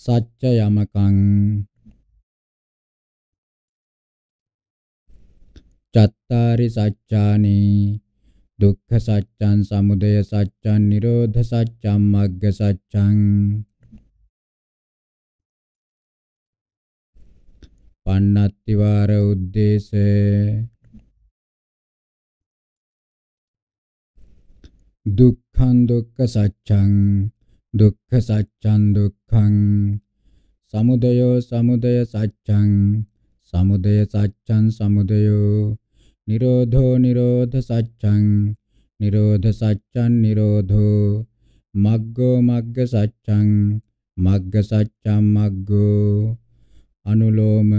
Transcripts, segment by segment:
සච්ච යමකං චත්තාරි සච්ඡානි දුක්ඛ සත්‍යං සමුදය සත්‍යං නිරෝධ සත්‍යං මග්ග සත්‍යං පන්නත්ති වාර උද්දේශ දුක්ඛං දුක්ඛ සත්‍යං දුක්ඛ සත්‍යං දුක්ඛං සමුදයෝ සමුදය සත්‍යං සමුදය සත්‍යං සමුදයෝ නිරෝධෝ නිරෝධ සත්‍යං නිරෝධ සත්‍යං නිරෝධෝ මග්ගෝ මග්ග සත්‍යං මග්ග සත්‍යං මග්ගෝ අනුලෝම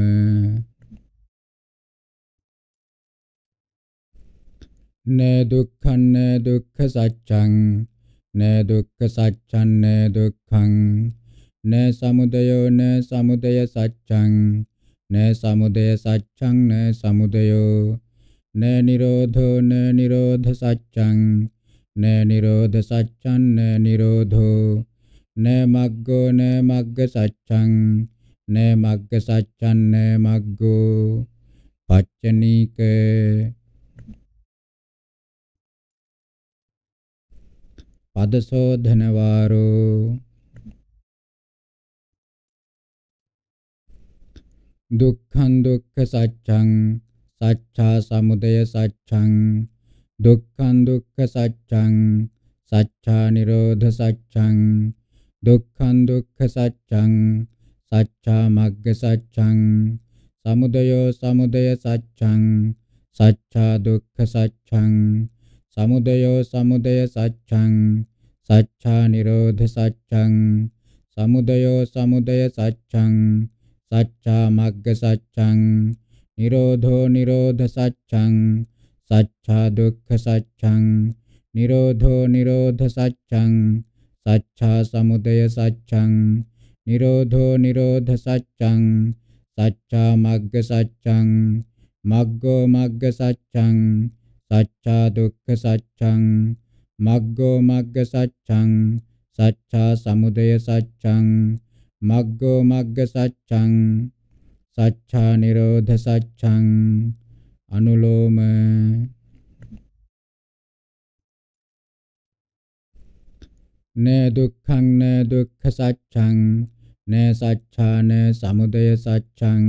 න දුක්ඛං න දුක්ඛ සත්‍යං न दुःख सच्चं न दुःखं न समुदयो न समुदय सच्चं न समुदय सच्चं न समुदयो न निरोधो न निरोध सच्चं न निरोध सच्चं न निरोधो न मग्गो न मग्ग सच्चं न मग्ग सच्चं न मग्गो පච්චනීක පදසෝධන වාරෝ දුක්ඛං දුක්ඛ සත්‍යං සච්ඡා සමුදය සත්‍යං දුක්ඛං දුක්ඛ සත්‍යං සච්ඡා නිරෝධ සත්‍යං දුක්ඛං දුක්ඛ සත්‍යං සච්ඡා මග්ග සත්‍යං සමුදයෝ සමුදය සත්‍යං සච්ඡා දුක්ඛ සත්‍යං සමුදයෝ සමුදය සච්ඡං සච්ඡා නිරෝධ සච්ඡං සමුදයෝ සමුදය සච්ඡං සච්ඡා මග්ග සච්ඡං නිරෝධෝ නිරෝධ සච්ඡං සච්ඡා දුක්ඛ සච්ඡං නිරෝධෝ නිරෝධ සච්ඡං සච්ඡා සමුදය සච්ඡං නිරෝධෝ නිරෝධ සච්ඡං සච්ඡා මග්ග සච්ඡං මග්ගෝ මග්ග සච්ඡං සච්චා දුක්ඛ සච්ඡං මග්ගෝ මග්ග සච්ඡං සච්චා සමුදය සච්ඡං මග්ගෝ මග්ග සච්ඡං සච්චා නිරෝධ සච්ඡං අනුලෝම න දුක්ඛං න දුක්ඛ සච්ඡං න සච්ඡාන සමුදය සච්ඡං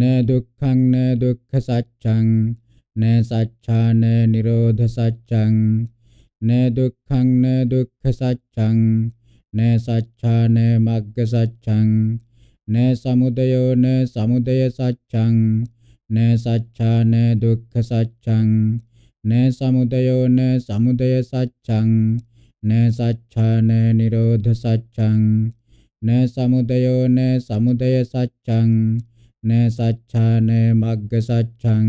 න දුක්ඛං න දුක්ඛ සච්ඡං न साक्षा न निरोध साक्षां न दुःखं न दुख साक्षां न साक्षा न मग्ग साक्षां न समुदयो न समुदय साक्षां न साक्षा न दुख साक्षां न समुदयो न समुदय साक्षां न साक्षा न निरोध साक्षां न समुदयो न समुदय साक्षां न साक्षा न मग्ग साक्षां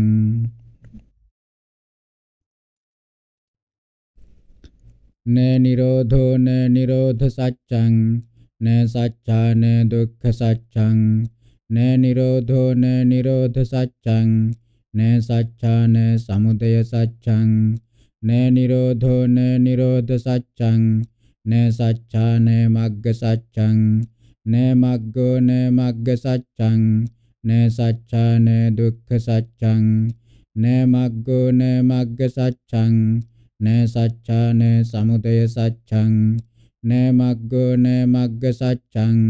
न निरोधो न निरोध सच्चं न सच्चा न दुःख सच्चं न निरोधो न निरोध सच्चं न सच्चा न समुदय सच्चं न निरोधो न निरोध सच्चं न सच्चा न मग्ग सच्चं न मग्गो न मग्ग सच्चं न सच्चा न दुःख सच्चं न मग्गो न मग्ग सच्चं න සච්ඡා න සමුදය සච්ඡං න මග්ගෝ න මග්ග සච්ඡං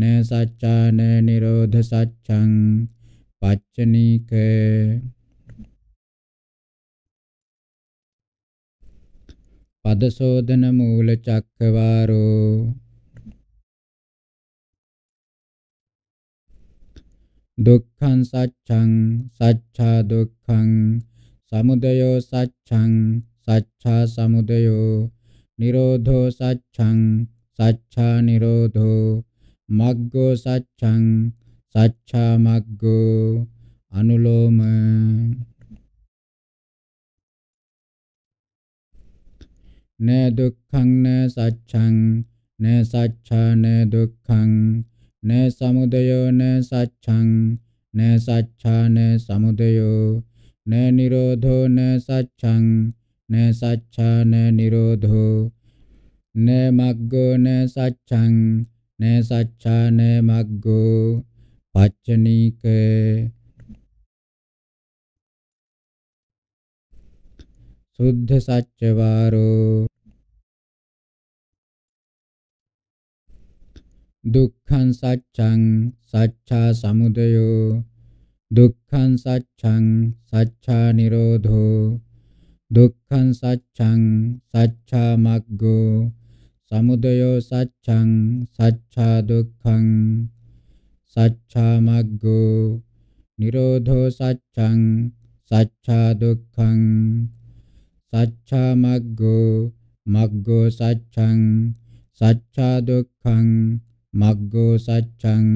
න සච්ඡා න නිරෝධ සච්ඡං පච්චනීක පදසෝදන මූල චක්කවාරෝ දුක්ඛං සච්ඡං සච්ඡා දුක්ඛං සමුදයෝ සච්ඡං සච්ඡා සමුදයෝ නිරෝධෝ සච්ඡං සච්ඡා නිරෝධෝ මග්ගෝ සච්ඡං සච්ඡා මග්ගෝ අනුලෝම න දුක්ඛං න සච්ඡං න සච්ඡා න දුක්ඛං න සමුදයෝ න සච්ඡං න සච්ඡා න සමුදයෝ න නිරෝධෝ න සච්ඡං न सच्छा न निरोधो न मग्गो न सच्छं न सच्छा न मग्गो पच्चनीक සුද්ධ සච්චවාරෝ දුක්ඛං සච්ඡං සච්ඡා සමුදයෝ දුක්ඛං සච්ඡං සච්ඡා නිරෝධෝ දුක්ඛං සච්ඡං සච්ඡා මග්ගෝ සමුදයෝ සච්ඡං සච්ඡා දුක්ඛං සච්ඡා මග්ගෝ නිරෝධෝ සච්ඡං සච්ඡා දුක්ඛං සච්ඡා මග්ගෝ මග්ගෝ සච්ඡං සච්ඡා දුක්ඛං මග්ගෝ සච්ඡං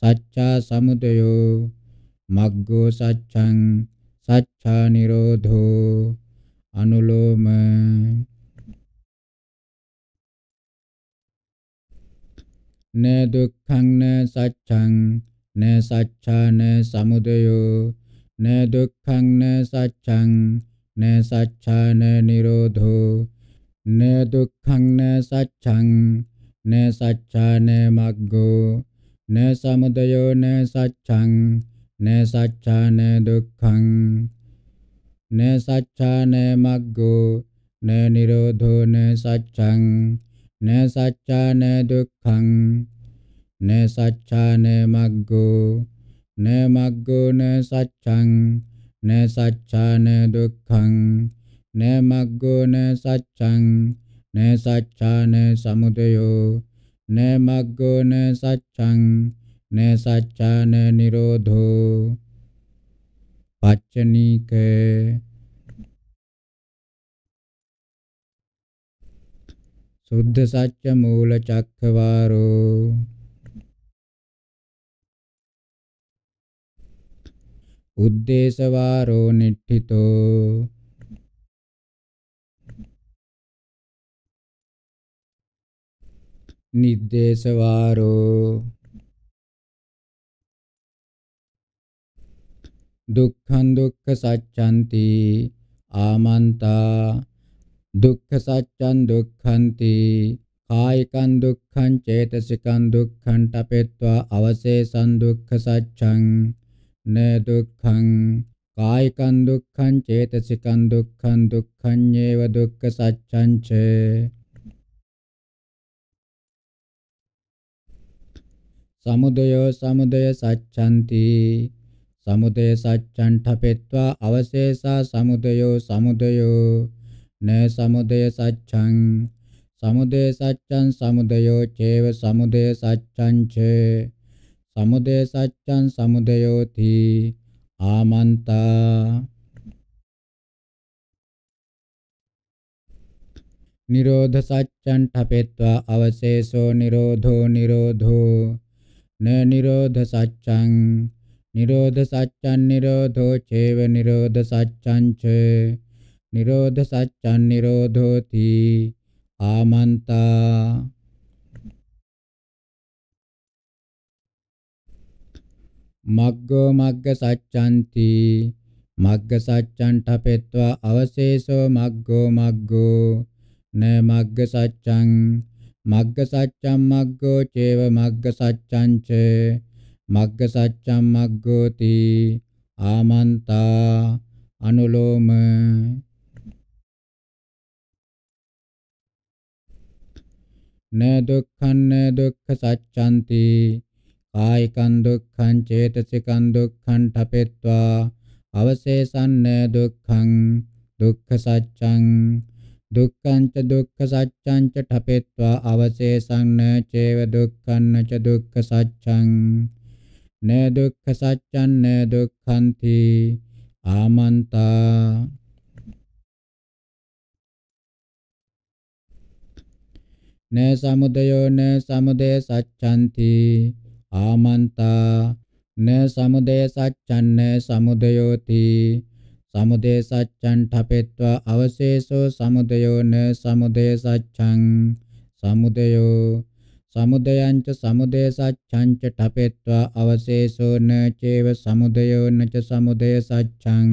සච්ඡා සමුදයෝ මග්ගෝ සච්ඡං සච්ඡා නිරෝධෝ අනුලෝම න දුක්ඛං න සච්ඡං න සච්ඡාන සමුදයෝ න දුක්ඛං න සච්ඡං න සච්ඡාන නිරෝධෝ න දුක්ඛං න සච්ඡං න සච්ඡාන මග්ගෝ න සමුදයෝ න සච්ඡං න සච්ඡාන දුක්ඛං න සච්ඡාන මග්ගෝ න නිරෝධෝ න සච්ඡං න සච්ඡාන දුක්ඛං න සච්ඡාන මග්ගෝ න මග්ගෝ න සච්ඡං න සච්ඡාන දුක්ඛං න මග්ගෝ න සච්ඡං න සච්ඡාන සමුදයෝ න මග්ගෝ න සච්ඡං न साच्चा न निरोधो पाचनीक සුද්ධ සච්ච මූල චක්ඛවාරෝ උද්දේශවාරෝ නිට්ඨිතෝ නිද්දේශවාරෝ දුක්ඛං දුක්ඛ සච්ඡන්ති ආමන්තා දුක්ඛ සච්ඡන් දුක්ඛන්ති කායිකං දුක්ඛං චේතසිකං දුක්ඛං තපෙත්වා අවසේසං දුක්ඛ සච්ඡං න දුක්ඛං කායිකං දුක්ඛං චේතසිකං දුක්ඛං දුක්ඛඤ්ඤේව දුක්ඛ සච්ඡං ච සමුදයෝ සමුදය සච්ඡන්ති සමුදය සච්ඡන් ඨපෙත්වා අවශේෂා සමුදයෝ සමුදයෝ න සමුදය සච්ඡං සමුදය සච්ඡං සමුදයෝ චේව සමුදය සච්ඡං ච සමුදය සච්ඡං සමුදයෝ තී ආමන්තා නිරෝධ සච්ඡන් ඨපෙත්වා අවශේෂෝ නිරෝධෝ නිරෝධෝ න නිරෝධ සච්ඡං නිරෝධ සත්‍යං නිරෝධෝ චේව නිරෝධ සත්‍යං ච නිරෝධ සත්‍යං නිරෝධෝති ආමන්තා මග්ගෝ මග්ග සච්ඡන්ති මග්ග සච්ඡන් ඨපෙත්වා අවශේෂෝ මග්ගෝ මග්ගෝ න මග්ග සච්ඡං මග්ග සච්ඡම් මග්ගෝ චේව මග්ග සච්ඡං ච මග්ග සච්ඡම් මග්ගෝති ආමන්තා අනුලෝම න දුක්ඛං න දුක්ඛ සච්ඡන්ති කායිකං දුක්ඛං චේතසිකං දුක්ඛං ඨපෙත්වා අවශේෂං න දුක්ඛං දුක්ඛ සච්ඡං දුක්ඛං ච දුක්ඛ සච්ඡං ච ඨපෙත්වා අවශේෂං න චේව දුක්ඛං ච දුක්ඛ සච්ඡං න දුක්ඛ සත්‍යං න දුක්ඛන්ති ආමන්තා න සමුදයෝ න සමුදය සච්ඡන්ති ආමන්තා න සමුදය සච්ඡන් න සමුදයෝති සමුදය සච්ඡන් ඨපෙත්වා අවශේෂෝ සමුදයෝ න සමුදය සච්ඡං සමුදයෝ සමුදයංච සමුදය සච්ඡංච ඨපෙත්වා අවශේෂෝ න චේව සමුදයෝ න ච සමුදය සච්ඡං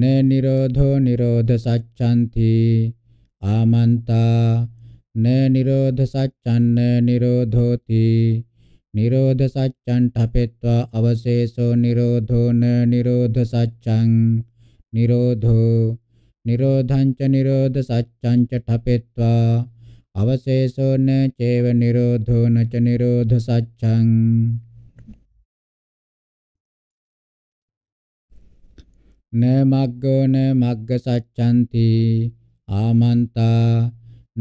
නේ නිරෝධෝ නිරෝධ සච්ඡන්ති ආමන්තා නේ නිරෝධ සච්ඡන්න නිරෝධෝති නිරෝධ සච්ඡං ඨපෙත්වා අවශේෂෝ නිරෝධෝ න නිරෝධ සච්ඡං නිරෝධෝ නිරෝධංච නිරෝධ සච්ඡංච ඨපෙත්වා අවශේෂෝන චේව නිරෝධෝන ච නිරෝධ සච්ඡං න මග්ගෝන මග්ග සච්ඡන්ති ආමන්තා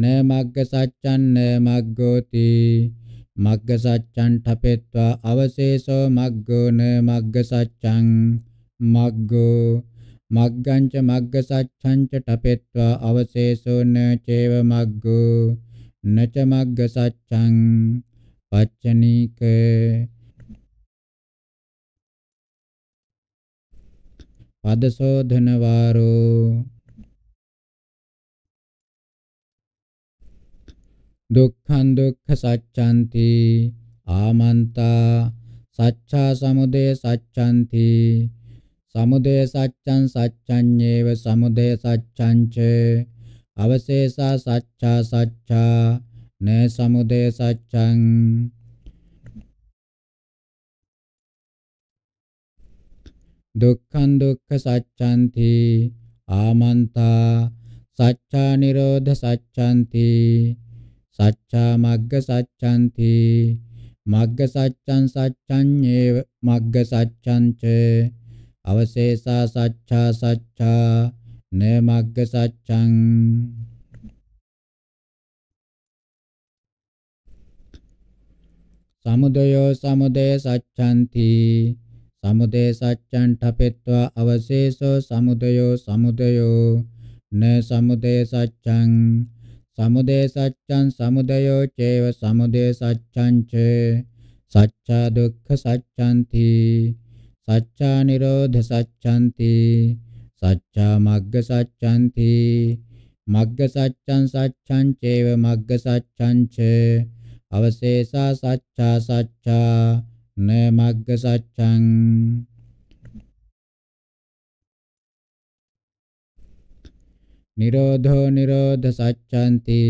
න මග්ග සච්ඡන් න මග්ගෝති මග්ග සච්ඡන් ඨපෙත්වා අවශේෂෝ මග්ගෝන මග්ග සච්ඡං මග්ගෝ මග්ගංච මග්ගසච්ඡංච තපෙත්වා අවශේෂෝන චේව මග්ගෝ නච මග්ගසච්ඡං පච්චනීක පදසෝධන වාරෝ දුක්ඛං දුක්ඛ සච්ඡන්ති ආමන්තා සච්ඡා සමුදය සච්ඡන්ති සමුදය සච්ඡං සච්ඡඤ්ඤේව සමුදය සච්ඡංච අවශේෂා සච්ඡා සච්ඡා න සමුදය සච්ඡං දුක්ඛං දුක්ඛ සච්ඡන්ති ආමන්තා සච්ඡා නිරෝධ සච්ඡන්ති සච්ඡා මග්ග සච්ඡන්ති මග්ග සච්ඡං සච්ඡඤ්ඤේව මග්ග සච්ඡං ච අවශේෂා සච්ඡා සච්ඡා න මග්ග සච්ඡං සමුදයෝ සමුදය සච්ඡන්ති සමුදය සච්ඡන් ඨපෙත්වා අවශේෂෝ සමුදයෝ සමුදයෝ න සමුදය සච්ඡං සමුදය සච්ඡං සමුදයෝ චේව සමුදය සච්ඡං ච සච්ඡා දුක්ඛ සච්ඡන්ති සච්චා නිරෝධ සච්ඡන්ති සච්චා මග්ග සච්ඡන්ති මග්ග සච්ඡං සච්ඡං චේව මග්ග සච්ඡං ච අවශේෂා සච්චා සච්චා න මග්ග සච්ඡං නිරෝධෝ නිරෝධ සච්ඡන්ති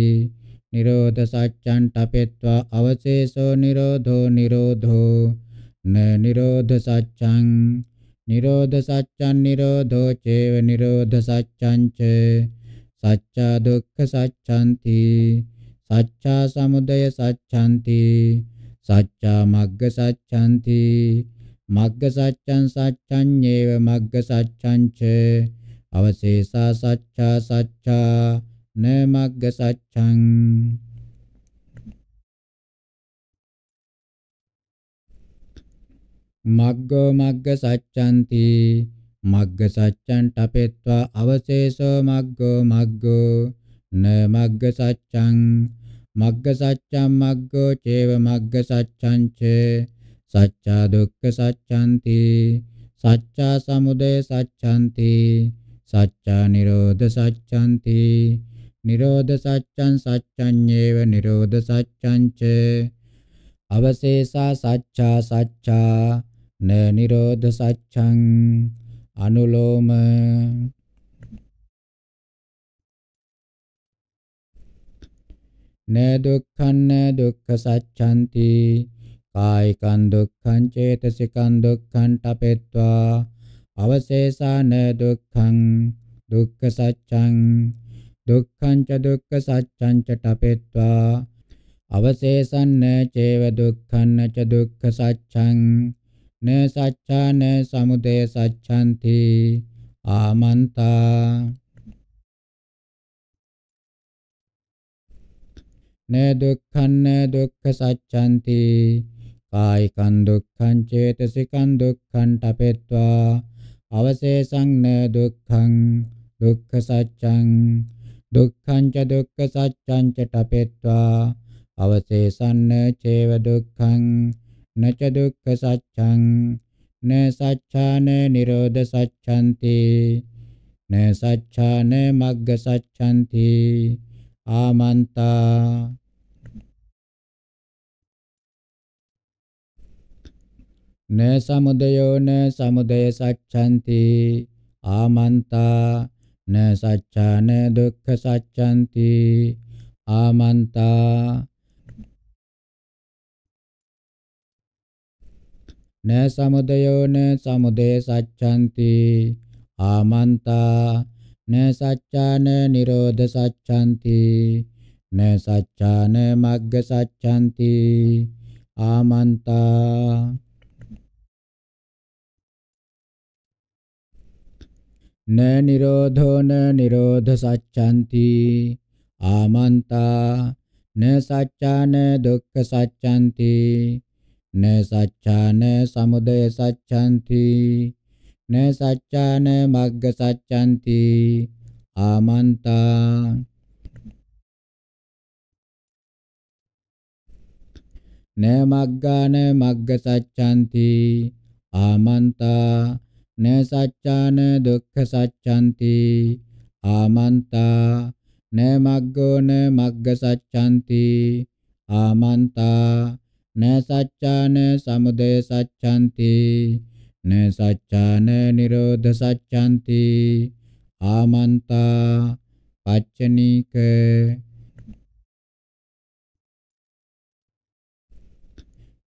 නිරෝධ සච්ඡං ඨපෙත්වා අවශේෂෝ නිරෝධෝ නිරෝධෝ න නිරෝධ සත්‍යං නිරෝධ සත්‍යං නිරෝධෝ චේව නිරෝධ සත්‍යං ච සත්‍ය දුක්ඛ සත්‍යන්ති සත්‍ය සමුදය සත්‍යන්ති සත්‍ය මග්ග සත්‍යන්ති මග්ග සත්‍යං සත්‍යඤ්ඤේව මග්ග සත්‍යං ච අවශේෂා සත්‍ය සත්‍ය න මග්ග සත්‍යං මග්ගෝ මග්ග සච්ඡන්ති මග්ග සච්ඡන්ට පෙත්වා අවශේෂෝ මග්ගෝ මග්ගෝ න මග්ග සච්ඡං මග්ග සච්ඡං මග්ගෝ චේව මග්ග සච්ඡං ච සච්චා දුක්ඛ සච්ඡන්ති සච්චා සමුදය සච්ඡන්ති සච්චා නිරෝධ සච්ඡන්ති නිරෝධ සච්ඡං සච්ඡඤ්ඤේව නිරෝධ සච්ඡං ච අවශේෂා සච්චා සච්චා න නිරෝධ සච්ඡං අනුලෝම න දුක්ඛන්න දුක්ඛ සච්ඡන්ති කායිකං දුක්ඛං චේතසිකං දුක්ඛං තපෙත්වා අවශේෂාන දුක්ඛං දුක්ඛ සච්ඡං දුක්ඛං ච දුක්ඛ සච්ඡං ච තපෙත්වා අවශේෂන්න චේව දුක්ඛන්න ච දුක්ඛ සච්ඡං න සච්ඡාන සමුදය සච්ඡන්ති ආමන්තා න දුක්ඛන්න දුක්ඛ සච්ඡන්ති කායිකං දුක්ඛං චේතසිකං දුක්ඛං තපෙත්වා අවශේෂං න දුක්ඛං දුක්ඛ සච්ඡං දුක්ඛං ච දුක්ඛ සච්ඡං ච තපෙත්වා අවශේෂං චේව දුක්ඛං न च දුක්ඛ සච්ඡං න සච්ඡාන නිරෝධ සච්ඡන්ති න සච්ඡාන මග්ග සච්ඡන්ති ආමන්තා න සමුදයෝ න සමුදය සච්ඡන්ති ආමන්තා න සච්ඡාන දුක්ඛ සච්ඡන්ති ආමන්තා न समुदयो न समुदय सच्छन्ति आमंता न सच्चा न निरोध सच्छन्ति न सच्चा न मग्ग सच्छन्ति आमंता न निरोधो न निरोध सच्छन्ति आमंता न सच्चा न दुःख सच्छन्ति න සච්ඡාන සමුදය සච්ඡන්ති න සච්ඡාන මග්ග සච්ඡන්ති ආමන්තා න මග්ගාන මග්ග සච්ඡන්ති ආමන්තා න සච්ඡාන දුක්ඛ සච්ඡන්ති ආමන්තා න මග්ගෝ න මග්ග සච්ඡන්ති ආමන්තා න සච්ඡාන සමුදය සච්ඡන්ති න සච්ඡාන නිරෝධ සච්ඡන්ති ආමන්තා පච්චනීක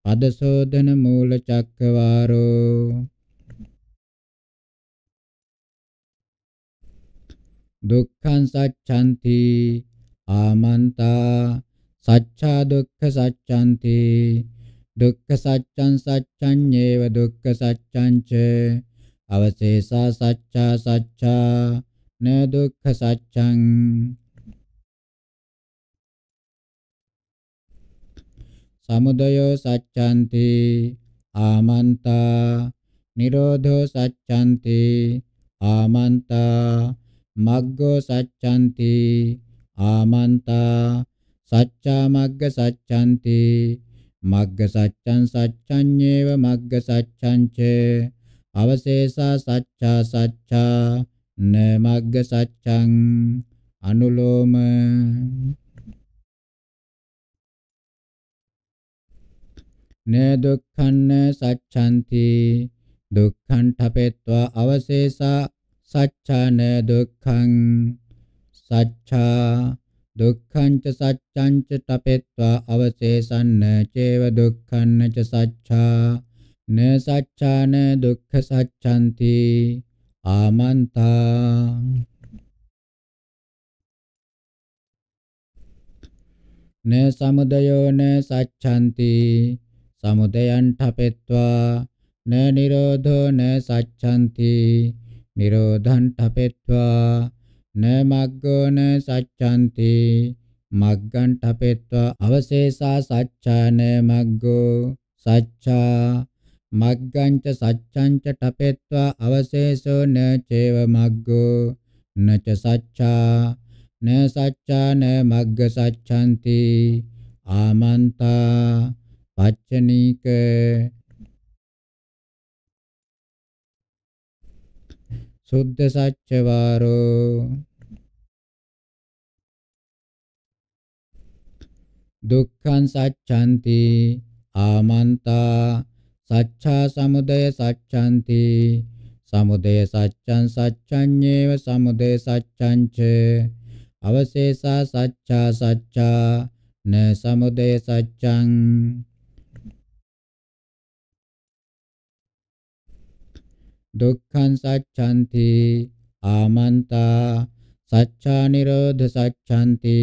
පදසෝදන මූල චක්කවාරෝ දුක්ඛං සච්ඡන්ති ආමන්තා සච්ඡා දුක්ඛ සච්ඡන්ති දුක්ඛ සච්ඡං සච්ඡඤ්ඤේව දුක්ඛ සච්ඡං ච අවශේෂා සච්ඡා සච්ඡා න දුක්ඛ සච්ඡං සමුදයෝ සච්ඡන්ති ආමන්තා නිරෝධෝ සච්ඡන්ති ආමන්තා මග්ගෝ සච්ඡන්ති ආමන්තා සච්චා මග්ග සච්ඡන්ති මග්ග සච්ඡං සච්ඡඤ්ඤේව මග්ග සච්ඡංච අවශේෂා සච්චා සච්චා න මග්ග සච්ඡං අනුලෝම න දුක්ඛන්න සච්ඡන්ති දුක්ඛං ඨපෙත්වා අවශේෂා සච්ඡාන දුක්ඛං සච්ඡා දුක්ඛං ච සච්ඡං ච තපෙත්වා අවශේෂන්න චේව දුක්ඛන්න ච සච්ඡා න සච්ඡාන දුක්ඛ සච්ඡන්ති ආමන්තා න සමුදයෝ න සච්ඡන්ති සමුදයං ඨපෙත්වා න නිරෝධෝ න සච්ඡන්ති නිරෝධං ඨපෙත්වා න මග්ගෝන සච්ඡන්ති මග්ගං ඨපෙත්වා අවශේෂා සච්ඡාන මග්ගෝ සච්ඡා මග්ගං ච සච්ඡං ච ඨපෙත්වා අවශේෂෝ න චේව මග්ගෝ න ච සච්ඡා න සච්ඡාන මග්ග සච්ඡන්ති ආමන්තා පච්චනීක සුද්ධ සච්ච වාරෝ දුක්ඛං සච්ඡන්ති ආමන්තා සච්ඡා සමුදය සච්ඡන්ති සමුදය සච්ඡං සච්ඡඤ්ඤේව සමුදය සච්ඡංච අවශේෂා සච්ඡා සච්ඡා න සමුදය සච්ඡං දුක්ඛං සච්ඡන්ති ආමන්තා සච්ඡා නිරෝධ සච්ඡන්ති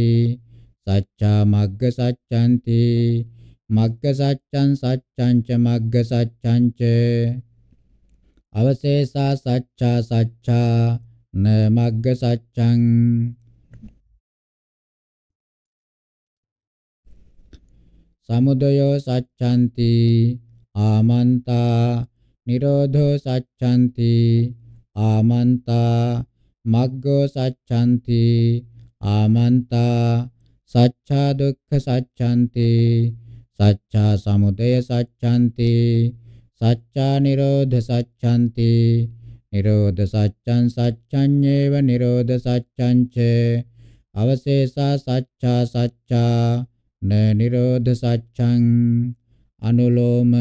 සච්ඡා මග්ග සච්ඡන්ති මග්ග සච්ඡං සච්ඡං ච මග්ග සච්ඡං ච අවශේෂා සච්ඡා සච්ඡා න මග්ග සච්ඡං සමුදයෝ සච්ඡන්ති ආමන්තා නිරෝධෝ සච්ඡන්ති ආමන්තා මග්ගෝ සච්ඡන්ති ආමන්තා සච්ඡා දුක්ඛ සච්ඡන්ති සච්ඡා සමුදය සච්ඡන්ති සච්ඡා නිරෝධ සච්ඡන්ති නිරෝධ සච්ඡං සච්ඡඤ්ඤේව නිරෝධ සච්ඡං ච අවශේෂා සච්ඡා සච්ඡා න නිරෝධ සච්ඡං අනුලෝම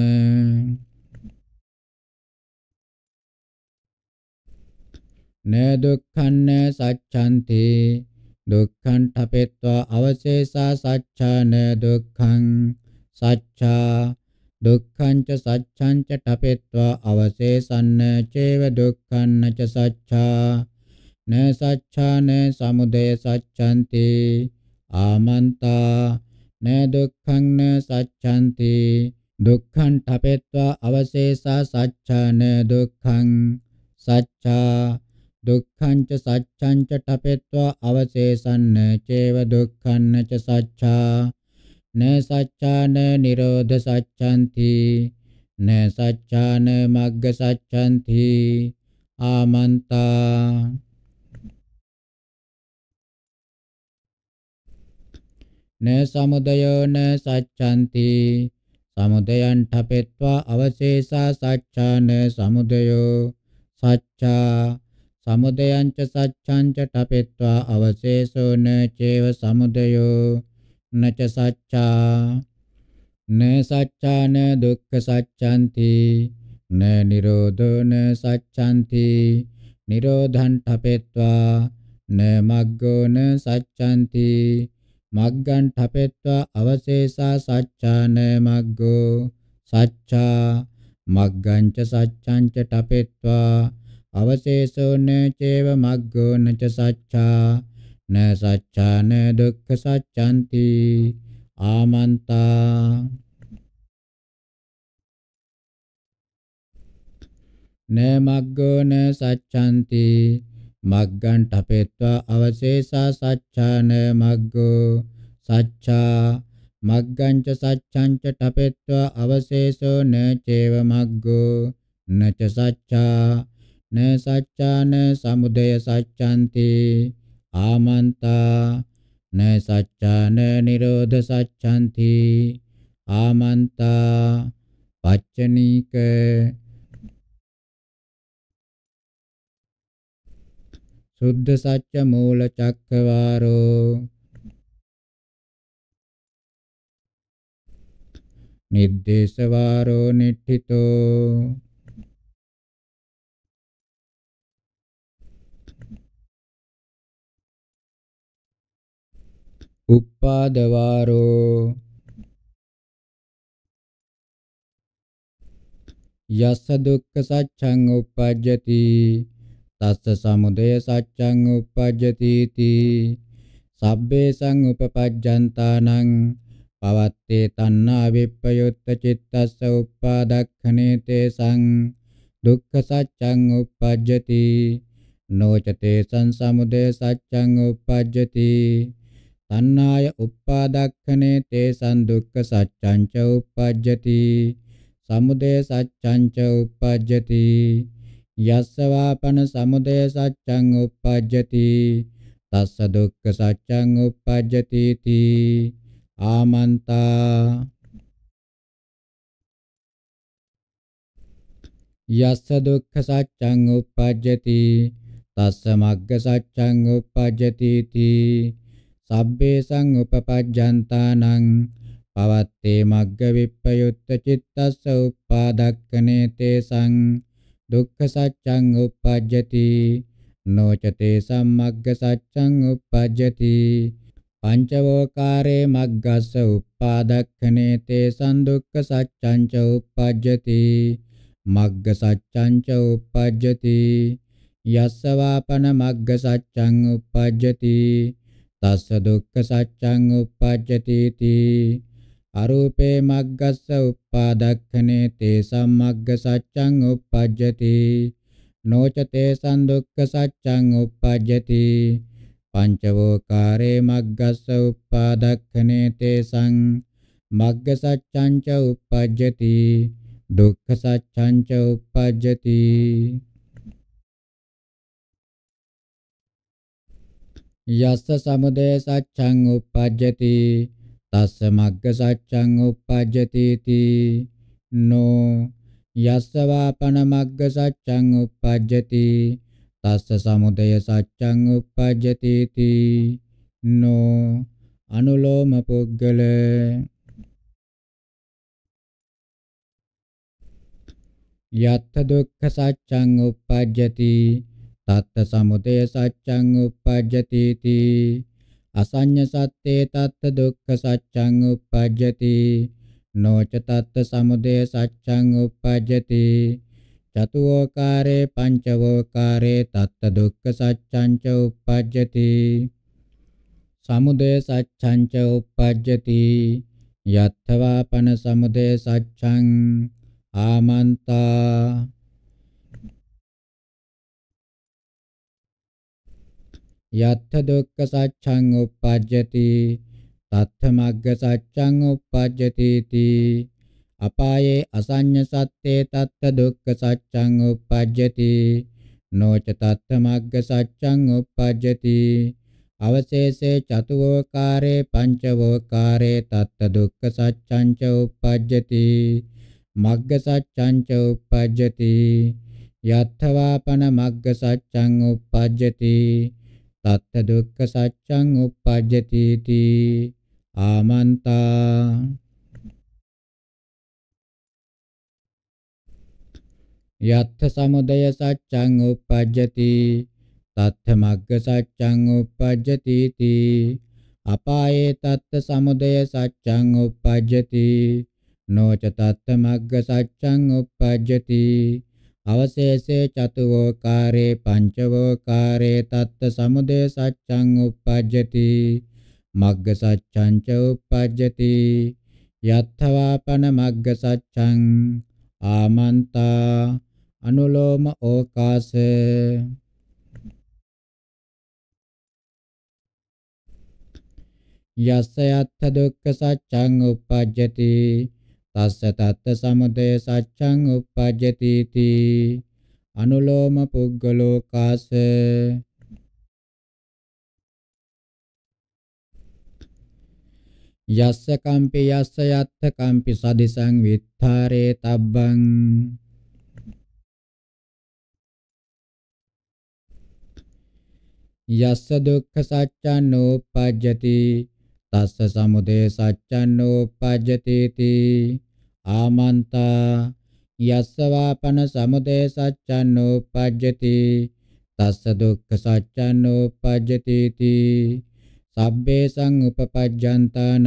න දුක්ඛන්න සච්ඡන්ති දුක්ඛං තපෙත්වා අවශේෂා සච්ඡාන දුක්ඛං සච්ඡා දුක්ඛං ච සච්ඡං ච තපෙත්වා අවශේෂන්න චේව දුක්ඛං ච සච්ඡා න සච්ඡාන සමුදය සච්ඡන්ති ආමන්තා න දුක්ඛං න සච්ඡන්ති දුක්ඛං තපෙත්වා අවශේෂා සච්ඡාන දුක්ඛං සච්ඡා දුක්ඛංච සච්ඡංච ඨපෙත්වා අවශේෂන්න චේව දුක්ඛන්න ච සච්ඡා න සච්ඡාන නිරෝධ සච්ඡන්ති න සච්ඡාන මග්ග සච්ඡන්ති ආමන්තා න සමුදයෝ න සච්ඡන්ති සමුදයං ඨපෙත්වා අවශේෂා සච්ඡාන සමුදයෝ සච්ඡා සමුදයං ච සච්ඡං ච තපෙත්වා අවශේෂෝන චේව සමුදයෝ නච සච්ඡා න සච්ඡාන දුක්ඛ සච්ඡන්ති න නිරෝධෝන සච්ඡන්ති නිරෝධං තපෙත්වා න මග්ගෝන සච්ඡන්ති මග්ගං තපෙත්වා අවශේෂා සච්ඡාන මග්ගෝ සච්ඡා මග්ගං ච සච්ඡං ච තපෙත්වා අවශේෂෝ න චේව මග්ගෝ න ච සච්ඡා න සච්ඡාන දුක්ඛ සච්ඡන්ති ආමන්තා න මග්ගෝ න සච්ඡන්ති මග්ගං ඨපෙත්වා අවශේෂා සච්ඡාන මග්ගෝ සච්ඡා මග්ගං ච සච්ඡං ච ඨපෙත්වා අවශේෂෝ න චේව මග්ගෝ න ච සච්ඡා න සච්ඡාන සමුදය සච්ඡන්ති ආමන්තා න සච්ඡාන නිරෝධ සච්ඡන්ති ආමන්තා පච්චනීක සුද්ධ සච්ච මූල චක්කවාරෝ නිද්දේශ වාරෝ නිට්ඨිතෝ උප්පාදවාරෝ යස්ස දුක්ඛ සත්‍යං uppajjati තස්ස සමුදය සත්‍යං uppajjati තී සබ්බේ සංඋපපජ්ජන්තානං පවත්තේ තණ්හා විප්පයුත්ත චිත්තස්ස uppadakkhaනේ තේසං දුක්ඛ සත්‍යං uppajjati නොචතේ සං සමුදය සත්‍යං uppajjati තණ්හාය උප්පාදක්ඛනේ තේසං දුක්ඛ සත්‍යං ච උප්පජ්ජති සමුදය සත්‍යං ච උප්පජ්ජති යස්ස වාපන සමුදය සත්‍යං උප්පජ්ජති තස්ස දුක්ඛ සත්‍යං උප්පජ්ජති තී ආමන්තා යස්ස දුක්ඛ සත්‍යං උප්පජ්ජති තස්ස මග්ග සත්‍යං උප්පජ්ජති තී sabbhe sanguppapajjantānaṃ pavatte magga vippayutta cittassa uppadakkane tesaṃ dukkha saccaṃ uppajjati නොචතේ සම්මග්ග සච්ඡං uppajjati පංචවෝකාරේ මග්ගස්ස uppādakkhane te sandukkha sacchāñ ca uppajjati මග්ග සච්ඡං ca uppajjati යස්ස වාපන මග්ග සච්ඡං uppajjati තස්ස දුක්ඛ සත්‍යං uppajjati ti අරූපේ මග්ගස්ස uppadakkhane te sammagg saccang uppajjati noca te sandukkha saccang uppajjati පංචවෝකාරේ මග්ගස්ස uppadakkhane te sang මග්ග saccang ca uppajjati දුක්ඛ saccang ca uppajjati යස්ස සමුදය සච්ඡං uppajjati තස්ස මග්ග සච්ඡං uppajjati ති නෝ යස්ස වාපන මග්ග සච්ඡං uppajjati තස්ස සමුදය සච්ඡං uppajjati ති නෝ අනුලෝම පුද්ගල යත්ත දුක්ඛ සච්ඡං uppajjati තත්ත සමුදය සච්ඡං uppajjati ti අසඤ්ඤ සත්තේ තත්ත දුක්ඛ සච්ඡං uppajjati නොච තත්ත සමුදය සච්ඡං uppajjati චතුෝකාරේ පංචවෝකාරේ තත්ත දුක්ඛ සච්ඡං ච uppajjati සමුදය සච්ඡං ච uppajjati යත්වාපන සමුදය සච්ඡං ආමන්තා යත්ථ දුක්ඛ සත්‍යං උප්පජ්ජති තත්ථ මග්ග සත්‍යං උප්පජ්ජති තී අපායේ අසඤ්ඤ සත්තේ තත්ථ දුක්ඛ සත්‍යං උප්පජ්ජති නොච තත්ථ මග්ග සත්‍යං උප්පජ්ජති අවශේෂේ චතුවෝකාරේ පංචවෝකාරේ තත්ථ දුක්ඛ සත්‍යං ච උප්පජ්ජති මග්ග සත්‍යං ච උප්පජ්ජති යත්ථ වාපන මග්ග සත්‍යං උප්පජ්ජති තත්ත දුක්ඛ සත්‍යං uppajjati ti ආමන්තා යත්ථ සමුදය සත්‍යං uppajjati තත්ථ මග්ග සත්‍යං uppajjati ti අපායේ තත්ත සමුදය සත්‍යං uppajjati නොච තත්ත මග්ග සත්‍යං uppajjati අවශේෂේ චතුවෝකාරේ පංචවෝකාරේ තත්ත සමුදය සච්ඡං uppajjati මග්ග සච්ඡං ච uppajjati යත්තවාපන මග්ග සච්ඡං ආමන්තා අනුලෝම ඕකාස යස්ස යත්ත දුක්ඛ සච්ඡං uppajjati තස්ස තත්ත සමුදය සච්ඡං uppajjati ti අනුලෝම පුග්ගලෝ කාස යස්ස කම්පි යස්ස යත්ත කම්පි සදිසං විත්තරේ තබ්බං යස්ස දුක්ඛ සත්‍යං නෝපජ්ජති තස්ස සමුදය සච්ඡන්නෝපජ්ජති තී ආමන්තා යස්ස වාපන සමුදය සච්ඡන්නෝපජ්ජති තස්ස දුක්ඛ සච්ඡන්නෝපජ්ජති තී සබ්බේ සංඋපපජ්ජන්තානං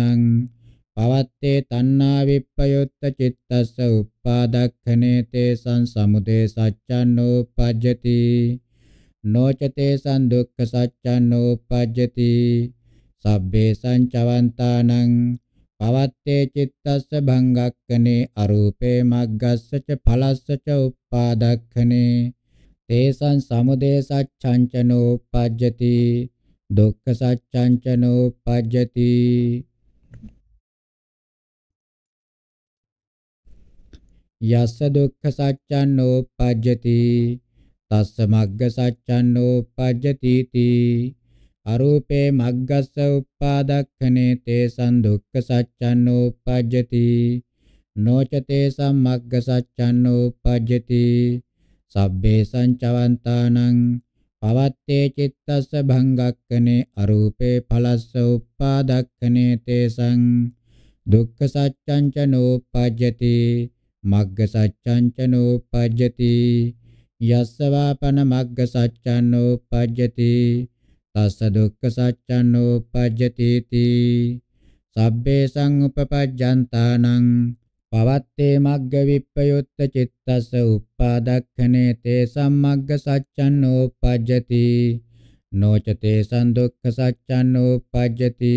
පවත්තේ තණ්හා විප්පයුත්ත චිත්තස්ස උප්පාදක්ඛනේ තේසං සමුදය සච්ඡන්නෝපජ්ජති නොචතේ සං දුක්ඛ සච්ඡන්නෝපජ්ජති සබ්බේ සංචවන්තානං පවත්තේ චිත්තස්ස භංගක්කනේ අරූපේ මග්ගස්ස ච ඵලස්ස ච උප්පාදක්ඛනේ තේසං සමුදය සච්ඡංචනෝ පජ්ජති දුක්ඛ සච්ඡංචනෝ පජ්ජති යස්ස දුක්ඛ සච්ඡන්නෝ පජ්ජති තස්ස මග්ග සච්ඡන්නෝ පජ්ජති තී අරූපේ මග්ගස්ස උප්පාදක්ඛනේ තේසං දුක්ඛ සත්‍යන්නෝ උපජ්ජති නොච තේසං මග්ග සත්‍යන්නෝ උපජ්ජති සබ්බේ සංචවන්තානං පවත්තේ චිත්තස්ස භංගක්කනේ අරූපේ පලස්ස උප්පාදක්ඛනේ තේසං දුක්ඛ සත්‍යං ච නෝපජ්ජති මග්ග සත්‍යං ච නෝපජ්ජති යස්ස වාපන මග්ග සත්‍යං නෝපජ්ජති තස්ස දුක්ඛ සත්‍යං උපජ්ජති තී සබ්බේ සංඋපපජ්ජන්තානං පවත්තේ මග්ග විප්පයුත්ත චිත්තස උප්පාදක්ඛනේ තේ සම්මග්ග සච්ඡන් උපජ්ජති නොචතේ සන්දුක්ඛ සච්ඡන් උපජ්ජති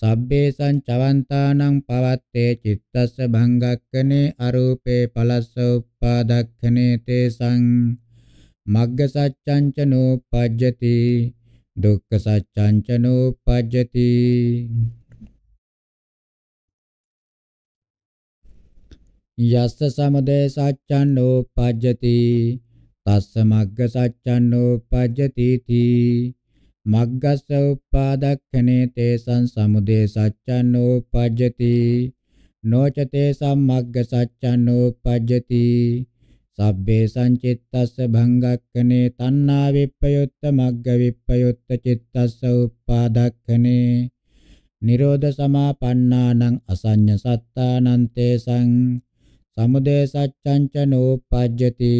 සබ්බේ සංචවන්තානං පවත්තේ චිත්තස භංගක්ඛනේ අරූපේ පලස්ස උප්පාදක්ඛනේ තේ සං මග්ග සච්ඡං ච නෝපජ්ජති දුක්ඛ සත්‍යංචනෝ පජ්ජති යස්ස සමුදය සත්‍යංනෝ පජ්ජති තස්ස මග්ග සත්‍යංනෝ පජ්ජති තී මග්ගස්ස උපාදක්ඛනේ තේසං සමුදය සත්‍යංනෝ පජ්ජති නොච තේසං මග්ග සත්‍යංනෝ පජ්ජති සබ්බේ සංචිත්තස්ස භංගක්ඛනේ තණ්හා විප්පයුත්ත මග්ග විප්පයුත්ත චිත්තස්ස උප්පාදක්ඛනේ නිරෝධ සමාපන්නානං අසඤ්ඤ සත්තානන්තේ සං සමුදය සච්ඡං ච නෝපජ්ජති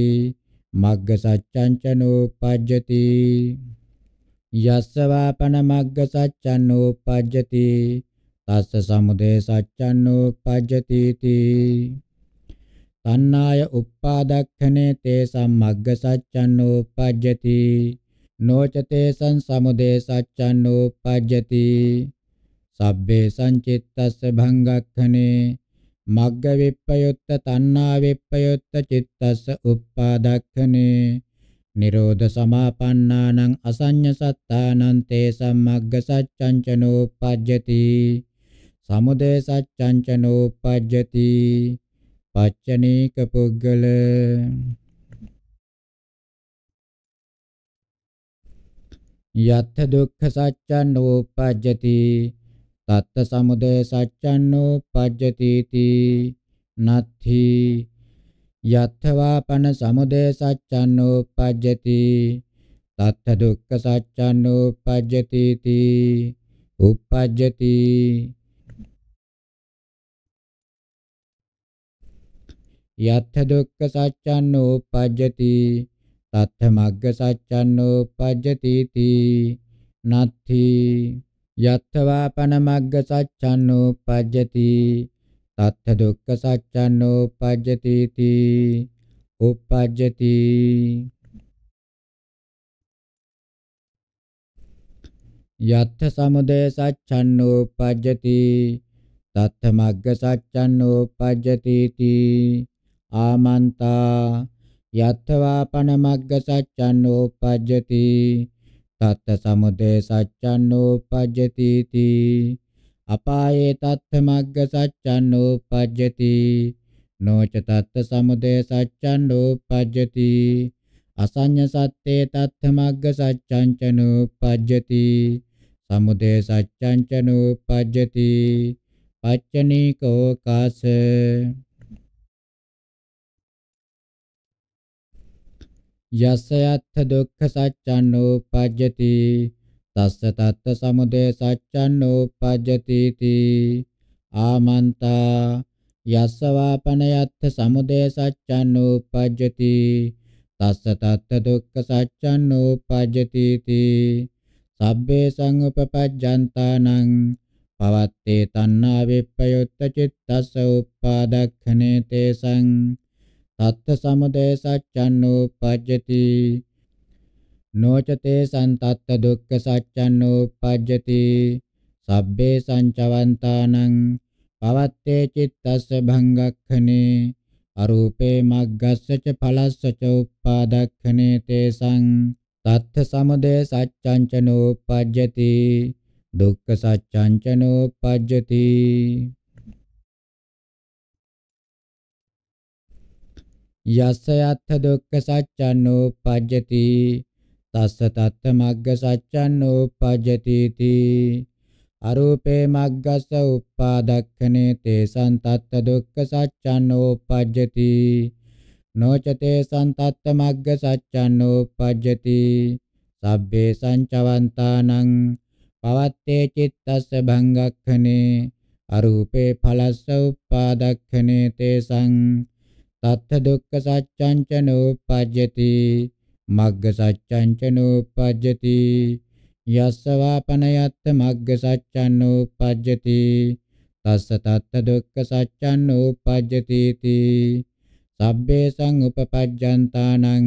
මග්ග සච්ඡං ච නෝපජ්ජති යස්ස වාපන මග්ග සච්ඡං නෝපජ්ජති තස්ස සමුදය සච්ඡං නෝපජ්ජති තී තණ්හාය උප්පාදක්ඛනේ තේසම් මග්ග සච්ඡන්නෝ උපජ්ජති නොචතේසං සමුදය සච්ඡන්නෝ උපජ්ජති සබ්බේ සංචිත්තස්ස භංගක්ඛනේ මග්ග විප්පයුත්ත තණ්හා විප්පයුත්ත චිත්තස්ස උප්පාදක්ඛනේ නිරෝධ සමාපන්නානං අසඤ්ඤ සත්තානං තේසම් මග්ග සච්ඡං චනෝපජ්ජති සමුදය සච්ඡං චනෝපජ්ජති පච්චනීක පුද්ගල යත් දුක්ඛ සත්‍යං උපජ්ජති තත්ත සමුදය සත්‍යං උපජ්ජති තී නත්ථි යත්වාපන සමුදය සත්‍යං උපජ්ජති තත්ත දුක්ඛ සත්‍යං උපජ්ජති තී උපජ්ජති යත්ථ දුක්ඛ සත්‍යං උපජ්ජති තත්ථ මග්ග සත්‍යං උපජ්ජති තී නත්ථි යත්ථවාපන මග්ග සත්‍යං උපජ්ජති තත්ථ දුක්ඛ සත්‍යං උපජ්ජති තී උපජ්ජති යත්ථ සමුදය සච්ඡන් උපජ්ජති තත්ථ මග්ග සච්ඡන් උපජ්ජති තී ආමන්තා යත්වා පන මග්ග සච්ඡන්නෝ පජ්ජති තත්ත සමුදය සච්ඡන්නෝ පජ්ජති තී අපායේ තත්ත මග්ග සච්ඡන්නෝ පජ්ජති නොච තත්ත සමුදය සච්ඡන්නෝ පජ්ජති අසඤ්ඤ සත්තේ තත්ත මග්ග සච්ඡංචනෝ පජ්ජති සමුදය සච්ඡංචනෝ පජ්ජති පච්චනීකෝ කාස යස්සයත්ථ දුක්ඛ සත්‍යන්නෝපජ්ජති තස්ස තත්ත සමුදය සත්‍යන්නෝපජ්ජති තී ආමන්තා යස්ස වාපනයත්ථ සමුදය සත්‍යන්නෝපජ්ජති තස්ස තත්ත දුක්ඛ සත්‍යන්නෝපජ්ජති තී සබ්බේ සංඋපපජ්ජන්තානං පවත්තේ තණ්හා විප්පයොත්ත චිත්තස්ස උප්පාදක්ඛනේ තේසං තත්ත සමුදය සච්ඡන්නෝපජ්ජති නොචතේ සන්තත්ත දුක්ඛ සච්ඡන්නෝපජ්ජති සබ්බේ සංචවන්තානං පවත්තේ චිත්තස්ස භංගක්ඛනේ අරූපේ මග්ගස්ස ච ඵලස්ස ච උප්පාදක්ඛනේ තේසං තත්ථ සමුදය සච්ඡංචනෝපජ්ජති දුක්ඛ සච්ඡංචනෝපජ්ජති යස්ස යත්ථ දුක්ඛ සත්‍යන්නෝ පජ්ජති තස්ස තත්ත මග්ග සත්‍යන්නෝ පජ්ජති තී අරූපේ මග්ගස්ස උප්පාදක්ඛනේ තේසං තත්ත දුක්ඛ සත්‍යන්නෝ පජ්ජති නොචතේ සන්තත්ත මග්ග සත්‍යන්නෝ පජ්ජති සබ්බේ සංචවන්තානං පවත්තේ චිත්තස්ස භංගක්ඛනේ අරූපේ ඵලස්ස උප්පාදක්ඛනේ තේසං තත්ත දුක්ඛ සත්‍යං ච නෝපජ්ජති මග්ග සත්‍යං ච නෝපජ්ජති යස්ස වාපනයත්ත මග්ග සත්‍යං නෝපජ්ජති තස්ස තත්ත දුක්ඛ සත්‍යං නෝපජ්ජති තී සබ්බේසං උපපජ්ජන්තානං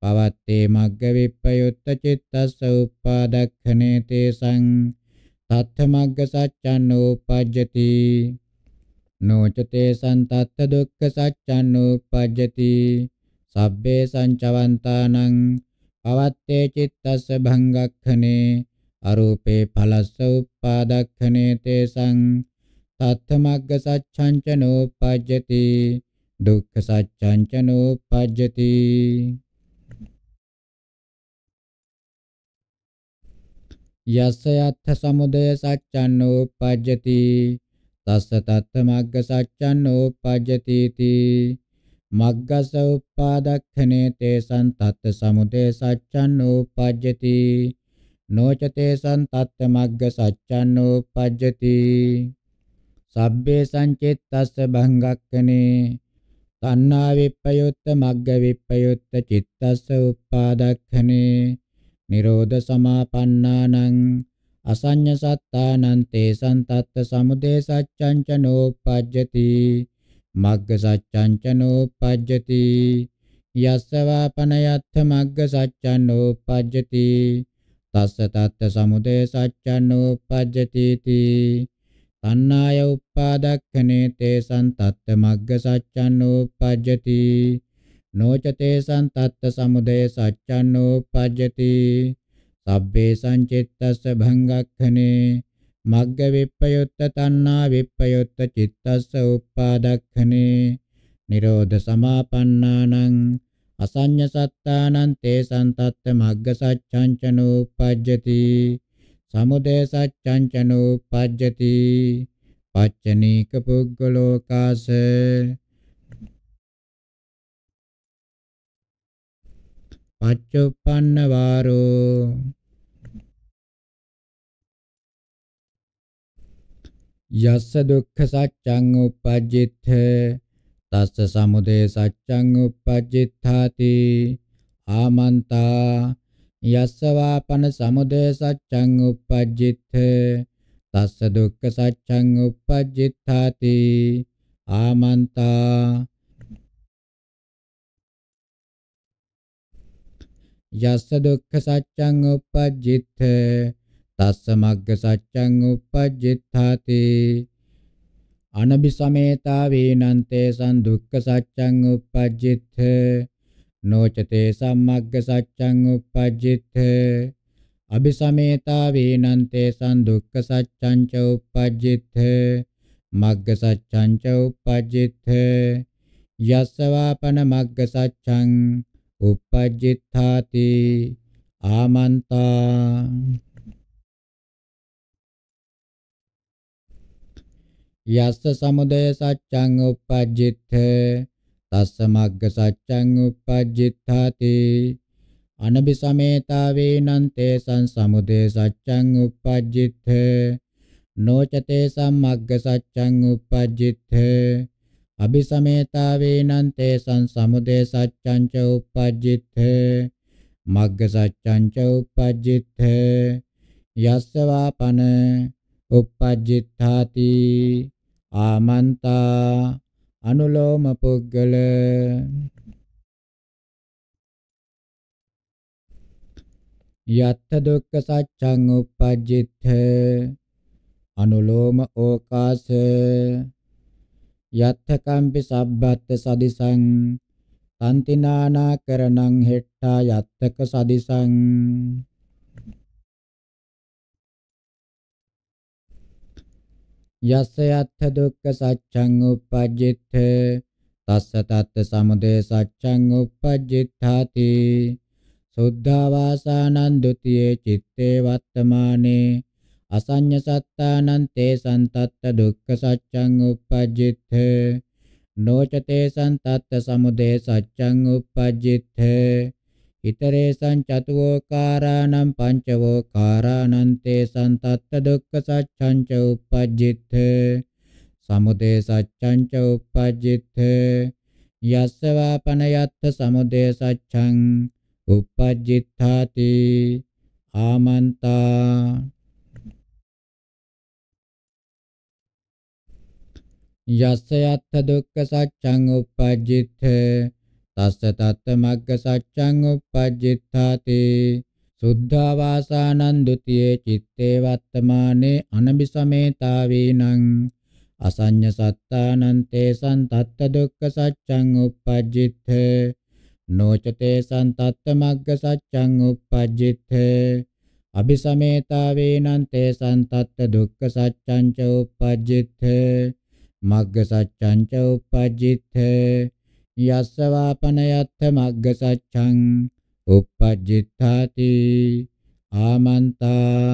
පවත්තේ මග්ග විප්පයුත්ත චිත්තස්ස උප්පාදක්ඛනේ තේසං තත්ත මග්ග සත්‍යං නෝපජ්ජති නොචතේ සන්තත්ත දුක්ඛ සච්ඡන් උප්පජ්ජති සබ්බේ සංචවන්තානං පවත්තේ චිත්තස්ස භංගක්ඛනේ අරූපේ ඵලස්ස උප්පාදක්ඛනේ තේසං තත්ත මග්ග සච්ඡං ච නෝපජ්ජති දුක්ඛ සච්ඡං ච නෝපජ්ජති යස්ස යත්ථ සමුදය සච්ඡන් නෝපජ්ජති තස්ස තත්ත මග්ගසච්ඡන් උපජ්ජතිති මග්ගස උප්පාදක්ඛනේ තේසං තත්ත සමුදේ සච්ඡන් උපජ්ජති නොච තේසං තත්ත මග්ගසච්ඡන් උපජ්ජති සබ්බේ සංචිත්තස්ස භංගක්ඛනේ තණ්හා විප්පයුත්ත මග්ග විප්පයුත්ත චිත්තස්ස උප්පාදක්ඛනේ නිරෝධ සමාපන්නානං අසඤ්ඤ සත්තානං තේසං තත්ත සමුදේ සච්ඡං ච නෝපජ්ජති මග්ග සච්ඡං ච නෝපජ්ජති යස්ස වාපනයත්ථ මග්ග සච්ඡං නෝපජ්ජති තස්ස තත්ත සමුදේ සච්ඡං නෝපජ්ජති තී තණ්හාය උප්පාදක්ඛනේ තේසං තත්ත මග්ග සච්ඡං නෝපජ්ජති නොච තේසං තත්ත සමුදේ සච්ඡං නෝපජ්ජති තබ්බේ සංචිත්තස්ස භංගක්ඛනේ මග්ග විප්පයුත්ත තණ්හා විප්පයුත්ත චිත්තස්ස උප්පාදක්ඛනේ නිරෝධ සමාපන්නානං අසඤ්ඤ සත්තානං තේ සන්තත්ත මග්ග සච්ඡං චනෝපජ්ජති සමුදය සච්ඡං චනෝපජ්ජති පච්චනීක පුග්ගලෝකාසේ පච්චුප්පන්න වාරෝ යස්ස දුක්ඛ සත්‍යං උපජ්ජිත තස්ස සමුදය සත්‍යං උපජ්ජිතාති ආමන්තා යස්ස වාපන සමුදය සත්‍යං උපජ්ජිත තස්ස දුක්ඛ සත්‍යං උපජ්ජිතාති ආමන්තා යස්ස දුක්ඛ සත්‍යං උපජ්ජිත තස්ස මග්ග සත්‍යං උපජ්ජිතාති අනබි සමේතා වේනන්තේ සං දුක්ඛ සත්‍යං උපජ්ජිත නොචතේ සම්මග්ග සත්‍යං උපජ්ජිත අபிසමේතා වේනන්තේ සං දුක්ඛ සත්‍යං ච උපජ්ජිත මග්ග සත්‍යං ච උපජ්ජිත යස්සවාපන මග්ග සත්‍යං uppajjitthāti āmantā යස්ස සමුදය සච්ඡං uppajjitt තස්ස මග්ග සච්ඡං uppajjitthāti අනබි සමේතා වේනන්තේ සං සමුදය සච්ඡං uppajjitt නොචතේ සම්මග්ග සච්ඡං uppajjitt අபிසමේතා වේනන්තේ සංසමුදේ සච්ඡං ච uppajjithe මග්ග සච්ඡං ච uppajjithe යස්ස වාපන uppajjitthati ආමන්තා අනුලෝම පුද්ගල යත්ත දුක්ඛ සත්‍යං uppajjitth අනුලෝම ඕකාස යත්තකම්පි සබ්බත්ත සදිසං තන්තිනානා කරණං හෙට්ටා යත්තක සදිසං යස්ස යත්ථ දුක්ඛ සත්‍යං උපජ්ජිත තස්ස තත් සමුදය සත්‍යං උපජ්ජිතාති සුද්ධා වාසානන්දුතියේ චිත්තේ වත්තමානේ අසඤ්ඤ සත්තානං තේ සන්තත්ත දුක්ඛ සත්‍යං උප්පජ්ජිත නොචතේ සන්තත්ත සමුදය සත්‍යං උප්පජ්ජිත ඉතරේසං චතුෝකාරාණං පංචවෝකාරාණං තේ සන්තත්ත දුක්ඛ සත්‍යං ච උප්පජ්ජිත සමුදය සත්‍යං ච උප්පජ්ජිත යස්සවාපනයත්ත සමුදය සත්‍යං උප්පජ්ජිත්තාති ආමන්තා යස්ස යත්ත දුක්ඛ සත්‍යං උප්පජ්ජිත තස්ස තත්ත මග්ග සත්‍යං උප්පජ්ජිතාති සුද්ධා වාසානං ဒ ුතියේ චitte වත්තමානේ අනබිසමේතාවීනං අසඤ්ඤ සත්තානං තේසං තත්ත දුක්ඛ සත්‍යං උප්පජ්ජිත නොචතේ සන්තත්ත මග්ග සත්‍යං උප්පජ්ජිත අபிසමේතාවේනං තේසං තත්ත දුක්ඛ සත්‍යං ච උප්පජ්ජිත මග්ග සච්ඡං ච uppajjithe යස්ස වාපනයත්ථ මග්ග සච්ඡං uppajjitthati ආමන්තා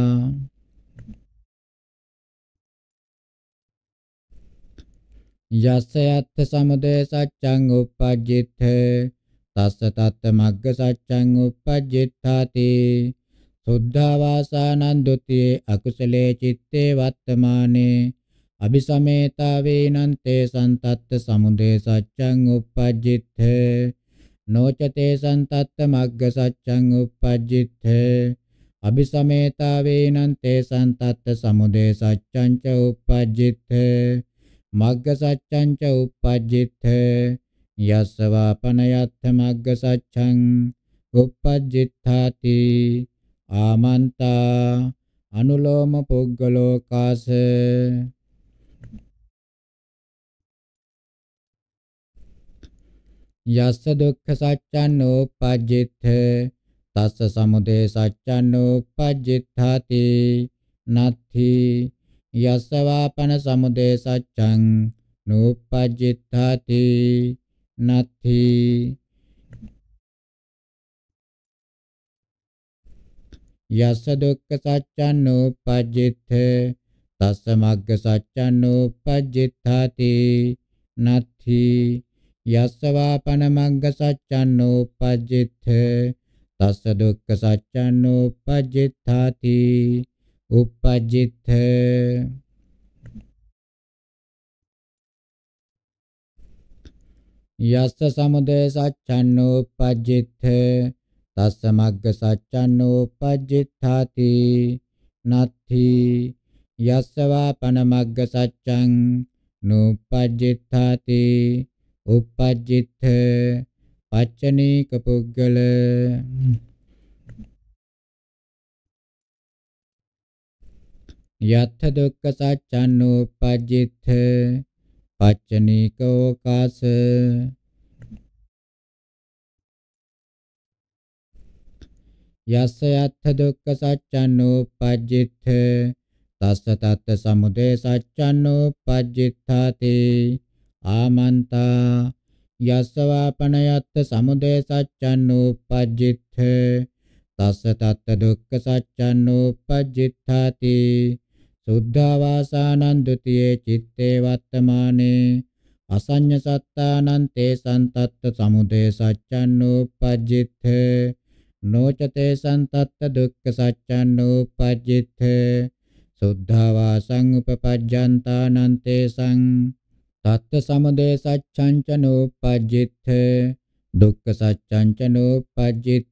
යස්ස යත්ථ සමුදය සච්ඡං uppajjithe තස්ස තත්ත මග්ග සච්ඡං uppajjitthati සුද්ධාවාසානන් ဒ ුතියේ අකුසලේ චitte වත්තමානේ අபிසමේතා වේනන්තේ සන්තත්ත සමුදේ සච්ඡං uppajjitte නොචතේ සන්තත්ත මග්ග සච්ඡං uppajjitte අபிසමේතා වේනන්තේ සන්තත්ත සමුදේ සච්ඡං ච uppajjitte මග්ග සච්ඡං ච uppajjitte යස්සවාපනයත්ථ මග්ග සච්ඡං uppajjitthati ආමන්තා අනුලෝම පුග්ගලෝකාස යස්ස දුක්ඛ සත්‍යන්නෝ පජ්ජිත්ථ තස්ස සමුදය සත්‍යන්නෝ පජ්ජිත්ථති නත්ථි යස්ස වාපන සමුදය සත්‍යං නෝපජ්ජිත්ථති නත්ථි යස්ස දුක්ඛ සත්‍යන්නෝ පජ්ජිත්ථ තස්ස මග්ග සත්‍යන්නෝ පජ්ජිත්ථති නත්ථි යස්සවාපන මග්ග සච්ඡන්නෝ උපජ්ජිත තස්ස දුක්ඛ සච්ඡන්නෝ උපජ්ජිතාති උපජ්ජිත යස්ස සමුදය සච්ඡන්නෝ උපජ්ජිත තස්ස මග්ග සච්ඡන්නෝ උපජ්ජිතාති නත්ථි යස්ස වාපන මග්ග සච්ඡං නූපජ්ජිතාති uppajjitth පච්චනීක පුද්ගල යත්ථ දුක්ඛ සත්‍යනුපජ්ජිත පච්චනීකෝ කාස යස්ස යත්ථ දුක්ඛ සත්‍යනුපජ්ජිත තස්ස තත්ත සමුදය සත්‍යනුපජ්ජිතාතේ ආමන්තා යස්සවාපනයත්ත සමුදය සච්චන්නෝපජ්ජිත්ථ තස්ස තත්ත දුක්ඛ සච්චන්නෝපජ්ජිත්ථාති සුද්ධවාසානන්දුතියේ චිත්තේ වත්තමානේ අසඤ්ඤ සත්තානන්තේ සන්තත්ත සමුදය සච්චන්නෝපජ්ජිත්ථ නොචතේ සන්තත්ත දුක්ඛ සච්චන්නෝපජ්ජිත්ථ සුද්ධවාසං උපපජ්ජන්තානන්තේ සං තත්ත සමුදය සච්ඡං ච නෝපජ්ජිත දුක්ඛ සච්ඡං ච නෝපජ්ජිත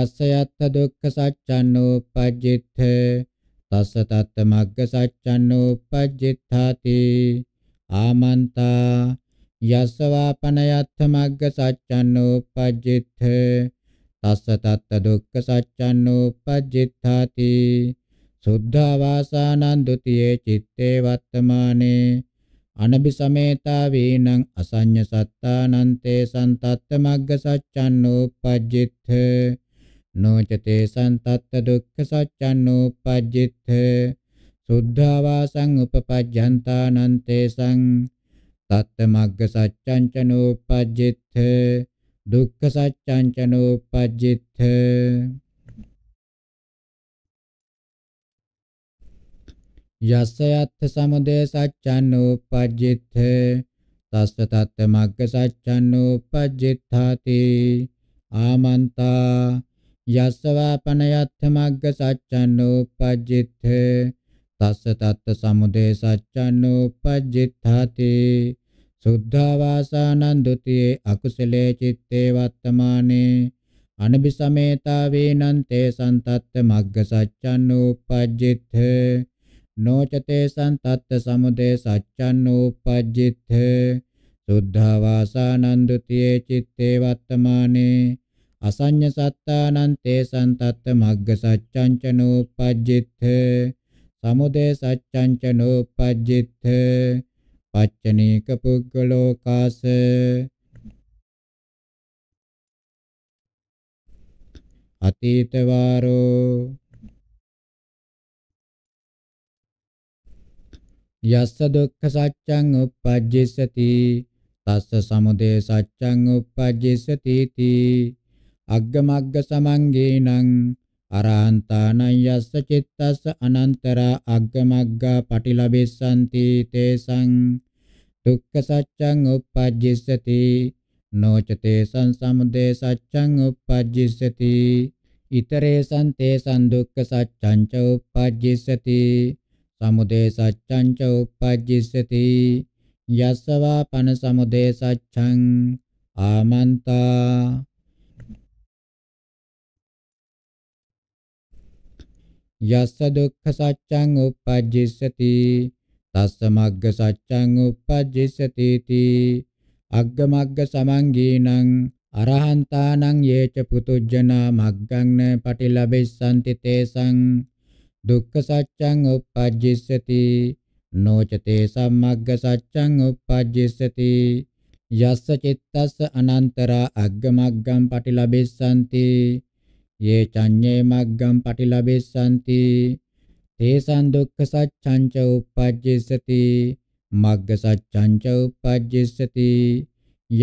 යස්ස යත්ත දුක්ඛ සච්ඡං නෝපජ්ජිත තස්ස තත්ත මග්ග සච්ඡං නෝපජ්ජිතාති ආමන්තා යස්ස වාපන යත්ත මග්ග සච්ඡං නෝපජ්ජිත තස්ස තත්ත දුක්ඛ සච්ඡං නෝපජ්ජිතාති සුද්ධවාසානං ဒ ුතියේ චitte වත්තමානේ අනබිසමේතා වේනං අසඤ්ඤ සත්තානන්තේ සන්තත්ත මග්ග සච්ඡන්නෝපජ්ජිත්ථ නොචතේ සන්තත්ත දුක්ඛ සච්ඡන්නෝපජ්ජිත්ථ සුද්ධවාසං උපපජ්ජන්තානන්තේ සං තත්ත මග්ග සච්ඡං චනෝපජ්ජිත්ථ දුක්ඛ සච්ඡං චනෝපජ්ජිත්ථ යස්ස යත්ථ සමුදය සච්ඡන් උපජ්ජිත්ථ තස්ස තත්ත මග්ග සච්ඡන් උපජ්ජිත්ථාති ආමන්තා යස්ස වාපන යත්ථ මග්ග සච්ඡන් උපජ්ජිත්ථ තස්ස තත්ත සමුදය සච්ඡන් උපජ්ජිත්ථාති සුද්ධා වාසානන්දුතියේ අකුසලේ චිත්තේ වත්තමානේ අනබිසමේතා වේනන්තේ සන්තත්ත මග්ග සච්ඡන් උපජ්ජිත්ථ නොචතේ සන්තත්ත සමුදේ සච්ඡන් උපජ්ජිත සුද්ධා වාසානන්දුතියේ චිත්තේ වත්තමානේ අසඤ්ඤ සත්තානන්තේ සන්තත්ත මග්ග සච්ඡං ච නෝපජ්ජිත සමුදේ සච්ඡං ච නෝපජ්ජිත පච්චනීක පුග්ගලෝ කාස අතීත වාරෝ යස්ස දුක්ඛ සත්‍යං uppajjissati තස්ස සමුදය සත්‍යං uppajjissati ති අග්ගමග්ග සමංගේනං අරහන්තානං යස්ස චිත්තස්ස අනන්තරා අග්ගමග්ගා පටිලබෙස්සන්ති තේසං දුක්ඛ සත්‍යං uppajjissati නොචතේ සංසමුදය සත්‍යං uppajjissati ඉතරේ සන්තේ සන්දුක්ඛ සත්‍යං ච uppajjissati සමුදේ සච්ඡං ච uppajjissati යස්සවා පන සමුදේ සච්ඡං ආමන්තා යස්ස දුක්ඛ සත්‍යං uppajjissati තස්ස මග්ග සත්‍යං uppajjissati ති අග්ග මග්ග සමංගීනං අරහන්තානං යේච පුතුජ්ජනා මග්ගං න පටිලබෙස්සන්ති තේසං දුක්ඛ සත්‍යං uppajjissati නොචතේ සම්මග්ග සත්‍යං uppajjissati යස්ස චිත්තස්ස අනන්තරා අග්ගමග්ගම් පටිලබෙස්සanti යේ චඤ්ඤේ මග්ගම් පටිලබෙස්සanti තේසං දුක්ඛ සත්‍යං ච uppajjissati මග්ග සත්‍යං ච uppajjissati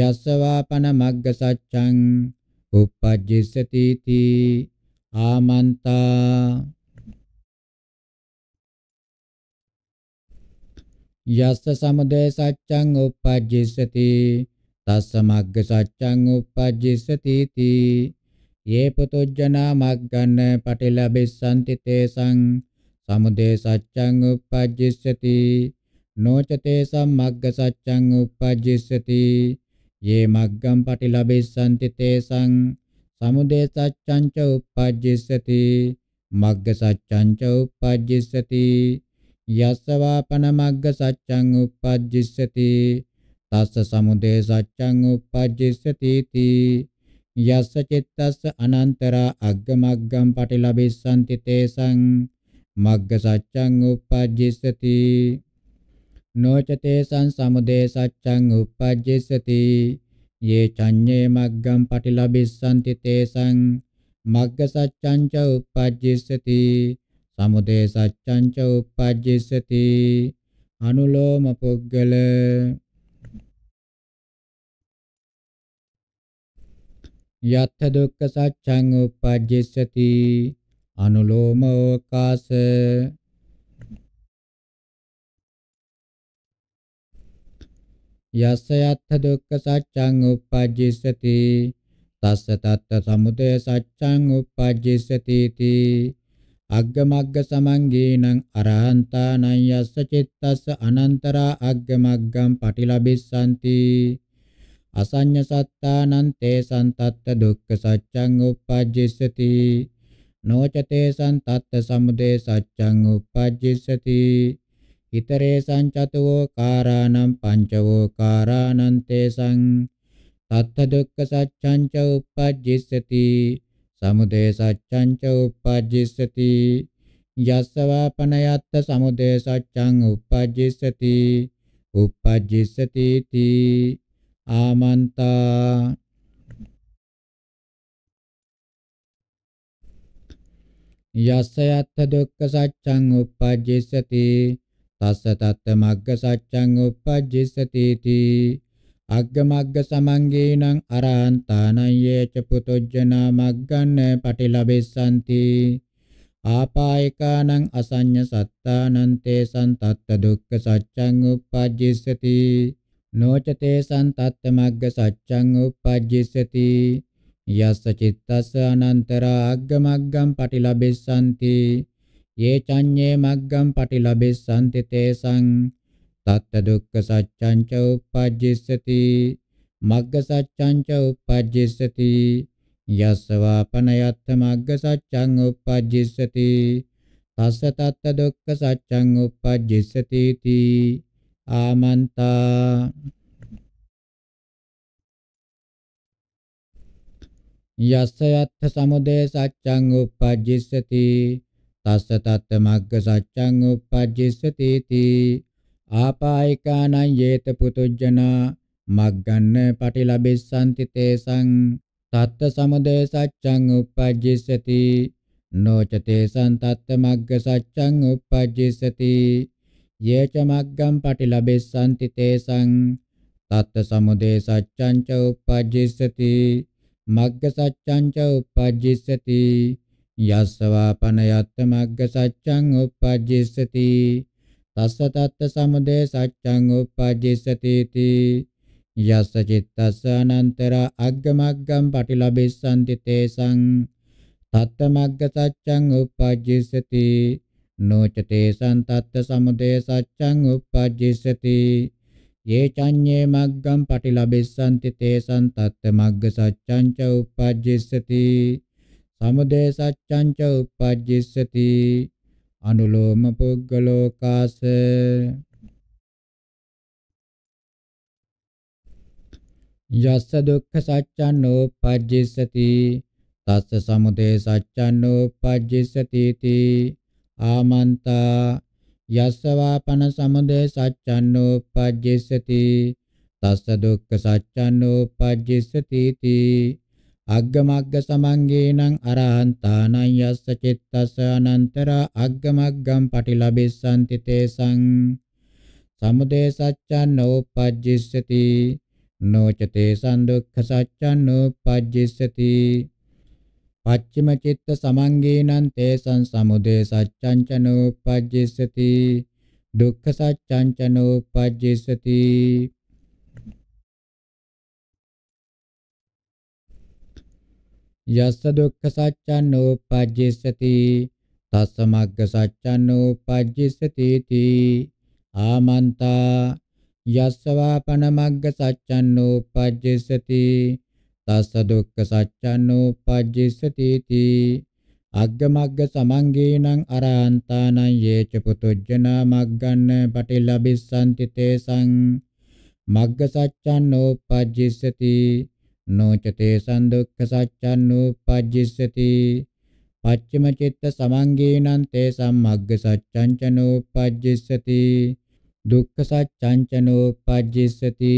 යස්ස වාපන මග්ග සත්‍යං uppajjissati ති ආමන්තා යස්ස සමුදය සච්ඡං uppajjissati තස්ස මග්ග සච්ඡං uppajjissati තී යේ පුතුජනා මග්ගන්න පටිලබෙස්සන්ති තේසං සමුදය සච්ඡං uppajjissati නොචතේ සම්මග්ග සච්ඡං uppajjissati යේ මග්ගම් පටිලබෙස්සන්ති තේසං සමුදය සච්ඡං ච uppajjissati මග්ග සච්ඡං ච uppajjissati යස්සවාපන මග්ග සච්ඡං උප්පජ්ජිස්සති තස්ස සමුදය සච්ඡං උප්පජ්ජිස්සති තී යස්ස චිත්තස්ස අනන්තරා අග්ගමග්ගම් පටිලබිස්සන්ති තේසං මග්ග සච්ඡං උප්පජ්ජිස්සති නොච තේසං සමුදේ සච්ඡං උප්පජ්ජිස්සති යේ චඤ්ඤේ මග්ගම් පටිලබිස්සන්ති තේසං මග්ග සච්ඡං ච උප්පජ්ජිස්සති සමුදේ සච්ඡං ච uppajjissati අනුලෝම පුද්ගල යත්ථ දුක්ඛ සච්ඡං uppajjissati අනුලෝම ඕකාස යස්ස යත්ථ දුක්ඛ සච්ඡං uppajjissati තස්ස තත්ත සමුදය සච්ඡං uppajjissati තී අග්ගමග්ග සමංගේනං අරහන්තානං යස්ස චිත්තස්ස අනන්තරා අග්ගමග්ගම් පටිලබිස්සanti අසඤ්ඤ සත්තානං තේසං තත්ත දුක්ඛ සත්‍යං උප්පජ්ජිස්සති නොච තේසං තත්ත සමුදය සත්‍යං උප්පජ්ජිස්සති ිතරේසං චතවෝ කාරාණං පංචවෝ කාරාණං තේසං තත්ත දුක්ඛ සත්‍යං ච උප්පජ්ජිස්සති සමුදේ සච්ඡං ච uppajjissati යස්සවාපනයත්ත සමුදේ සච්ඡං uppajjissati uppajjissati ti ආමන්තා යස්ස යත්ත දුක්ඛ සත්‍යං uppajjissati තස්ස තත්ත මග්ග සත්‍යං uppajjissati ti අග්ගමග්ග සමංගේනං අරහන්තානං යේච පුතොජ්ජනා මග්ගන්න පටිලබෙස්සanti ආපායකානං අසඤ්ඤ සත්තානං තේසං තත්ත දුක්ඛ සත්‍යං උප්පජ්ජිස්සති නොච තේසං තත්ත මග්ග සත්‍යං උප්පජ්ජිස්සති යස්ස චිත්තස්ස අනන්තරා අග්ගමග්ගම් පටිලබෙස්සanti යේ චඤ්ඤේ මග්ගම් පටිලබෙස්සanti තේසං තත්ත දුක්ඛ සත්‍යං ච උපජ්ජිස්සති මග්ග සත්‍යං ච උපජ්ජිස්සති යස්සවාපනයත්ත මග්ග සත්‍යං උපජ්ජිස්සති තස්ස තත්ත දුක්ඛ සත්‍යං උපජ්ජිස්සති තී ආමන්තා යස්ස යත්ථ සමුදය සත්‍යං උපජ්ජිස්සති තස්ස තත්ත මග්ග සත්‍යං උපජ්ජිස්සති තී ආපායිකානං යේත පුතුජ්ජනා මග්ගන්න පටිලබෙස්සන්ති තේසං තත්ත සමුදය සච්ඡං uppajjissati නොච තේසං තත්ත මග්ග සච්ඡං uppajjissati යේච මග්ගම් පටිලබෙස්සන්ති තේසං තත්ත සමුදය සච්ඡං ච uppajjissati මග්ග සච්ඡං ච uppajjissati යස්සවාපන යත්ත මග්ග සච්ඡං uppajjissati තස්ස තත්ත සමුදය සච්ඡං උප්පජ්ජිසතිති යස්ස චිත්තස්ස අනන්තර අග්ගමග්ගම් පටිලබෙස්සන්ති තේසං තත්ත මග්ග සච්ඡං උප්පජ්ජිසති නොච තේසං තත්ත සමුදය සච්ඡං උප්පජ්ජිසති යේ චඤ්ඤේ මග්ගම් පටිලබෙස්සන්ති තේසං තත්ත මග්ග සච්ඡං ච උප්පජ්ජිසති සමුදය සච්ඡං ච උප්පජ්ජිසති අනුලෝම පුග්ගලෝකාස යස්ස දුක්ඛ සත්‍යන්නෝ පජ්ජිස්සති තස්ස සමුදය සත්‍යන්නෝ පජ්ජිස්සති තී ආමන්තා යස්ස වාපන සමුදය සත්‍යන්නෝ පජ්ජිස්සති තස්ස දුක්ඛ සත්‍යන්නෝ පජ්ජිස්සති තී අග්ගමග්ග සමංගේනං අරහන්තානං යස්ස චිත්තස්ස අනන්තර අග්ගමග්ගම් පටිලබෙස්සන්ති තේසං සමුදය සච්ඡන් නෝපජ්ජිස්සති නෝචතේ සන්දුක්ඛ සච්ඡන් නෝපජ්ජිස්සති පච්චිම චිත්ත සමංගේනං තේසං සමුදය සච්ඡං ච නෝපජ්ජිස්සති දුක්ඛ සච්ඡං ච නෝපජ්ජිස්සති යස්ස දුක්ඛ සත්‍යං උපජ්ජිස්සති තස්ස මග්ග සත්‍යං උපජ්ජිස්සති තී ආමන්තා යස්ස වාපන මග්ග සත්‍යං උපජ්ජිස්සති තස්ස දුක්ඛ සත්‍යං උපජ්ජිස්සති තී අග්ගමග්ග සමංගේනං අරහන්තානං යේච පුතුජ්ජනා මග්ගන්න පටිලබිස්සන්ති තේසං මග්ග සච්ඡන්නෝපජ්ජිස්සති නොචතේ සන්දුක්ඛ සච්ඡන්නුපජ්ජිස්සති පච්චම චිත්ත සමංගේනං තේ සම්මග්ග සච්ඡං චනෝපජ්ජිස්සති දුක්ඛ සච්ඡං චනෝපජ්ජිස්සති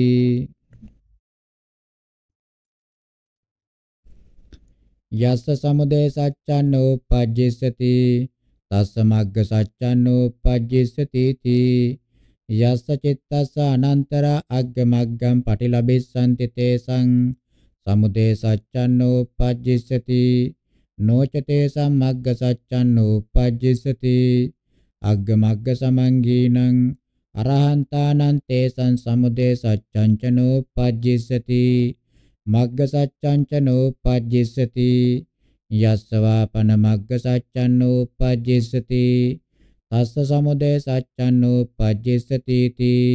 යස්ස සමුදය සච්ඡං උපජ්ජිස්සති තස්ස මග්ග සච්ඡං උපජ්ජිස්සති තී යස්ස චිත්තස්ස අනන්තර අග්ග මග්ගම් පටිලබිස්සන්ති තේසං සමුදේ සච්ඡන් උපජ්ජිස්සති නොචතේ සම්මග්ග සච්ඡන් උපජ්ජිස්සති අග්ග මග්ග සමංගීනං අරහන්තානං තේසං සමුදේ සච්ඡං චනෝ පජ්ජිස්සති මග්ග සච්ඡං චනෝ පජ්ජිස්සති යස්සවාපන මග්ග සච්ඡං උපජ්ජිස්සති තස්ස සමුදේ සච්ඡං උපජ්ජිස්සති තී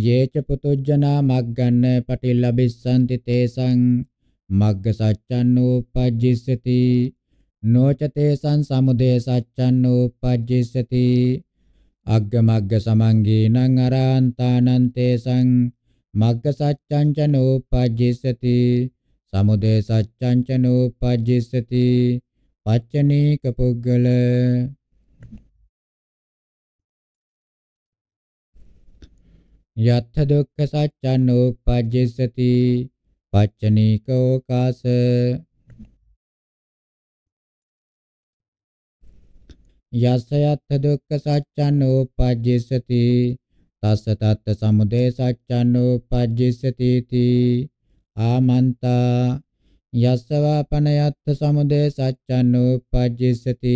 යේච පුතුජ්ජනා මග්ගන්න පටිල්ලබිස්සන්ති තේසං මග්ග සච්ඡන්නෝපජ්ජිස්සති නොච තේසං සමුදය සච්ඡන්නෝපජ්ජිස්සති අග්ග මග්ග සමංගීනං අරහන්තානං තේසං මග්ග සච්ඡං ච නෝපජ්ජිස්සති සමුදය සච්ඡං ච නෝපජ්ජිස්සති පච්චනීක පුද්ගල යත්ථ දුක්ඛ සත්‍යං උපජ්ජති පච්චනීකෝ කාස යස්ස යත්ථ දුක්ඛ සත්‍යං උපජ්ජති තස්ස තත්ත සමුදය සත්‍යං උපජ්ජති තී ආමන්තා යස්ස වාපන යත්ථ සමුදය සත්‍යං උපජ්ජති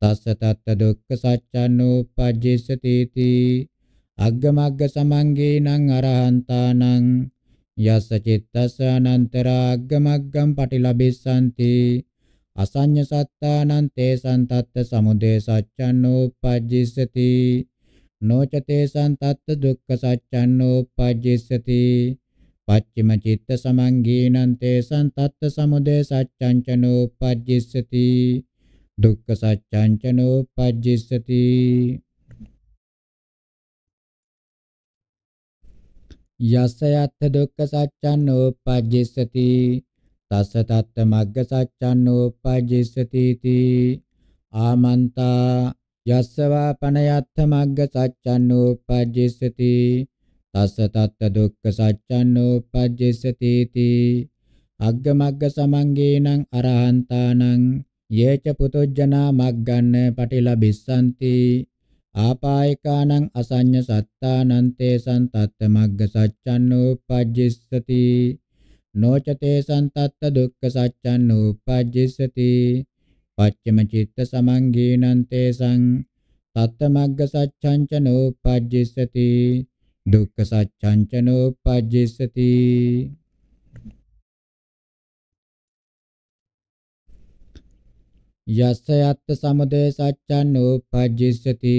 තස්ස තත්ත දුක්ඛ සත්‍යං උපජ්ජති තී අග්ගමග්ග සමංගේ නං අරහන්තානං යස්ස චිත්තස අනන්තරා අග්ගමග්ගම් පටිලබිස්සanti අසඤ්ඤ සත්තානං තේසං තත්ත සමුදය සච්ඡන්නෝ උපජ්ජිස්සති නොච තේසං තත්ත දුක්ඛ සච්ඡන්නෝ උපජ්ජිස්සති පච්චිම චිත්ත සමංගීනං තේසං තත්ත සමුදය සච්ඡං චනෝ උපජ්ජිස්සති දුක්ඛ සච්ඡං චනෝ උපජ්ජිස්සති යස්ස යත්ථ දුක්ඛ සත්‍යං උපජ්ජිස්සති තස්ස තත්ත මග්ග සත්‍යං උපජ්ජිස්සති තී ආමන්තා යස්සවා පනයත්ථ මග්ග සත්‍යං උපජ්ජිස්සති තස්ස තත්ත දුක්ඛ සත්‍යං උපජ්ජිස්සති තී අග්ග මග්ග සමංගේනං අරහන්තානං යේච පුතොජ්ජනා මග්ගන්න පටිලබිස්සන්ති ආපායකානං අසඤ්ඤ සත්තානං තේසං තත්ත මග්ග සච්ඡන් උපජ්ජිස්සති නොච තේසං තත්ත දුක්ඛ සච්ඡන් උපජ්ජිස්සති පච්චම චිත්ත සමංගීනං තේසං තත්ත මග්ග සච්ඡං ච නෝපජ්ජිස්සති දුක්ඛ සච්ඡං ච නෝපජ්ජිස්සති යස්ස යත්ත සමුදය සච්ඡන් උපජ්ජිස්සති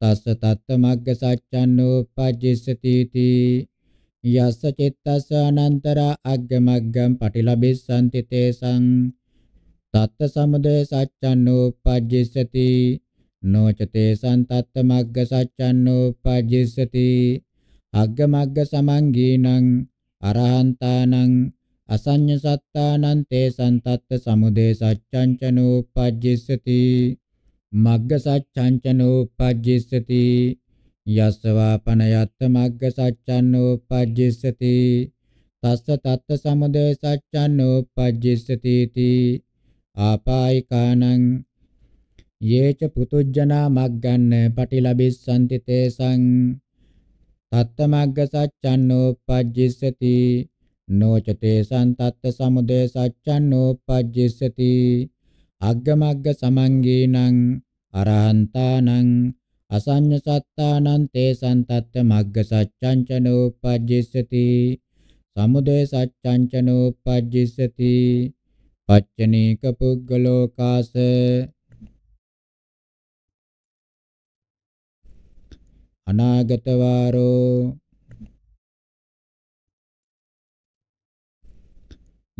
තස්ස තත්ත මග්ග සච්ඡන් උපජ්ජිස්සති තී යස්ස චිත්තස්ස අනන්තර අග්ගමග්ගම් පටිලබිස්සන්ති තේසං තත්ත සමුදය සච්ඡන් උපජ්ජිස්සති නොච තේසං තත්ත මග්ග සච්ඡන් උපජ්ජිස්සති අග්ගමග්ග සමංගීනං අරහන්තානං අසඤ්ඤ සත්තානං තේසං තත්ත සමුදේ සච්ඡං චනෝපජ්ජිස්සති මග්ග සච්ඡං චනෝපජ්ජිස්සති යස්සවාපන යත්ත මග්ග සච්ඡන්නෝපජ්ජිස්සති තස්ස තත්ත සමුදය සච්ඡන්නෝපජ්ජිස්සති තී ආපායිකානං යේච පුතුජ්ජනා මග්ගන්න පටිලබිස්සන්ති තේසං තත්ත මග්ග සච්ඡන්නෝපජ්ජිස්සති නෝචතේ සන්තත්ත සමුදය සච්ඡන්නෝ පජ්ජිස්සති අග්ගමග්ග සමංගීනං අරහන්තානං අසඤ්ඤ සත්තානං තේ සන්තත්ත මග්ග සච්ඡං චනෝ පජ්ජිස්සති සමුදය සච්ඡං චනෝ පජ්ජිස්සති පච්චනීක පුග්ගලෝ කාස අනාගත වාරෝ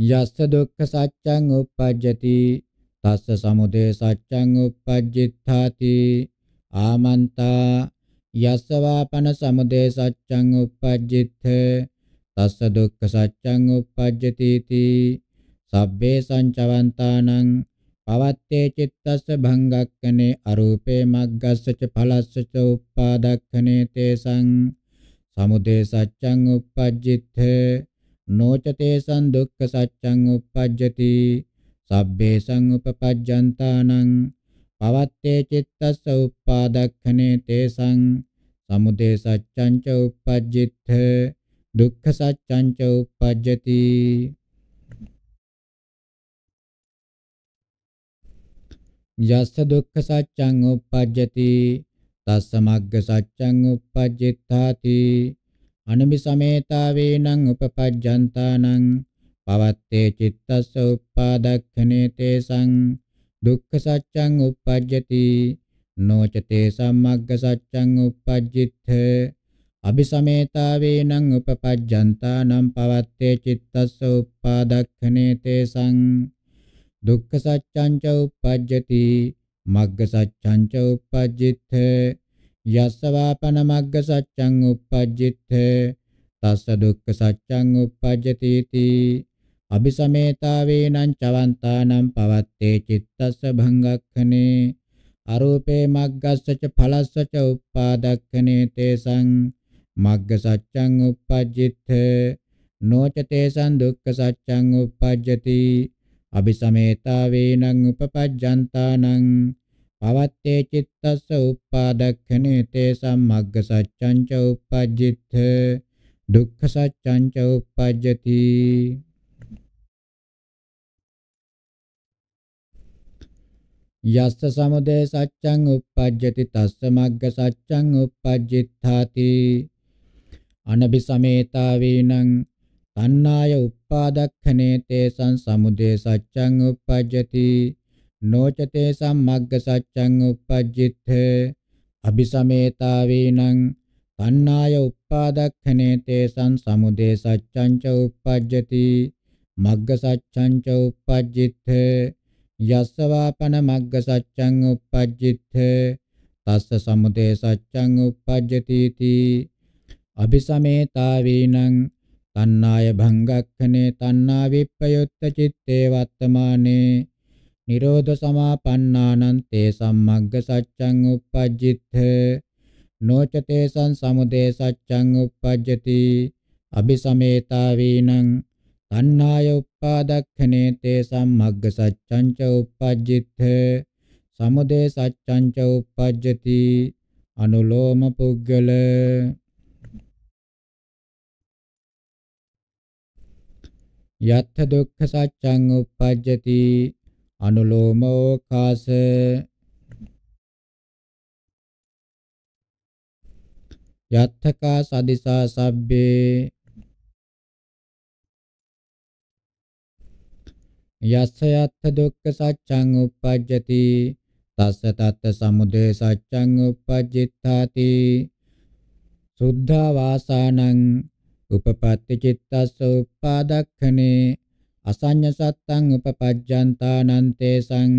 යස්ස දුක්ඛ සත්‍යං uppajjati තස්ස සමුදය සත්‍යං uppajjitthati ආමන්තා යස්ස වාපන සමුදය සත්‍යං uppajjitth තස්ස දුක්ඛ සත්‍යං uppajjati ති සබ්බේ සංචවන්තානං පවත්තේ චිත්තස්ස භංගක්කනේ අරූපේ මග්ගස්ස ච ඵලස්ස ච uppadakkane තේසං සමුදය සත්‍යං uppajjitth නොචතේ සන්දුක්ඛ සත්‍යං uppajjati සබ්බේ සංඋපපජ්ජන්තානං පවත්තේ චිත්තස්ස උප්පාදක්ඛනේ තේසං සමුදේ සත්‍යං ච uppajjitte දුක්ඛ සත්‍යං ච uppajjati යස්ස දුක්ඛ සත්‍යං uppajjati තස්ස මග්ග සත්‍යං uppajjitthati අනමි සමේතා වේනං උපපජ්ජන්තානං පවත්තේ චිත්තස්ස උප්පාදක්ඛනේ තේසං දුක්ඛ සත්‍යං උප්පජ්ජති නොචතේ සම්මග්ග සත්‍යං උප්පජ්ජිත්ථ අபிසමේතා වේනං උපපජ්ජන්තානම් පවත්තේ චිත්තස්ස උප්පාදක්ඛනේ තේසං දුක්ඛ සත්‍යං ච උප්පජ්ජති මග්ග සත්‍යං ච උප්පජ්ජිත්ථ යස්සවාපන මග්ග සච්ඡං uppajjitte තස්ස දුක්ඛ සච්ඡං uppajjati ති අபிසමේතා වේනං චවන්තානම් පවත්තේ චිත්තස්ස භංගක්ඛනේ අරූපේ මග්ගස්ස ච ඵලස්ස ච uppadakkane තේසං මග්ග සච්ඡං uppajjitte නොච තේසං දුක්ඛ සච්ඡං uppajjati අபிසමේතා වේනං උපපජ්ජන්තානං පවත්තේ චිත්තස්ස උප්පාදක්ඛනේ තේ සම්මග්ග සච්ඡං ච උප්පජ්ජිත දුක්ඛ සච්ඡං ච උප්පජ්ජති යස්ස සමුදය සච්ඡං උප්පජ්ජති තස්ස මග්ග සච්ඡං උප්පජ්ජිත්තාති අනබිසමේතාවීනං තණ්හාය උප්පාදක්ඛනේ තේ සං සමුදය සච්ඡං උප්පජ්ජති නොචතේ සම්මග්ග සච්ඡං uppajjitte අபிසමේතාවේනං තණ්හාය uppādakkhane tesaṃ samudē saccaṃ ca uppajjati magga saccaṃ ca uppajjitte yassa vāpana magga saccaṃ uppajjitte tassa samudē saccaṃ uppajjati ti අபிසමේතාවේනං තණ්හාය භංගක්ඛනේ තණ්හා විප්පයුත්ත චිත්තේ වත්තමානේ නිරෝධ සමාපන්නානං තේ සම්මග්ග සච්ඡං uppajjitte නොචතේසං සමුදේ සච්ඡං uppajjati අபிසමේතා වීනං තණ්හාය උපාදක්ඛනේ තේ සම්මග්ග සච්ඡං ච uppajjitte සමුදේ සච්ඡං ච uppajjati අනුලෝම පුද්ගල යත්ථ දුක්ඛ සත්‍යං uppajjati අනුලෝමෝකාස යත්තකා සදිසා සබ්බේ යස්ස යත්ත දුක්ඛ සත්‍යං uppajjati තස්ස තත්ත සමුදය සත්‍යං uppajjitthati සුද්ධා වාසානං උපපත්ති චිත්තස්ස උපාදක්ඛනේ අසඤ්ඤ සත්තං උපපජ්ජන්තානං තේසං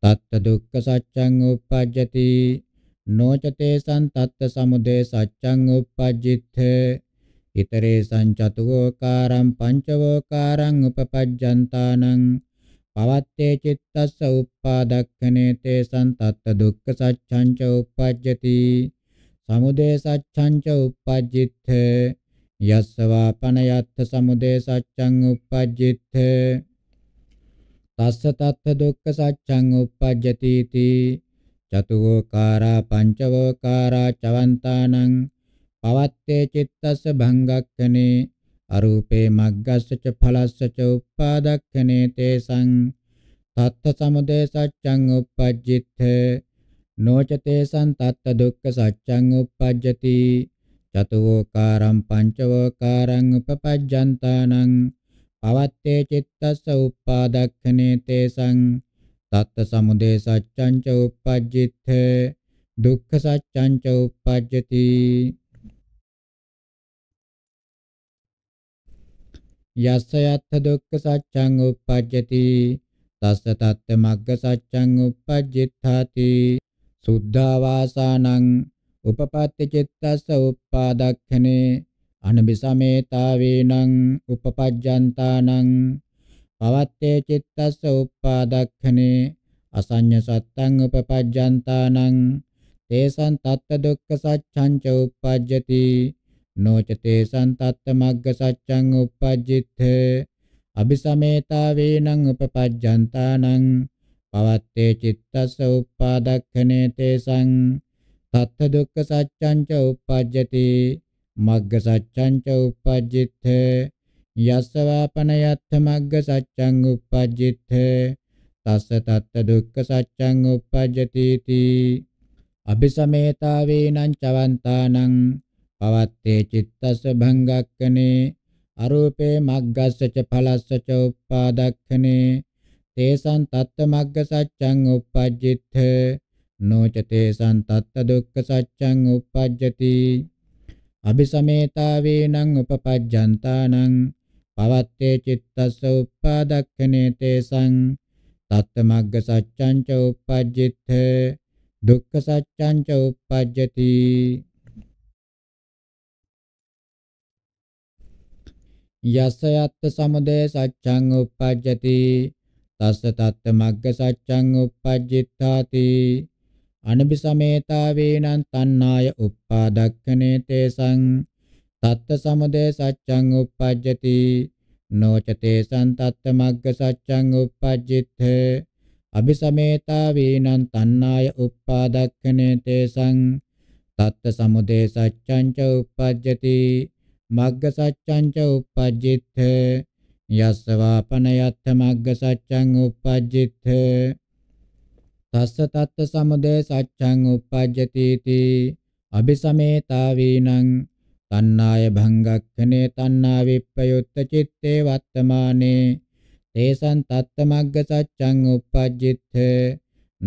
තත්ත දුක්ඛ සත්‍යං උප්පජ්ජති නොචතේ සන්තත්ත සමුදය සත්‍යං උප්පජ්ජිත්ථ ිතරේ සංචතුෝකාරං පංචවෝකාරං උපපජ්ජන්තානං පවත්තේ චිත්තස්ස උප්පාදක්ඛනේ තේ සන්තත්ත දුක්ඛ සත්‍යං ච උප්පජ්ජති සමුදය සත්‍යං ච උප්පජ්ජිත්ථ යස්සවා පනයත්ත සමුදය සච්ඡං uppajjitte තස්ස තත්ත දුක්ඛ සච්ඡං uppajjati ති චතුෝකාරා පංචවෝකාරා චවන්තානං පවත්තේ චිත්තස්ස භංගක්ඛනේ අරූපේ මග්ගස්ස ච ඵලස්ස ච uppadakkane තේසං තත්ත සමුදය සච්ඡං uppajjitte නොච තේසං තත්ත දුක්ඛ සච්ඡං uppajjati චතුෝකාරම් පංචවෝකාරං උපපජ්ජන්තානං පවත්තේ චිත්තස්ස උප්පාදක්ඛනේ තේසං තත්ත සමුදය සච්ඡං ච උප්පජ්ජිත්ථ දුක්ඛ සච්ඡං ච උප්පජ්ජති යස්ස යත්ථ දුක්ඛ සච්ඡං උප්පජ්ජති තස්ස තත්ත මග්ග සච්ඡං උප්පජ්ජිත්තාති සුද්ධාවාසානං උපපත්ති චිත්තස්ස උප්පාදක්ඛනේ අනබිසමේතාවේනං උපපජ්ජන්තානං පවත්තේ චිත්තස්ස උප්පාදක්ඛනේ අසඤ්ඤ සත්තං උපපජ්ජන්තානං තේසං තත්ත දුක්ඛ සච්ඡං ච උප්පජ්ජති නොච තේසං තත්ත මග්ග සච්ඡං උප්පජ්ජිත අபிසමේතා වේනං උපපජ්ජන්තානං පවත්තේ චිත්තස්ස උප්පාදක්ඛනේ තේසං තත්ත දුක්ඛ සත්‍යං ච උප්පජ්ජති මග්ග සත්‍යං ච උප්පජ්ජිත යස්සවාපන යත්ත මග්ග සත්‍යං උප්පජ්ජිත තස්ස තත්ත දුක්ඛ සත්‍යං උප්පජ්ජති තී අபிසමේතාවේනං චවන්තානං පවත්තේ චිත්තස්ස භංගක්කනේ අරූපේ මග්ගස්ස ච ඵලස්ස ච උප්පාදක්ඛනේ තේසං තත්ත මග්ග සත්‍යං උප්පජ්ජිත නොචතේ සන්තත්ත දුක්ඛ සත්‍යං uppajjati අபிසමේතා වේනං උපපජ්ජන්තානං පවත්තේ චිත්තස්ස uppadakkane තේසං තත්ත මග්ග සත්‍යං ච uppajjitte දුක්ඛ සත්‍යං ච uppajjati යස්ස යත්ත සමුදය සත්‍යං uppajjati තස්ස තත්ත මග්ග සත්‍යං uppajjitthati අනබිසමේතාවේනං තණ්හාය උප්පාදක්ඛනේ තේසං තත්ත සමුදය සච්ඡං උප්පජ්ජති නොච තේසං තත්ත මග්ග සච්ඡං උප්පජ්ජිත අபிසමේතාවේනං තණ්හාය උප්පාදක්ඛනේ තේසං තත්ත සමුදය සච්ඡං ච උප්පජ්ජති මග්ග සච්ඡං ච උප්පජ්ජිත යස්සවාපනයත්ත මග්ග සච්ඡං උප්පජ්ජිත තස්ස තත්ත සමුදය සච්ඡං uppajjati ති අபிසමේතාවීනං තණ්හාය භංගක්ඛනේ තණ්හා විප්පයුත්ත චitte වත්තමානේ තේසං තත්ත මග්ග සච්ඡං uppajjitte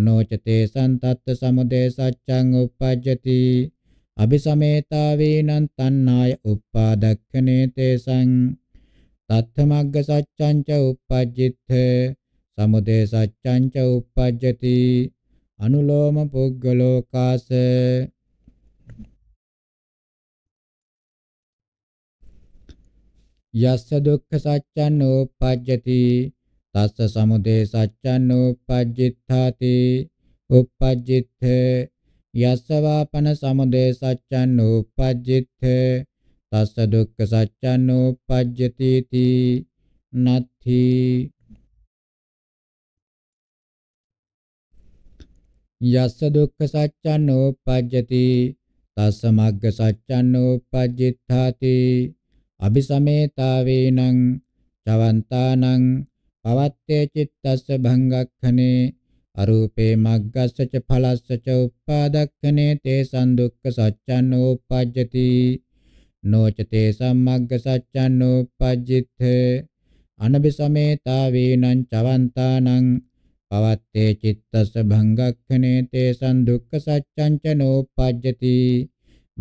නොච තේසං තත්ත සමුදය සච්ඡං uppajjati අபிසමේතාවීනං තණ්හාය uppadakkhane තේසං තත්ත මග්ග සච්ඡං ච uppajjitte සමුදේ සච්ඡං ච uppajjati අනුලෝම පුග්ගලෝ කාස යස්ස දුක්ඛ සත්‍යං uppajjati තස්ස සමුදේ සත්‍යං uppajjitthati uppajjitt යස්ස වාපන සමුදේ සත්‍යං uppajjitt තස්ස දුක්ඛ සත්‍යං uppajjati ති නත්ථි යස්ස දුක්ඛ සත්‍යං උපජ්ජති තස්ස මග්ග සත්‍යං උපජ්ජිත්තාති අபிසමේතාවේනං චවන්තානං පවත්තේ චිත්තස්ස භංගක්ඛනේ අරූපේ මග්ගස්ස ච ඵලස්ස ච උපාදක්ඛනේ තේසං දුක්ඛ සත්‍යං උපජ්ජති නොච තේසං මග්ග සත්‍යං උපජ්ජිත්තේ අනபிසමේතාවේනං චවන්තානං පවත්තේ චිත්තස්ස භංගක්ඛනේ තේසං දුක්ඛ සත්‍යං ච නෝපජ්ජති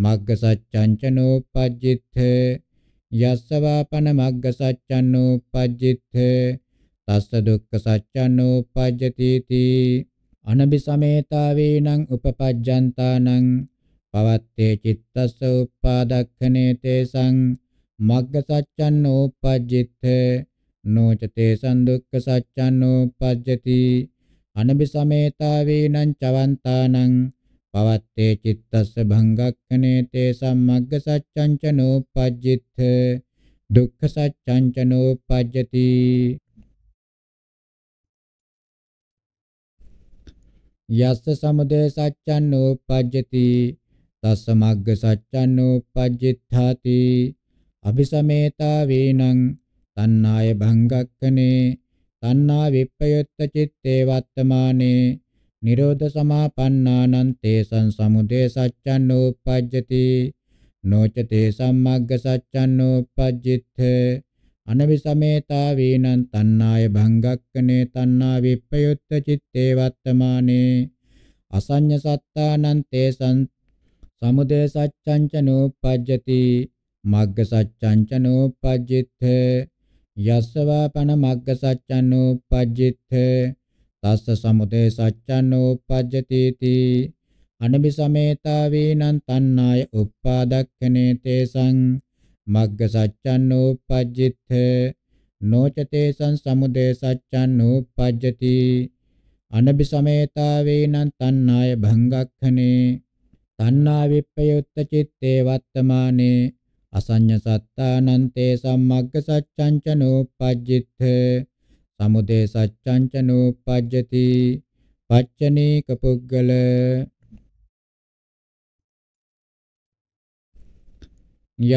මග්ග සත්‍යං ච නෝපජ්ජිත්ථ යස්ස වාපන මග්ග සත්‍යං නෝපජ්ජිත්ථ තස්ස දුක්ඛ සත්‍යං නෝපජ්ජති තී අනබිසමේතාවේනං උපපජ්ජන්තානං පවත්තේ චිත්තස්ස උප්පාදක්ඛනේ තේසං මග්ග සත්‍යං නෝපජ්ජිත්ථ නෝචතේ සන්දුක්ඛ සච්ඡන් උපජ්ජති අනබිසමේතා වේනං චවන්තානං පවත්තේ චිත්තස්ස භංගක්ඛනේ තේ සම්මග්ග සච්ඡං ච නෝපජ්ජිත් දුක්ඛ සච්ඡං ච නෝපජ්ජති යස්ස සමුදය සච්ඡන් නෝපජ්ජති තස්ස මග්ග සච්ඡන් නෝපජ්ජිත්ථාති අபிසමේතා වේනං තණ්හාය භංගක්කනේ තණ්හා විප්පයොත්ත චිත්තේ වත්තමානේ නිරෝධ සමාපන්නානං තේසං සමුදය සච්ඡන්නෝ uppajjati නොචතේ සම්මග්ග සච්ඡන්නෝ uppajjitte අනවිසමේතා වීනං තණ්හාය භංගක්කනේ තණ්හා විප්පයොත්ත චිත්තේ වත්තමානේ අසඤ්ඤ සත්තානං තේසං සමුදය සච්ඡංච නෝපජ්ජති මග්ග සච්ඡංච නෝපජ්ජිතේ යස්සවා පන මග්ග සච්ඡන්නෝ පජ්ජිත්ථ තස්ස සමුදය සච්ඡන්නෝ පජ්ජතිති අනබි සමේතා වීනං තණ්හාය උප්පාදක්ඛනේ තේසං මග්ග සච්ඡන්නෝ පජ්ජිත්ථ නොචතේසං සමුදය සච්ඡන්නෝ පජ්ජති අනබි සමේතා වීනං තණ්හාය භංගක්ඛනේ තණ්හා විප්පයුත්ත චිත්තේ වත්තමානේ අසඤ්ඤ සත්තානන්තේ සම්මග්ග සච්ඡං ච නෝපජ්ජිත සමුදේ සච්ඡං ච නෝපජ්ජති පච්චනීක පුද්ගල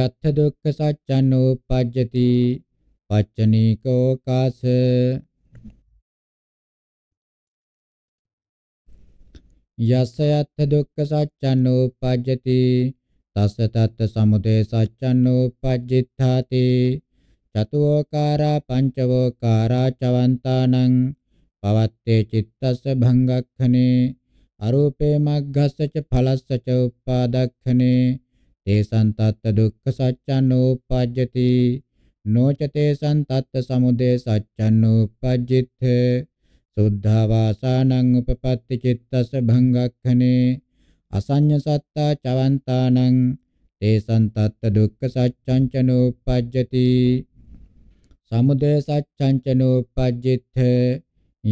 යත්ථ දුක්ඛ සත්‍යං උපජ්ජති පච්චනීකෝ කාස යස්ස යත්ථ දුක්ඛ සත්‍යං උපජ්ජති තස්ස තත්ත සමුදේ සච්ඡන් උපජ්ජිත්තාති චතුෝකාරා පංචවෝකාරා චවන්තානං පවත්තේ චිත්තස්ස භංගක්ඛනේ අරූපේ මග්ගස්ස ච ඵලස්ස ච උපාදක්ඛනේ තේසං තත්ත දුක්ඛ සච්ඡන් උපජ්ජති නොච තේසං තත්ත සමුදේ සච්ඡන් උපජ්ජිත්තේ සුද්ධාවාසානං උපපත්ති චිත්තස්ස භංගක්ඛනේ අසඤ්ඤ සත්තා චවන්තානං තේසං තත්ත දුක්ඛ සත්‍යං චනෝපජ්ජති සමුදය සත්‍යං චනෝපජ්ජිත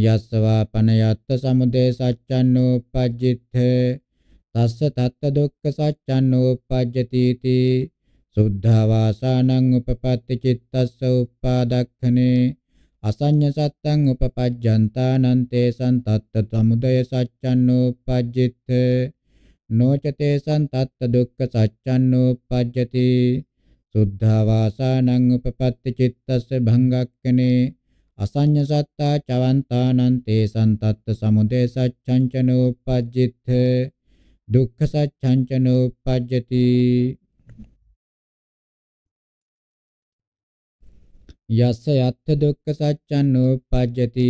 යස්සවා පනයත්ත සමුදය සත්‍යං නෝපජ්ජිත තස්ස තත්ත දුක්ඛ සත්‍යං නෝපජ්ජති තී සුද්ධවාසානං උපපත්ති චිත්තස්ස උපාදක්ඛනේ අසඤ්ඤ සත්තං උපපජ්ජන්තානං තේසං තත්ත සමුදය සත්‍යං නෝපජ්ජිත නෝචතේසං තත්ත දුක්ඛ සච්ඡන්නෝපපජ්ජති සුද්ධා වාසානං උපපත්ති චිත්තස්ස භංගක්කනේ අසඤ්ඤ සත්තා චවන්තානං තේසං තත්ත සමුදය සච්ඡංචනෝපපජ්ජිත් දුක්ඛ සච්ඡංචනෝපපජ්ජති යස්ස යත්ථ දුක්ඛ සච්ඡන්නෝපපජ්ජති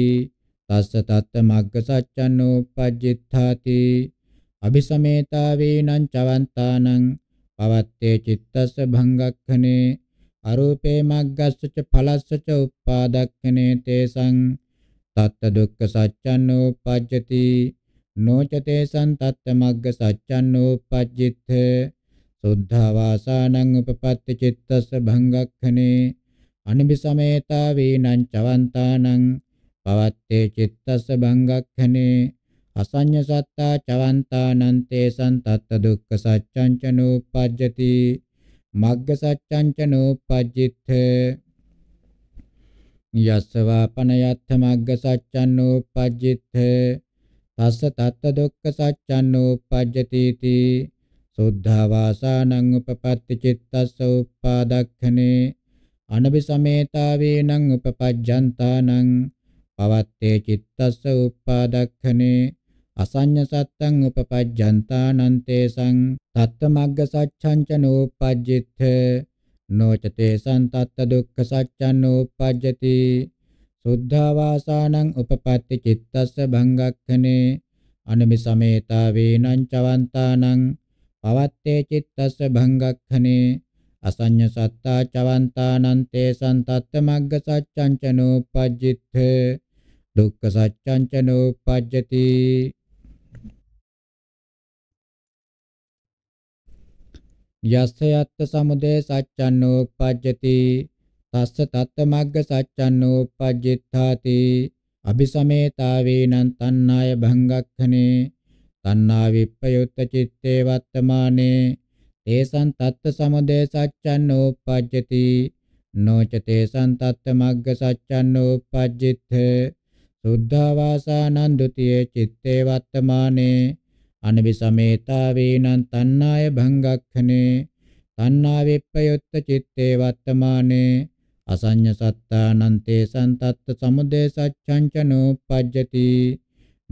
තස්ස තත්ත මග්ග සච්ඡන්නෝපපජ්ජිත්තාති අபிසමේතා වේනං චවන්තානං පවත්තේ චිත්තස්ස භංගක්ඛනේ අරූපේ මග්ගස්සච ඵලස්සච උප්පාදක්ඛනේ තේසං තත්ත දුක්ඛ සත්‍යන්නෝ උපජ්ජති නොචතේසං තත්ත මග්ග සත්‍යන්නෝ උපජ්ජිත සුද්ධා වාසානං උපපත්ති චිත්තස්ස භංගක්ඛනේ අනිබිසමේතා වේනං චවන්තානං පවත්තේ චිත්තස්ස භංගක්ඛනේ අසඤ්ඤ සත්තා චවන්තානන්තේ සන්තත්ත දුක්ඛ සත්‍යං ච නෝපජ්ජති මග්ග සත්‍යං ච නෝපජ්ජිත යස්සවා පනයත්ථ මග්ග සත්‍යං නෝපජ්ජිත තස්ස තත්ත දුක්ඛ සත්‍යං නෝපජ්ජති තී සුද්ධා වාසානං උපපත්ති චිත්තස්ස උපාදක්ඛනේ අනබිසමේතාවේනං උපපජ්ජන්තානං පවත්තේ චිත්තස්ස උපාදක්ඛනේ අසඤ්ඤ සත්තං උපපජ්ජන්තානං තේසං තත්ත මග්ග සච්ඡං ච නෝපජ්ජිත්ථ නොච තේසං තත්ත දුක්ඛ සච්ඡං නෝපජ්ජති සුද්ධාවාසානං උපපත්ති චිත්තස්ස භංගක්ඛනේ අනමි සමේතා වේනං චවන්තානං පවත්තේ චිත්තස්ස භංගක්ඛනේ අසඤ්ඤ සත්තා චවන්තානං තේසං තත්ත මග්ග සච්ඡං ච නෝපජ්ජිත්ථ දුක්ඛ සත්‍යං ච නෝපජ්ජති යස්ස යත්ත සමුදය සච්ඡන්නෝ uppajjati තස්ස තත්ත මග්ග සච්ඡන්නෝ uppajjitthati අபிසමේතාවේනං තණ්හාය භංගක්ඛනේ තණ්හා විප්පයුත්ත චitte වත්තමානේ තේසං තත්ත සමුදය සච්ඡන්නෝ uppajjati නොච තේසං තත්ත මග්ග සච්ඡන්නෝ uppajjitth සුද්ධවාසානන්දුතියේ චitte වත්තමානේ අනවිසමේතාවේනං තණ්හාය භංගක්ඛනේ තණ්හා විප්පයොත්ත චිත්තේ වත්තමානේ අසඤ්ඤ සත්තානන්තේ සන්තත්ත සමුදය සච්ඡංචනෝ පජ්ජති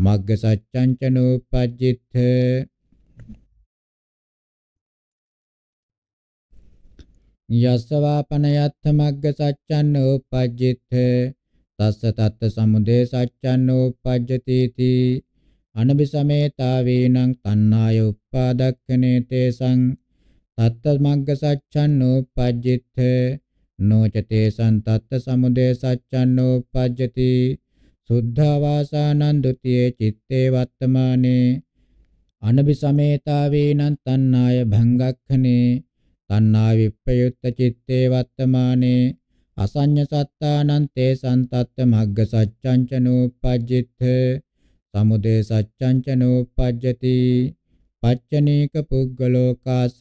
මග්ග සච්ඡංචනෝ පජ්ජිත්ථ යස්සවාපන යත්ත මග්ග සච්ඡන්නෝ පජ්ජිත්ථ තස්ස තත්ත සමුදය සච්ඡන්නෝ පජ්ජති තී අනබිසමේතාවේනං තණ්හාය උප්පාදක්ඛනේ තේසං තත්ත මග්ග සච්ඡන්නෝ පජ්ජිත්ථ නොචතේ සන්තත්ත සමුදය සච්ඡන්නෝ පජ්ජති සුද්ධවාසානන්දුතියේ චිත්තේ වත්තමානේ අනබිසමේතාවේනං තණ්හාය භංගක්ඛනේ තණ්හා විප්පයුත්ත චිත්තේ වත්තමානේ අසඤ්ඤ සත්තානං තේ සන්තත්ත මග්ග සච්ඡංචනෝ පජ්ජිත්ථ සමුදේ සච්ඡං ච නෝපජ්ජති පච්චනීක පුග්ගලෝකාස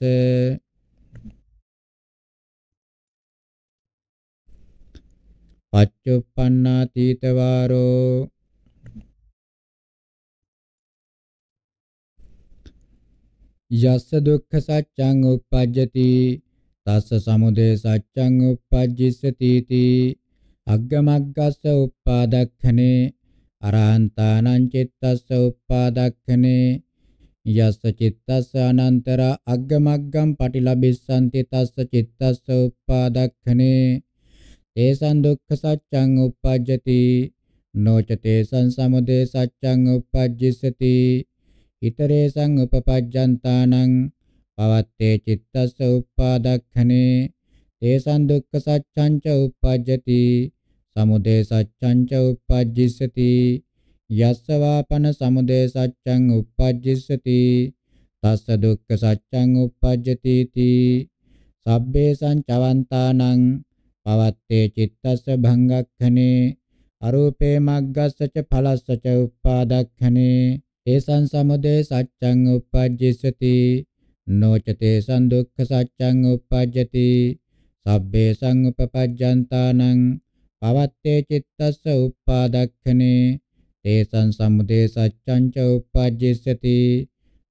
පච්චුප්පන්නාතීතවාරෝ යස්ස දුක්ඛ සත්‍යං උප්පජ්ජති තස්ස සමුදය සත්‍යං උප්පජ්ජිස්සති තී අග්ගමග්ගස්ස උප්පාදක්ඛනේ අරහන්තානං චිත්තස්ස උප්පාදක්ඛනේ යස්ස චිත්තස්ස අනන්තර අග්ගමග්ගම් පටිලබිස්සන්ති තස්ස චිත්තස්ස උප්පාදක්ඛනේ තේසං දුක්ඛ සත්‍යං උප්පජ්ජති නොච තේසං සමුදය සත්‍යං උප්පජ්ජිස්සති ිතරේසං උපපජ්ජන්තානං පවත්තේ චිත්තස්ස උප්පාදක්ඛනේ තේසං දුක්ඛ සත්‍යං ච උප්පජ්ජති සමුදය සච්ඡං ච uppajjissati යස්ස වාපන සමුදය සච්ඡං uppajjissati තස්ස දුක්ඛ සච්ඡං uppajjati ti sabbhe sancavaṇtānaṃ pavatte cittassa bhangakkhaṇe අරූපේ මග්ගස්ස ච ඵලස්ස ච uppādakkhane තේසං සමුදය සච්ඡං uppajjissati නොච තේසං දුක්ඛ සච්ඡං uppajjati sabbhe සං uppapajjantānaṃ පවත්තේ චිත්තස්ස උප්පාදක්ඛනේ තේසං සමුදය සච්ඡං ච උප්පජ්ජති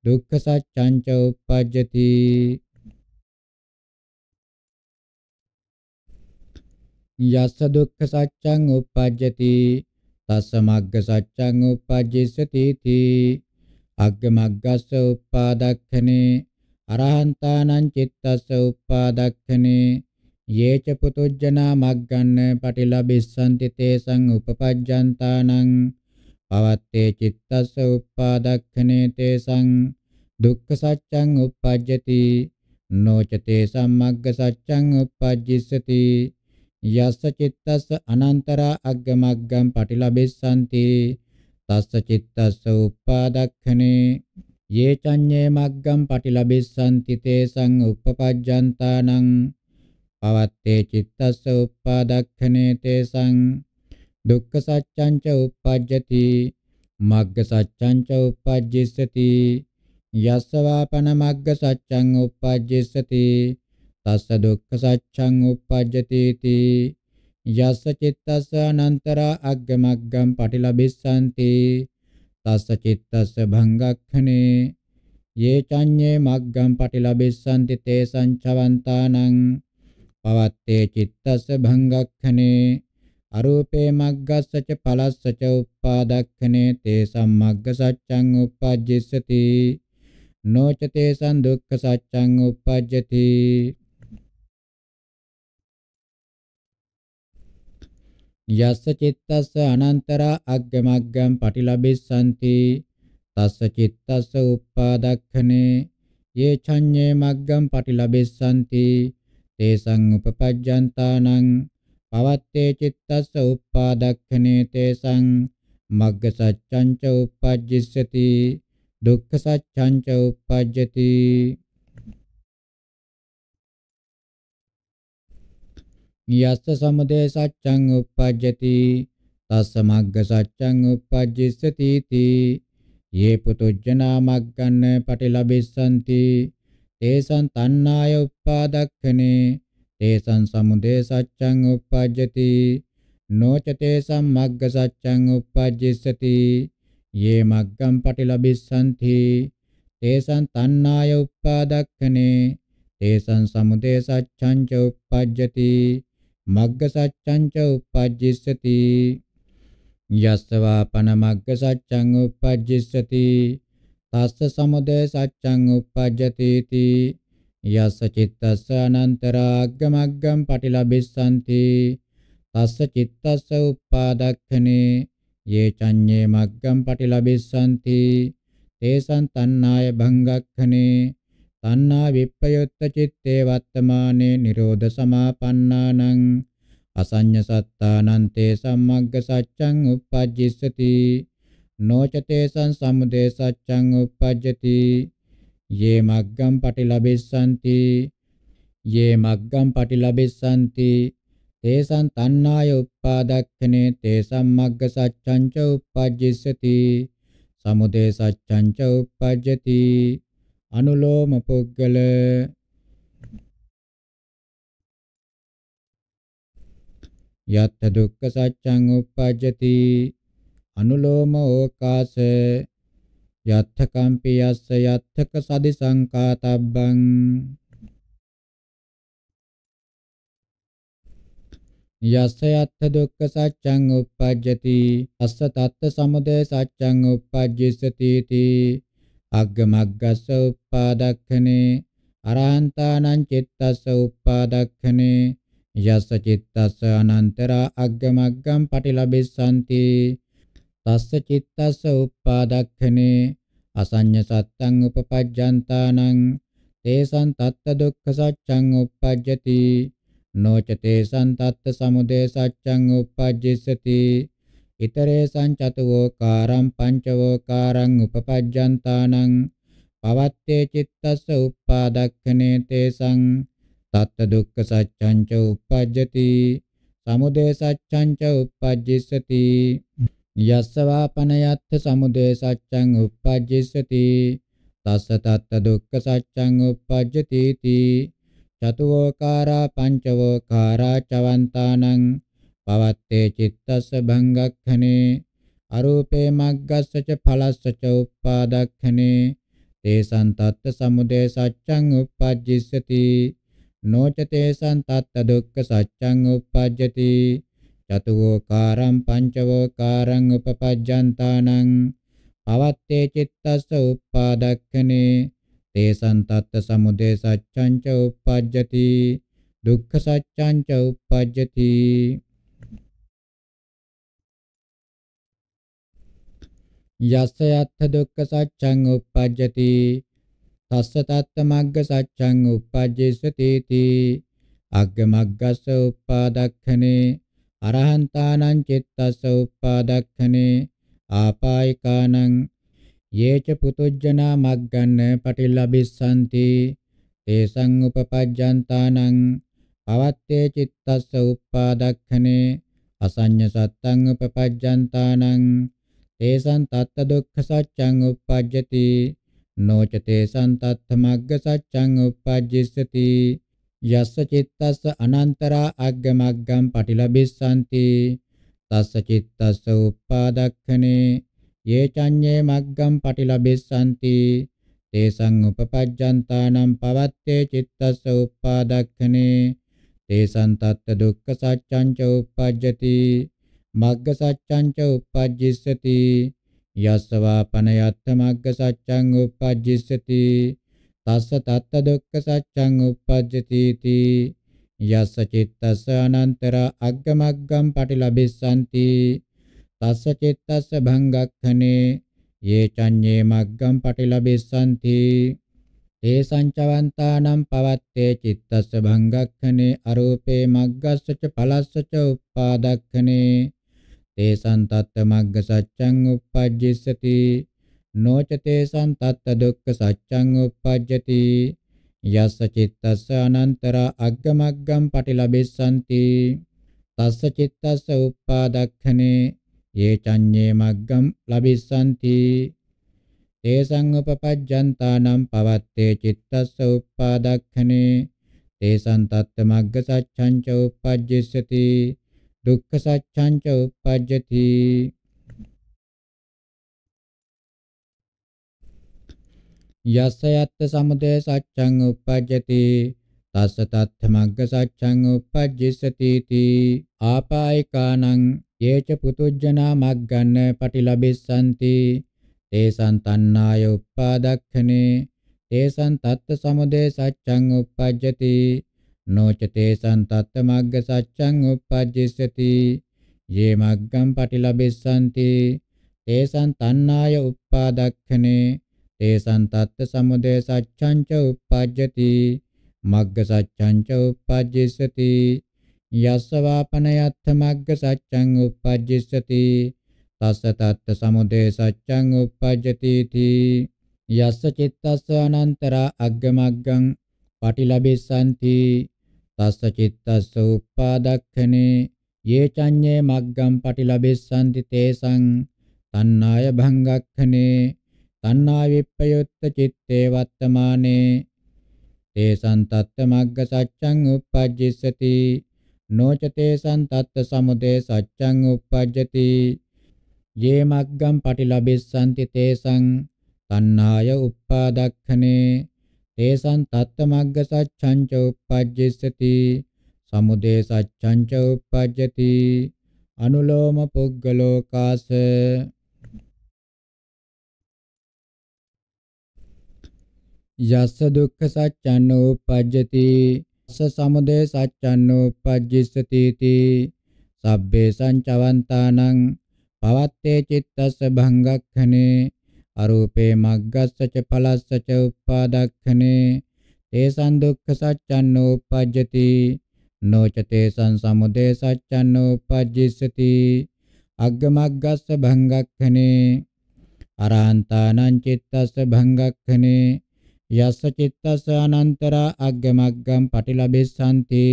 දුක්ඛ සච්ඡං ච උප්පජ්ජති යස්ස දුක්ඛ සච්ඡං උප්පජ්ජති තස්ස මග්ග සච්ඡං උප්පජ්ජති තී අග්ග මග්ගස්ස උප්පාදක්ඛනේ අරහන්තානං චිත්තස්ස උප්පාදක්ඛනේ යේච පුතුජ්ජනා මග්ගන්න පටිලබිස්සන්ති තේසං උපපජ්ජන්තානං පවත්තේ චිත්තස්ස උප්පාදක්ඛනේ තේසං දුක්ඛ සත්‍යං උප්පජ්ජති නොචතේ සම්මග්ග සත්‍යං උප්පජ්ජිස්සති යස්ස චිත්තස්ස අනන්තරා අග්ගමග්ගම් පටිලබිස්සන්ති තස්ස චිත්තස්ස උප්පාදක්ඛනේ යේ චඤ්ඤේ මග්ගම් පටිලබිස්සන්ති තේසං උප්පපජ්ජන්තානං පවත්තේ චිත්තස්ස උප්පාදක්ඛනේ තේසං දුක්ඛ සත්‍යං ච උප්පජ්ජති මග්ග සත්‍යං ච උප්පජ්ජිස්සති යස්ස වාපන මග්ග සත්‍යං උප්පජ්ජිස්සති තස්ස දුක්ඛ සත්‍යං උප්පජ්ජති තී යස්ස චිත්තස්ස අනන්තරා අග්ගමග්ගම් පටිලබිස්සanti තස්ස චිත්තස්ස භංගක්ඛනේ යේ චඤ්ඤේ මග්ගම් පටිලබිස්සanti තේසං චවන්තානං පවත්තේ චිත්තස්ස භංගක්ඛනේ අරූපේ මග්ගස්ස ච පලස්ස ච උප්පාදක්ඛනේ තේ සම්මග්ග සච්ඡං උප්පජ්ජති නොච තේසං දුක්ඛ සච්ඡං උප්පජ්ජති යස්ස චිත්තස්ස අනන්තර අග්ගමග්ගම් පටිලබිස්සanti තස්ස චිත්තස්ස උප්පාදක්ඛනේ යේ ඡඤ්ඤේ මග්ගම් පටිලබිස්සanti තේසං උපපජ්ජන්තානං පවත්තේ චිත්තස්ස උප්පාදක්ඛනේ තේසං මග්ග සච්ඡං ච උප්පජ්ජිස්සති දුක්ඛ සච්ඡං ච උප්පජ්ජති යස්ස සමුදය සච්ඡං uppajjati තස්ස මග්ග සච්ඡං uppajjissati ති යේ පුතුජ්ජනා මග්ගන්න පටිලබිස්සanti තේසං තණ්හාය උප්පාදක්ඛනේ තේසං සමුදය සච්ඡං උප්පජ්ජති නොච තේසං මග්ග සච්ඡං උප්පජ්ජිස්සති යේ මග්ගම් පටිලබිස්සන්ති තේසං තණ්හාය උප්පාදක්ඛනේ තේසං සමුදය සච්ඡං ච උප්පජ්ජති මග්ග සච්ඡං ච උප්පජ්ජිස්සති යස්සවාපන මග්ග සච්ඡං උප්පජ්ජිස්සති අස්ස සමුදය සච්ඡං uppajjati ති යස්ස චිත්තස්ස අනන්තරාග්ගමග්ගම් පටිලබිස්සanti තස්ස චිත්තස්ස උපාදක්ඛනේ යේ චඤ්ඤේ මග්ගම් පටිලබිස්සanti තේසං තණ්හාය භංගක්ඛනේ තණ්හා විප්පයොත්ත චitte වත්තමානේ නිරෝධ සමාපන්නානං අසඤ්ඤ සත්තානං තේ සම්මග්ග සච්ඡං uppajjissati නෝචතේසං සමුදේ සච්ඡං uppajjati යේ මග්ගම් පටිලබෙස්සanti යේ මග්ගම් පටිලබෙස්සanti තේසං තණ්හාය uppadakkane තේසං මග්ග සච්ඡං ච uppajjissati සමුදේ සච්ඡං ච uppajjati අනුලෝම පුද්ගල යත් දුක්ඛ සත්‍යං uppajjati අනුලෝම ඕකාස යත්ථ කම්පියස්ස යත්ථක සදි සංකාතබ්බං යස්ස යත්ථ දුක්ඛ සත්‍යං uppajjati අස්ස තත්ත සමුදය සත්‍යං uppajjissati ති අග්ග මග්ගස්ස uppadakkhane අරහන්තානං චිත්තස්ස uppadakkhane යස්ස චිත්තස්ස අනන්තර අග්ග මග්ගම් පටිලබිස්සanti තස්ස චිත්තස්ස උප්පාදක්ඛනේ අසඤ්ඤ සත්තං උපපජ්ජන්තානං තේසං තත්ත දුක්ඛ සත්‍යං උප්පජ්ජති නොච තේසං තත්ත සමුදය සත්‍යං උප්පජ්ජිස්සති ිතරේසං චතවෝකාරං පංචවෝකාරං උපපජ්ජන්තානං පවත්තේ චිත්තස්ස උප්පාදක්ඛනේ තේසං තත්ත දුක්ඛ සත්‍යං ච උප්පජ්ජති සමුදය සත්‍යං ච උප්පජ්ජිස්සති යස්සවාපනයත්ථ සමුදය සච්ඡං uppajjissati තස්ස තත්ත දුක්ඛ සච්ඡං uppajjati ti චතුෝකාරා පංචවෝකාරා චවන්තානං පවත්තේ චිත්තස්ස භංගක්ඛනේ අරූපේ මග්ගස්ස ච ඵලස්ස ච uppadakkhaනේ තේසං තත්ත සමුදය සච්ඡං uppajjissati නොච තේසං තත්ත දුක්ඛ සච්ඡං uppajjati චතුෝකාරං පංචවෝකාරං උපපජ්ජන්තානං පවත්තේ චිත්තස්ස උප්පාදක්ඛනේ තේසං තත්ත සමුදය සච්ඡං ච උප්පජ්ජති දුක්ඛ සච්ඡං ච උප්පජ්ජති යස්ස යත්ථ දුක්ඛ සච්ඡං උප්පජ්ජති තස්ස තත්ත මග්ග සච්ඡං උප්පජ්ජේසති තී අග්ග මග්ගස්ස උප්පාදක්ඛනේ අරහන්තානං චිත්තස්ස උප්පාදක්ඛනේ ආපායිකානං යේච පුතුජ්ජනා මග්ගන්න පටිල්ලබිස්සanti තේසං උපපජ්ජන්තානං පවත්තේ චිත්තස්ස උප්පාදක්ඛනේ අසඤ්ඤ සත්තං උපපජ්ජන්තානං තේසං තත්ත දුක්ඛ සත්‍යං උප්පජ්ජති නොච තේසං තත්ත මග්ග සත්‍යං උප්පජ්ජිස්සති යස්ස චිත්තස්ස අනන්තරා අග්ගමග්ගම් පටිලබිස්සanti තස්ස චිත්තස්ස උපාදක්ඛනේ යේ චඤ්ඤේ මග්ගම් පටිලබිස්සanti තේසං උපපජ්ජන්තානම් පවත්තේ චිත්තස්ස උපාදක්ඛනේ තේසං තත්ත දුක්ඛ සත්‍යං ච උප්පජ්ජති මග්ග සත්‍යං ච උප්පජ්ජිස්සති යස්සවා පනයත්ත මග්ග සත්‍යං උප්පජ්ජිස්සති තස්ස තත්ත දුක්ඛ සත්‍යං uppajjati ති යස්ස චිත්තස්ස අනන්තර අග්ගමග්ගම් පටිලබිස්සanti තස්ස චිත්තස්ස භංගක්ඛනේ යේ චඤ්ඤේ මග්ගම් පටිලබිස්සanti තේ සංචවන්තානම් පවත්තේ චිත්තස්ස භංගක්ඛනේ අරූපේ මග්ගස්ස ච පලස්ස ච uppadakkane තේ සන්තත්ත මග්ග සත්‍යං uppajjissati නෝචතේසං තත්ත දුක්ඛ සත්‍යං uppajjati යස්ස චිත්තස්ස අනන්තර අග්ගමග්ගම් පටිලබෙස්සanti තස්ස චිත්තස්ස uppadakhane ye චඤ්ඤේ මග්ගම් ලබෙස්සanti තේසං උපපජ්ජන්තානම් පවත්තේ චිත්තස්ස uppadakhane තේසං තත්ත මග්ග සච්ඡං ච uppajjissati දුක්ඛ සච්ඡං ච uppajjati යස්ස යත්ත සමුදය සච්ඡං උප්පජ්ජති තස්ස තත්ථ මග්ග සච්ඡං උප්පජ්ජිසති තී ආපායිකානං යේච පුතුජ්ජනා මග්ගන්න පටිලබිස්සanti තේසං තණ්හාය උප්පාදක්ඛනේ තේසං තත්ත සමුදය සච්ඡං උප්පජ්ජති නොච තේසං තත්ත මග්ග සච්ඡං උප්පජ්ජිසති යේ මග්ගං පටිලබිස්සanti තේසං තණ්හාය උප්පාදක්ඛනේ තේසං තත්ත සමුදය සච්ඡං ච uppajjati මග්ග සච්ඡං ච uppajjissati යස්ස වාපනයත්ථ මග්ග සච්ඡං uppajjissati තස්ස තත්ත සමුදය සච්ඡං uppajjati තී යස්ස චිත්තස්ස අනන්තරා අග්ගමග්ගං පටිලබිස්සන්ති තස්ස චිත්තස්ස උපාදක්ඛනේ යේ චඤ්ඤේ මග්ගං පටිලබිස්සන්ති තේසං තණ්හාය භංගක්ඛනේ තණ්හා විප්පයුත්ත චitte වත්තමානේ තේසං තත්ත මග්ග සච්ඡං uppajjissati නොච තේසං තත්ත සමුදේ සච්ඡං uppajjati යේ මග්ගම් පටිලබිස්සanti තේසං තණ්හාය uppadakkane තේසං තත්ත මග්ග සච්ඡං ච uppajjissati සමුදේ සච්ඡං ච uppajjati අනුලෝම පුග්ගලෝකාස යස්ස දුක්ඛ සත්‍යන්නෝ උපජ්ජති ස සමුදය සත්‍යන්නෝ උපජ්ජිස්සති තී සබ්බේ සංචවන්තානං පවත්තේ චිත්තස්ස භංගක්ඛනේ අරූපේ මග්ගස්ස ච පලස්ස ච උපාදක්ඛනේ තේසං දුක්ඛ සත්‍යන්නෝ උපජ්ජති නොච තේසං සමුදය සත්‍යන්නෝ උපජ්ජිස්සති අග්ගමග්ගස්ස භංගක්ඛනේ අරහන්තානං චිත්තස්ස භංගක්ඛනේ යස්ස චිත්තස්ස අනන්තරා අග්ගමග්ගම් පටිලබෙස්සන්ති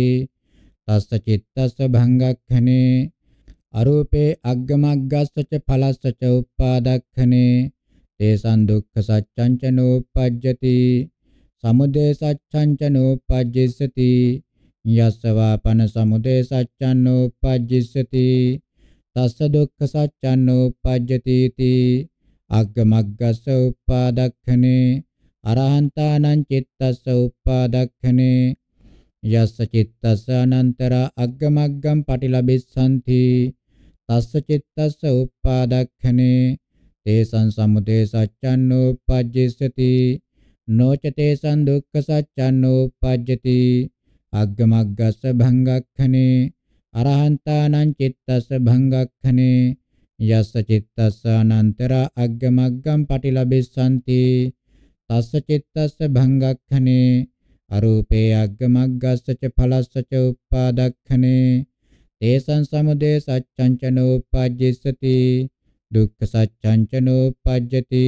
තස්ස චිත්තස්ස භංගක්ඛනේ අරූපේ අග්ගමග්ගස්ස ච ඵලස්ස ච උප්පාදක්ඛනේ තේසං දුක්ඛ සත්‍යං ච නෝපජ්ජති සමුදය සත්‍යං ච නෝපජ්ජිස්සති යස්ස වාපන සමුදය සත්‍යං නෝපජ්ජිස්සති තස්ස දුක්ඛ සත්‍යං නෝපජ්ජති ති අග්ගමග්ගස්ස උප්පාදක්ඛනේ අරහන්තානං චිත්තස්ස උප්පාදක්ඛනේ යස්ස චිත්තස්ස අනන්තර අග්ගමග්ගම් පටිලබිස්සන්ති තස්ස චිත්තස්ස උප්පාදක්ඛනේ තේසං සමුදය සච්ඡන්නෝ පජ්ජිස්සති නොච තේසං දුක්ඛ සච්ඡන්නෝ පජ්ජති අග්ගමග්ගස්ස භංගක්ඛනේ අරහන්තානං චිත්තස්ස භංගක්ඛනේ යස්ස චිත්තස්ස අනන්තර අග්ගමග්ගම් පටිලබිස්සන්ති තස්ස චිත්තස්ස භංගක්ඛනේ අරූපේ අග්ග මග්ගස්ස ච ඵලස්ස ච උප්පාදක්ඛනේ තේසං සමුදය සච්ඡං ච නෝපජ්ජති දුක්ඛ සච්ඡං ච නෝපජ්ජති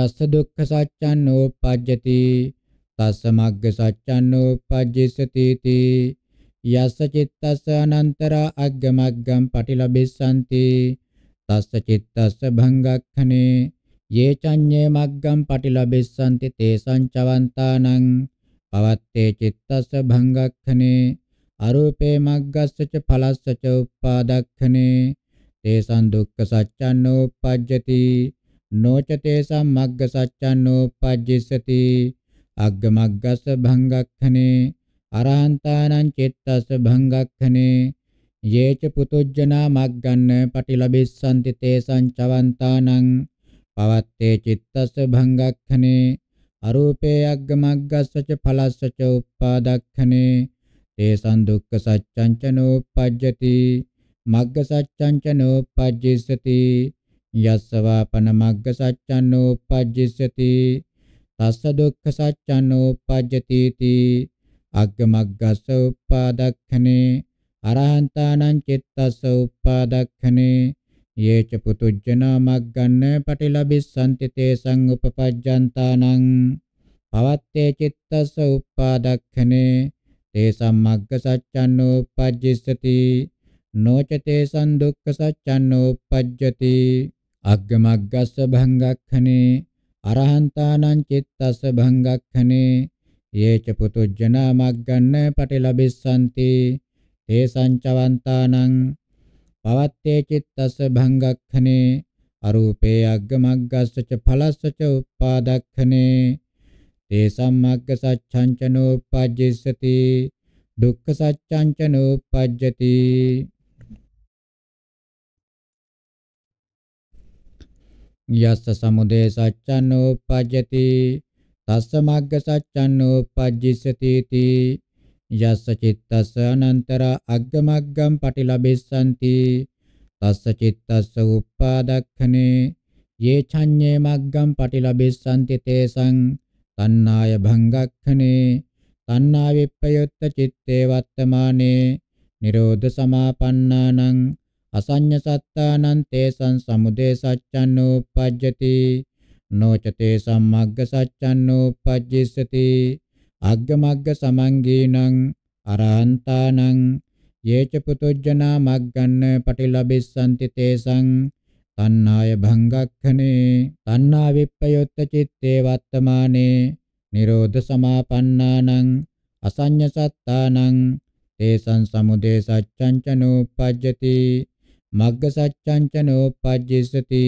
යස්ස දුක්ඛ සත්‍යං නෝපජ්ජති තස්ස මග්ග සත්‍යං නෝපජ්ජිසති තී යස්ස චිත්තස්ස අනන්තර අග්ග මග්ගම් පටිලබිස්සanti තස්ස චිත්තස්ස භංගක්ඛනේ යේ චඤ්ඤේ මග්ගම් පටිලබෙස්සන්ති තේසං චවන්තානං පවත්තේ චිත්තස්ස භංගක්ඛනේ අරූපේ මග්ගස්ස ච ඵලස්ස ච උප්පාදක්ඛනේ තේසං දුක්ඛ සත්‍යන්නෝ උපජ්ජති නොච තේසං මග්ග සත්‍යන්නෝ උපජ්ජිස්සති අග්ග මග්ගස්ස භංගක්ඛනේ අරහන්තානං චිත්තස්ස භංගක්ඛනේ යේච පුතුජ්ජනා මග්ගන්න පටිලබිස්සන්ති තේසං චවන්තානං පවත්තේ චිත්තස්ස භංගක්ඛනේ අරූපේ අග්ග මග්ගස්සච ඵලස්සච උප්පාදක්ඛනේ තේසං දුක්ඛ සත්‍යං ච නෝපජ්ජති මග්ග සත්‍යං ච නෝපජ්ජිස්සති යස්සවාපන මග්ග සත්‍යං නෝපජ්ජිස්සති තස්ස දුක්ඛ සත්‍යං නෝපජ්ජති තී අග්ග මග්ගස්ස උප්පාදක්ඛනේ අරහන්තානං චිත්තස්ස උප්පාදක්ඛනේ යේච පුතුජ්ජනා මග්ගන්න පටිලබිස්සන්ති තේසං උපපජ්ජන්තානං පවත්තේ චිත්තස්ස උප්පාදක්ඛනේ තේසං මග්ග සච්ඡන්නෝ උපජ්ජිස්සති නොච තේසං දුක්ඛ සච්ඡන්නෝ උපජ්ජති අග්ග මග්ගස්ස භංගක්ඛනේ අරහන්තානං චිත්තස්ස භංගක්ඛනේ යේච පුතුජ්ජනා මග්ගන්න පටිලබිස්සන්ති තේසං චවන්තානං පවත්තේ චිත්තස භංගක්ඛනේ අරූපේ අග්ග මග්ගස්ස ච ඵලස්ස ච උප්පාදක්ඛනේ තේසං මග්ග සච්ඡං ච නෝපජ්ජති දුක්ඛ සච්ඡං ච නෝපජ්ජති යස්ස සමුදය සච්ඡන් නෝපජ්ජති තස්ස මග්ග සච්ඡන් නෝපජ්ජිසති තී යස්ස චිත්තස්ස අනන්තර අග්ගමග්ගම් පටිලබෙස්සanti තස්ස චිත්තස්ස උප්පාදක්ඛනේ යේ ඡඤ්ඤේ මග්ගම් පටිලබෙස්සanti තේසං තණ්හාය භංගක්ඛනේ තණ්හා විප්පයොත්ත චitte වත්තමානේ නිරෝධ සමාපන්නානං අසඤ්ඤ සත්තානං තේසං සමුදේ සච්ඡන්නෝ උපජ්ජති නොචතේ සම්මග්ග සච්ඡන්නෝ උපජ්ජිස්සති අග්ගමග්ග සමංගේනං අරහන්තානං යේච පුතුජ්ජනා මග්ගන්න පටිලබෙස්සන්ති තේසං තණ්හාය භංගක්ඛනේ තණ්හා විප්පයොත්ත චිත්තේ වත්තමානේ නිරෝධ සමාපන්නානං අසඤ්ඤ සත්තානං තේසං සමුදේ සච්ඡං ච නෝපජ්ජති මග්ග සච්ඡං ච නෝපජ්ජිස්සති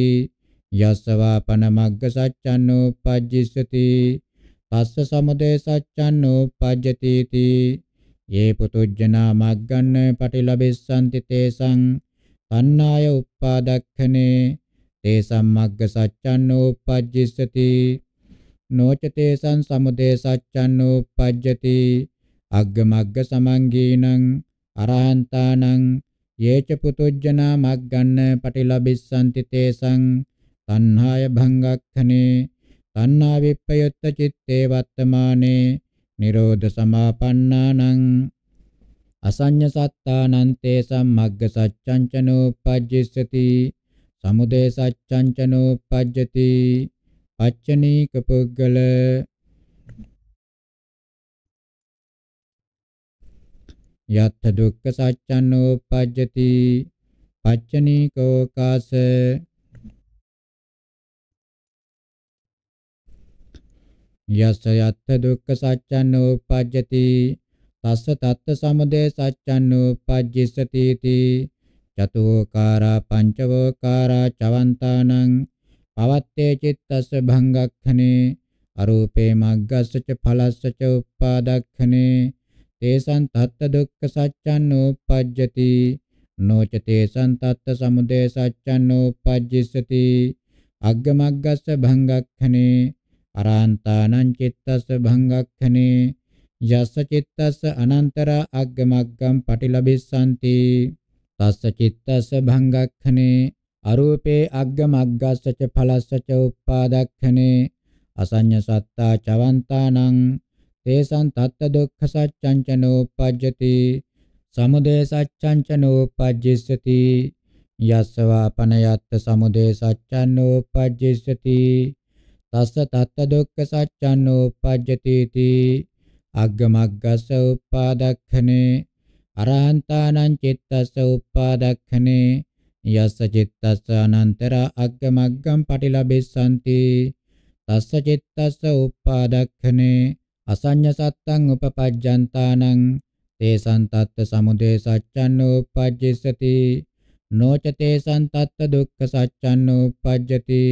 යස්සවාපන මග්ග සච්ඡං නෝපජ්ජිස්සති පස්ස සමුදේ සච්ඡන් උපජ්ජති තී යේ පුතුජ්ජනා මග්ගන්න පටිලබෙස්සන්ති තේසං තණ්හාය උප්පාදක්ඛනේ තේසං මග්ග සච්ඡන් උපජ්ජිස්සති නොච තේසං සමුදේ සච්ඡන් උපජ්ජති අග්ග මග්ග සමංගීනං අරහන්තානං යේච පුතුජ්ජනා මග්ගන්න පටිලබෙස්සන්ති තේසං තණ්හාය භංගක්ඛනේ තණ්හා විප්පයුත්ත චitte වත්තමානේ නිරෝධ සමාපන්නානං අසඤ්ඤ සත්තානං තේ සම්මග්ග සච්ඡං චනෝපජ්ජති සමුදය සච්ඡං චනෝපජ්ජති පච්චනීක පුද්ගල යත්ථ දුක්ඛ සත්‍යන්නෝපජ්ජති පච්චනීකෝකාස යස්ස යත්ත දුක්ඛ සත්‍යං උපජ්ජති තස්ස තත්ත සමුදය සත්‍යං උපජ්ජිසති තී චතුකාරා පංචවකාරා චවන්තානං පවත්තේ චිත්තස්ස භංගක්ඛනේ අරූපේ මග්ගස්ස ච ඵලස්ස ච උප්පාදක්ඛනේ තේසං තත්ත දුක්ඛ සත්‍යං උපජ්ජති නොච තේසං තත්ත සමුදය සත්‍යං උපජ්ජිසති අග්ගමග්ගස්ස භංගක්ඛනේ අරහන්තානං චිත්තස්ස භංගක්ඛනේ යස්ස චිත්තස්ස අනන්තර අග්ගමග්ගම් පටිලබිස්සanti තස්ස චිත්තස්ස භංගක්ඛනේ අරූපේ අග්ගමග්ගස්ස ච ඵලස්ස ච උප්පාදක්ඛනේ අසඤ්ඤ සත්තා චවන්තානං තේසං තත්ත දුක්ඛ සත්‍යං ච නෝපජ්ජති සමුදය සත්‍යං ච නෝපජ්ජිස්සති යස්සවා පනයත්ත සමුදය සත්‍යං නෝපජ්ජිස්සති තස්ස තත්ත දුක්ඛ සත්‍යන්නෝ uppajjati ති අග්ගමග්ගස්ස උපාදක්ඛනේ අරහන්තානං චිත්තස්ස උපාදක්ඛනේ යස්ස චිත්තස්ස අනන්තර අග්ගමග්ගම් පටිලබෙස්සanti තස්ස චිත්තස්ස උපාදක්ඛනේ අසඤ්ඤ සත්තං උපපජ්ජන්තානං තේසං තත්ත සමුදය සච්ඡන්න උපජ්ජසති නොච තේසං තත්ත දුක්ඛ සච්ඡන්න උපජ්ජති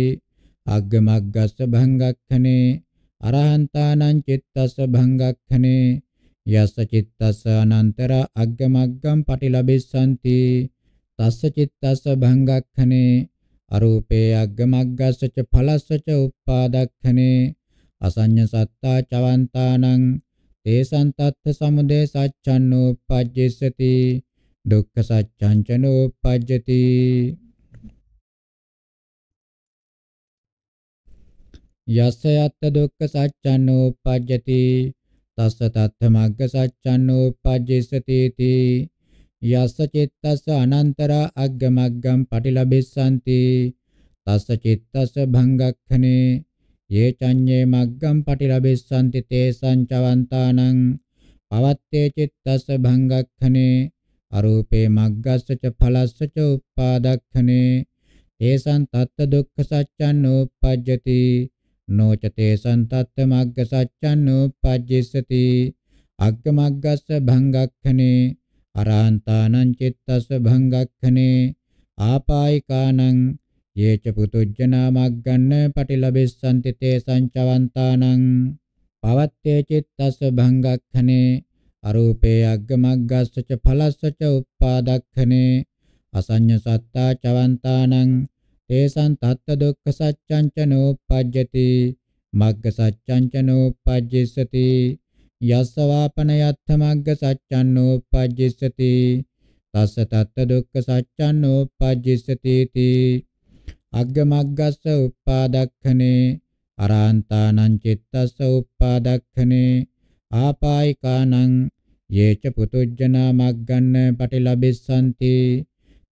අග්ගමග්ගස්ස භංගක්ඛනේ අරහන්තානං චිත්තස්ස භංගක්ඛනේ යස්ස චිත්තස්ස අනන්තර අග්ගමග්ගම් පටිලබෙස්සanti තස්ස චිත්තස්ස භංගක්ඛනේ අරූපේ අග්ගමග්ගස්ස ච ඵලස්ස ච උප්පාදක්ඛනේ අසඤ්ඤ සත්තා චවන්තානං තේසං තත්ථ සමුදය සච්ඡන්නෝ පජ්ජෙස්සති දුක්ඛ සත්‍යං චනෝ පජ්ජති යස්ස යත්ත දුක්ඛ සත්‍යං උප්පජ්ජති තස්ස තත්ථ මග්ග සත්‍යං උප්පජ්ජේසති තී යස්ස චිත්තස්ස අනන්තරා අග්ගමග්ගම් පටිලබෙස්සanti තස්ස චිත්තස්ස භංගක්ඛනේ යේ චඤ්ඤේ මග්ගම් පටිලබෙස්සanti තේ සංචවන්තානං පවත්තේ චිත්තස්ස භංගක්ඛනේ අරූපේ මග්ගස්ස ච ඵලස්ස ච උප්පාදක්ඛනේ තේසං තත්ත දුක්ඛ සත්‍යං උප්පජ්ජති නෝචතේ සන්තත්ත මග්ග සච්ඡන්නෝ පජ්ජිස්සති අග්ග මග්ගස්ස භංගක්ඛනේ අරහන්තානං චිත්තස්ස භංගක්ඛනේ ආපායිකානං යේච පුතුජ්ජනා මග්ගන්න පටිලබෙස්සන්ති තේ සංචවන්තානං පවත්තේ චිත්තස්ස භංගක්ඛනේ අරූපේ අග්ග මග්ගස්ස ච ඵලස්ස ච උප්පාදක්ඛනේ අසඤ්ඤ සත්තා චවන්තානං තේසං තත්ත දුක්ඛ සත්‍යං ච නෝපජ්ජති මග්ග සත්‍යං ච නෝපජ්ජිස්සති යස්ස වාපන යත්ථ මග්ග සත්‍යං නෝපජ්ජිස්සති තස්ස තත්ත දුක්ඛ සත්‍යං නෝපජ්ජිස්සති තී අග්ග මග්ගස්ස උපාදක්ඛනේ අරහන්තානං චිත්තස්ස උපාදක්ඛනේ ආපායිකානං යේච පුතුජ්ජනා මග්ගන්න පටිලබිස්සanti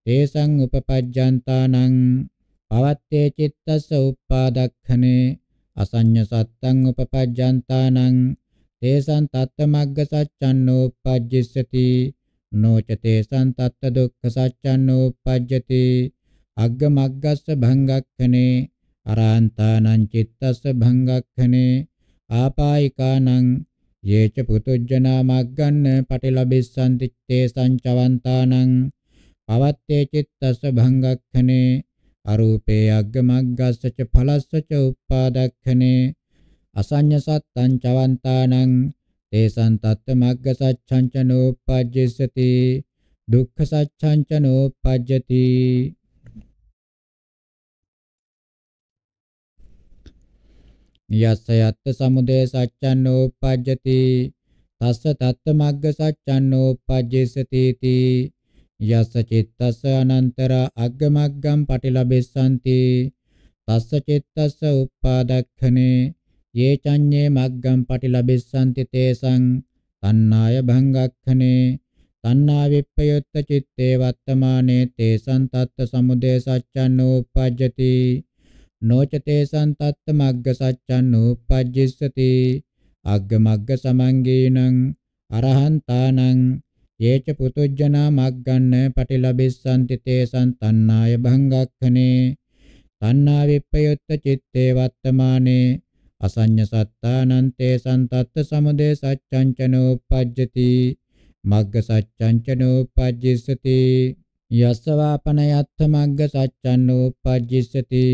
තේසං උපපජ්ජන්තානං පවත්තේ චිත්තස්ස උප්පාදක්ඛනේ අසඤ්ඤ සත්තං උපපජ්ජන්තානං තේසං තත්ත මග්ග සච්ඡන්නෝ උපජ්ජිස්සති නොච තේසං තත්ත දුක්ඛ සච්ඡන්නෝ උපජ්ජති අග්ග මග්ගස්ස භංගක්ඛනේ අරහන්තානං චිත්තස්ස භංගක්ඛනේ ආපායිකානං යේච පුතුජ්ජනා මග්ගන්න පටිලබිස්සන්ති තේසං චවන්තානං පවත්තේ චිත්තස්ස භංගක්ඛනේ අරූපේ අග්ගමග්ගස්සච ඵලස්සච උප්පාදක්ඛනේ අසඤ්ඤ සත්තං චවන්තානං තේසං තත්ත මග්ග සච්ඡං ච නෝපජ්ජති දුක්ඛ සච්ඡං ච නෝපජ්ජති යස්ස යත්ත සමුදය සච්ඡං නෝපජ්ජති තස්ස තත්ත මග්ග සච්ඡං නෝපජ්ජසති තී යස්ස චිත්තස්ස අනන්තර අග්ගමග්ගම් පටිලබෙස්සanti තස්ස චිත්තස්ස උප්පාදක්ඛනේ යේ චඤ්ඤේ මග්ගම් පටිලබෙස්සanti තේසං තණ්හාය භංගක්ඛනේ තණ්හා විප්පයොත්ත චitte වත්තමානේ තේසං තත්ත සමුදය සච්ඡන් උප්පජ්ජති නොච තේසං තත්ත මග්ග සච්ඡන් උප්පජ්ජිස්සති අග්ගමග්ග සමංගේනං අරහන්තානං යේච පුතුජ්ජනා මග්ගන්න පටිලබිස්සන්ති තේසං තණ්හාය භංගක්ඛනේ තණ්හා විප්පයුත්ත චිත්තේ වත්තමානේ අසඤ්ඤ සත්තානං තේසං තත්ත සමුදේ සච්ඡං චනෝපජ්ජති මග්ග සච්ඡං චනෝපජ්ජිස්සති යස්සවාපනයත්ථ මග්ග සච්ඡං නෝපජ්ජිස්සති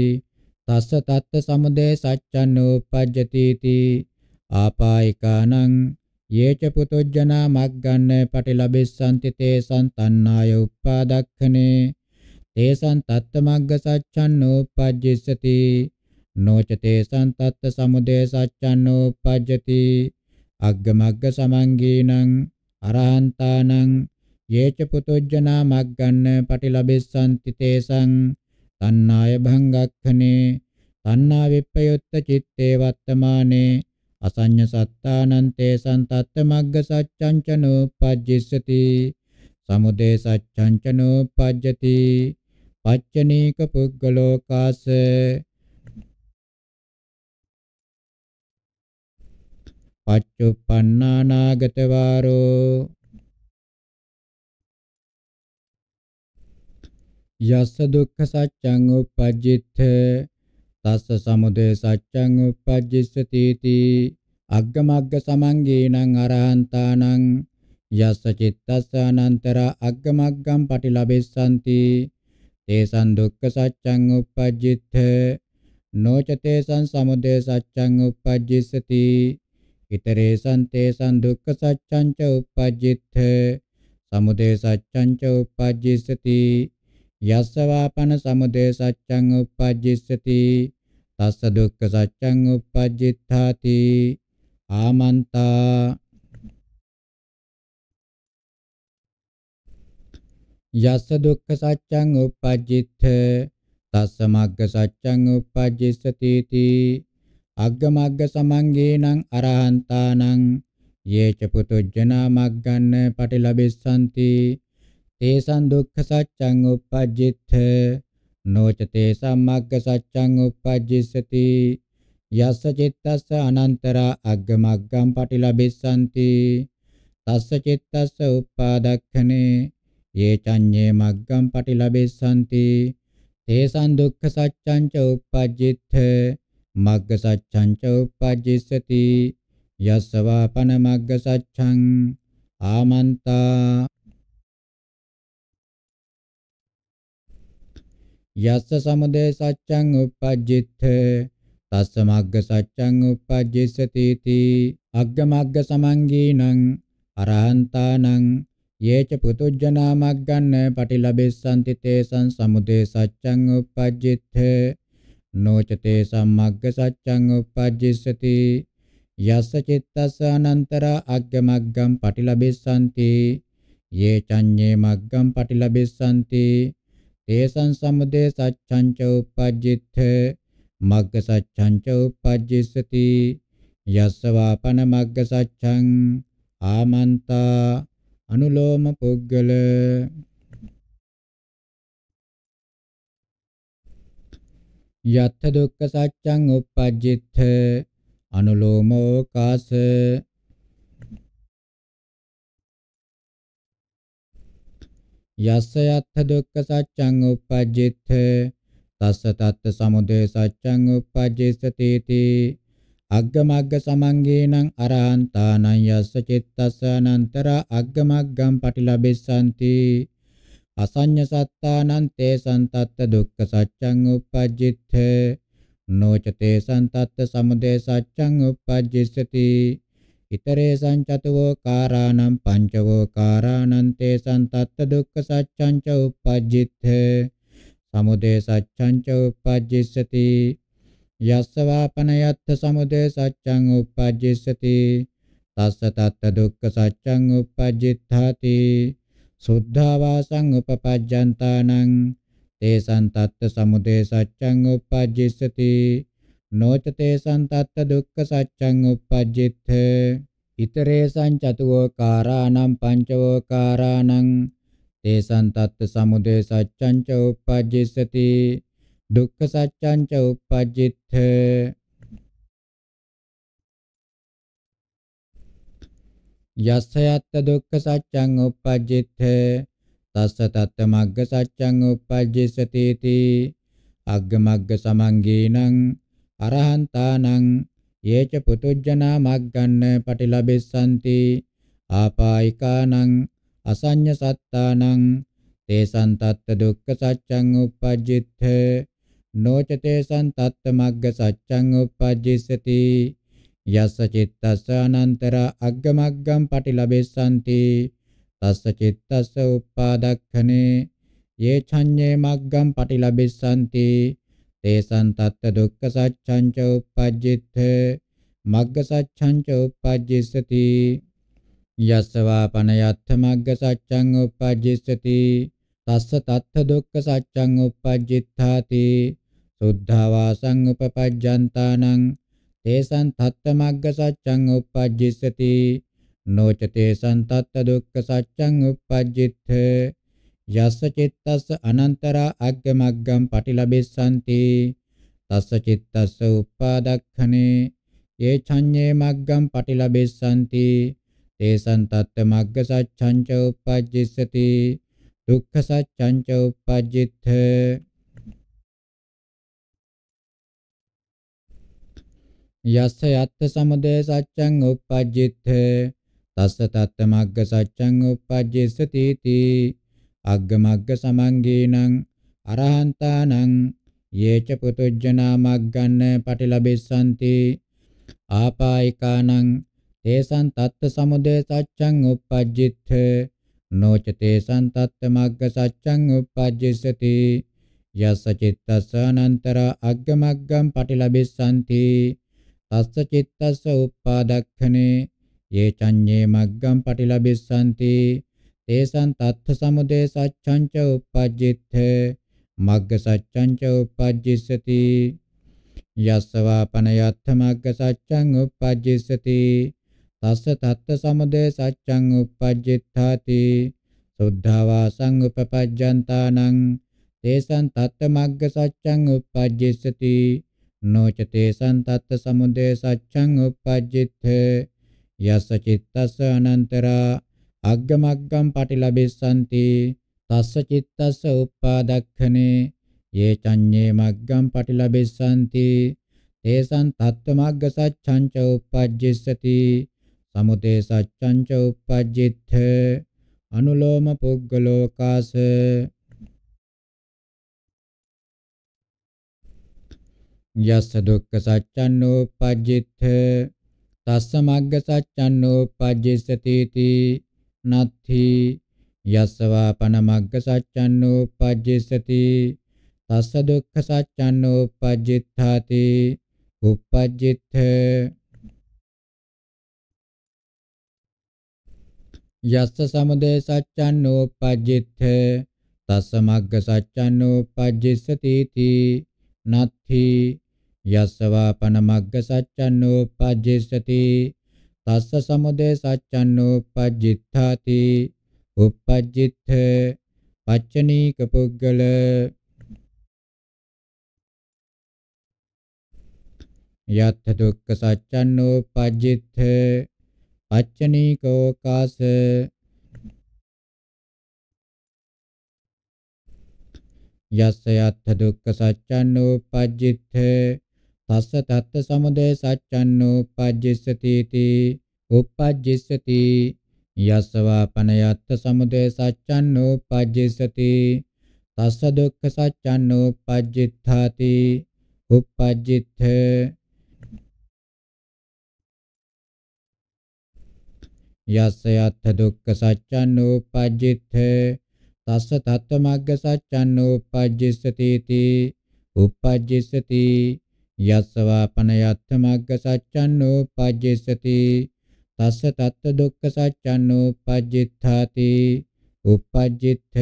තස්ස තත්ත සමුදේ සච්ඡං නෝපජ්ජති ආපායිකානං යේච පුතොජ්ජනා මග්ගන්න පටිලබෙස්සන්තිතේ සන්තන්නාය උප්පාදක්ඛනේ තේසං තත්ත මග්ග සච්ඡන්නෝ උපජ්ජිස්සති නොච තේසං තත්ත සමුදය සච්ඡන්නෝ උපජ්ජති අග්ග මග්ග සමංගීනං අරහන්තානං යේච පුතොජ්ජනා මග්ගන්න පටිලබෙස්සන්ති තේසං තණ්හාය භංගක්ඛනේ තණ්හා විප්පයුත්ත චිත්තේ වත්තමානේ අසඤ්ඤ සත්තානං තේසං තත්ත මග්ග සච්ඡං චනෝපජ්ජති සමුදේ සච්ඡං චනෝපජ්ජති පච්චනීක පුද්ගලෝකාස පච්චුප්පන්නානාගත වාරෝ යස්ස දුක්ඛ සත්‍යං උපජ්ජිත තස්ස සමුදය සච්ඡං uppajjissati ති අග්ගමග්ග සමංගේනං අරහන්තානං යස්ස චිත්තස්ස අනන්තර අග්ගමග්ගම් පටිලබෙස්සanti තේසං දුක්ඛ සච්ඡං uppajjitte නොච තේසං සමුදය සච්ඡං uppajjissati ිතරේසං තේසං දුක්ඛ සච්ඡං ච uppajjitte සමුදය සච්ඡං ච uppajjissati යස්සවාපන සමුදය සච්ඡං uppajjissati තස්ස දුක්ඛ සත්‍යං uppajjitthati ආමන්තා යස්ස දුක්ඛ සත්‍යං uppajjith තස්ස මග්ග සත්‍යං uppajjissati ති අග්ග මග්ග සමංගේනං අරහන්තානං යේච පුතුජ්ජනා මග්ගන්න පටිලබෙස්සanti තේසං දුක්ඛ සත්‍යං uppajjith නොචතේ සම්මග්ග සච්ඡං uppajjissati යස්ස චිත්තස්ස අනන්තරා අග්ගමග්ගම් පටිලබෙස්සanti තස්ස චිත්තස්ස uppadakkane යේ චඤ්ඤේ මග්ගම් පටිලබෙස්සanti තේසං දුක්ඛ සත්‍යං ච uppajjitte මග්ග සත්‍යං ච uppajjissati යස්සවාපන මග්ග සත්‍යං ආමන්තා යස්ස සමුදය සත්‍යං උප්පජ්ජිත තස්ස මග්ග සත්‍යං උප්පජ්ජිසති තී අග්ග මග්ග සමංගීනං අරහන්තානං යේච පුතුජ්ජනා මග්ගන්න පටිලබෙස්සන්ති තේසං සමුදය සත්‍යං උප්පජ්ජිත නොච තේසං මග්ග සත්‍යං උප්පජ්ජිසති යස්ස චිත්තස්ස අනන්තර අග්ග මග්ගම් පටිලබෙස්සන්ති යේ චඤ්ඤේ මග්ගම් පටිලබෙස්සන්ති තේසං සමුදය සච්ඡං ච උපජ්ජිත මග්ග සච්ඡං ච උපජ්ජිසති යස්ස වාපන මග්ග සච්ඡං ආමන්තා අනුලෝම පුද්ගල යත්ථ දුක්ඛ සත්‍යං uppajjitte අනුලෝමෝ කාස යස්ස යත්ථ දුක්ඛ සත්‍යං උප්පජ්ජිත තස්ස තත්ත සමුදය සත්‍යං උප්පජ්ජිතති තී අග්ගමග්ග සමංගේනං අරහන්තානං යස්ස චිත්තස්ස අනන්තර අග්ගමග්ගම් පටිලබෙස්සanti අසඤ්ඤ සත්තානං තේ සන්තත්ත දුක්ඛ සත්‍යං උප්පජ්ජිත නෝච තේ සන්තත්ත සමුදය සත්‍යං උප්පජ්ජිතති ඉතරේසං චතවෝ කාරාණං පංචවෝ කාරාණං තේසං තත්ත දුක්ඛ සත්‍යං ච උප්පජ්ජිත්ථ සමුදය සත්‍යං ච උප්පජ්ජිස්සති යස්ස වාපනයත්ථ සමුදය සත්‍යං උප්පජ්ජිස්සති තස්ස තත්ත දුක්ඛ සත්‍යං උප්පජ්ජිත්ථාති සුද්ධා වාසං උපපජ්ජන්තානං තේසං තත්ත සමුදය සත්‍යං උප්පජ්ජිස්සති නොචතේ සන්තත්ත දුක්ඛ සත්‍යං uppajjitte ඉතරේසං චතුෝකාරාණං පංචවෝකාරාණං තේසං තත්ත සමුදය සත්‍යං ච uppajjissati දුක්ඛ සත්‍යං ච uppajjitte යස්ස යත්ත දුක්ඛ සත්‍යං uppajjitte තස්ස තත්ත මග්ග සත්‍යං uppajjissati ති අග්ග මග්ග සමංගීනං අරහන්තානං යේච පුතුජ්ජනා මග්ගන්න පටිලබෙස්සන්ති ආපායිකානං අසඤ්ඤ සත්තානං තේසං තත්ත දුක්ඛ සත්‍යං uppajjitte නොච තේසං තත්ත මග්ග සත්‍යං uppajjissati යස්ස චිත්තස්ස අනන්තර අග්ගමග්ගම් පටිලබෙස්සන්ති තස්ස චිත්තස්ස uppadakkane යේ ඡඤ්ඤේ මග්ගම් පටිලබෙස්සන්ති තේසං තත්ත දුක්ඛ සච්ඡං ච උප්පජ්ජිත මග්ග සච්ඡං ච උප්පජ්ජිස්සති යස්සවාපන යත්ථ මග්ග සච්ඡං උප්පජ්ජිස්සති තස්ස තත්ත දුක්ඛ සච්ඡං උප්පජ්ජිත්තාති සුද්ධවාසං උපපජ්ජන්තානං තේසං තත්ත මග්ග සච්ඡං උප්පජ්ජිස්සති නොච තේසං තත්ත දුක්ඛ සච්ඡං උප්පජ්ජිත यस् अनंतरा अग्गमग्गम अग्गमग्गं पटिलभिस्सन्ति तस् चित्तस् उपादक्षणे ये छन्ये मग्गं पटिलभिस्सन्ति ते मग्ग सच्छं च उपज्जिष्यति दुःख सच्छं च उपजिथ यस् यत् समुदय सच्चं तत्त मग्ग तत् उपज्जिष्यति इति අග්ගමග්ග සමංගේනං අරහන්තානං යේච පුතුජ්ජනා මග්ගන්න පටිලබෙස්සන්ති ආපායිකානං තේසං තත්ත සමුදය සච්ඡං uppajjitt නොච තේසං තත්ත මග්ග සච්ඡං uppajjissati යස්ස චිත්තස්ස අනන්තර අග්ගමග්ගම් පටිලබෙස්සන්ති තස්ස චිත්තස්ස uppadakkane යේචඤ්ඤේ මග්ගම් පටිලබෙස්සන්ති තේසං තත්ථ සමුදය සච්ඡං ච uppajjitte මග්ග සච්ඡං ච uppajjissati යස්සවාපන යත්ථ මග්ග සච්ඡං uppajjissati තස්ස තත්ථ සමුදය සච්ඡං uppajjitthati සුද්ධවාසං උපපජ්ජන්තානං තේසං තත්ථ මග්ග සච්ඡං uppajjissati නොච තේසං තත්ථ සමුදය සච්ඡං uppajjitte යස්ස චිත්තස්ස අනන්තරා අග්ගමග්ගම් පටිලබෙස්සන්ති තස්ස චිත්තස්ස උප්පාදක්ඛනේ යේ චඤ්ඤේ මග්ගම් පටිලබෙස්සන්ති තේසං තත්ත්වමග්ග සච්ඡං ච උප්පජ්ජිස්සති සමුදේ සච්ඡං ච උප්පජ්ජිත්ථ අනුලෝම පුග්ගලෝකාස යස්ස දුක්ඛ සච්ඡං උප්පජ්ජිත්ථ තස්ස මග්ග සච්ඡං උප්පජ්ජිස්සති තී නත්ථි යස්සවාපන මග්ග සච්ඡන්නෝ පජ්ජෙස්සති තස්ස දුක්ඛ සච්ඡන්නෝ පජ්ජිත්ථාති උපජ්ජිත්ථ යස්ස සමුදය සච්ඡන්නෝ පජ්ජිත්ථ තස්ස මග්ග සච්ඡන්නෝ පජ්ජිස්සති තී නත්ථි යස්සවාපන මග්ග සච්ඡන්නෝ පජ්ජිස්සති තස්ස සමුදය සච්ඡන්නෝපජ්ජිත්තාති uppajjitth පච්චනීක පුද්ගල යත්ථ දුක්ඛ සච්ඡන්නෝ පජ්ජිත්ථ පච්චනීකෝ කාස යස්ස යත්ථ දුක්ඛ සච්ඡන්නෝ පජ්ජිත්ථ තස්ස තත්ත සමුදය සච්ඡන්නෝ උපජ්ජිස්සති තී උපජ්ජිස්සති යස්සවාපනයත්ත සමුදය සච්ඡන්නෝ උපජ්ජිස්සති තස්ස දුක්ඛ සච්ඡන්නෝ උපජ්ජිත්තාති උපජ්ජිත්ථ යස්ස යත්ථ දුක්ඛ සච්ඡන්නෝ උපජ්ජිත්ථ තස්ස තත්ත මග්ග සච්ඡන්නෝ උපජ්ජිස්සති තී උපජ්ජිස්සති යස්සවාපන යත්ත මග්ග සච්ඡන්නෝ පජ්ජෙස්සති තස්ස තත්ත දුක්ඛ සච්ඡන්නෝ පජ්ජිත්ථාති උපජ්ජිත්ථ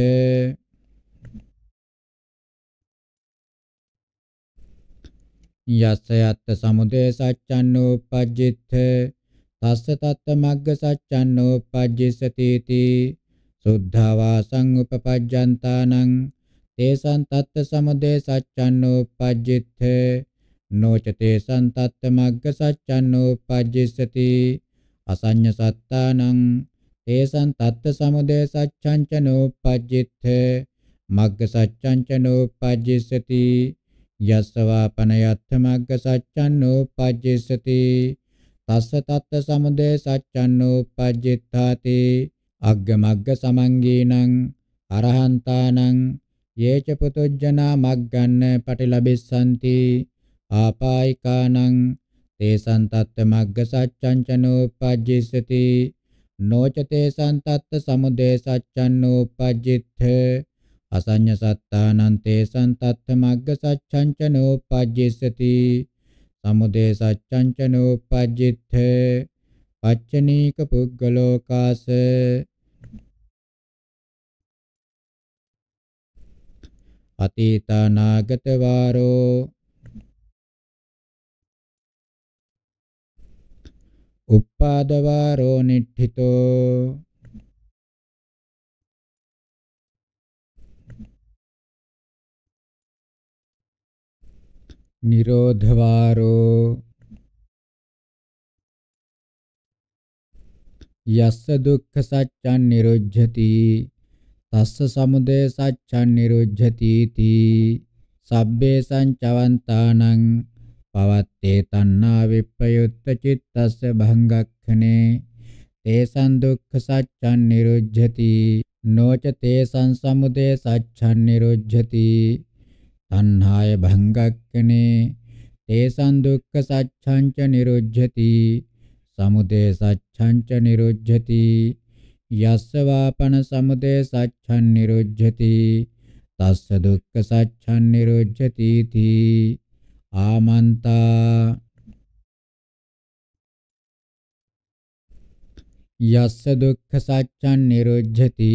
යස්ස යත්ත සමුදය සච්ඡන්නෝ පජ්ජිත්ථ තස්ස තත්ත මග්ග සච්ඡන්නෝ පජ්ජිස්සති තී සුද්ධවා සංඋපපජ්ජන්තානං තේසං තත්ත සමුදය සච්ඡන්නෝ පජ්ජිත්ථ නොචතේ සන්තත්ත මග්ග සච්ඡන්නෝ පජ්ජෙස්සති අසඤ්ඤ සත්තානං තේසං තත්ත සමුදය සච්ඡංච නෝපජ්ජිත්ථ මග්ග සච්ඡංච නෝපජ්ජිස්සති යස්සවා පනයත්ත මග්ග සච්ඡං නෝපජ්ජිස්සති තස්ස තත්ත සමුදය සච්ඡං නෝපජ්ජිත්තාති අග්ග මග්ග සමංගීනං අරහන්තානං යේච පුතුජ්ජනා මග්ගන්න පටිලබිස්සanti ආපායිකානං තේසං තත්ත මග්ග සච්ඡංචනෝපජ්ජිස්සති නොච තේසං තත්ත සමුදය සච්ඡන්නෝපජ්ජිත්ථ අසඤ්ඤ සත්තානං තේසං තත්ත මග්ග සච්ඡංචනෝපජ්ජිස්සති සමුදය සච්ඡංචනෝපජ්ජිත්ථ පච්චනීක පුග්ගලෝකාස අතීතානාගත වාරෝ uppādavāro niṭṭhito නිරෝධවාරෝ යස්ස දුක්ඛ සත්‍යං නිරුද්ධති තස්ස සමුදය සත්‍යං නිරුද්ධති ති සබ්බේ සංචවන්තානං පවත්තේ තණ්හා විප්පයුත්ත චිත්තස්ස භංගක්ඛනේ තේසං දුක්ඛ සත්‍යං නිරුද්ධති නොච තේසං සමුදය සත්‍යං නිරුද්ධති තණ්හාය භංගක්ඛනේ තේසං දුක්ඛ සත්‍යං ච නිරුද්ධති සමුදය සත්‍යං ච නිරුද්ධති යස්ස වාපන සමුදය සත්‍යං නිරුද්ධති තස්ස දුක්ඛ සත්‍යං නිරුද්ධති තී ආමන්තා යස්ස දුක්ඛ සත්‍යං නිරුද්ධති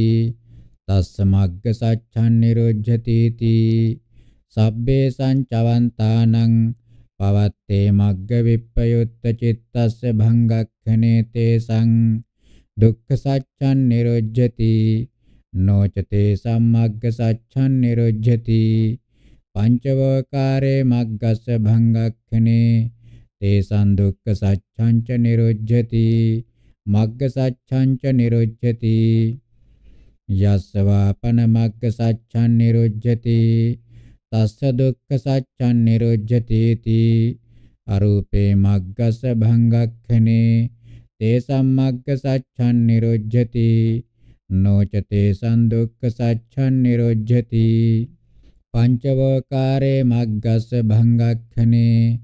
තස්ස මග්ග සත්‍යං නිරුද්ධති තී සබ්බේ සංචවන්තානං පවත්තේ මග්ග විප්පයුත්ත චිත්තස්ස භංගක්ඛනේ තේසං දුක්ඛ සත්‍යං නිරුද්ධති නොචතේ සම්මග්ග සත්‍යං නිරුද්ධති පංචවකාරේ මග්ගස්ස භංගක්ඛනේ තේසං දුක්ඛ සච්ඡංච නිරුජ්ජති මග්ග සච්ඡංච නිරුජ්ජති යස්සවාපන මග්ග සච්ඡං නිරුජ්ජති තස්ස දුක්ඛ සච්ඡං නිරුජ්ජති තී අරූපේ මග්ගස භංගක්ඛනේ තේසං මග්ග සච්ඡං නිරුජ්ජති නොච තේසං දුක්ඛ සච්ඡං නිරුජ්ජති පංචවකාරේ මග්ගස්ස භංගක්ඛනේ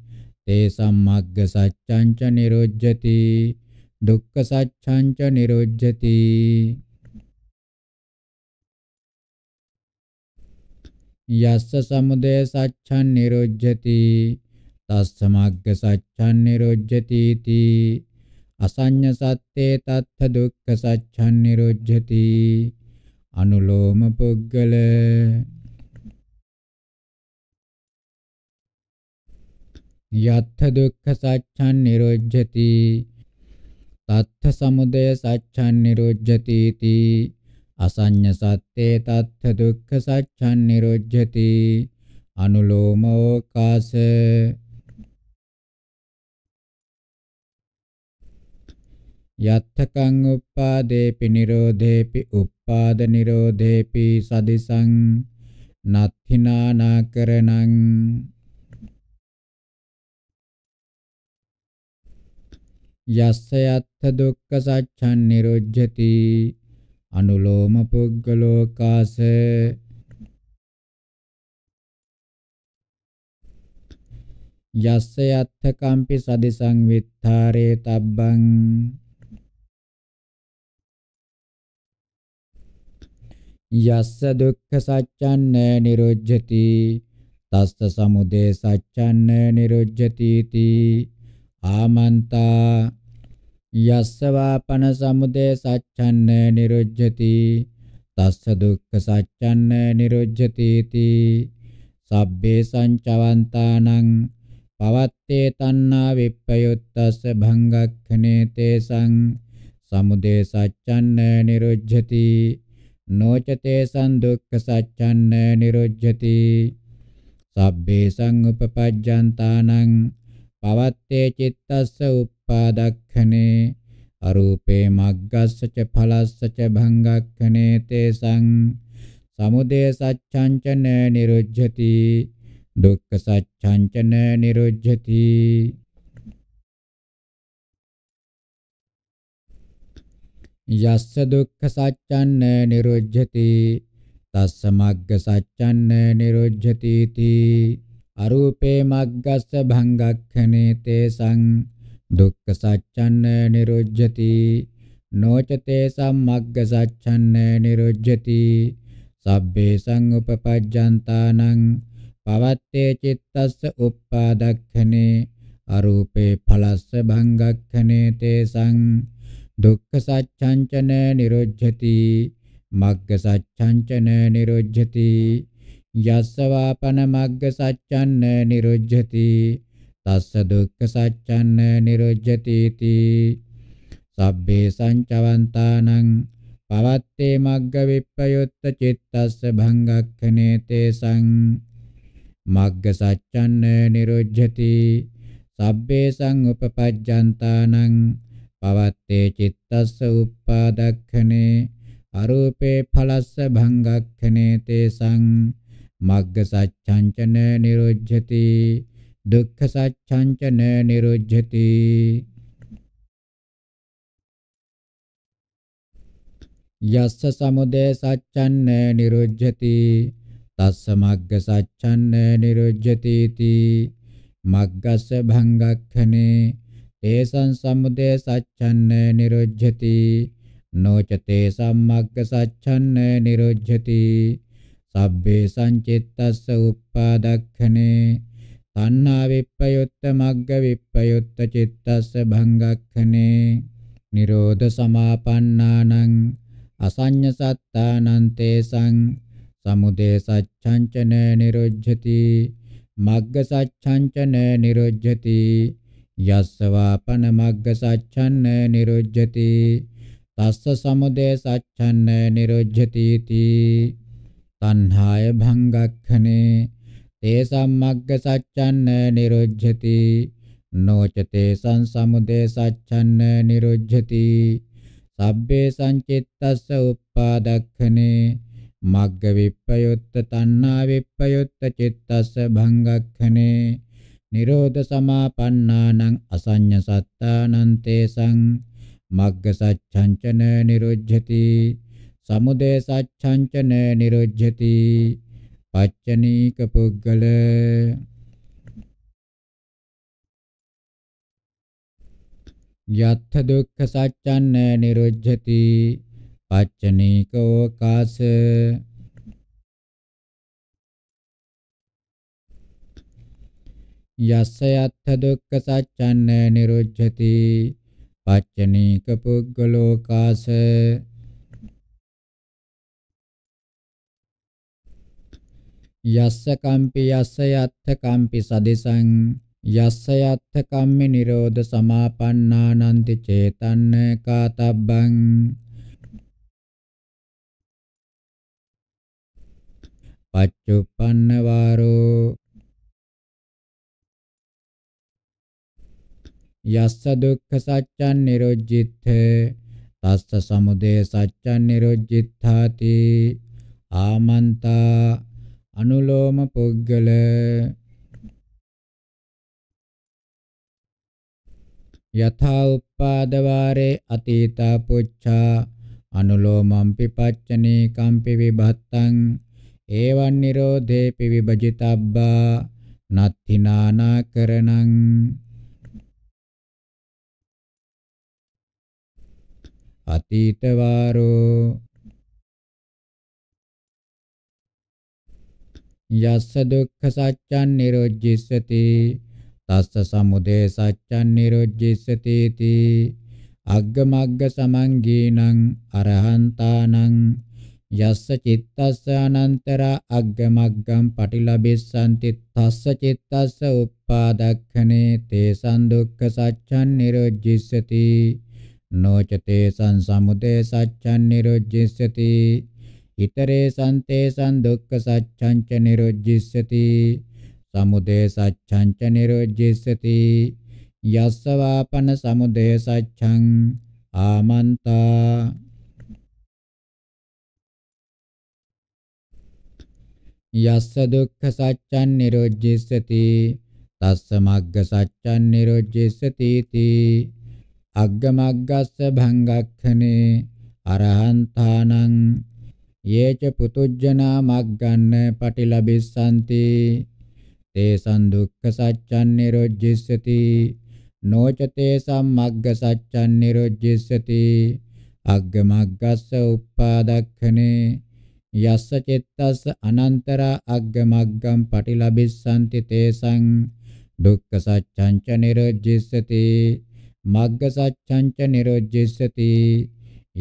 තේසම් මග්ග සච්ඡං ච නිරුජ්ජති දුක්ඛ සච්ඡං ච නිරුජ්ජති යස්ස සමුදය සච්ඡං නිරුජ්ජති තස්ස මග්ග සච්ඡං නිරුජ්ජති තී අසඤ්ඤ සත්තේ තත්ථ දුක්ඛ සච්ඡං නිරුජ්ජති අනුලෝම පුග්ගල යත්ථ දුක්ඛ සත්‍යං නිරෝධ්‍යති තත්ථ සමුදය සත්‍යං නිරෝධ්‍යති इति අසඤ්ඤ සත්‍යේ තත්ථ දුක්ඛ සත්‍යං නිරෝධ්‍යති අනුලෝමෝ කාස යත්තකං උප්පාදේපි නිරෝධේපි උප්පාද නිරෝධේපි සදිසං නත්ථිනානාකරණං යස්ස යත්ථ දුක්ඛ සච්ඡන් නිරුජ්ජති අනුලෝම පුග්ගලෝකාස යස්ස යත්ථ කම්පි සදිසං විත්තරේ තබ්බං යස්ස දුක්ඛ සච්ඡන් නිරුජ්ජති තස්ස සමුදය සච්ඡන් නිරුජ්ජති ආමන්තා යස්සවාපන සමුදය සච්ඡන්න නිරුජ්ජති තස්ස දුක්ඛ සච්ඡන්න නිරුජ්ජති තී සබ්බේ සංචවන්තානං පවත්තේ තණ්හා විප්පයුත්තස්ස භංගක්ඛනේ තේසං සමුදය සච්ඡන්න නිරුජ්ජති නොච තේසං දුක්ඛ සච්ඡන්න නිරුජ්ජති සබ්බේ සංඋපපජ්ජන්තානං පවත්තේ චිත්තස්ස उत्पादक्खनेूपे मग्गस् फल भंगखने तेसंग समुदे न निरुझति दुख सच्छाच न निरुझति यस दुख सच्चन्न निरुझति तस् मग्ग सच्चन्न निरुझति अरूपे मग्गस् भंगखने तेसंग දුක්ඛ සත්‍යං නිරුජ්ජති නොචතේ සම්මග්ග සත්‍යං නිරුජ්ජති සබ්බේ සංඋපපජ්ජන්තානං පවත්තේ චිත්තස්ස උප්පාදක්ඛනේ අරූපේ ඵලස්ස භංගක්ඛනේ තේසං දුක්ඛ සත්‍යං චන නිරුජ්ජති මග්ග සත්‍යං චන නිරුජ්ජති යස්ස වාපන මග්ග සත්‍යං නිරුජ්ජති තස්ස දුක්ඛ සත්‍යං නිරුජ්ජති තී සබ්බේ සංචවන්තානං පවත්තේ මග්ග විප්පයුත්ත චිත්තස්ස භංගක්ඛනේ තේසං මග්ග සත්‍යං නිරුජ්ජති සබ්බේ සංඋපපජ්ජන්තානං පවත්තේ චිත්තස්ස උප්පාදක්ඛනේ අරූපේ ඵලස්ස භංගක්ඛනේ තේසං මග්ග සත්‍යං චන නිරුජ්ජති දුක්ඛ සත්‍යං ච නිරුද්ධති යස්ස සමුදය සච්ඡන් නිරුද්ධති තස්ස මග්ග සච්ඡන් නිරුද්ධති ති මග්ගස්ස භංගක්ඛනේ තේසං සමුදය සච්ඡන් නිරුද්ධති නොච තේසං මග්ග සච්ඡන් නිරුද්ධති සබ්බේ සංචිත්තස්ස උප්පාදක්ඛනේ තණ්හා විප්පයුත්ත මග්ග විප්පයුත්ත චිත්තස්ස භංගක්ඛනේ නිරෝධ සමාපන්නානං අසඤ්ඤ සත්තානං තේසං සමුදය සච්ඡංචන නිරුජ්ජති මග්ග සච්ඡංචන නිරුජ්ජති යස්සවාපන මග්ග සච්ඡන්න නිරුජ්ජති තස්ස සමුදය සච්ඡන්න නිරුජ්ජති තී තණ්හාය භංගක්ඛනේ තේසම් මග්ග සච්ඡන්න නිරුජ්ජති නොච තේසං සමුදය සච්ඡන්න නිරුජ්ජති සබ්බේ සංචිත්තස්ස උප්පාදක්ඛනේ මග්ග විප්පයුත්ත තණ්හා විප්පයුත්ත චිත්තස්ස භංගක්ඛනේ නිරෝධ සමාපන්නානං අසඤ්ඤ සත්තානං තේසං මග්ග සච්ඡංචන නිරුජ්ජති සමුදය සච්ඡංචන නිරුජ්ජති පච්චනීක පුද්ගල යත්ථ දුක්ඛ සත්‍යං නිරුද්ධති පච්චනීකෝ කාස යස්ස යත්ථ දුක්ඛ සත්‍යං නිරුද්ධති පච්චනීක පුද්ගලෝ කාස යස්ස කම්පි යස්ස යත්ථ කම්පි සදිසං යස්ස යත්ථ කම්මි නිරෝධ සමාපන්නානන්ති චේතන්න කාතබ්බං පච්චුප්පන්න වාරෝ යස්ස දුක්ඛ සත්‍යං නිරොජ්ජිත්ථ තස්ස සමුදය සත්‍යං නිරොජ්ජිත්ථාති ආමන්තා අනුලෝම පුද්ගල යථා උප්පාද වාරේ අතීතා පුච්ඡා අනුලෝමම් පිපච්චනේ කම්පි විභත්තං ඒවන් නිරෝධේ පිවිභජිතබ්බා නත්ති නානාකරණං අතීත වාරෝ යස්ස දුක්ඛ සත්‍යං නිරෝධිස්සති තස්ස සමුදය සත්‍යං නිරෝධිස්සති තී අග්ගමග්ග සමංගීනං අරහන්තානං යස්ස චිත්තස්ස අනන්තර අග්ගමග්ගම් පටිලබෙස්සන්ති තස්ස චිත්තස්ස උප්පාදක්ඛනේ තේසං දුක්ඛ සත්‍යං නිරෝධිස්සති නොච තේසං සමුදය සත්‍යං නිරෝධිස්සති ඉතරේ සන්තේසං දුක්ඛ සච්ඡං ච නිරොජ්ජිස්සති සමුදය සච්ඡං ච නිරොජ්ජිස්සති යස්ස වාපන සමුදය සච්ඡං ආමන්තා යස්ස දුක්ඛ සච්ඡං නිරෝජ්ජිස්සති තස්ස මග්ග සච්ඡං නිරෝජ්ජිස්සති තී අග්ග මග්ගස්ස භංගක්ඛනේ අරහන්තානං යේච පුතුජ්ජනා මග්ගන්න පටිලබිස්සanti තේසං දුක්ඛ සත්‍යං නිරොජ්ජිස්සති නොච තේසං මග්ග සත්‍යං නිරොජ්ජිස්සති අග්ග මග්ගස්ස උප්පාදක්ඛනේ යස්ස චිත්තස්ස අනන්තර අග්ග මග්ගම් පටිලබිස්සanti තේසං දුක්ඛ සත්‍යං ච නිරොජ්ජිස්සති මග්ග සත්‍යං ච නිරොජ්ජිස්සති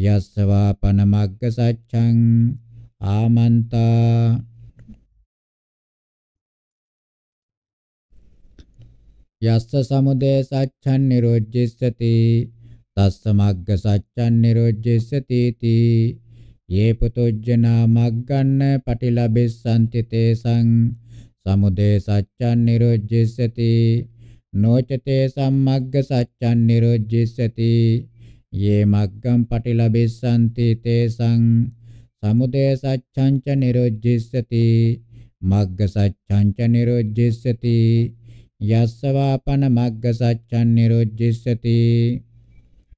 යස්සවාපන මග්ග සච්ඡං ආමන්තා යස්ස සමුදය සච්ඡන් නිරෝජ්ජස්සති තස්ස මග්ග සච්ඡන් නිරෝජ්ජස්සති තී යේ පුතොජ්ජනා මග්ගන්න පටිලබෙස්සන්ති තේසං සමුදය සච්ඡන් නිරෝජ්ජස්සති නොච තේසම් මග්ග සච්ඡන් නිරෝජ්ජස්සති යේ මග්ගම් පටිලබෙස්සන්ති තේසං සමුදය සච්ඡං ච නිරෝධිස්සති මග්ග සච්ඡං ච නිරෝධිස්සති යස්ස වාපන මග්ග සච්ඡං නිරෝධිස්සති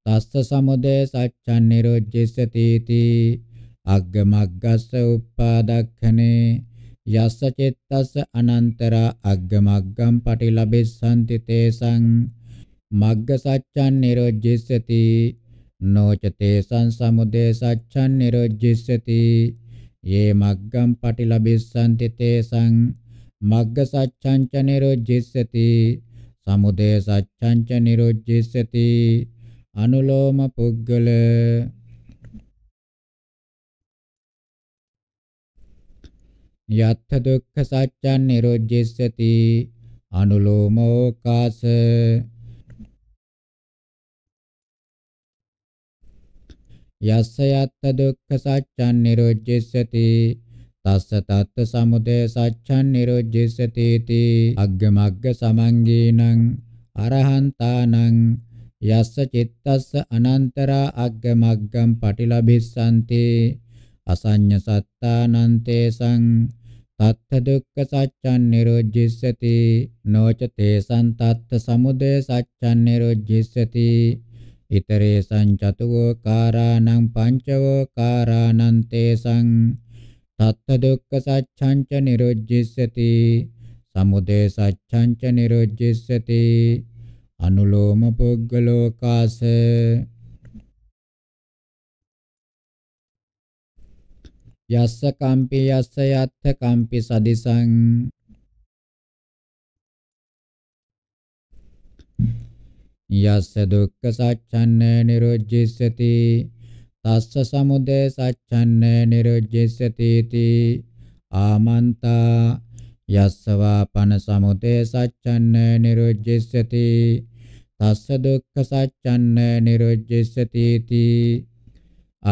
තස්ස සමුදය සච්ඡං නිරෝධිස්සති තී අග්ග මග්ගස්ස උප්පාදක්ඛනේ යස්ස චිත්තස්ස අනන්තර අග්ග මග්ගම් පටිලබෙස්සන්ති තේසං මග්ග සච්ඡන් නිරෝජ්ජිස්සති නොචතේ සංසමුදේ සච්ඡන් නිරෝජ්ජිස්සති යේ මග්ගම් පටිලබිස්සන්ති තේසං මග්ග සච්ඡං ච නිරෝජ්ජිස්සති සමුදේ සච්ඡං ච නිරෝජ්ජිස්සති අනුලෝම පුද්ගල යත්ථ දුක්ඛ සත්‍යං නිරෝධිස්සති අනුලෝමෝකාස යස්ස යත්ත දුක්ඛ සත්‍යං නිරෝධිස්සති තස්ස තත්ත සමුදය සත්‍යං නිරෝධිස්සති තී අග්ගමග්ග සමංගීනං අරහන්තානං යස්ස චිත්තස්ස අනන්තරා අග්ගමග්ගම් පටිලබිස්සන්ති අසඤ්ඤ සත්තානන්තේසං තත්ත දුක්ඛ සත්‍යං නිරෝධිස්සති නොච තේසං තත්ත සමුදය සත්‍යං නිරෝධිස්සති ඉතරේසං චතුෝකාරාණං පංචවෝකාරාණං තේසං තත්ත දුක්ඛ සච්ඡං ච නිරොජ්ජිස්සති සමුදය සච්ඡං ච නිරොජ්ජිස්සති අනුලෝම පුග්ගලෝකාස යස්ස කම්පි යස්ස යත්ථ කම්පි සදිසං යස්ස දුක්ඛ සච්ඡන්න නිරෝධිස්සති තස්ස සමුදය සච්ඡන්න නිරෝධිස්සති තී ආමන්තා යස්සවා පන සමුදය සච්ඡන්න නිරෝධිස්සති තස්ස දුක්ඛ සච්ඡන්න නිරෝධිස්සති තී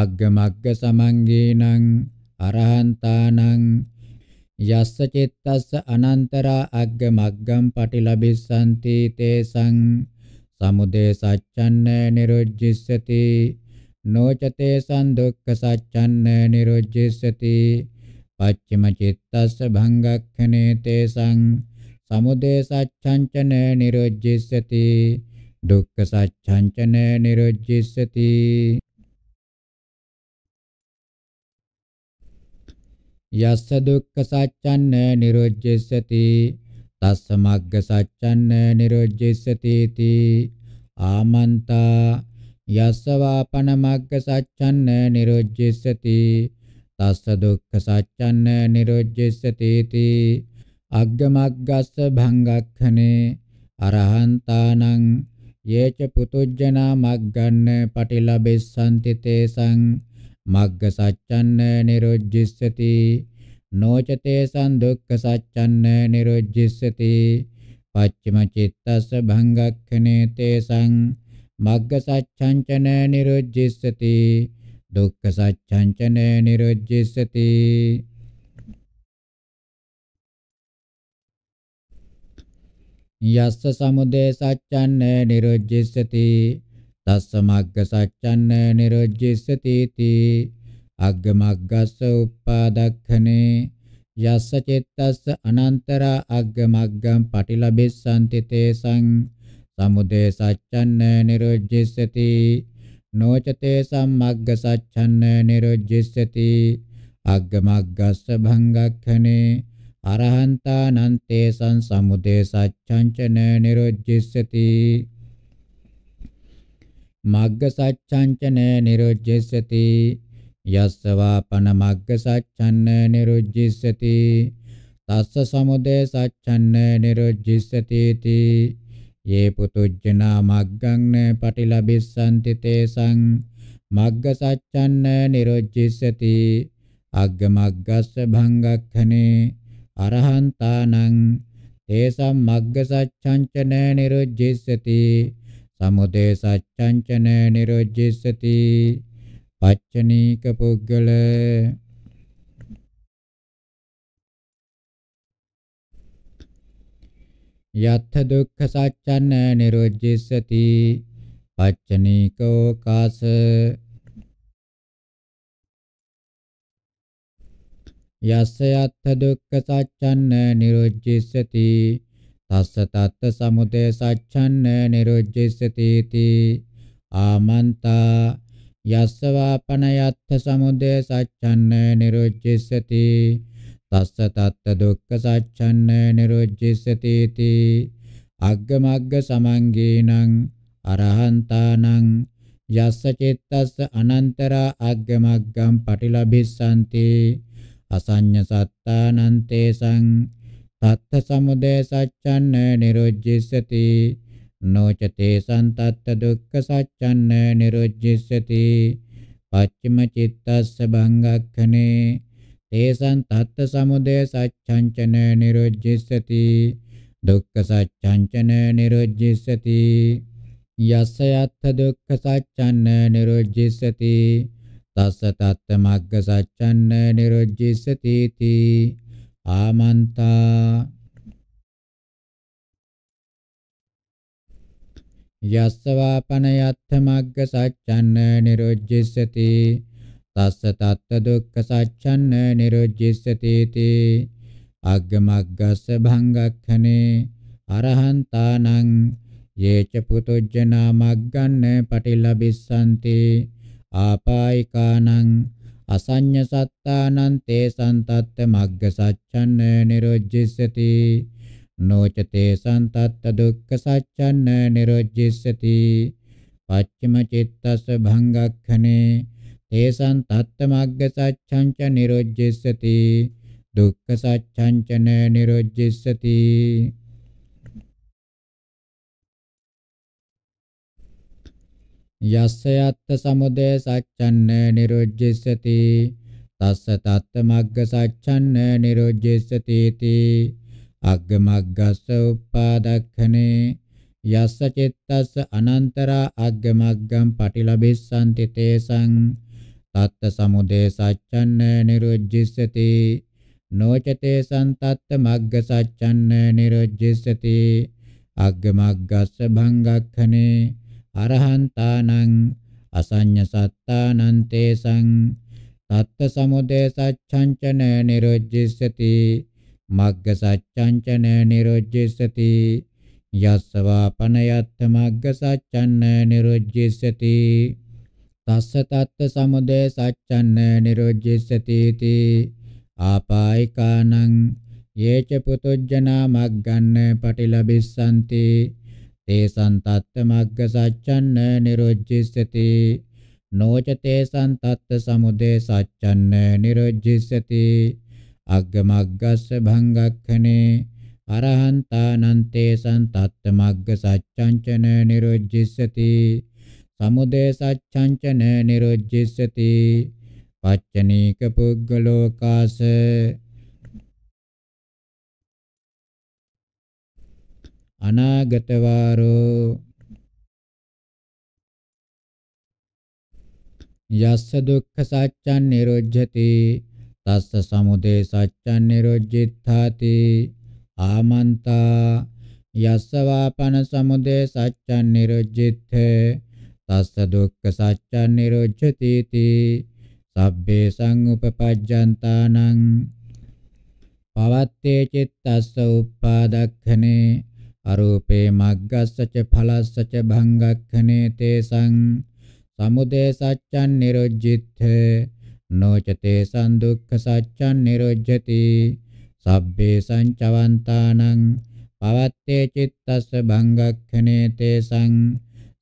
අග්ගමග්ග සමංගේනං අරහන්තානං යස්ස චිත්තස්ස අනන්තර අග්ගමග්ගම් පටිලබිස්සන්ති තේසං සමුදය සච්ඡන්න නිරුජ්ජිස්සති නොචතේ සන්දුක්ඛ සච්ඡන්න නිරුජ්ජිස්සති පච්චම චිත්තස්ස භංගක්ඛනේ තේසං සමුදය සච්ඡංචන නිරුජ්ජිස්සති දුක්ඛ සච්ඡංචන නිරුජ්ජිස්සති යස්ස දුක්ඛ සච්ඡන්න නිරුජ්ජිස්සති අස්සමග්ග සච්ඡන්න නිරෝජ්ජසතේති ආමන්තා යස්සවාපන මග්ග සච්ඡන්න නිරෝජ්ජසති තස්ස දුක්ඛ සච්ඡන්න නිරෝජ්ජසතේති අග්ගමග්ගස්ස භංගක්ඛනේ අරහන්තානං යේච පුතුජ්ජනා මග්ගන්න පටිලබෙස්සන්ති තේසං මග්ග සච්ඡන්න නිරෝජ්ජසති නොචතේ සන්දුක්ඛ සච්ඡන්න නිරුජ්ජිස්සති පච්චම චිත්තස්ස භංගක්ඛනේ තේසං මග්ග සච්ඡංචන නිරුජ්ජිස්සති දුක්ඛ සච්ඡංචන නිරුජ්ජිස්සති යස්ස සමුදේ සච්ඡන්න නිරුජ්ජිස්සති තස්ස මග්ග සච්ඡන්න නිරුජ්ජිස්සති තී අග්ගමග්ගස්ස උප්පාදක්ඛනේ යස්ස චිත්තස්ස අනන්තරා අග්ගමග්ගම් පටිලබෙස්සන්ති තේසං සමුදේ සච්ඡන්න නිරොජ්ජස්සති නොචතේ සම්මග්ග සච්ඡන්න නිරොජ්ජස්සති අග්ගමග්ගස්ස භංගක්ඛනේ අරහන්තානං තේසං සමුදේ සච්ඡංචන නිරොජ්ජස්සති මග්ග සච්ඡංචන නිරොජ්ජස්සති යස්සවා පන මග්ග සච්ඡන්න නිරුජ්ජිස්සති තස්ස සමුදය සච්ඡන්න නිරුජ්ජිස්සති තී යේ පුතුජ්ජනා මග්ගං පටිලබිස්සන්ති තේසං මග්ග සච්ඡන්න නිරුජ්ජිස්සති අග්ග මග්ගස්ස භංගක්ඛනේ අරහන්තානං තේසම් මග්ග සච්ඡංචන නිරුජ්ජිස්සති සමුදය සච්ඡංචන නිරුජ්ජිස්සති පච්චනීක පුද්ගල යත්ථ දුක්ඛ සත්‍යං නිරෝධිස්සති පච්චනීකෝ කාස යස්ස යත්ථ දුක්ඛ සත්‍යං නිරෝධිස්සති තස්ස තත්ත සමුදය සත්‍යං නිරෝධිස්සති ආමන්තා යස්සවාපනයත්ථ සමුදය සච්ඡන්න නිරුජ්ජිස්සති තස්ස තත්ත දුක්ඛ සච්ඡන්න නිරුජ්ජිස්සති තී අග්ගමග්ග සමංගේනං අරහන්තානං යස්ස චිත්තස්ස අනන්තරා අග්ගමග්ගම් පටිලබිස්සන්ති අසඤ්ඤ සත්තානන්තේසං තත්ත සමුදය සච්ඡන්න නිරුජ්ජිස්සති නොචතේ සන්තත්ත දුක්ඛ සච්ඡන්න නිරුජ්ජිස්සති පච්චම චිත්තස්ස භංගක්ඛනේ තේසං තත්ත සමුදය සච්ඡංචන නිරුජ්ජිස්සති දුක්ඛ සච්ඡංචන නිරුජ්ජිස්සති යස්ස යත්ථ දුක්ඛ සච්ඡන්න නිරුජ්ජිස්සති තස්ස තත්ත මග්ග සච්ඡන්න නිරුජ්ජිස්සති ආමන්තා යස්සවාපන යත්ථ මග්ග සච්ඡන්න නිරුජ්ජිස්සති තස්ස තත්ත දුක්ඛ සච්ඡන්න නිරුජ්ජිස්සති තී අග්ගමග්ගස්ස භංගක්ඛනේ අරහන්තානං යේච පුතුජ්ජනා මග්ගන්න පටිලබිස්සන්ති ආපායිකානං අසඤ්ඤ සත්තානං තේ සන්තත්ත මග්ග සච්ඡන්න නිරුජ්ජිස්සති නොචතේ සන්තත්ත දුක්ඛ සච්ඡන්න නිරොජ්ජිස්සති පච්චම චිත්තස්ස භංගක්ඛනේ තේසං තත්ත මග්ග සච්ඡං ච නිරොජ්ජිස්සති දුක්ඛ සච්ඡං ච නිරොජ්ජිස්සති යස්ස යත්ත සමුදය සච්ඡන්න නිරොජ්ජිස්සති තස්ස තත්ත මග්ග සච්ඡන්න නිරොජ්ජිස්සති තී අග්ගමග්ගස්ස උප්පාදක්ඛනේ යස්ස චිත්තස්ස අනන්තරා අග්ගමග්ගම් පටිලබෙස්සන්ති තේසං තත්ත සමුදේ සච්ඡන්න නිරුජ්ජිස්සති නොචතේ සන්තත්ත මග්ග සච්ඡන්න නිරුජ්ජිස්සති අග්ගමග්ගස්ස භංගක්ඛනේ අරහන්තානං අසඤ්ඤ සත්තානං තේසං තත්ත සමුදේ සච්ඡංචන නිරුජ්ජිස්සති මග්ග සච්ඡංචන නිරොජ්ජෙස්සති යස්සවාපනයත්ත මග්ග සච්ඡන්න නිරොජ්ජෙස්සති තස්ස තත්ත සමුදය සච්ඡන්න නිරොජ්ජෙස්සති ති ආපායිකානං යේච පුතුජ්ජනා මග්ගන්න පටිලබිස්සන්ති තේසං තත්ත මග්ග සච්ඡන්න නිරොජ්ජෙස්සති නොච තේසං තත්ත සමුදය සච්ඡන්න නිරොජ්ජෙස්සති අග්ගමග්ගස්ස භංගක්ඛනේ අරහන්තානන්තේ සන්තත්ත මග්ග සච්ඡංචන නිරොජ්ජිස්සති සමුදය සච්ඡංචන නිරොජ්ජිස්සති පච්චනීක පුග්ගලෝකාස අනාගත වාරෝ යස්ස දුක්ඛ සත්‍යං නිරොජ්ජති තස්ස සමුදේ සච්ඡන් නිරොජ්ජිත්තාති ආමන්තා යස්ස වාපන සමුදේ සච්ඡන් නිරොජ්ජිත්තේ තස්ස දුක්ඛ සච්ඡන් නිරොජ්ජති තී සබ්බේ සංඋපපජ්ජන්තානං පවත්තේ චිත්තස්ස උප්පාදක්ඛනේ අරූපේ මග්ගස්සච ඵලස්සච භංගක්ඛනේ තේසං සමුදේ සච්ඡන් නිරොජ්ජිත්තේ නොචතේ සන්දුක්ඛ සච්ඡන් නිරොජ්ජති සබ්බේ සංචවන්තානං පවත්තේ චිත්තස්ස භංගක්ඛනේ තේසං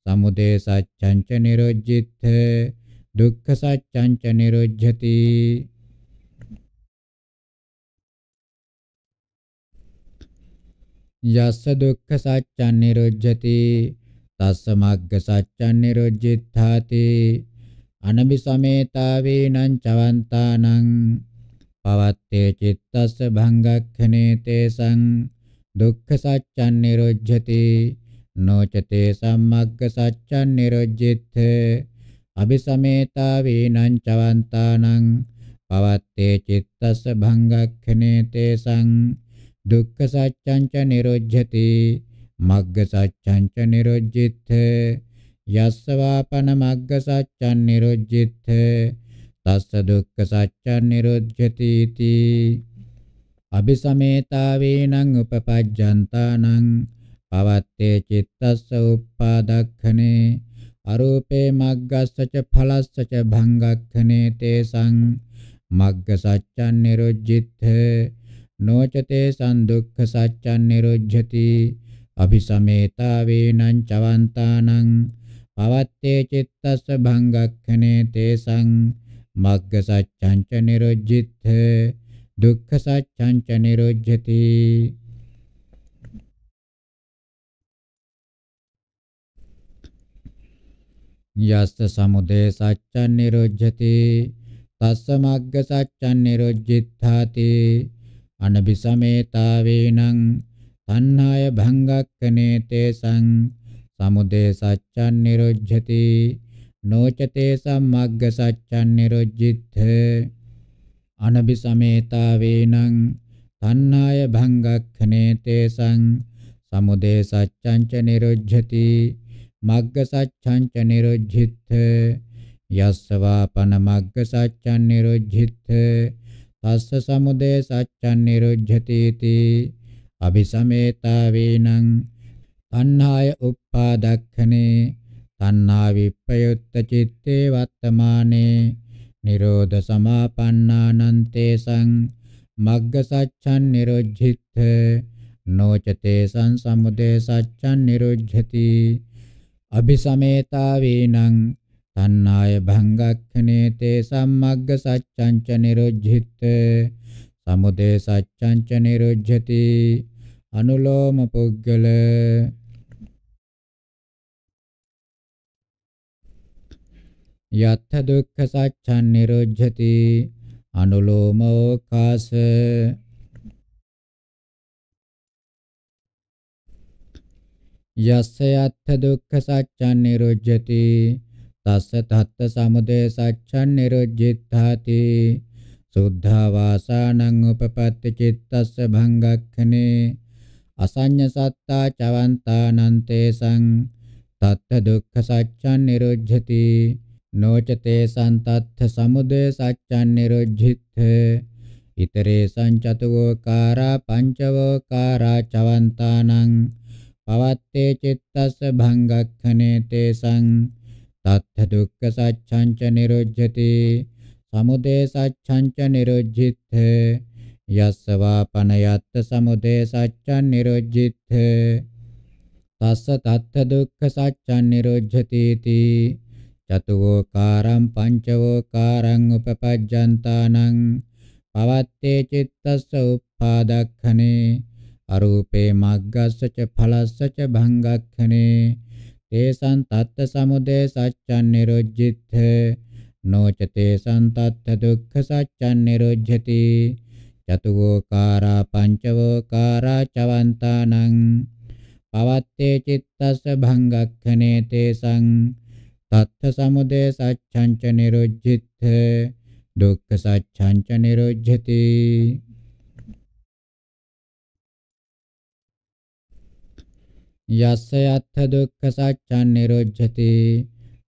සමුදේ සච්ඡං ච නිරොජ්ජිත්ථ දුක්ඛ සච්ඡං ච නිරොජ්ජති යස්ස දුක්ඛ සච්ඡං නිරොජ්ජති තස්ස මග්ග සච්ඡං නිරොජ්ජිත්ථාති අනබි සමේතාවේ නං චවන්තානං පවත්තේ චිත්තස්ස භංගක්ඛනේ තේසං දුක්ඛ සත්‍යං නිරොජ්ජති නොචතේ සම්මග්ග සත්‍යං නිරොජ්ජිත අபிසමේතාවේ නං චවන්තානං පවත්තේ චිත්තස්ස භංගක්ඛනේ තේසං දුක්ඛ සත්‍යං ච නිරොජ්ජති මග්ග සත්‍යං ච නිරොජ්ජිත යස්සවාපන මග්ග සච්ඡන් නිරුජ්ජිත තස්ස දුක්ඛ සච්ඡන් නිරුජ්ජති इति අபிසමේතාවේනං උපපජ්ජන්තානං පවත්තේ චිත්තස්ස උප්පාදක්ඛනේ අරූපේ මග්ගස්ස ච ඵලස්ස ච භංගක්ඛනේ තේසං මග්ග සච්ඡන් නිරුජ්ජිත නොචතේ සන්දුක්ඛ සච්ඡන් නිරුජ්ජති අபிසමේතාවේනං චවන්තානං පවත්තේ චිත්තස්ස භංගක්ඛනේ තේසං මග්ග සච්ඡං ච නිරුජ්ජිත දුක්ඛ සච්ඡං ච නිරුජ්ජති යස්ස සමුදේ සච්ඡං නිරුජ්ජති තස්ස මග්ග සච්ඡං නිරුජ්ජිත්තාති අනබිසමේතාවේනං තණ්හාය භංගක්ඛනේ තේසං සමුදය සච්ඡන් නිරුජ්ජති නෝචතේ සම්මග්ග සච්ඡන් නිරුජ්ජිත්ථ අනබි සමේතා වේනං තණ්හාය භංගක්ඛනේ තේසං සමුදය සච්ඡං ච නිරුජ්ජති මග්ග සච්ඡං ච නිරුජ්ජිත්ථ යස්සවා පන මග්ග සච්ඡන් නිරුජ්ජිත්ථ තස්ස සමුදය සච්ඡන් නිරුජ්ජති ති අபிසමේතා වේනං තණ්හාය උප්පාදක්ඛනේ තණ්හා විප්පයුත්ත චitte වත්තමානේ නිරෝධ සමාපන්නානන්තේ සං මග්ග සච්ඡන් නිරොජ්ජිත නොචතේ සං සමුදේ සච්ඡන් නිරුජ්ජති අபிසමේතා වේනං තණ්හාය භංගක්ඛනේ තේ සම්මග්ග සච්ඡංච නිරොජ්ජිත සමුදේ සච්ඡංච නිරුජ්ජති අනුලෝම පුද්ගල යත්ථ දුක්ඛ සත්‍යං නිරුද්ධති අනුලෝමෝ කාස යස්ස යත්ථ දුක්ඛ සත්‍යං නිරුද්ධති තස්ස තත්ත සමුදය සත්‍යං නිරුද්ධිත්තාති සුද්ධා වාසානං උපපත්ති චිත්තස්ස භංගක්ඛනේ අසඤ්ඤ සත්තා චවන්තානන්තේ සං තත්ත දුක්ඛ සත්‍යං නිරුද්ධති නොචතේ සන්තත්ථ සමුදය සත්‍යං නිරුද්ධිත්ථ ඉතරේ සංචතවෝ කාරා පංචවෝ කාරා චවන්තානං පවත්තේ චිත්තස්ස භංගක්ඛනේ තේසං තත්ථ දුක්ඛ සත්‍යං ච නිරුද්ධති සමුදය සත්‍යං ච නිරුද්ධිත්ථ යස්සවා පනයත්ත සමුදය සච්චන් නිරොජ්ජිත්ථ තස්ස තත්ත දුක්ඛ සච්චන් නිරොජ්ජති තී චතුවෝ කාරං පංචවෝ කාරං උපපජ්ජන්තානං පවත්තේ චිත්තස්ස උප්පාදක්ඛනේ අරූපේ මග්ගස්ස ච ඵලස්ස ච භංගක්ඛනේ තේසං තත්ත සමුදය සච්චන් නිරොජ්ජිත්ථ නොච තේසං තත්ත දුක්ඛ සච්චන් නිරොජ්ජති චතුෝකාරා පංචවෝකාරා චවන්තානං පවත්තේ චිත්තස්ස භංගක්ඛනේ තේසං තත්ථ සමුදය සච්ඡංච නිරුද්ධිත්ථ දුක්ඛ සච්ඡංච නිරුද්ධති යස්ස යත්ථ දුක්ඛ සච්ඡං නිරුද්ධති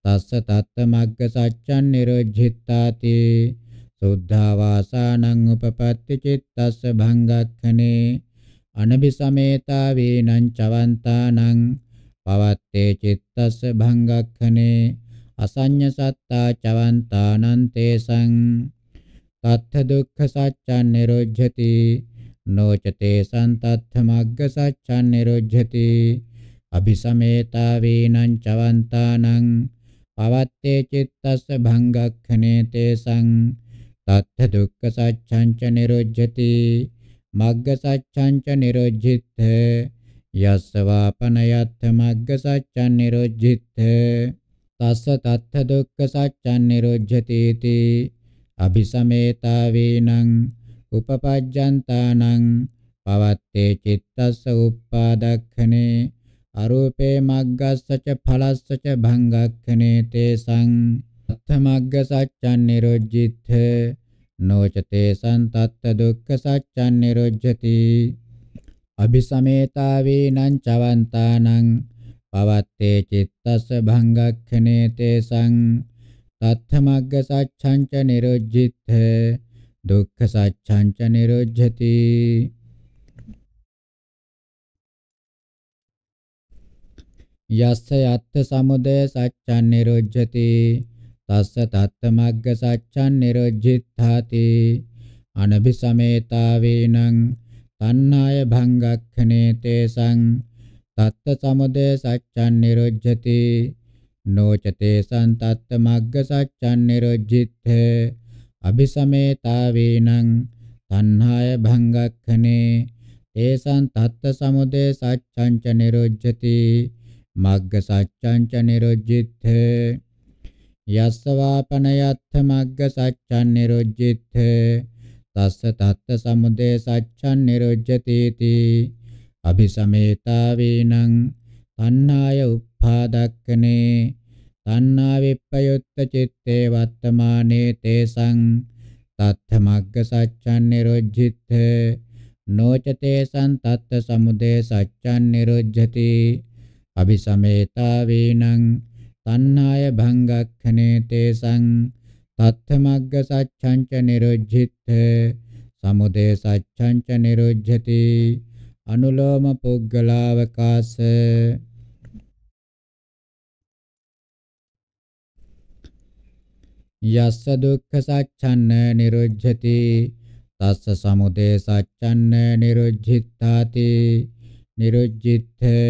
තස්ස තත්ත මග්ග සච්ඡං නිරුද්ධිතාති සුද්ධාවාසානං උපපත්ති චිත්තස්ස භංගක්ඛනේ අනබිසමේතා වේනං චවන්තානං පවත්තේ චිත්තස්ස භංගක්ඛනේ අසඤ්ඤ සත්තා චවන්තානං තේසං තත්ථ දුක්ඛ සත්‍යං නිරොජ්ජති නොචතේ සන්තත්ථ මග්ග සත්‍යං නිරොජ්ජති අபிසමේතා වේනං චවන්තානං පවත්තේ චිත්තස්ස භංගක්ඛනේ තේසං තත්ථ දුක්ඛ සත්‍යං ච නිරොජ්ජති මග්ග සත්‍යං ච නිරොජ්ජිත යස්ස වාපනයත් මග්ග සත්‍යං නිරොජ්ජිත තස්ස තත්ථ දුක්ඛ සත්‍යං නිරොජ්ජති इति අபிසමේතා වේනං උපපජ්ජන්තානං පවත්තේ චිත්තස්ස උප්පාදක්ඛනේ අරූපේ මග්ගස්ස ච ඵලස්ස ච භංගක්ඛනේ තේසං අත්තමග්ග සච්ඡන් නිරුද්ධිත්ථ නොචතේ සන්තත්ත දුක්ඛ සච්ඡන් නිරුද්ධති අபிසමේතාවේ නං චවන්තානං පවත්තේ චිත්තස්ස භංගක්ඛනේ තේසං තත්තමග්ග සච්ඡං ච නිරුද්ධිත්ථ දුක්ඛ සච්ඡං ච නිරුද්ධති යස්ස යත්ත සමුදය සච්ඡං නිරුද්ධති තස්ස තත්තමග්ග සච්ඡන් නිරොජ්ජිත්ථාති අනභිසමේතා වේනං තණ්හාය භංගක්ඛනේ තේසං තත්ත සමුදය සච්ඡන් නිරොජ්ජති නෝචතේ සන්තත්ත මග්ග සච්ඡන් නිරොජ්ජිත්ථ අභිසමේතා වේනං තණ්හාය භංගක්ඛනේ තේසං තත්ත සමුදය සච්ඡංච නිරොජ්ජති මග්ග සච්ඡංච නිරොජ්ජිත්ථ යස්සවාපන යත්ථ මග්ග සච්ඡන් නිරුජ්ජිත තස්ස තත්ත සමුදේ සච්ඡන් නිරුජ්ජති තී අபிසමේතා වේනං තණ්හාය උප්පාදක්කනේ තණ්හා විප්පයුත්ත චිත්තේ වත්තමානේ තේසං තත්ථ මග්ග සච්ඡන් නිරුජ්ජිත නෝචතේසං තත්ත සමුදේ සච්ඡන් නිරුජ්ජති අபிසමේතා වේනං තණ්හාය භංගක්ඛනේ තේසං තත්ථ මග්ග සච්ඡංච නිරුද්ධිත් සමුදය සච්ඡංච නිරුද්ධති අනුලෝම පුග්ගලාවකාශ යස්ස දුක්ඛ සච්ඡන්න නිරුද්ධති තස්ස සමුදය සච්ඡන්න නිරුද්ධිත්තාති නිරුද්ධිත්තේ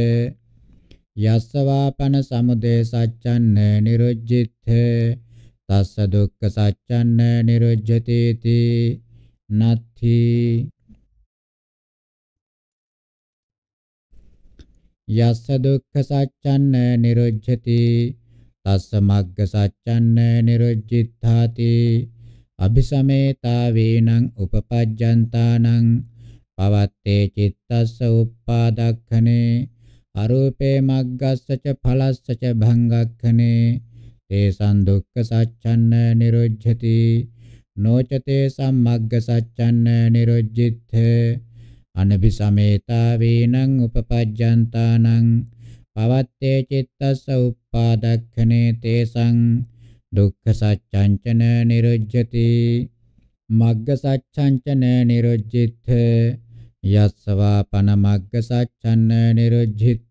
යස්සවාපන සමුදය සච්ඡන්න නිරුජ්ජිත්තේ තස්ස දුක්ඛ සච්ඡන්න නිරුජ්ජතේති නත්ථි යස්ස දුක්ඛ සච්ඡන්න නිරුජ්ජති තස්ස මග්ග සච්ඡන්න නිරුජ්ජිත්තාති අபிසමේතා වේනං උපපජ්ජන්තානං පවත්තේ චිත්තස්ස උප්පාදක්ඛනේ අරූපේ මග්ගස්සච ඵලස්සච භංගක්ඛනේ තේසං දුක්ඛ සච්ඡන්න නිරුජ්ජති නොච තේසං මග්ග සච්ඡන්න නිරුජ්ජිත අනපි සමේතා වේනං උපපජ්ජන්තානං පවත්තේ චිත්තස්ස උප්පාදක්ඛනේ තේසං දුක්ඛ සච්ඡංචන නිරුජ්ජති මග්ග සච්ඡංචන නිරුජ්ජිත යස්සවා පන මග්ග සච්ඡන්න නිරුද්ධිත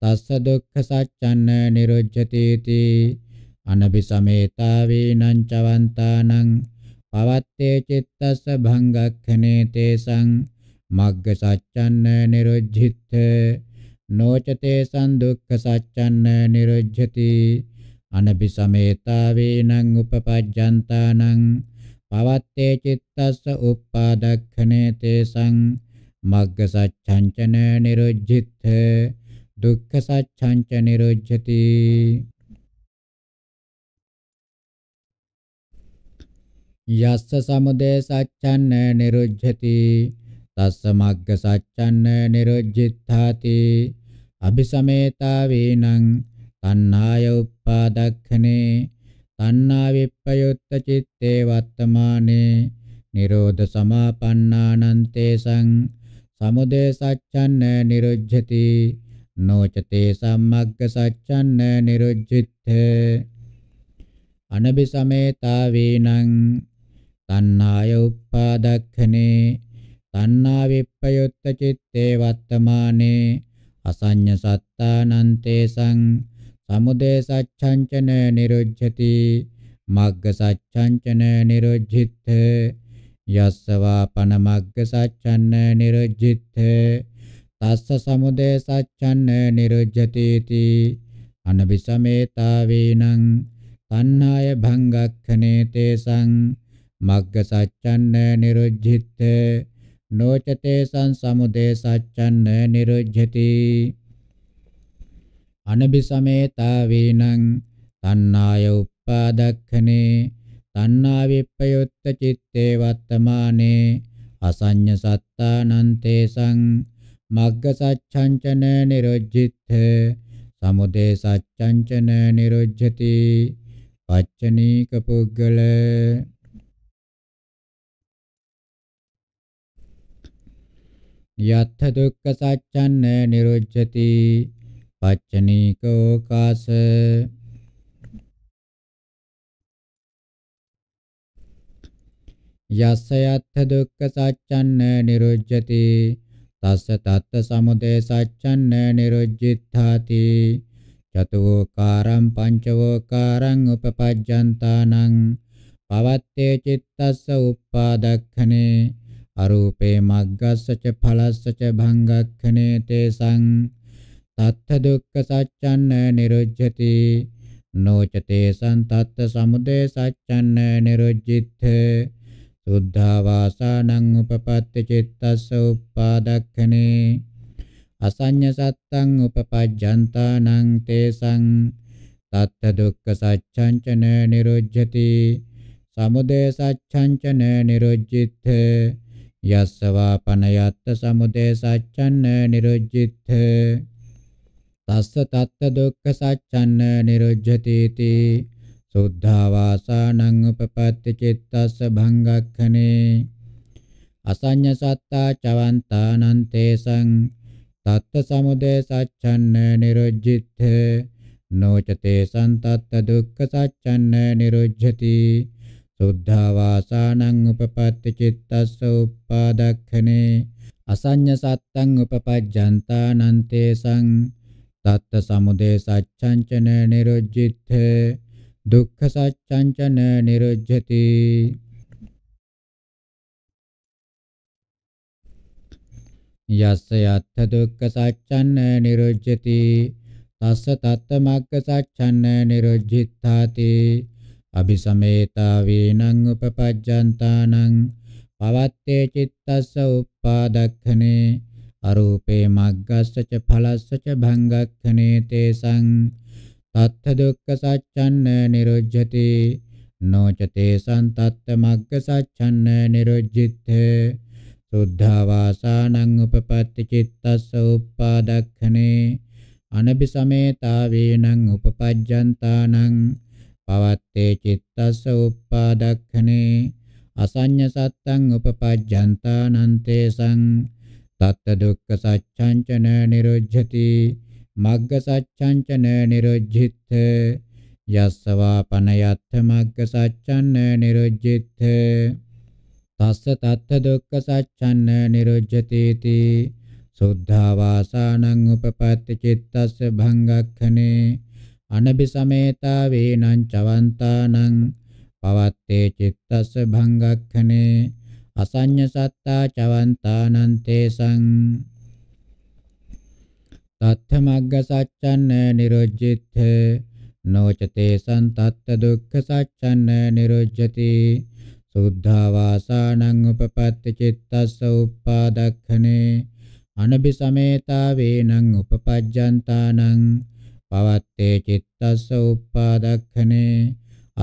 තස්ස දුක්ඛ සච්ඡන්න නිරුද්ධති තී අනබි සමේතා වීනං චවන්තානං පවත්තේ චිත්තස්ස භංගක්ඛනේ තේසං මග්ග සච්ඡන්න නිරුද්ධිත නොචතේ සං දුක්ඛ සච්ඡන්න නිරුද්ධති අනබි සමේතා වීනං උපපජ්ජන්තානං පවත්තේ චිත්තස්ස උප්පාදක්ඛනේ තේසං මග්ග සච්ඡංචන නිරුද්ධිත දුක්ඛ සච්ඡංච නිරුද්ධති යස්ස සමුදය සච්ඡන්න නිරුද්ධති තස්ස මග්ග සච්ඡන්න නිරුද්ධිත්තාති අபிසමේතා වේනං තණ්හාය උප්පාදක්ඛනේ තණ්හා විප්පයුත්ත චitte වත්තමානේ නිරෝධ සමාපන්නානන්තේ සං සමුදය සච්ඡන්න නිරුජ්ජති නොචතේ සම්මග්ග සච්ඡන්න නිරුජ්ජිත්තේ අනබි සමේතා වේනං තණ්හාය උප්පාදක්ඛනේ තණ්හා විප්පයුත්ත චitte වත්තමානේ අසඤ්ඤ සත්තානන්තේ සං සමුදය සච්ඡංචන නිරුජ්ජති මග්ග සච්ඡංචන නිරුජ්ජිත යස්සවා පන මග්ග සච්ඡන්න නිරුජ්ජිත තස්ස සමුදය සච්ඡන්න නිරුජ්ජති इति අනවිසමේතා වේනං තණ්හාය භංගක්ඛනේ තේසං මග්ග සච්ඡන්න නිරුජ්ජිත නොචතේසං සමුදය සච්ඡන්න නිරුජ්ජති අනබිසමේතා වේනං තණ්හාය උපාදක්ඛනේ තණ්හා විප්පයුත්ත චිත්තේ වත්තමානේ අසඤ්ඤ සත්තානන්තේ සං මග්ග සච්ඡංචන නිරොජ්ජිත සමුදේ සච්ඡංචන නිරොජ්ජති පච්චනීක පුද්ගල යත්ථ දුක්ඛ සච්ඡන්න නිරොජ්ජති පච්චනීකෝ කාස යස්ස යත්ථ දුක්ඛ සච්ඡන්න නිරුජ්ජති තස්ස තත්ත සමුදය සච්ඡන්න නිරුජ්ජිත්ථාති චතවෝකාරං පංචවෝකාරං උපපජ්ජන්තානං පවත්තේ චිත්තස්ස උප්පාදක්ඛනේ අරූපේ මග්ගස්ස ච ඵලස්ස ච භංගක්ඛනේ තේසං තත්ත දුක්ඛ සත්‍යන්න නිරුජ්ජති නෝචතේ සන්තත්ත සමුදය සත්‍යන්න නිරුජ්ජිත සුද්ධා වාසානං උපපත්ති චිත්තස්ස උපාදක්ඛනේ අසඤ්ඤ සත්තං උපපජ්ජන්තානං තේසං තත්ත දුක්ඛ සච්ඡංචන නිරුජ්ජති සමුදය සච්ඡංචන නිරුජ්ජිත යස්සවා පනයත්ත සමුදය සච්ඡන්න නිරුජ්ජිත තස්ස තත්ත දුක්ඛ සච්ඡන්න නිරුජ්ජතේති සුද්ධාවාසානං උපපත්ති චිත්තස්ස භංගක්ඛනේ අසඤ්ඤ සත්තා චවන්තානන්තේසං තත්ත සමුදය සච්ඡන්න නිරුජ්ජිත නොචතේසං තත්ත දුක්ඛ සච්ඡන්න නිරුජ්ජති සුද්ධාවාසානං උපපත්ති චිත්තස්ස උප්පාදක්ඛනේ අසඤ්ඤ සත්තං උපපජ්ජන්තානන්තේසං තත්ත සමුදය සච්ඡංචන නිරුජ්ජිත දුක්ඛ සච්ඡංචන නිරුජ්ජති යස්ස යත්ථ දුක්ඛ සච්ඡන්න නිරුජ්ජති තස්ස තත්ත මග්ග සච්ඡන්න නිරුජ්ජිත්තාති අபிසමේතා වේනං උපපජ්ජන්තානං පවත්තේ චිත්තස්ස උප්පාදක්ඛනේ අරූපේ මග්ගස්සච ඵලස්සච භංගක්ඛනේ තේසං තත්ථ දුක්ඛ සච්ඡන්න නිරුජ්ජති නොච තේසං තත්ත මග්ග සච්ඡන්න නිරුජ්ජිත සුද්ධා වාසානං උපපත්ති චිත්තස්ස උප්පාදක්ඛනේ අනබිසමේතාවේනං උපපජ්ජන්තානං පවත්තේ චිත්තස්ස උප්පාදක්ඛනේ අසඤ්ඤ සත්තං උපපජ්ජන්තානන්තේසං තත්ත දුක්ඛ සත්‍යං ච න නිරුජ්ජති මග්ග සත්‍යං ච න නිරුජ්ජිත යස්සවා පනයත්ථ මග්ග සත්‍යං න නිරුජ්ජිත තස්ස තත්ත දුක්ඛ සත්‍යං න නිරුජ්ජති ති සුද්ධා වාසානං උපපත්ති චිත්තස්ස භංගක්ඛනේ අනබිසමේතා වේනං චවන්තානං පවත්තේ චිත්තස්ස භංගක්ඛනේ අසඤ්ඤ සත්තා චවන්තානං තේසං තත්ථ මග්ග සච්ඡන්න නිරුජ්ජිත නොචතේ සන්තත්ත දුක්ඛ සච්ඡන්න නිරුජ්ජති සුද්ධා වාසානං උපපත්ති චිත්තස්ස උප්පාදක්ඛනේ අනබි සමේතා වේනං උපපජ්ජන්තානං පවත්තේ චිත්තස්ස උප්පාදක්ඛනේ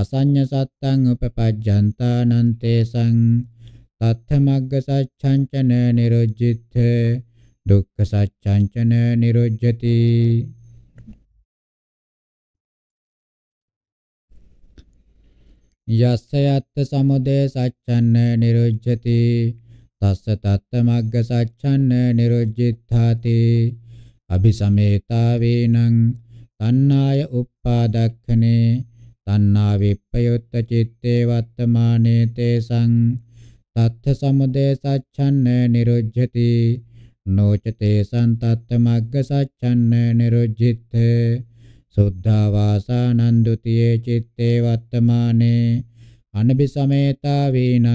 අසඤ්ඤ සත්තං උපපජ්ජන්තානං තේසං තත්ථමග්ගසච්ඡංචන නිරුජ්ජිත දුක්ඛ සච්ඡංචන නිරුජ්ජති යස්ස යත්ත සමුදය සච්ඡන්න නිරුජ්ජති තස්ස තත්ථමග්ග සච්ඡන්න නිරුජ්ජිත්ථාති අபிසමේතාවේනං තණ්හාය උප්පාදක්ඛනේ තණ්හා විප්පයොත්ත චිත්තේ වත්තමානේ තේසං තත්ථ සමුදය සච්ඡන්න නිරුජ්ජති නෝචතේ සන්තත්ත මග්ග සච්ඡන්න නිරුජ්ජිත සුද්ධා වාසානන්දුතියේ චිත්තේ වත්තමානේ අනබි සමේතා වීනං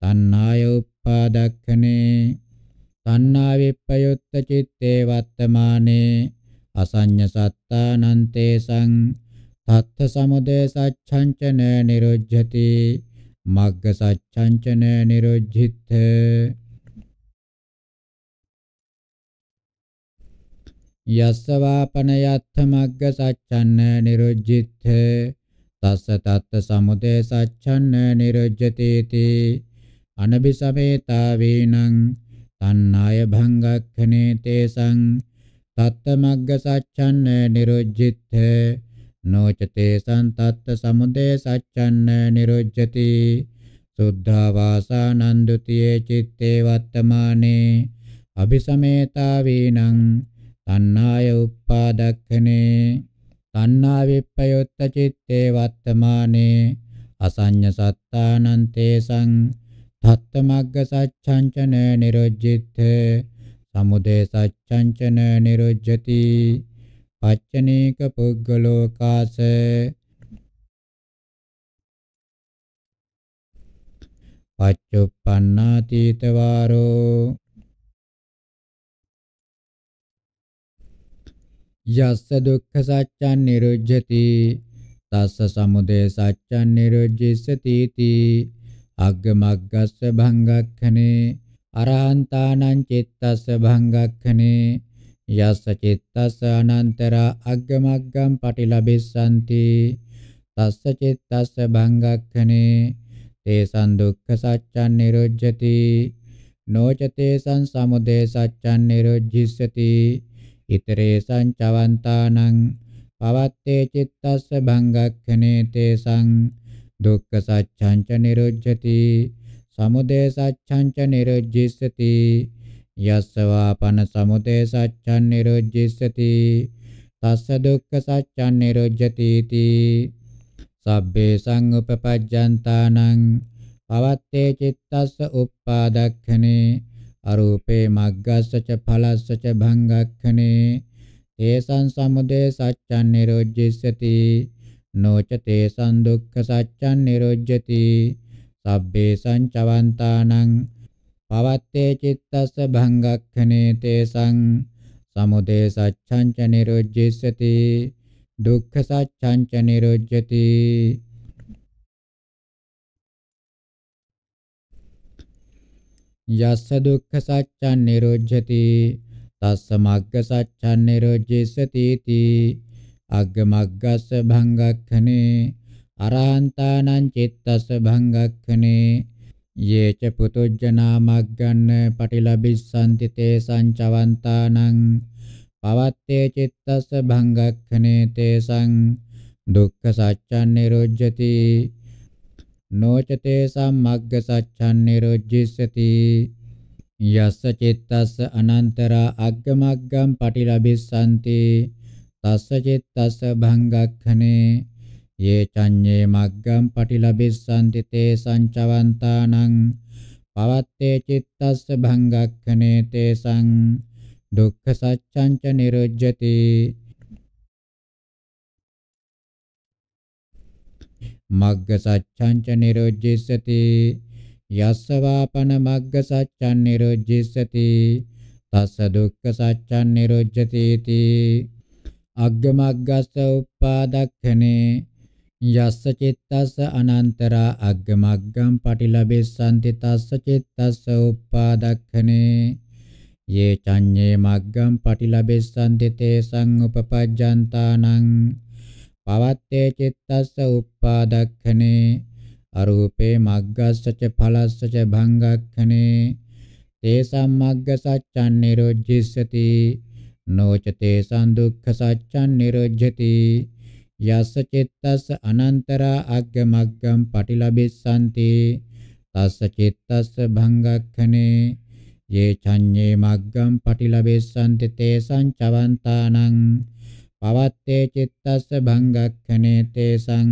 තණ්හාය උප්පාදක්ඛනේ තණ්හා විප්පයුත්ත චිත්තේ වත්තමානේ අසඤ්ඤ සත්තානන්තේසං තත්ථ සමුදය සච්ඡංචන නිරුජ්ජති මග්ග සච්ඡංචන නිරුද්ධිත යස්සවාපන යත්ථ මග්ග සච්ඡන්න නිරුද්ධිත තස්ස තත්ත සමුදය සච්ඡන්න නිරුද්ධතේති අනබිසමේතා වේනං තණ්හාය භංගක්ඛනේ තේසං තත්ත මග්ග සච්ඡන්න නිරුද්ධිත නොචතේ සන්තත්ත සමුදේ සච්ඡන්න නිරුජ්ජති සුද්ධා වාසා නන්දුතියේ චිත්තේ වත්තමානේ අபிසමේතා වීනං තණ්හාය උප්පාදක්ඛනේ තණ්හා විප්පයොත්ත චිත්තේ වත්තමානේ අසඤ්ඤ සත්තානන්තේ සං තත්තමග්ග සච්ඡංචන නිරුජ්ජිත සමුදේ සච්ඡංචන නිරුජ්ජති පච්චනේක පුද්ගලෝකාස පච්චුප්පන්නාතීත වාරෝ යස්ස දුක්ඛ සත්‍යං නිරුජ්ජති තස්ස සමුදය සත්‍යං නිරුජ්ජිස්සති තී අග්ගමග්ගස්ස භංගක්ඛනේ අරහන්තානං චිත්තස්ස භංගක්ඛනේ යස්ස චිත්තස්ස අනන්තර අග්ගමග්ගම් පටිලබෙස්සanti තස්ස චිත්තස්ස භංගක්ඛනේ තේසං දුක්ඛ සත්‍යං නිරුජ්ජති නොචතේසං සමුදය සත්‍යං නිරුජ්ජිස්සති ඉතරේසං චවන්තානං පවත්තේ චිත්තස්ස භංගක්ඛනේ තේසං දුක්ඛ සත්‍යං ච නිරුජ්ජති සමුදය සත්‍යං ච නිරුජ්ජිස්සති යස්සවාපන සමුදය සච්ඡන් නිරෝජ්ජිස්සති තස්ස දුක්ඛ සච්ඡන් නිරෝජ්ජති තී සබ්බේ සංඋපපජ්ජන්තානං පවත්තේ චිත්තස්ස උප්පාදක්ඛනේ අරූපේ මග්ගස්ස ච ඵලස්ස ච භංගක්ඛනේ තේසං සමුදය සච්ඡන් නිරෝජ්ජිස්සති නොච තේසං දුක්ඛ සච්ඡන් නිරෝජ්ජති සබ්බේ සංචවන්තානං පවත්තේ චිත්තස්ස භංගක්ඛනේ තේසං සමුදය සච්ඡං ච නිරුජ්ජිස්සති දුක්ඛ සච්ඡං ච නිරුජ්ජති යස්ස දුක්ඛ සච්ඡං නිරුජ්ජති තස්ස මග්ග සච්ඡං නිරුජ්ජිස්සති තී අග්ග මග්ගස්ස භංගක්ඛනේ අරහන්තානං චිත්තස්ස භංගක්ඛනේ යේච පුතුජ්ජනා මග්ගන්න පටිලබිස්සන්ති තේ සංචවන්තානං පවත්තේ චිත්තස්ස භංගක්ඛනේ තේසං දුක්ඛ සත්‍යං නිරොජ්ජති නොච තේසං මග්ග සත්‍යං නිරොජ්ජිස්සති යස්ස චිත්තස්ස අනන්තරා අග්ගමග්ගම් පටිලබිස්සන්ති තස්ස චිත්තස්ස භංගක්ඛනේ යේ චඤ්ඤේ මග්ගම් පටිලබිස්සන්ති තේ සංචවන්තානං පවත්තේ චිත්තස්ස භංගක්ඛනේ තේසං දුක්ඛ සත්‍යං ච නිරුජ්ජති මග්ග සත්‍යං ච නිරුජ්ජිස්සති යස්ස වාපන මග්ග සත්‍යං නිරුජ්ජිස්සති තස්ස දුක්ඛ සත්‍යං නිරුජ්ජති ඉති අග්ග මග්ගස්ස උප්පාදක්ඛනේ යස්ස චිත්තස්ස අනන්තරා අග්ගමග්ගම් පටිලබෙස්සන්ති තස්ස චිත්තස්ස උප්පාදක්ඛනේ යේ චඤ්ඤේ මග්ගම් පටිලබෙස්සන්ති තේසං උපපජ්ජන්තානං පවත්තේ චිත්තස්ස උප්පාදක්ඛනේ අරූපේ මග්ගස්ස ච ඵලස්ස ච භංගක්ඛනේ තේසං මග්ග සච්ඡන් නිරොජ්ජිස්සති නොච තේසං දුක්ඛ සච්ඡන් නිරොජ්ජති යස්ස චිත්තස්ස අනන්තරා අග්ගමග්ගම් පටිලබෙස්සන්ති තස්ස චිත්තස්ස භංගක්ඛනේ යේ චඤ්ඤේ මග්ගම් පටිලබෙස්සන්ති තේසං චවන්තානං පවත්තේ චිත්තස්ස භංගක්ඛනේ තේසං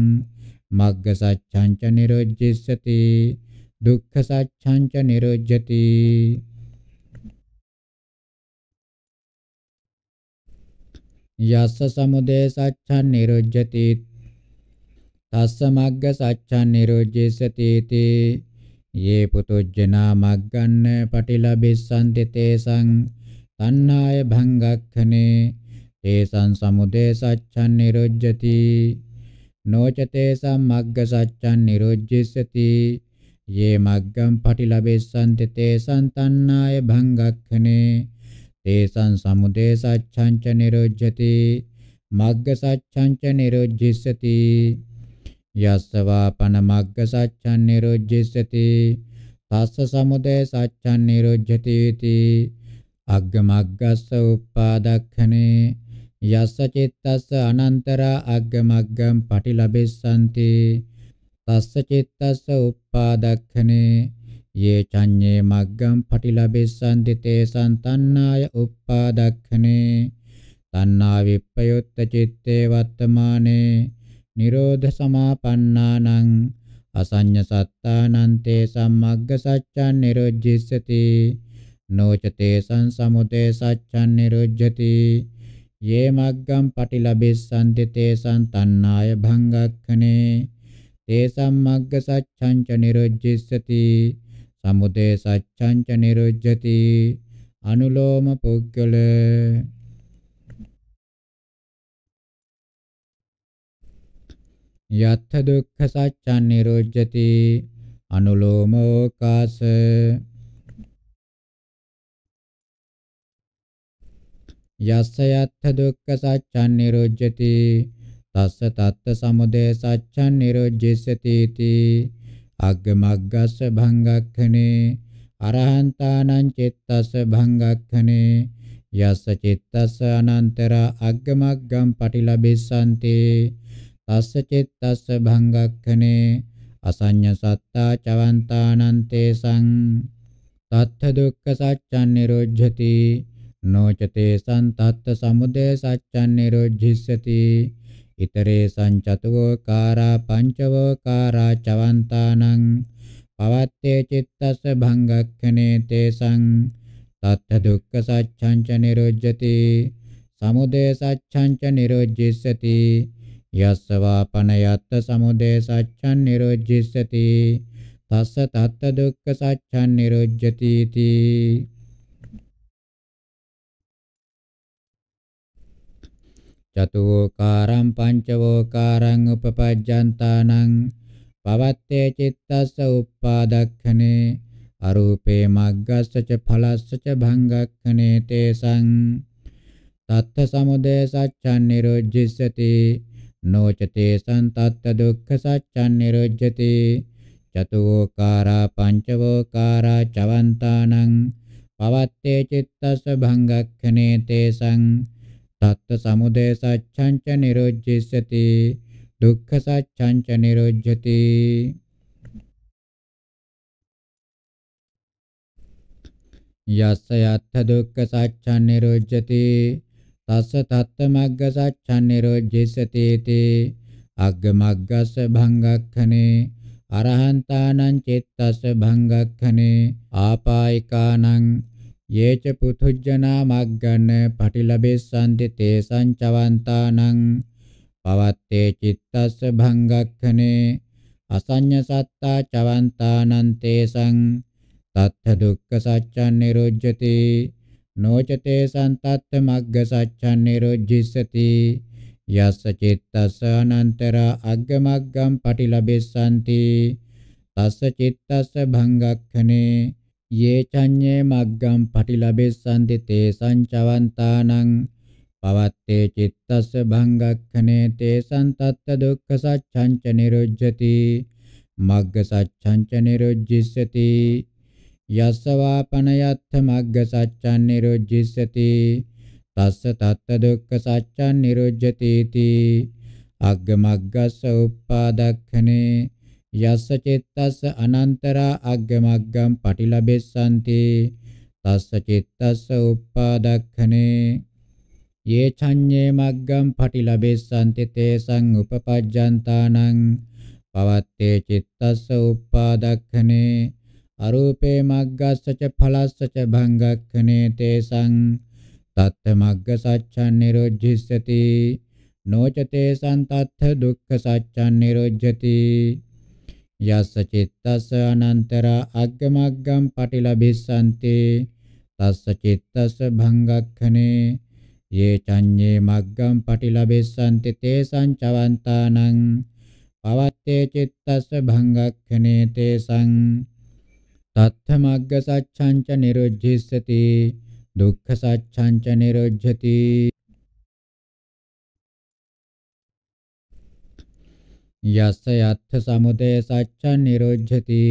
මග්ග සච්ඡං ච නිරොජ්ජිස්සති දුක්ඛ සච්ඡං ච නිරොජ්ජති යස්ස සමුදය සච්ඡන් නිරුජ්ජති තස්ස මග්ග සච්ඡන් නිරුජ්ජේසති තේ යේ පුතුජ්ජනා මග්ගන්න පටිලබිස්සන්ති තේසං තණ්හාය භංගක්ඛනේ තේසං සමුදය සච්ඡන් නිරුජ්ජති නොචතේ සම්මග්ග සච්ඡන් නිරුජ්ජිස්සති යේ මග්ගම් පටිලබෙස්සන්ති තේසං තණ්හාය භංගක්ඛනේ තේසං සමුදේ සච්ඡංච නිරොජ්ජති මග්ග සච්ඡංච නිරොජ්ජිස්සති යස්සවා පන මග්ග සච්ඡං නිරොජ්ජිස්සති තස්ස සමුදේ සච්ඡං නිරොජ්ජති इति අග්ග මග්ගස්ස උප්පාදක්ඛනේ යස්ස චිත්තස්ස අනන්තරා අග්ග මග්ගම් පටිලබෙස්සanti තස්ස චිත්තස්ස උප්පාදක්ඛනේ යේ චඤ්ඤේ මග්ගම් පටිලබෙස්සන්ති තේසං තණ්හාය උප්පාදක්ඛනේ තණ්හා විප්පයොත්ත චිත්තේ වත්තමානේ නිරෝධ සමාපන්නානං අසඤ්ඤ සත්තානන්තේ සම්මග්ග සච්ඡන් නිරොජ්ජිස්සති නෝචතේ සංසමුතේ සච්ඡන් නිරොජ්ජති යේ මග්ගම් පටිලබෙස්සන්ති තේසං තණ්හාය භංගක්ඛනේ තේසම් මග්ග සච්ඡං ච නිරොජ්ජිස්සති සමුදේ සච්ඡංච නිරුජ්ජති අනුලෝම පුග්ගල යත්ථ දුක්ඛ සච්ඡං නිරුජ්ජති අනුලෝමෝ කාස යස්ස යත්ථ දුක්ඛ සච්ඡං නිරුජ්ජති තස්ස තත්ත සමුදය සච්ඡං නිරුජ්ජිස්සති තී අග්ගමග්ගස්ස භංගක්ඛනේ අරහන්තානං චිත්තස්ස භංගක්ඛනේ යස්ස චිත්තස්ස අනන්තර අග්ගමග්ගම් පටිලබෙස්සන්තේ තස්ස චිත්තස්ස භංගක්ඛනේ අසඤ්ඤ සත්තා චවන්තානන්තේ සං තත්ථ දුක්ඛ සත්‍යං නිරෝධ්‍යති නොචතේ සං තත්ථ සමුදය සත්‍යං නිරෝධිස්සති ඉතරේ සංචතවෝ කාරා පංචවෝ කාරා චවන්තානං පවත්තේ චිත්තස්ස භංගක්ඛනේ තේසං තත්ත දුක්ඛ සච්ඡං ච නිරොජ්ජති සමුදය සච්ඡං ච නිරොජ්ජිස්සති යස්ස වාපනයත්ත සමුදය සච්ඡං නිරොජ්ජිස්සති තස්ස තත්ත දුක්ඛ සච්ඡං නිරොජ්ජති තී චතුකාරම් පංචවෝකාරං උපපජ්ජන්තානං පවත්තේ චිත්තස්ස උප්පාදක්ඛනේ අරූපේ මග්ගස්ස ච ඵලස්ස ච භංගක්ඛනේ තේසං තත්ත සමුදය සච්ඡන් නිරෝජ්ජති නොච තේසං තත්ත දුක්ඛ සච්ඡන් නිරෝජ්ජති චතුෝකාරා පංචවෝකාරා චවන්තානං පවත්තේ චිත්තස්ස භංගක්ඛනේ තේසං තත්ත සමුදය සච්ඡංච නිරෝධ්‍යස්සති දුක්ඛ සච්ඡංච නිරෝධ්‍යති යස්ස යත්ථ දුක්ඛ සච්ඡං නිරෝධ්‍යති තස්ස තත්ත මග්ග සච්ඡං නිරෝධ්‍යස්සති තේ අග්ග මග්ගස්ස භංගක්ඛනේ අරහන්තානං චිත්තස්ස භංගක්ඛනේ ආපායිකානං යේච පුතුජ්ජනා මග්ගන පටිලබෙස්සන්ති තේසං චවන්තානං පවත්තේ චිත්තස්ස භංගක්ඛනේ අසඤ්ඤ සත්තා චවන්තානං තේසං තත්ථ දුක්ඛ සත්‍යං නිරුජ්ජති නොචතේ සන්තත්ත මග්ග සත්‍යං නිරුජ්ජිස්සති යස්ස චිත්තස්ස අනන්තර අග්ගමග්ගම් පටිලබෙස්සන්ති තස්ස චිත්තස්ස භංගක්ඛනේ යේ චඤ්ඤේ මග්ගම් පටිලබෙස්සන්ති තේසං චවන්තානං පවත්තේ චිත්තස්ස භංගක්ඛනේ තේසං තත්ත දුක්ඛ සච්ඡං ච නිරුජ්ජති මග්ග සච්ඡං ච නිරුජ්ජිස්සති යස්සවාපනයත්ථ මග්ග සච්ඡං නිරුජ්ජිස්සති තස්ස තත්ත දුක්ඛ සච්ඡං නිරුජ්ජති ති අග්ග මග්ගස්ස උප්පාදක්ඛනේ යස්ස චිත්තස්ස අනන්තරා අග්ගමග්ගම් පටිලබෙස්සන්ති තස්ස චිත්තස්ස උප්පාදක්ඛනේ යේ ඡඤ්ඤේ මග්ගම් පටිලබෙස්සන්ති තේසං උපපජ්ජන්තානං පවත්තේ චිත්තස්ස උප්පාදක්ඛනේ අරූපේ මග්ගස්ස ච ඵලස්ස ච භංගක්ඛනේ තේසං තත්ත මග්ග සච්ඡන් නිරොජ්ජිස්සති නොච තේසං තත්ත දුක්ඛ සච්ඡන් නිරොජ්ජති යස්ස චිත්තස අනන්තර අග්ගමග්ගම් පටිලබිස්සන්ති තස්ස චිත්තස භංගක්ඛනේ යේ චඤ්ඤේ මග්ගම් පටිලබෙස්සන්ති තේසං චවන්තානං පවත්තේ චිත්තස්ස භංගක්ඛනේ තේසං තත්ථ මග්ග සච්ඡංච නිරුද්ධිස්සති දුක්ඛ සච්ඡංච නිරුද්ධති යස්ස යත්ථ සමුදය සච්ඡන් නිරෝජ්ජති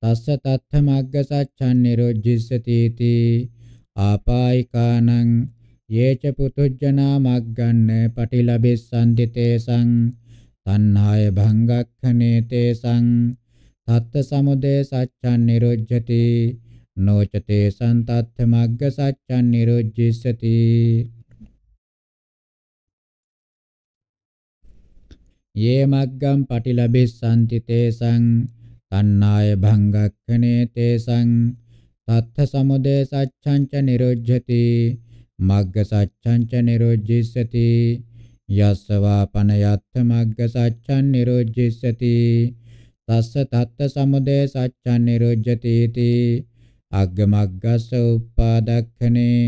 තස්ස තත්ථ මග්ග සච්ඡන් නිරෝජ්ජිස්සති තී ආපායිකානං යේච පුතුජ්ජනා මග්ගන්න පටිලබෙස්සන්ති තේසං තණ්හාය භංගක්ඛනේ තේසං තත්ත සමුදය සච්ඡන් නිරෝජ්ජති නොච තේසං තත්ථ මග්ග සච්ඡන් නිරෝජ්ජිස්සති යේ මග්ගම් පටිලබිස්සන්ති තේසං තණ්හාය භංගක්ඛනේ තේසං තත්ථ සමුදය සච්ඡං ච නිරොජ්ජති මග්ග සච්ඡං ච නිරොජ්ජිස්සති යස්ස වාපන යත්ථ මග්ග සච්ඡං නිරොජ්ජිස්සති තස්ස තත්ථ සමුදය සච්ඡං නිරොජ්ජති इति අග්ග මග්ගස්ස උපාදක්ඛනේ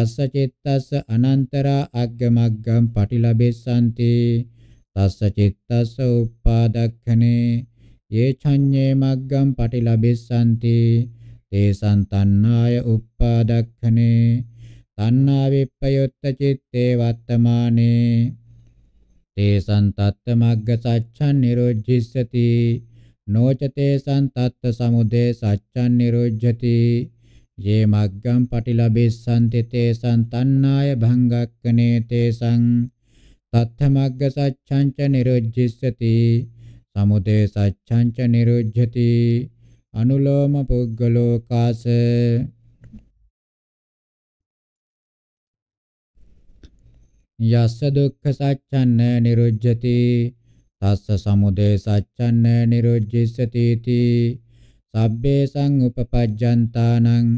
යස්ස චිත්තස්ස අනන්තර අග්ග මග්ගම් පටිලබිස්සන්ති තස්ස චිත්තස්ස උප්පාදක්ඛනේ යේ ඡඤ්ඤේ මග්ගම් පටිලබිස්සanti තේසං තණ්හාය උප්පාදක්ඛනේ තණ්හා විප්පයොත්ත චිත්තේ වත්තමානේ තේසං තත්ත මග්ග සච්ඡන් නිරෝධිස්සති නොච තේසං තත්ත සමුදේ සච්ඡන් නිරෝධ්‍යති යේ මග්ගම් පටිලබිස්සanti තේසං තණ්හාය භංගක්ඛනේ තේසං තත්ථමග්ග සච්ඡංච නිරුජ්ජිස්සති සමුදය සච්ඡංච නිරුජ්ජති අනුලෝම පුග්ගලෝකාස යස්ස දුක්ඛ සච්ඡන්න නිරුජ්ජති තස්ස සමුදය සච්ඡන්න නිරුජ්ජිස්සති තී සබ්බේ සංඋපපජ්ජන්තානං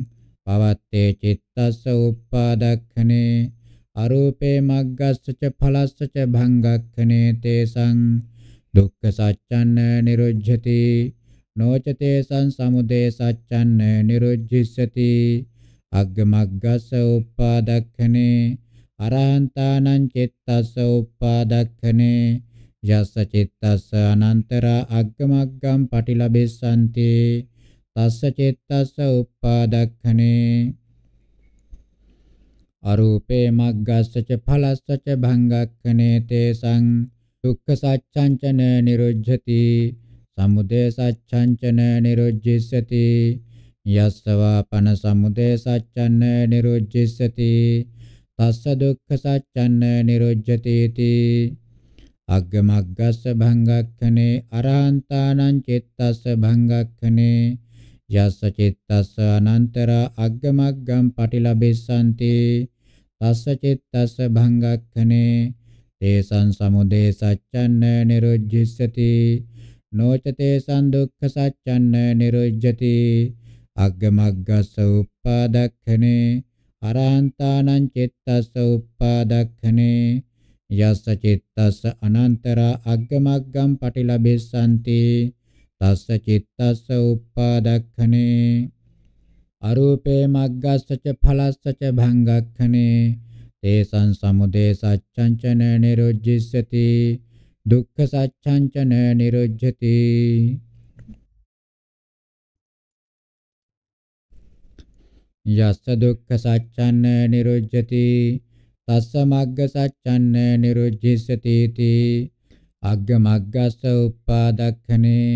පවත්තේ චිත්තස්ස උප්පාදක්ඛනේ අරූපේ මග්ගස්සච ඵලස්සච භංගක්ඛනේ තේසං දුක්ඛ සත්‍යන්න නිරුජ්ජති නොච තේසං සමුදය සත්‍යන්න නිරුජ්ජිස්සති අග්ගමග්ගස්ස උප්පාදක්ඛනේ අරහන්තානං චිත්තස්ස උප්පාදක්ඛනේ යස්ස චිත්තස්ස අනන්තර අග්ගමග්ගම් පටිලබෙස්සන්ති තස්ස චිත්තස්ස උප්පාදක්ඛනේ අරූපේ මග්ගස්සච ඵලස්සච භංගක්ඛනේ තේසං දුක්ඛ සත්‍යංචන නිරුජ්ජති සමුදය සත්‍යංචන නිරුජ්ජිස්සති යස්සවා පන සමුදය සත්‍යන්න නිරුජ්ජිස්සති තස්ස දුක්ඛ සත්‍යන්න නිරුජ්ජති තී අග්ගමග්ගස්ස භංගක්ඛනේ අරහන්තානං චිත්තස්ස භංගක්ඛනේ යස්ස චිත්තස්ස අනන්තර අග්ගමග්ගම් පටිලබිස්සanti අස්ස චිත්තස්ස භංගක්ඛනේ තේසං සමුදය සච්ඡන්න නිරුජ්ජිස්සති නොච තේසං දුක්ඛ සච්ඡන්න නිරුජ්ජති අග්ගමග්ගස්ස උප්පාදක්ඛනේ අරහන්තානං චිත්තස්ස උප්පාදක්ඛනේ යස්ස චිත්තස්ස අනන්තරා අග්ගමග්ගම් පටිලබෙස්සanti තස්ස චිත්තස්ස උප්පාදක්ඛනේ අරූපේ මග්ගස්සච ඵලස්සච භංගක්ඛනේ තේසං සමුදය සච්ඡං ච නිරුජ්ජති දුක්ඛ සච්ඡං ච නිරුජ්ජති යස්ස දුක්ඛ සච්ඡං නිරුජ්ජති තස්ස මග්ග සච්ඡං නිරුජ්ජිස්සති ති අග්ග මග්ගස්ස උපාදක්ඛනේ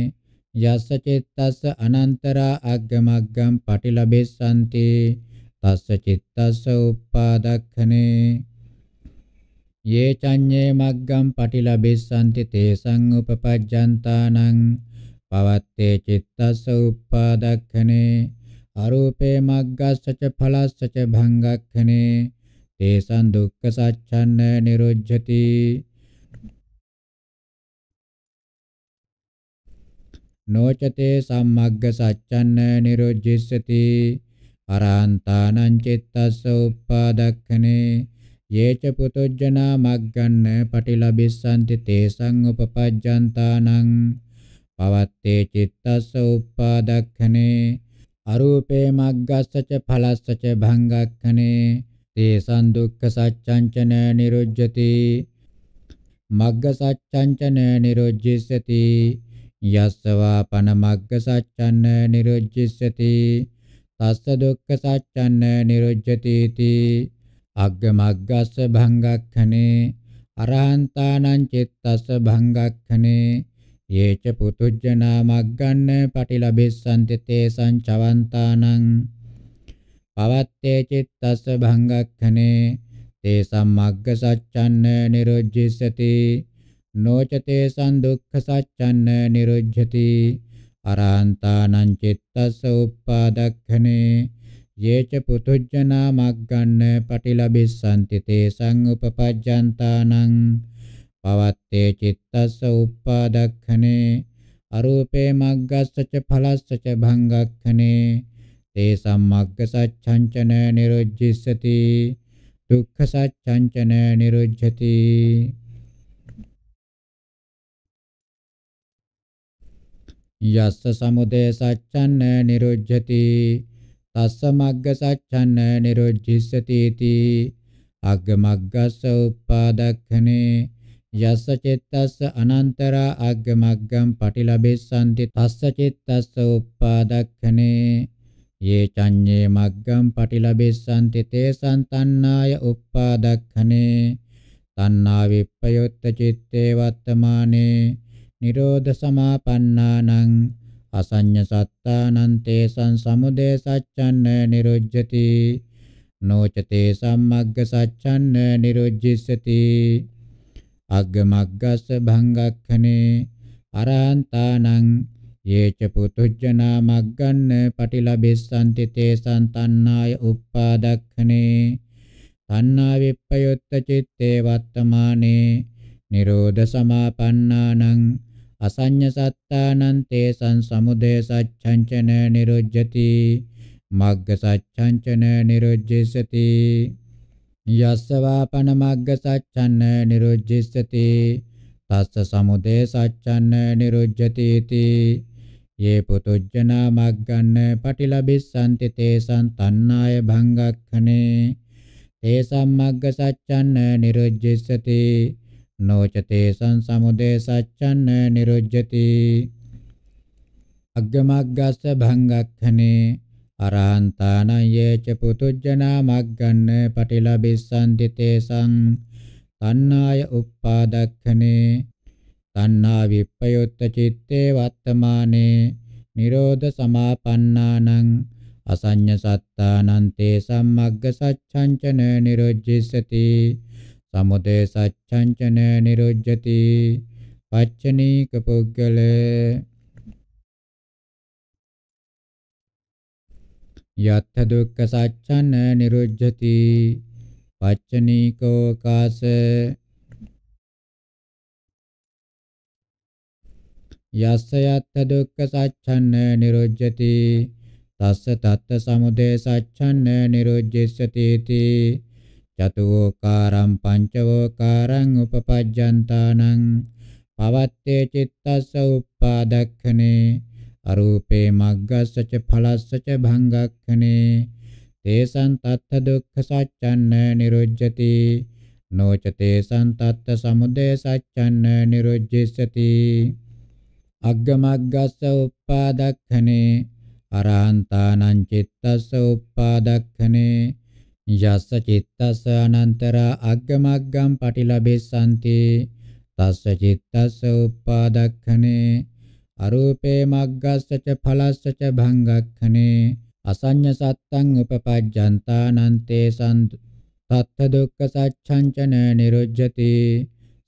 යස්ස චිත්තස්ස අනන්තරා අග්ගමග්ගම් පටිලබෙස්සන්ති තස්ස චිත්තස්ස උප්පාදක්ඛනේ යේ චඤ්ඤේ මග්ගම් පටිලබෙස්සන්ති තේසං උපපජ්ජන්තානං පවත්තේ චිත්තස්ස උප්පාදක්ඛනේ අරූපේ මග්ගස්ස ච ඵලස්ස ච භංගක්ඛනේ තේසං දුක්ඛ සච්ඡන්න නිරුජ්ජති නොචතේ සම්මග්ග සච්ඡන්න නිරොජ්ජිස්සති අරහන්තානං චිත්තස්ස උප්පාදක්ඛනේ යේච පුතොජ්ජනා මග්ගන්න පටිලබිස්සන්ති තේසං උපපජ්ජන්තානං පවත්තේ චිත්තස්ස උප්පාදක්ඛනේ අරූපේ මග්ගස්සච ඵලස්සච භංගක්ඛනේ තේසං දුක්ඛ සත්‍යංචන නිරුජ්ජති මග්ග සත්‍යංචන නිරුජ්ජිස්සති යස්සවා පනමග්ග සච්ඡන්න නිරුජ්ජිස්සති තස්ස දුක්ඛ සච්ඡන්න නිරුජ්ජති තී අග්ග මග්ගස්ස භංගක්ඛනේ අරහන්තානං චිත්තස්ස භංගක්ඛනේ යේච පුතුජ්ජනා මග්ගන්න පටිලබෙස්සන්ති තේසං චවන්තානං පවත්තේ චිත්තස්ස භංගක්ඛනේ තේසම් මග්ග සච්ඡන්න නිරුජ්ජිස්සති නොචතේ සන්දුක්ඛ සච්ඡන්න නිරුජ්ජති අරහන්තානං චිත්තස්ස උප්පාදක්ඛනේ යේච පුතුජ්ජනා මග්ගන්න පටිලබිස්සන්ති තේසං උපපජ්ජන්තානං පවත්තේ චිත්තස්ස උප්පාදක්ඛනේ අරූපේ මග්ගස්සච ඵලස්සච භංගක්ඛනේ තේ සම්මග්ග සච්ඡංචන නිරුජ්ජිස්සති දුක්ඛ සච්ඡංචන නිරුජ්ජති යස්ස සමුදය සච්ඡන්න නිරුජ්ජති තස්ස මග්ග සච්ඡන්න නිරුජ්ජිස්සති තී අග්ග මග්ගස්ස උප්පාදක්ඛනේ යස්ස චිත්තස්ස අනන්තරා අග්ග මග්ගම් පටිලබෙස්සන්ති තස්ස චිත්තස්ස උප්පාදක්ඛනේ යේ චඤ්ඤේ මග්ගම් පටිලබෙස්සන්ති තේ සන්තන්නාය උප්පාදක්ඛනේ තණ්හා විප්පයොත්ත චිත්තේ වත්තමානේ නිරෝධ සමාපන්නානං අසඤ්ඤ සත්තානං තේසං සමුදය සච්ඡන්න නිරුජ්ජති නෝචතේ සම්මග්ග සච්ඡන්න නිරුජ්ජිස්සති අග්ගමග්ගස්ස භංගක්ඛනේ අරහන්තානං යේච පුතුජ්ජනා මග්ගන්න පටිලබෙස්සන්ති තේසං තණ්හාය උප්පාදක්ඛනේ තණ්හා විප්පයොත්ත චිත්තේ වත්තමානේ නිරෝධ සමාපන්නානං අසඤ්ඤ සත්තානං තේසං සමුදය සච්ඡංචන නිරුජ්ජති මග්ග සච්ඡංචන නිරුජ්ජසති යස්ස වාපන මග්ග සච්ඡන්න නිරුජ්ජසති තස්ස සමුදය සච්ඡන්න නිරුජ්ජති ඉති යේ පුතුජ්ජනා මග්ගන්න පටිලබිස්සන්ති තේසං තණ්හාය භංගක්ඛනේ තේසම් මග්ග සච්ඡන්න නිරුජ්ජසති නොචතේ සංසමුදේ සච්ඡන්න නිරුජ්ජති අග්ගමග්ගස්ස භංගක්ඛනේ අරහන්තානං යේච පුතුජ්ජනා මග්ගන්න පටිලබිස්සන්ති තේසං තණ්හාය උප්පාදක්ඛනේ තණ්හා විප්පයොත්ත චිත්තේ වත්තමානේ නිරෝධ සමාපන්නානං අසඤ්ඤ සත්තානං තේ සම්මග්ග සච්ඡංචන නිරුජ්ජිස්සති සමුදේ සච්ඡංචන නිරුජ්ජති පච්චනීක පුද්ගල යත්ථ දුක්ඛ සච්ඡන නිරුජ්ජති පච්චනීකෝ කාස යස්ස යත්ථ දුක්ඛ සච්ඡන්න නිරුජ්ජති තස්ස තත්ත සමුදය සච්ඡන්න නිරුජ්ජිස්සති තී චතුෝකාරම් පංචවෝකාරං උපපජ්ජන්තානං පවත්තේ චිත්තස්ස උප්පාදක්ඛනේ අරූපේ මග්ගස්සච ඵලස්සච භංගක්ඛනේ තේසං තත්ත දුක්ඛ සච්ඡන්න නිරුජ්ජති නොච තේසං තත්ත සමුදය සච්ඡන්න නිරුජ්ජිස්සති අග්ගමග්ගස්ස උප්පාදක්ඛනේ අරහන්තානං චිත්තස්ස උප්පාදක්ඛනේ යස්ස චිත්තස්ස අනන්තරා අග්ගමග්ගම් පටිලබෙසanti තස්ස චිත්තස්ස උපාදක්ඛනේ අරූපේ මග්ගස්ස ච ඵලස්ස ච භංගක්ඛනේ අසඤ්ඤ සත්තං උපපජ්ජන්තානන්තේ සන්තු තත්ථ දුක්ඛ සච්ඡංචන නිරුජ්ජති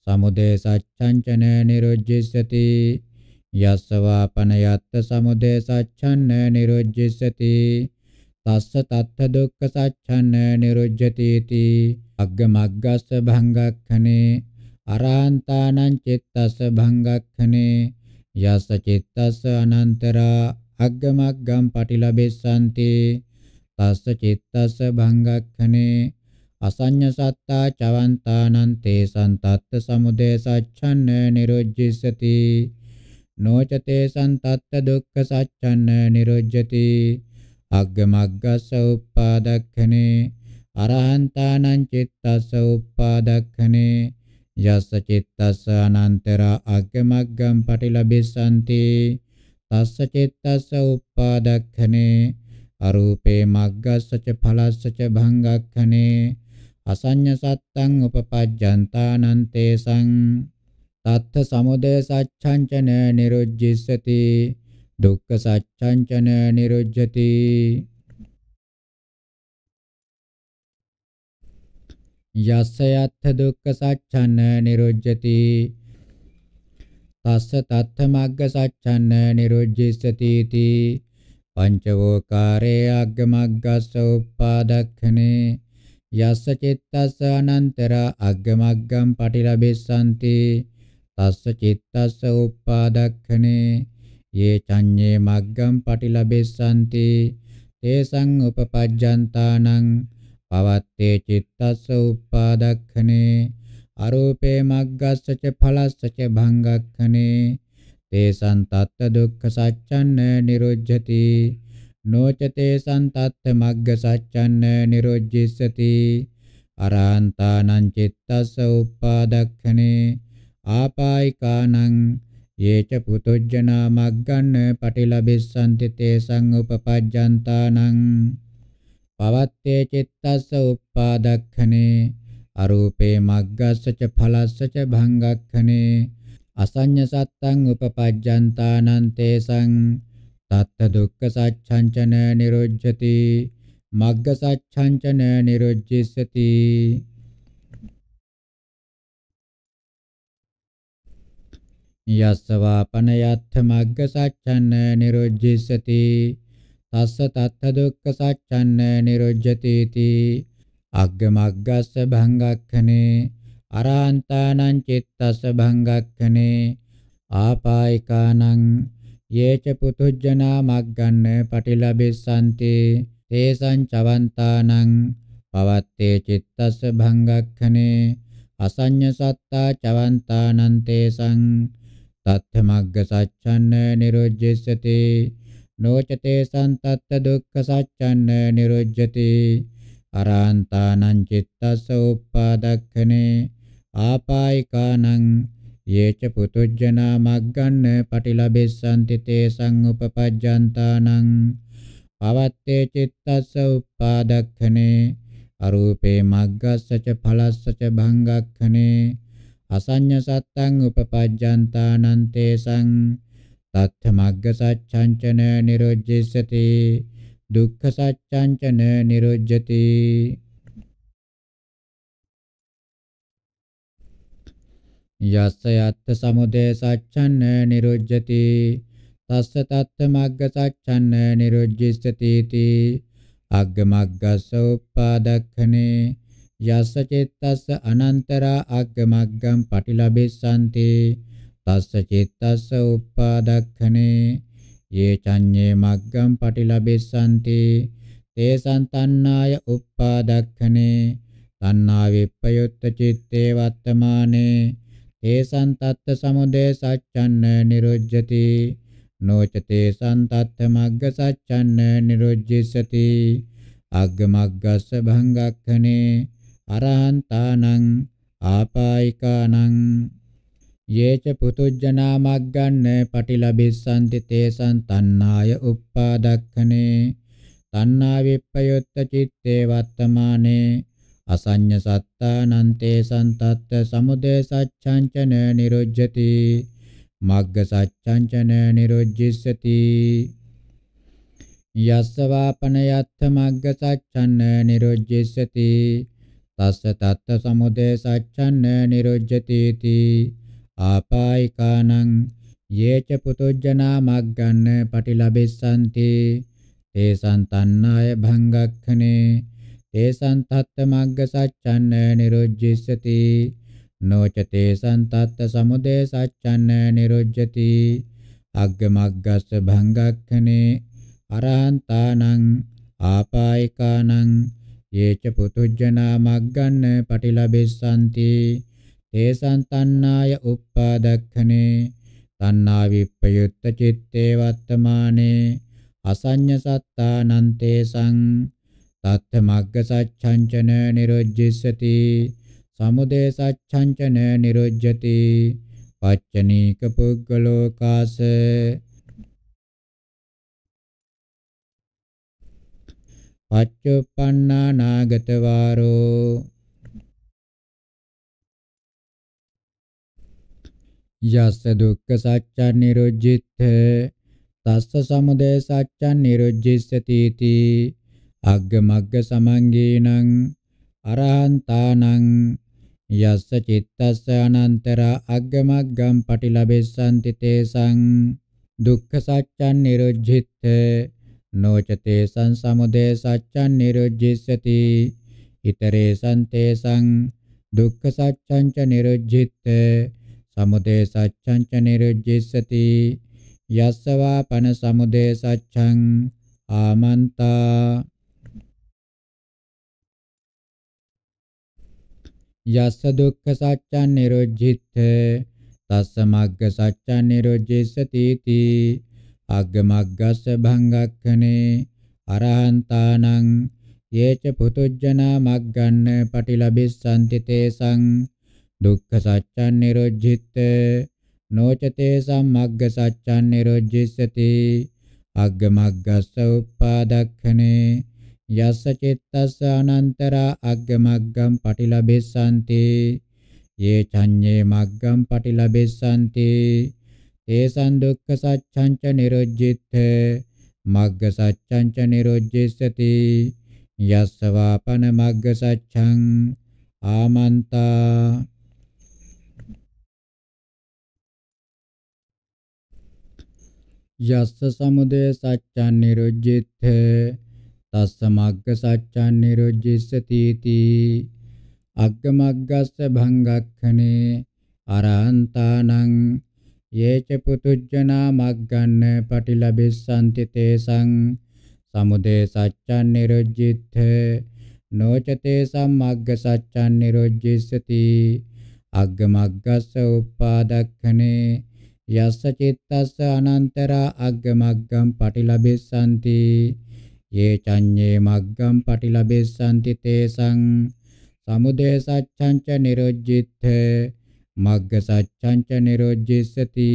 සමුදය සච්ඡංචන නිරුජ්ජිස්සති යස්ස වාපන යත්ත සමුදය සච්ඡන්න නිරුජ්ජිස්සති තස්ස තත්ත දුක්ඛ සච්ඡන්න නිරුජ්ජති ති අග්ග මග්ගස්ස භංගක්ඛනේ අරහන්තානං චිත්තස්ස භංගක්ඛනේ යස චිත්තස්ස අනන්තරා අග්ග මග්ගම් පටිලබෙස්සanti තස්ස චිත්තස්ස භංගක්ඛනේ අසඤ්ඤ සත්තා චවන්තානං තේසං තත්ත සමුදය සච්ඡන්න නිරුජ්ජිස්සති නොච තේසං තත්ත දුක්ඛ සච්ඡන්න නිරුජ්ජති අග්ගමග්ගස්ස උප්පාදක්ඛනේ අරහන්තානං චිත්තස්ස උප්පාදක්ඛනේ යස්ස චිත්තස්ස අනන්තර අග්ගමග්ගම් පටිලබිසanti තස්ස චිත්තස්ස උප්පාදක්ඛනේ අරූපේ මග්ගස්ස ච ඵලස්ස ච භංගක්ඛනේ අසඤ්ඤ සත්තං උපපජ්ජන්තානන්තේසං තත්ථ සමුදය සච්ඡංචන නිරුජ්ජිස්සති දුක්ඛ සත්‍යංචන නිරුජ්ජති යස්ස යත්ථ දුක්ඛ සත්‍යං නිරුජ්ජති තස්ස තත්ථ මග්ග සත්‍යං නිරුජ්ජිස්සති ති පංචවෝකාරේ අග්ග මග්ගස්ස උපාදක්ඛනේ යස්ස චිත්තස්ස අනන්තර අග්ග මග්ගම් පටිලබෙස්සanti තස්ස චිත්තස්ස උපාදක්ඛනේ යේ චඤ්ඤේ මග්ගම් පටිලබෙස්සන්ති තේසං උපපජ්ජන්තානං පවත්තේ චිත්තස්ස උප්පාදක්ඛනේ අරූපේ මග්ගස්ස ච ඵලස්ස ච භංගක්ඛනේ තේසං තත්ත දුක්ඛ සච්ඡන්න නිරුජ්ජති නොච තේසං තත්ත මග්ග සච්ඡන්න නිරුජ්ජිස්සති අරහන්තානං චිත්තස්ස උප්පාදක්ඛනේ ආපායිකානං යේච පුතුජ්ජනා මග්ගන්න පටිලබිස්සන්ති තේසං උපපජ්ජන්තානං පවත්තේ චිත්තස්ස උප්පාදක්ඛනේ අරූපේ මග්ගස්ස ච ඵලස්ස ච භංගක්ඛනේ අසඤ්ඤ සත්තං උපපජ්ජන්තානං තේසං තත්ත දුක්ඛ සච්ඡංචන නිරුජ්ජති මග්ග සච්ඡංචන නිරුජ්ජිස්සති යස්සවාපනයත්ථ මග්ග සච්ඡන්න නිරොජ්ජිස්සති තස්ස තත්ථ දුක්ඛ සච්ඡන්න නිරොජ්ජති තී අග්ග මග්ගස්ස භංගක්ඛනේ අරහන්තානං චිත්තස්ස භංගක්ඛනේ ආපායිකානං යේච පුතුජ්ජනා මග්ගන්න පටිලබෙස්සන්ති තේසං චවන්තානං පවත්තේ චිත්තස්ස භංගක්ඛනේ අසඤ්ඤ සත්තා චවන්තානං තේසං තත්ථමග්ගසච්ඡන්න නිරුජ්ජසති නොචතේ සන්තත්ත දුක්ඛ සච්ඡන්න නිරුජ්ජති අරහන්තානං චිත්තස්ස උප්පාදක්ඛනේ ආපායිකානං යේච පුතුජ්ජනා මග්ගන්න පටිලබෙස්සන්ති තේසං උපපජ්ජන්තානං පවත්තේ චිත්තස්ස උප්පාදක්ඛනේ අරූපේ මග්ගස්ස ච ඵලස්ස ච භංගක්ඛනේ අසඤ්ඤ සත්තං උපපජ්ජන්තානං තේසං තත්ථ මග්ග සච්ඡංචන නිරොජ්ජිස්සති දුක්ඛ සච්ඡංචන නිරොජ්ජති යස්ස යත්ත සමුදය සච්ඡන්න නිරුජ්ජති තස්ස තත්ත මග්ග සච්ඡන්න නිරුජ්ජිස්සති තී අග්ග මග්ගස්ස උප්පාදක්ඛනේ යස්ස චේත්තස්ස අනන්තරා අග්ගමග්ගම් පටිලබෙස්සන්තේ තස්ස චේත්තස්ස උප්පාදක්ඛනේ යේ චඤ්ඤේ මග්ගම් පටිලබෙස්සන්තේ තේ සන්තන්නාය උප්පාදක්ඛනේ තණ්හා විප්පයුත්ත චිත්තේ වත්තමානේ තේ සන්තත්ත සමුදය සච්ඡන්න නිරුජ්ජති නොචතේ සන්තත්ත මග්ග සච්ඡන්න නිරුජ්ජිසති අග්ග මග්ගස්ස භංගක්ඛනේ අරහන්තානං ආපායිකානං යේච පුතුජ්ජනා මග්ගන්න පටිලබිස්සන්ති තේසං තණ්හාය උප්පාදක්ඛනේ තණ්හා විප්පයොත්ත චිත්තේ වත්තමානේ අසඤ්ඤ සත්තානං තේසං තත්ත සමුදය සච්ඡංචන නිරුජ්ජති මග්ග සච්ඡංචන නිරුජ්ජිස්සති යස්සවාපන යත්ත මග්ග සච්ඡන්න නිරුජ්ජිස්සති තස්ස තත්ත සමුදය සච්ඡන්න නිරුජ්ජති තී ආපායිකානං යේච පුතුජ්ජනා මග්ගන්න පටිලබෙස්සන්ති තේසං තණ්හාය භංගක්ඛනේ තේසං තත්ත මග්ග සච්ඡන්න නිරුජ්ජිස්සති නොච තේසං තත්ත සමුදය සච්ඡන්න නිරුජ්ජති අග්ග මග්ගස්ස භංගක්ඛනේ අරහන්තානං ආපායිකානං යේච පුතුජ්ජනා මග්ගන්න පටිලබෙස්සanti තේසං තණ්හාය uppādakkhනේ තණ්හා විප්පයුත්ත චිත්තේ වත්තමානේ අසඤ්ඤ සත්තානං තේසං තත්ත මග්ග සච්ඡංචන නිරුජ්ජිස්සති සමුදය සච්ඡංචන නිරුජ්ජති පච්චනීක පුග්ගලෝකාසේ පච්චුප්පන්නානාගතවාරෝ යස්ස දුක්ඛ සත්‍යං නිරුද්ධිත තස්ස සමුදය සත්‍යං නිරුද්ධිස්සති තී අග්ග මග්ග සමංගේනං අරහන්තානං යස්ස චිත්තස්ස අනන්තර අග්ග මග්ගම් පටිලබෙස්සන්ති තේසං දුක්ඛ සත්‍යං නිරුද්ධිත නොචතේ සංසමුදය සච්ඡන් නිරුජ්ජිස්සති ඉතරේ සන්තේසං දුක්ඛ සත්‍යං ච නිරුජ්ජිත සමුදය සත්‍යං ච නිරුජ්ජිස්සති යස්සවා පන සමුදය සත්‍යං ආමන්තා යස්ස දුක්ඛ සත්‍යං නිරුජ්ජිත තස්ස මග්ග සත්‍යං නිරුජ්ජිස්සති තී අග්ගමග්ගස්ස භංගක්ඛනේ අරහන්තානං යේච පුතුජ්ජනා මග්ගන්න පටිලබිස්සන්ති තේසං දුක්ඛ සත්‍යං නිරොජ්ජිත නොච තේසං මග්ග සත්‍යං නිරොජ්ජිස්සති අග්ගමග්ගස්ස උපාදක්ඛනේ යස්ස චිත්තස්ස අනන්තරා අග්ගමග්ගම් පටිලබිස්සන්ති යේ චඤ්ඤේ මග්ගම් පටිලබිස්සන්ති ඒසං දුක්ඛ සත්‍යං ච නිරොජ්ජිත මග්ග සත්‍යං ච නිරොජ්ජිස්සති යස්ස වාපන මග්ග සත්‍යං ආමන්තා යස්ස සමුදය සත්‍යං නිරුද්ධිත තස්ස මග්ග සත්‍යං නිරුද්ධිස්සති තී අග්ග මග්ගස්ස භංගක්ඛනේ අරහන්තානං යේච පුතුජ්ජනා මග්ගන්න පටිලබෙස්සන්ති තේසං සමුදේ සච්ඡන් නිරුජ්ජිත නොචතේ සම්මග්ග සච්ඡන් නිරුජ්ජිස්සති අග්ග මග්ගස්ස උපාදක්ඛනේ යස්ස චිත්තස්ස අනන්තරා අග්ග මග්ගම් පටිලබෙස්සන්ති යේ චඤ්ඤේ මග්ගම් පටිලබෙස්සන්ති තේසං සමුදේ සච්ඡංච නිරුජ්ජිත මග්ග සච්ඡංච නිරෝජ්ජේසති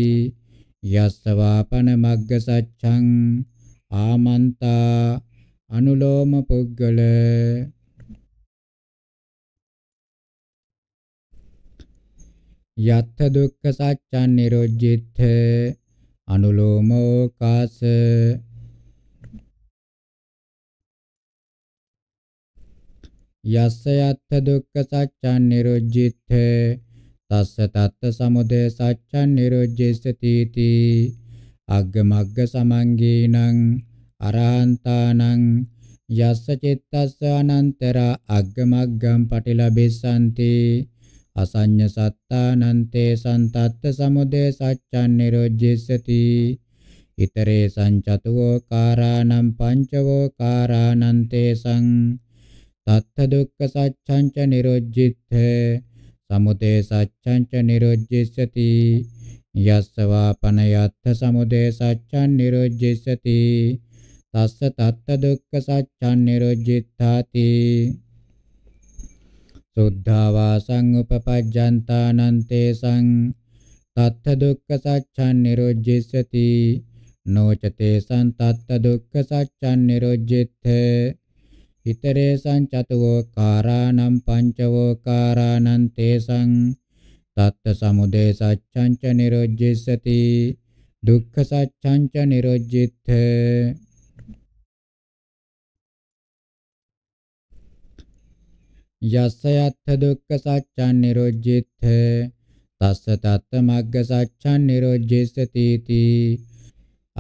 යස්සවාපන මග්ග සච්ඡං ආමන්තා අනුලෝම පුද්ගල යත්ථ දුක්ඛ සත්‍යං නිරෝධිත අනුලෝමෝ කාස යස්ස යත්ථ දුක්ඛ සත්‍යං නිරෝධිත තස්ස තත්ත සමුදය සච්ඡන් නිරුජ්ජෙස්සති තී අග්ග මග්ග සමංගීනං අරහන්තානං යස්ස චිත්තස්ස අනන්තර අග්ග මග්ගම් පටිලබිස්සanti අසඤ්ඤ සත්තානන්තේ සන්තත්ත සමුදය සච්ඡන් නිරුජ්ජෙස්සති ඉතරේ සංචතුවෝ කාරානම් පංචවෝ කාරානන්තේ සං තත්ත දුක්ඛ සච්ඡංච නිරුජ්ජිත්තේ සමුදේ සච්ඡංච නිරුද්ධිස්සති යස්සවාපන යත්ත සමුදේ සච්ඡං නිරුද්ධිස්සති තස්ස තත්ත දුක්ඛ සච්ඡං නිරුද්ධිත්තාති සුද්ධාවා සංඋපපජ්ජන්තානන්තේ සං තත්ත දුක්ඛ සච්ඡං නිරුද්ධිස්සති නෝචතේ සං තත්ත දුක්ඛ සච්ඡං නිරුද්ධිත්තේ හිතරේසං චතුෝකාරානම් පංචවෝකාරානං තේසං තත්ත සමුදය සච්ඡංච නිරෝජ්ජිස්සති දුක්ඛ සච්ඡංච නිරෝජ්ජිත්ථ යස්සයත්ථ දුක්ඛ සච්ඡං නිරෝජ්ජිත්ථ තස්ස තත්ත මග්ග සච්ඡං නිරෝජ්ජිස්සති තී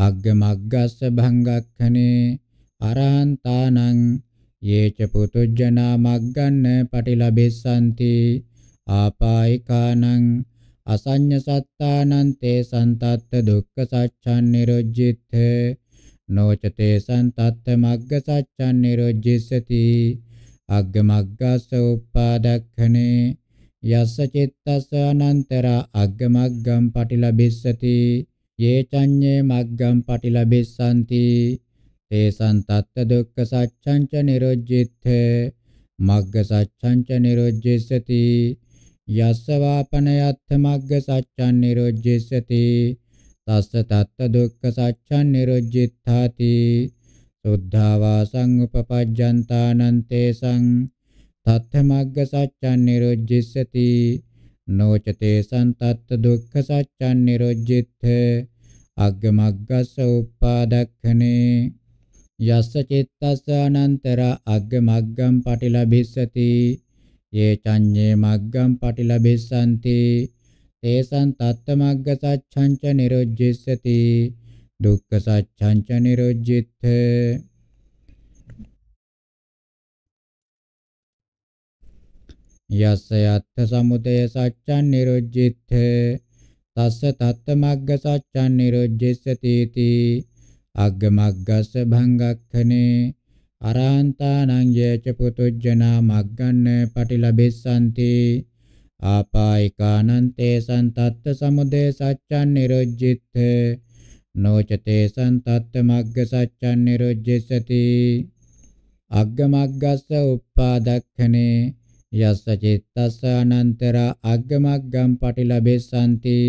අග්ග මග්ගස්ස භංගක්ඛනේ අරහන්තානං යේච පුතුජ්ජනා මග්ගන්න පටිලබෙස්සanti ආපායිකානං අසඤ්ඤ සත්තානං තේ සන්තත්ත දුක්ඛ සච්ඡන් නිරොජ්ජිත නොච තේ සන්තත්ත මග්ග සච්ඡන් නිරොජ්ජිසති අග්ග මග්ගස්ස උපාදක්ඛනේ යස්ස චිත්තස්ස අනන්තර අග්ග මග්ගම් පටිලබෙස්සති යේචඤ්ඤේ මග්ගම් පටිලබෙස්සanti තේසං තත්ත දුක්ඛ සච්ඡංච නිරොජ්ජිත්ථ මග්ග සච්ඡංච නිරොජ්ජිස්සති යස්ස වාපනයත්ථ මග්ග සච්ඡං නිරොජ්ජිස්සති තස්ස තත්ත දුක්ඛ සච්ඡං නිරොජ්ජිත්ථාති සුද්ධා වාසං උපපජ්ජන්තානං තේසං තත්ත මග්ග සච්ඡං නිරොජ්ජිස්සති නොච තේසං තත්ත දුක්ඛ සච්ඡං නිරොජ්ජිත්ථ අග්ග මග්ගස්ස උප්පාදක්ඛනේ යස්ස චිත්තස්ස අනන්තර අග්ග මග්ගම් පටිලබිස්සති යේ චඤ්ඤේ මග්ගම් පටිලබිස්සanti තේසං තත්ත මග්ග සච්ඡංච නිරොජ්ජිස්සති දුක්ඛ සච්ඡංච නිරොජ්ජිත්ථ යස්ස යත්ථ සමුදය සච්ඡං නිරොජ්ජිත්ථ තස්ස තත්ත මග්ග සච්ඡං නිරොජ්ජිස්සති තී අග්ගමග්ගස්ස භංගක්ඛනේ අරහන්තානං යේච පුතුජ්ජනා මග්ගන්න පටිලබෙස්සන්ති ආපායිකානන්තේ සන්තත්ත සමුදේ සච්ඡන් නිරුජ්ජිත් නෝචතේ සන්තත්ත මග්ග සච්ඡන් නිරුජ්ජසති අග්ගමග්ගස්ස උප්පාදක්ඛනේ යස්ස චිත්තස්ස අනන්තර අග්ගමග්ගම් පටිලබෙස්සන්ති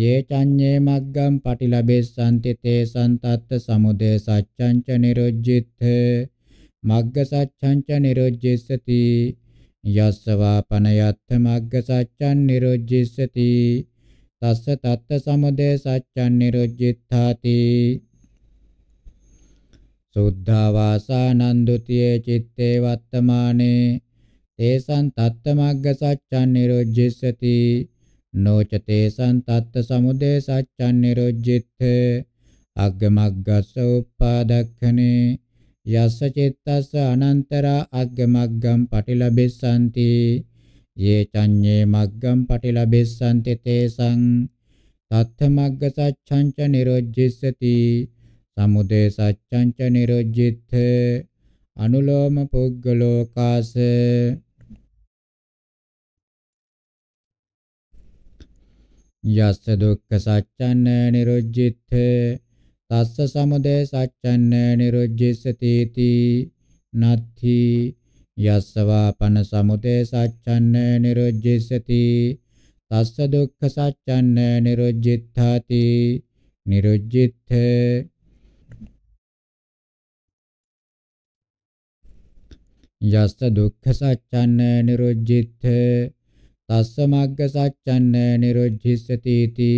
ये චඤ්ඤේ මග්ගම් පටිලබෙස්සන්ති තේසං තත්ත සමුදය සච්ඡං ච නිරුජ්ජිත මග්ග සච්ඡං ච නිරුජ්ජිස්සති යස්ස වාපනයත්ථ මග්ග සච්ඡං නිරුජ්ජිස්සති තස්ස තත්ත සමුදය සච්ඡං නිරුජ්ජිත්තාති සුද්ධා වාසානන්දුතියේ චitte වත්තමානේ තේසං තත්ත මග්ග සච්ඡං නිරුජ්ජිස්සති නොචතේ සන්තත්ත සමුදය සච්චන් නිරොජ්ජිත්ථ අග්ගමග්ගස්ස උප්පාදක්ඛනේ යස්ස චිත්තස්ස අනන්තරා අග්ගමග්ගම් පටිලබෙස්සanti යේ චඤ්ඤේ මග්ගම් පටිලබෙස්සanti තේසං තත්ථ මග්ග සච්ඡං ච නිරොජ්ජිස්සති සමුදය සච්ඡං ච නිරොජ්ජිත්ථ අනුලෝම පුග්ගලෝකාසේ යස්ස දුක්ඛ සත්‍යං නිරුජ්ජිත තස්ස සමුදය සත්‍යං නිරුජ්ජිසති තී නත්ථි යස්ස වාපන සමුදය සත්‍යං නිරුජ්ජිසති තස්ස දුක්ඛ සත්‍යං නිරුජ්ජිතාති නිරුජ්ජිත යස්ස දුක්ඛ සත්‍යං නිරුජ්ජිත තස්සමග්ග සච්ඡන්න නිරුද්ධිස්සති इति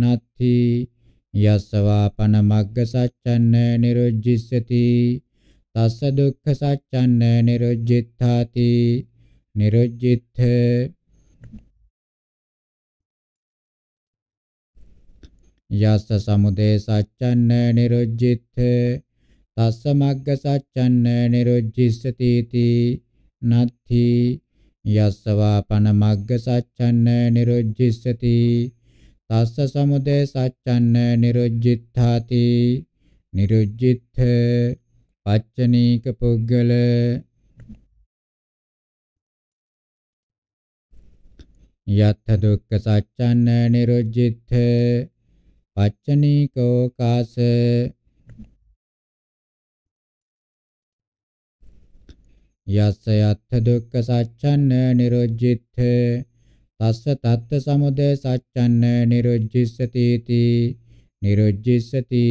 නත්ථි යස්සවාපන මග්ග සච්ඡන්න නිරුද්ධිස්සති තස්ස දුක්ඛ සච්ඡන්න නිරුද්ධිත්තාති නිරුද්ධිත්ථ යස්ස සමුදේ සච්ඡන්න නිරුද්ධිත්ථ තස්ස මග්ග සච්ඡන්න නිරුද්ධිස්සති इति නත්ථි යස්සවාපන මග්ග සච්ඡන්න නිරුජ්ජිස්සති තස්ස සමුදය සච්ඡන්න නිරුජ්ජිත්තාති නිරුජ්ජිත්ථ පච්චනීක පුද්ගල යත්ථ දුක්ඛ සච්ඡන්න නිරුජ්ජිත්ථ පච්චනීකෝ කාස යස්සයත්ථ දුක්ඛ සත්‍යන්න නිරොජ්ජිත්ථ තස්ස තත්ත සමුදය සත්‍යන්න නිරොජ්ජිස්සති තී නිරොජ්ජිස්සති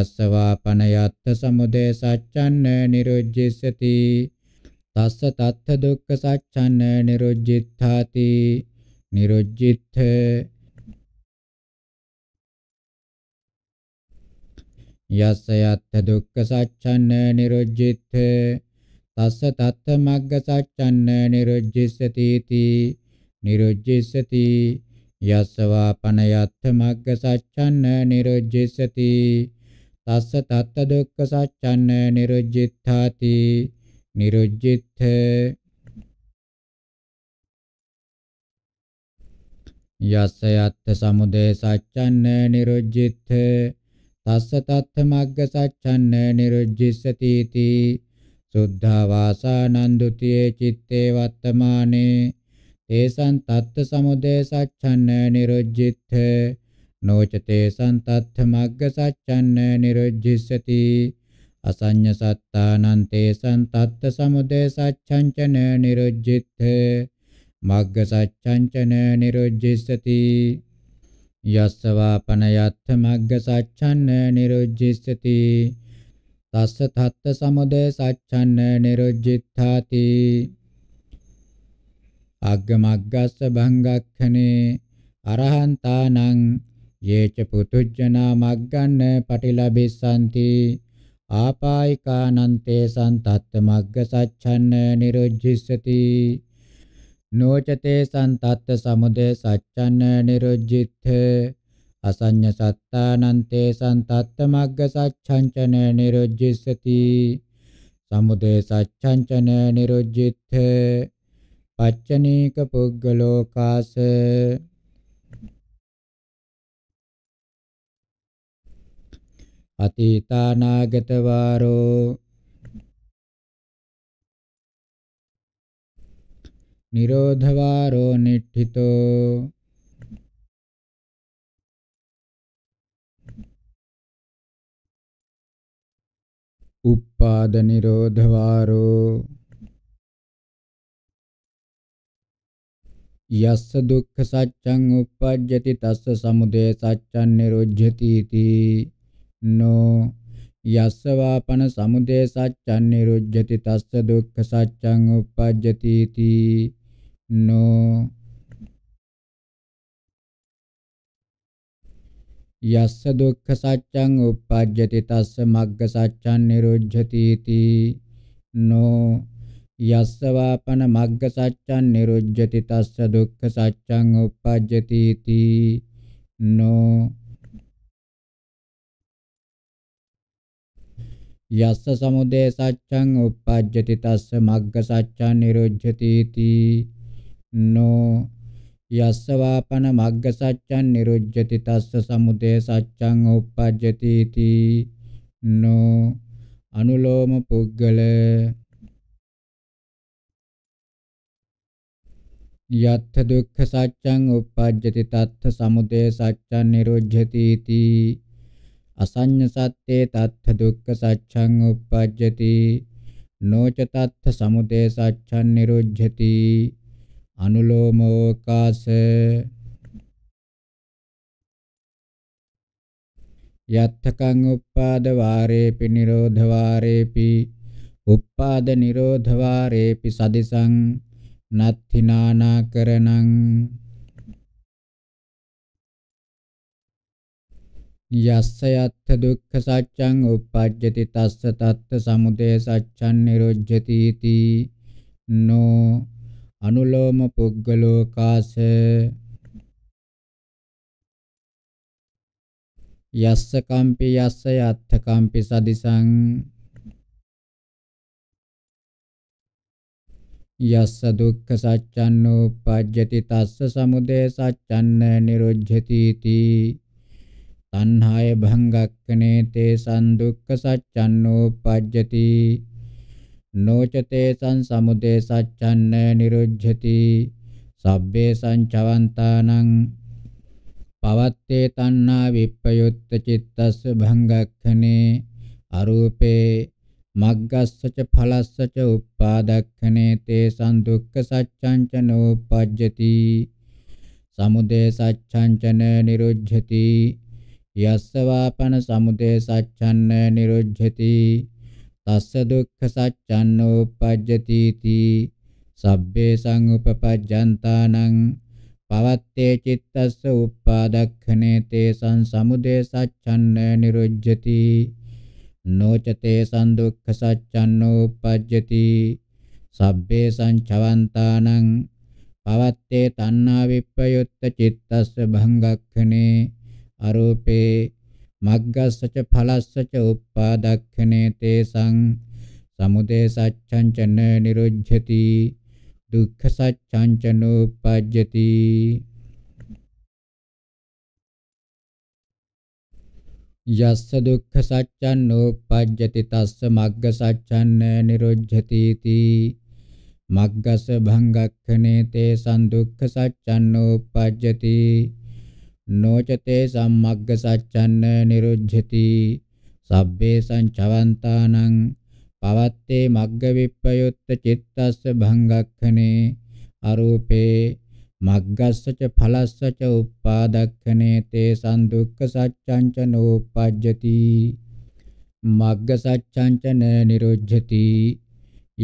යස්ස වාපන යත්ථ සමුදය සත්‍යන්න නිරොජ්ජිස්සති තස්ස තත්ත දුක්ඛ සත්‍යන්න නිරොජ්ජිත්ථාති නිරොජ්ජිත්ථ යස්ස යත්ථ දුක්ඛ සත්‍යන්න නිරොජ්ජිත්ථ තස්ස තත්ත මග්ග සච්ඡන්න නිරුජ්ජිස්සති තී නිරුජ්ජිස්සති යස්සවා පනයත්ත මග්ග සච්ඡන්න නිරුජ්ජිස්සති තස්ස තත්ත දුක්ඛ සච්ඡන්න නිරුජ්ජිත්තාති නිරුජ්ජිත්ථ යස්ස යත්ත සමුදය සච්ඡන්න නිරුජ්ජිත්ථ තස්ස තත්ත මග්ග සච්ඡන්න නිරුජ්ජිස්සති තී සුද්ධා වාසානන්දුතියේ චitte වත්තමානේ තේසං තත්ත සමුදය සච්ඡන්න නිරුජ්ජිත්ථ නොච තේසං තත්ත මග්ග සච්ඡන්න නිරුජ්ජිස්සති අසඤ්ඤ සත්තානං තේසං තත්ත සමුදය සච්ඡංචන නිරුජ්ජිත්ථ මග්ග සච්ඡංචන නිරුජ්ජිස්සති යස්සවාපන යත්ථ මග්ග සච්ඡන්න නිරුජ්ජිස්සති තස්ස තත්ත සමුදය සච්ඡන්න නිරුජ්ජිත්තාති අග්ගමග්ගස්ස භංගක්ඛනේ අරහන්තානං යේච පුතුජ්ජනා මග්ගන්න පටිලබිස්සanti ආපායිකානන්තේ සන්තත්ත මග්ග සච්ඡන්න නිරුජ්ජිස්සති නෝචතේ සන්තත්ත සමුදය සච්ඡන්න නිරුජ්ජිත්තේ අසඤ්ඤ සත්තානං තේසං තත්ත මග්ග සච්ඡංචන නිරුජ්ජිස්සති සමුදය සච්ඡංචන නිරුජ්ජිත්ථ පච්චනීක පුග්ගලෝකාස අතීතානාගත වාරෝ නිරෝධ වාරෝ නිට්ඨිතෝ උප්පාද නිරෝධ වාරෝ යස්ස දුක්ඛ සත්‍යං uppajjati තස්ස සමුදය සත්‍යං නිරුද්ධති इति නෝ යස්ස වාපන සමුදය සත්‍යං නිරුද්ධති තස්ස දුක්ඛ සත්‍යං uppajjati इति නෝ යස්ස දුක්ඛ සත්‍යං උප්පජ්ජති තස්ස මග්ග සත්‍යං නිරුද්ධති इति නෝ යස්ස වාපන මග්ග සත්‍යං නිරුද්ධති තස්ස දුක්ඛ සත්‍යං උප්පජ්ජති इति නෝ යස්ස සමුදය සත්‍යං උප්පජ්ජති තස්ස මග්ග සත්‍යං නිරුද්ධති इति නෝ යස්සවාපන මග්ග සත්‍යං නිරුජ්ජති තස්ස සමුදය සත්‍යං උප්පජ්ජති इति නෝ අනුලෝම පුද්ගල යත්ථ දුක්ඛ සත්‍යං උප්පජ්ජති තත්ථ සමුදය සත්‍යං නිරුජ්ජති इति අසඤ්ඤ සත්‍යේ තත්ථ දුක්ඛ සත්‍යං උප්පජ්ජති නොච තත්ථ සමුදය සත්‍යං නිරුජ්ජති අනුලෝමෝකාශ යත්තකං උප්පාද වාරේපි නිරෝධ වාරේපි උප්පාද නිරෝධ වාරේපි සදිසං නත්ථිනානාකරණං යස්ස යත්ථ දුක්ඛ සත්‍යං උප්පජ්ජති තස්ස තත්ත සමුදය සත්‍යං නිරුජ්ජති ඉති නෝ अनुलोम पुग्गलो काश यस्य काम्पि यस्य याथकाम्पि सदिशं यस्य दुःख पज्यति तस्य समुदे सच्चन्न इति तन्हाय भंगक्कने ते सन् दुःखसच्चन्नोपज्यति නොචතේ සං සමුදේ සච්ඡන්න නිරුද්ධති සබ්බේ සංචවන්තානං පවත්තේ තණ්හා විප්පයුත්ත චිත්තස්ස භංගක්ඛනේ අරූපේ මග්ගස්සච ඵලස්සච උප්පාදක්ඛනේ තේ සන්දුක්ඛ සච්ඡංච නෝපජ්ජති සමුදේ සච්ඡංචන නිරුද්ධති යස්ස වාපන සමුදේ සච්ඡන්න නිරුද්ධති තස්ස දුක්ඛ සත්‍යන්නෝ පජ්ජති තී සබ්බේ සංඋපපජ්ජන්තානං පවත්තේ චිත්තස්ස උප්පාදක්ඛනේ තේසං සමුදය සච්ඡන්න නිරුජ්ජති නොචතේ සන්දුක්ඛ සච්ඡන්නෝ පජ්ජති සබ්බේ සංචවන්තානං පවත්තේ තණ්හා විප්පයුත්ත චිත්තස්ස භංගක්ඛනේ අරූපේ මග්ගස්සච ඵලස්සච උප්පාදක්ඛනේ තේසං සමුදය සච්ඡං චන නිරුජ්ජති දුක්ඛ සච්ඡං චනෝපජ්ජති යස්ස දුක්ඛ සත්‍යං නෝපජ්ජති තස්ස මග්ග සත්‍යං නිරුද්ධති තී මග්ගස භංගක්ඛනේ තේ සම්දුක්ඛ සත්‍යං නෝපජ්ජති නොචතේ සම්මග්ග සච්ඡන්න නිරුද්ධති සබ්බේ සංචවන්තානං පවත්තේ මග්ග විප්පයුත්ත චිත්තස්ස භංගක්ඛනේ අරූපේ මග්ගස්සච ඵලස්සච උප්පාදක්ඛනේ තේ සම්දුක්ඛ සත්‍යං ච නෝපජ්ජති මග්ග සත්‍යං ච නිරුජ්ජති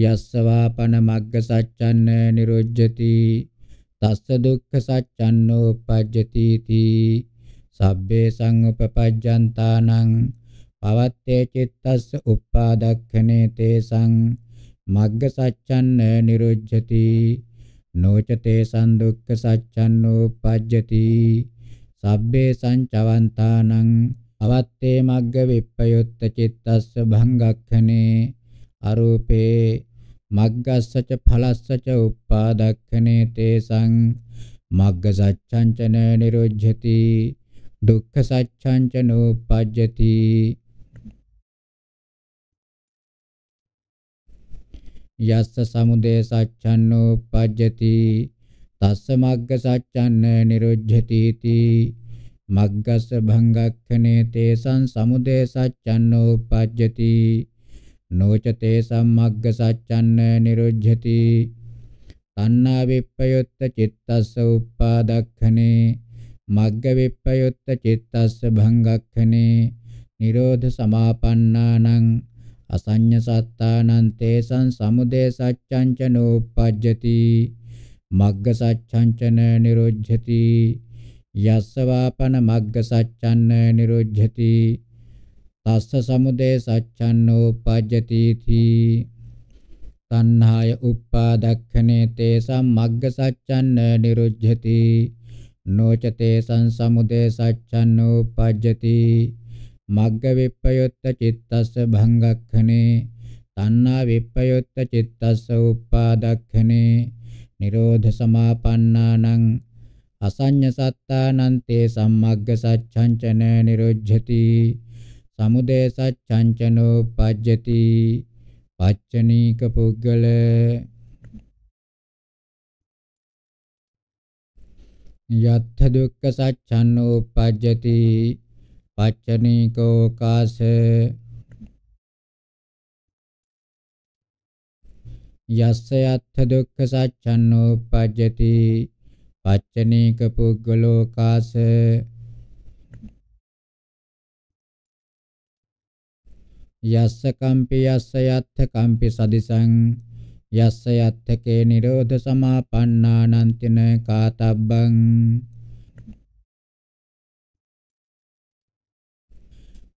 යස්සවාපන මග්ග සත්‍යං නිරුජ්ජති තස්ස දුක්ඛ සච්ඡන්නෝ uppajjati ti sabbhe sanguppajjantanang pavatte cittassa uppadakkhane tesang magga saccanna nirujjati noca tesan dukkha saccanno uppajjati sabbhe sancavantanang avatte magga vippayutta cittassa bhangakkane arupe මග්ගස්සච ඵලස්සච උප්පාදක්ඛනේ තේසං මග්ග සච්ඡංචන නිරුද්ධති දුක්ඛ සච්ඡංචන උපජ්ජති යස්ස සමුදය සච්ඡන්නෝ උපජ්ජති තස්ස මග්ග සච්ඡන්න නිරුද්ධති තී මග්ගස්ස භංගක්ඛනේ තේසං සමුදය සච්ඡන්නෝ උපජ්ජති නොචතේ සම්මග්ග සච්ඡන්න නිරුජ්ජති තණ්හා විප්පයුත්ත චිත්තස්ස උපාදක්ඛනේ මග්ග විප්පයුත්ත චිත්තස්ස භංගක්ඛනේ නිරෝධ සමාපන්නානං අසඤ්ඤ සත්තානං තේසං සමුදය සච්ඡං ච නෝපජ්ජති මග්ග සච්ඡං ච නිරුජ්ජති යස්ස වාපන මග්ග සච්ඡන්න නිරුජ්ජති තස්ස සමුදය සච්ඡන්නෝ පජ්ජති තී තණ්හාය උප්පාදක්ඛනේ තේසම් මග්ග සච්ඡන්න නිරුද්ධති නොචතේ සංසමුදය සච්ඡන්නෝ පජ්ජති මග්ග විප්පයොත්ත චිත්තස්ස භංගක්ඛනේ තණ්හා විප්පයොත්ත චිත්තස්ස උප්පාදක්ඛනේ නිරෝධ සමාපන්නානං අසඤ්ඤ සත්තානං තේ සම්මග්ග සච්ඡංචන නිරුද්ධති සමුදය සච්ඡංචනෝ පජ්ජති පච්චනීක පුද්ගල යත්ථ දුක්ඛ සච්ඡන්නෝ පජ්ජති පච්චනීකෝ කාස යස්ස යත්ථ දුක්ඛ සච්ඡන්නෝ පජ්ජති පච්චනීක පුද්ගලෝ කාස යස්ස කම්පි යස්ස යත්ථ කම්පි සදිසං යස්ස යත්තකේ නිරෝධ සමාපන්නානන්තින කාතබ්බං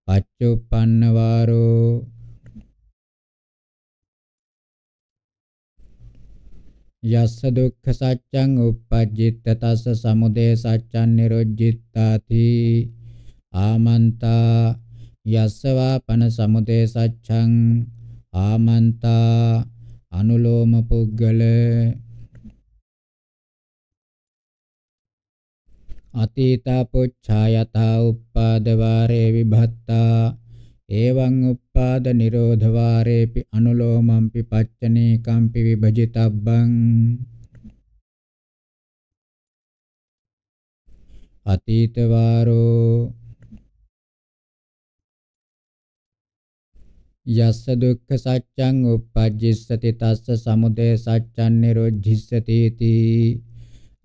පච්චුප්පන්න වාරෝ යස්ස දුක්ඛ සත්‍යං uppajjitta තස්ස සමුදය සත්‍යං නිරුද්ධිත්තාති ආමන්තා යස්සවා පන සමුදේ සච්ඡං ආමන්තා අනුලෝම පුද්ගල අතීතා පුච්ඡායතා උප්පාද වාරේ විභත්තා එවං උප්පාද නිරෝධ වාරේපි අනුලෝමම්පි පච්චනේ කම්පි විභජිතබ්බං අතීත වාරෝ යස්ස දුක්ඛ සත්‍යං උප්පජ්ජිස්සති තස්ස සමුදය සත්‍යං නිරෝධිස්සති තී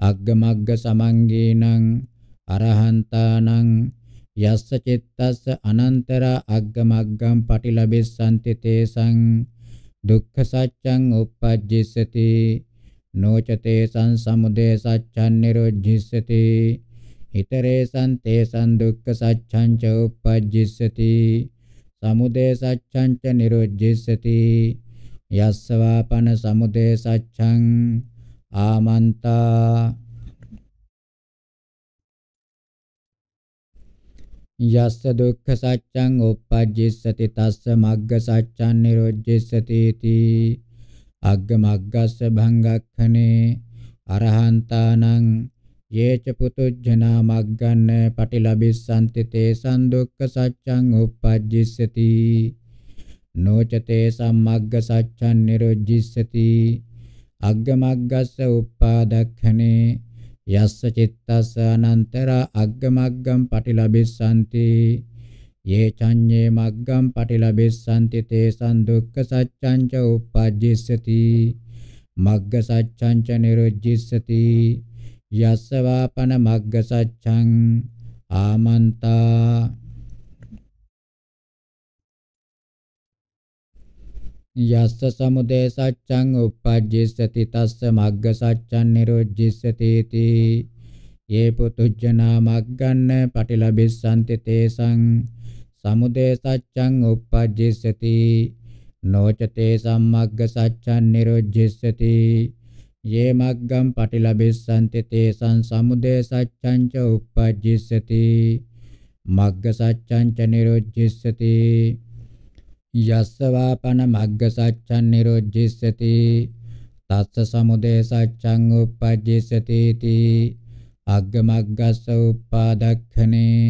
අග්ගමග්ග සමංගේනං අරහන්තානං යස්ස චිත්තස්ස අනන්තර අග්ගමග්ගම් පටිලබෙස්සන්ති තේසං දුක්ඛ සත්‍යං උප්පජ්ජිස්සති නොචතේ සං සමුදය සත්‍යං නිරෝධිස්සති හිතරේසං තේසං දුක්ඛ සත්‍යං ච උප්පජ්ජිස්සති සමුදය සච්ඡංච නිරුජ්ජිස්සති යස්සවාපන සමුදය සච්ඡං ආමන්තා යස්ස දුක්ඛ සත්‍යං උප්පජ්ජිස්සති තස්ස මග්ග සත්‍යං නිරෝධිස්සති තී අග්ග මග්ගස්ස භංගක්ඛනේ අරහන්තානං යේච පුතුජ්ජනා මග්ගන්න පටිලබිස්සන්ති තේසං දුක්ඛ සත්‍යං උප්පජ්ජිස්සති නොචතේ සම්මග්ග සත්‍යං නිරොජ්ජිස්සති අග්ග මග්ගස්ස උප්පාදක්ඛනේ යස්ස චිත්තස්ස අනන්තර අග්ග මග්ගම් පටිලබිස්සන්ති යේ චඤ්ඤේ මග්ගම් පටිලබිස්සන්ති තේසං දුක්ඛ සත්‍යං ච උප්පජ්ජිස්සති මග්ග සත්‍යං ච නිරොජ්ජිස්සති යස්ස වාපන මග්ග සච්ඡං ආමන්තා යස්ස සමුදය සච්ඡං uppajjissati tassa magga sacchang nirodjissati iti ye putujjana magganna patilabhissanti tesang samudaya sacchang uppajjissati නොචතේ සම්මග්ග සච්ඡන් නිරොජ්ජස්සති ये मग्गं පටිලබිස්සන්ති තේසං සමුදය සච්ඡං ච උප්පජ්ජිස්සති මග්ග සච්ඡං ච නිරුද්ධිස්සති යස්ස වාපන මග්ග සච්ඡං නිරුද්ධිස්සති තස්ස සමුදය සච්ඡං උප්පජ්ජිස්සති තී අග්ග මග්ගස්ස උප්පාදක්ඛනේ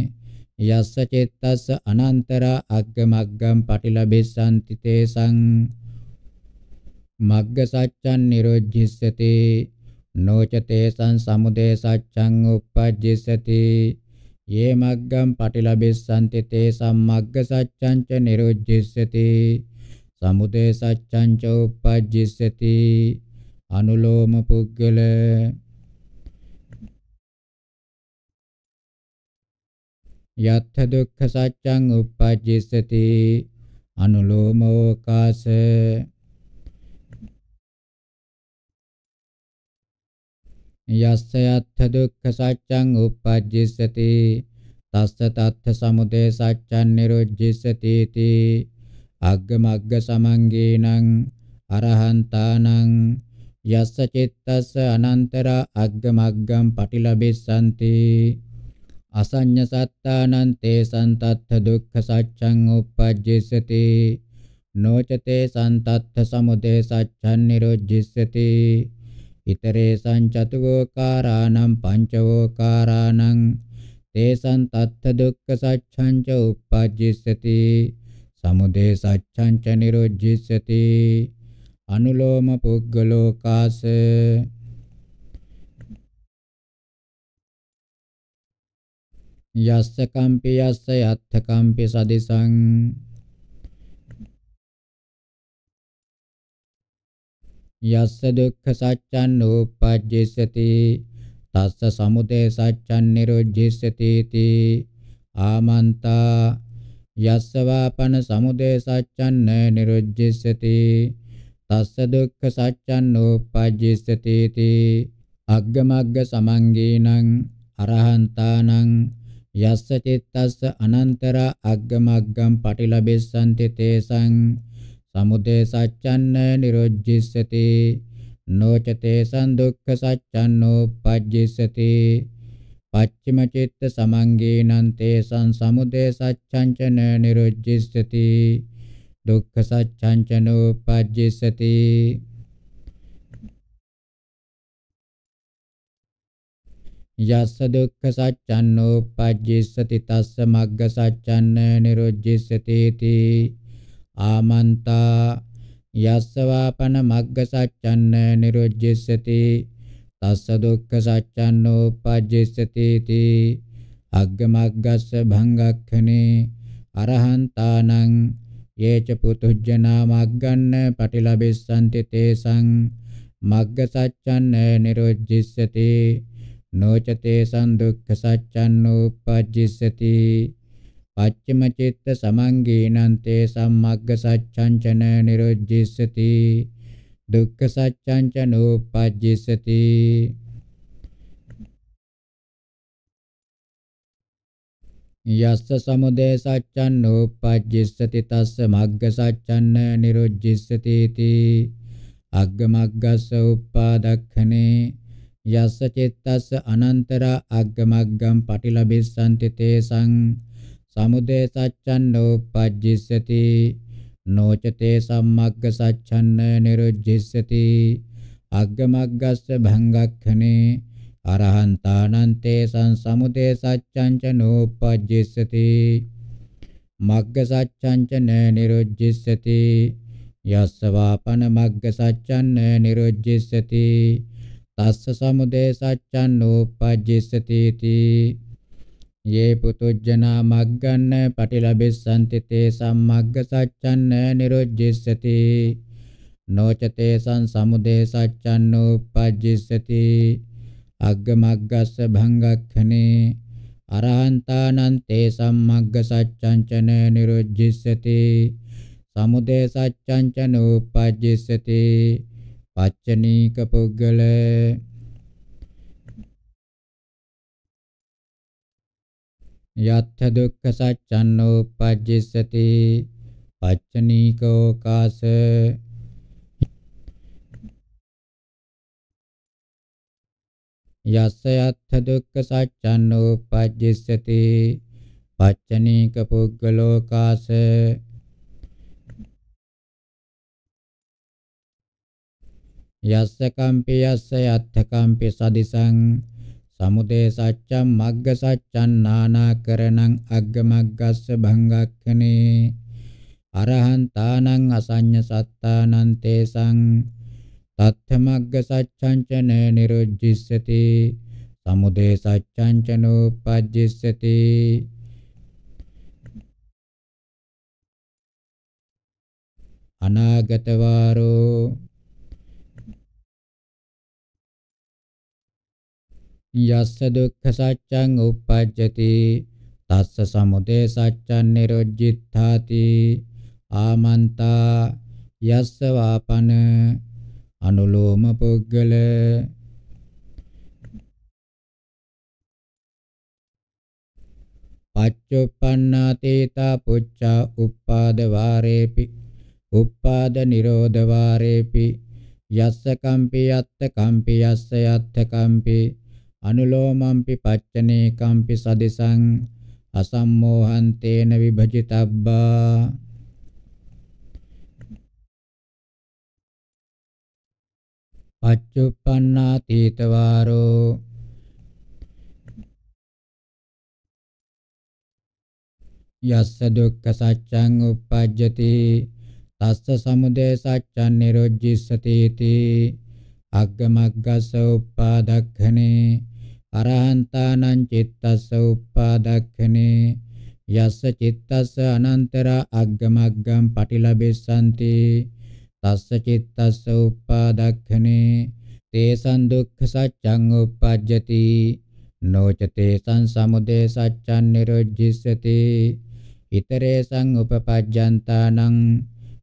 යස්ස චිත්තස්ස අනන්තර අග්ග මග්ගම් පටිලබිස්සන්ති තේසං මග්ග සච්ඡන් නිරෝධිස්සති නෝචතේසං සමුදය සච්ඡං uppajjissati යේ මග්ගම් පටිලබෙස්සන්ති තේසං මග්ග සච්ඡං ච නිරෝධිස්සති සමුදය සච්ඡං ච uppajjissati අනුලෝම පුද්ගල යත්ථ දුක්ඛ සත්‍යං uppajjissati අනුලෝමෝකාස යස්ස යත්ථ දුක්ඛ සත්‍යං උප්පජ්ජිස්සති තස්ස තත්ථ සමුදය සත්‍යං නිරුද්ධිස්සති තී අග්ගමග්ග සමංගේනං අරහන්තානං යස්ස චිත්තස්ස අනන්තර අග්ගමග්ගම් පටිලබිස්සanti අසඤ්ඤ සත්තානං තේ සන්තත්ථ දුක්ඛ සත්‍යං උප්පජ්ජිස්සති නොචතේ සන්තත්ථ සමුදය සත්‍යං නිරුද්ධිස්සති ඉතරේසං චතුවෝකාරාණං පංචවෝකාරාණං තේසං තත්ථ දුක්ඛ සච්ඡං ච උප්පජ්ජිස්සති සමුදය සච්ඡං ච නිරොජ්ජිස්සති අනුලෝම පුග්ගලෝකාස යස්ස කම්පි යස්ස යත්ථ කම්පි සදිසං යස්ස දුක්ඛ සත්‍යං උපජ්ජිස්සති තස්ස සමුදය සත්‍යං නිරෝධිස්සති තී ආමන්තා යස්ස වාපන සමුදය සත්‍යං නිරෝධිස්සති තස්ස දුක්ඛ සත්‍යං උපජ්ජිස්සති තී අග්ගමග්ග සමංගීනං අරහන්තානං යස්ස චිත්තස්ස අනන්තර අග්ගමග්ගම් පටිලබෙස්සන්ති තේසං සමුදය සච්ඡන්න නිරොජ්ජිස්සති නෝචතේ සන්දුක්ඛ සච්ඡන්නෝ පජ්ජිස්සති පච්චිම චිත්ත සමංගේනං තේසං සමුදය සච්ඡංචන නිරොජ්ජිස්සති දුක්ඛ සච්ඡංචනෝ පජ්ජිස්සති යස්ස දුක්ඛ සච්ඡන්නෝ පජ්ජිස්සති තස්ස මග්ග සච්ඡන්න නිරොජ්ජිස්සති තී ආමන්තා යස්සවාපන මග්ග සච්ඡන්න නිරුජ්ජස්සති තස්ස දුක්ඛ සච්ඡන්නෝ උපජ්ජස්සති තී අග්ගමග්ගස්ස භංගක්ඛනේ අරහන්තානං යේච පුතුජ්ජනා මග්ගන්න පටිලබෙස්සන්ති තේසං මග්ග සච්ඡන්න නිරුජ්ජස්සති නොච තේසං දුක්ඛ සච්ඡන්නෝ උපජ්ජස්සති පච්චමචිත්ත සමංගීනන්තේ සම්මග්ග සච්ඡංචන නිරොජ්ජිස්සති දුක්ඛ සච්ඡංච නෝපජ්ජිස්සති යස්ස සමුදය සච්ඡන් නෝපජ්ජිස්සති තස්ස මග්ග සච්ඡන්න නිරොජ්ජිස්සති තී අග්ග මග්ගස්ස උප්පාදක්ඛනේ යස්ස චිත්තස්ස අනන්තර අග්ග මග්ගම් පටිලබිස්සන්ති තේසං සමුදය සච්ඡන් නෝපජ්ජිස්සති නෝචතේ සම්මග්ග සච්ඡන්න නිරුජ්ජිස්සති අග්ගමග්ගස්ස භංගක්ඛනේ අරහන්තානන්තේ සංසමුදේ සච්ඡංච නෝපජ්ජිස්සති මග්ග සච්ඡංච න නිරුජ්ජිස්සති යස්ස වාපන මග්ග සච්ඡං න නිරුජ්ජිස්සති තස්ස සමුදේ සච්ඡං නෝපජ්ජිස්සති තී යේ පුතුජ්ජනා මග්ගන්න පටිලබෙස්සන්ති තේ සම්මග්ග සච්ඡන්න නිරොජ්ජිස්සති නොචතේ සං සමුදේ සච්ඡන්නෝ උපජ්ජිස්සති අග්ග මග්ගස්ස භංගක්ඛනේ අරහන්තානං තේ සම්මග්ග සච්ඡංචන නිරොජ්ජිස්සති සමුදේ සච්ඡංචන උපජ්ජිස්සති පච්චනීක පුද්ගලේ යත්ථ දුක්ඛ සච්ඡන්නෝ පජ්ජසති පච්චනීකෝ කාස යස්ස යත්ථ දුක්ඛ සච්ඡන්නෝ පජ්ජසති පච්චනීක පුග්ගලෝ කාස යස්ස කම්පි යස්ස යත්ථ කම්පි සදිසං සමුදේ සච්ඡම් මග්ග සච්ඡන් නානාකරණං අග්ගමග්ගස්ස භංගක්ඛනේ අරහන්තානං අසඤ්ඤ සත්තානං තේසං තත්ථමග්ග සච්ඡං ච නිරුජ්ජිස්සති සමුදේ සච්ඡං ච නෝපජ්ජිස්සති අනාගත වාරෝ යස්ස දුක්ඛ සත්‍යං උප්පජ්ජති තස්ස සමුදය සත්‍යං නිරොජ්ජිත්ථාති ආමන්තා යස්ස වාපන අනුලෝම පුද්ගල පච්චුප්පන්නාතේතා පුච්චා උප්පාද වාරේපි උප්පාද නිරෝධ වාරේපි යස්ස කම්පි යත්ත කම්පි යස්ස යත්ත කම්පි අනුලෝමම්පි පච්චනේ කම්පි සදිසං අසම්මෝහං තේන විභජිතබ්බා පච්චුප්පන්නා තීතවාරෝ යස්ස දුක්ඛ සත්‍යං uppajjati තස්ස සමුදය සත්‍යං නිරොජ්ජිස්සති තී අග්ගමග්ගස උපාදක්ඛනේ අරහන්තානං චිත්තස්ස උප්පාදක්ඛනේ යස්ස චිත්තස්ස අනන්තර අග්ගමග්ගම් පටිලබෙස්සanti තස්ස චිත්තස්ස උප්පාදක්ඛනේ තේසං දුක්ඛ සත්‍යං උප්පජ්ජති නොච තේසං සමුදය සත්‍යං නිරොජ්ජිස්සති ිතරේසං උපපජ්ජන්තානං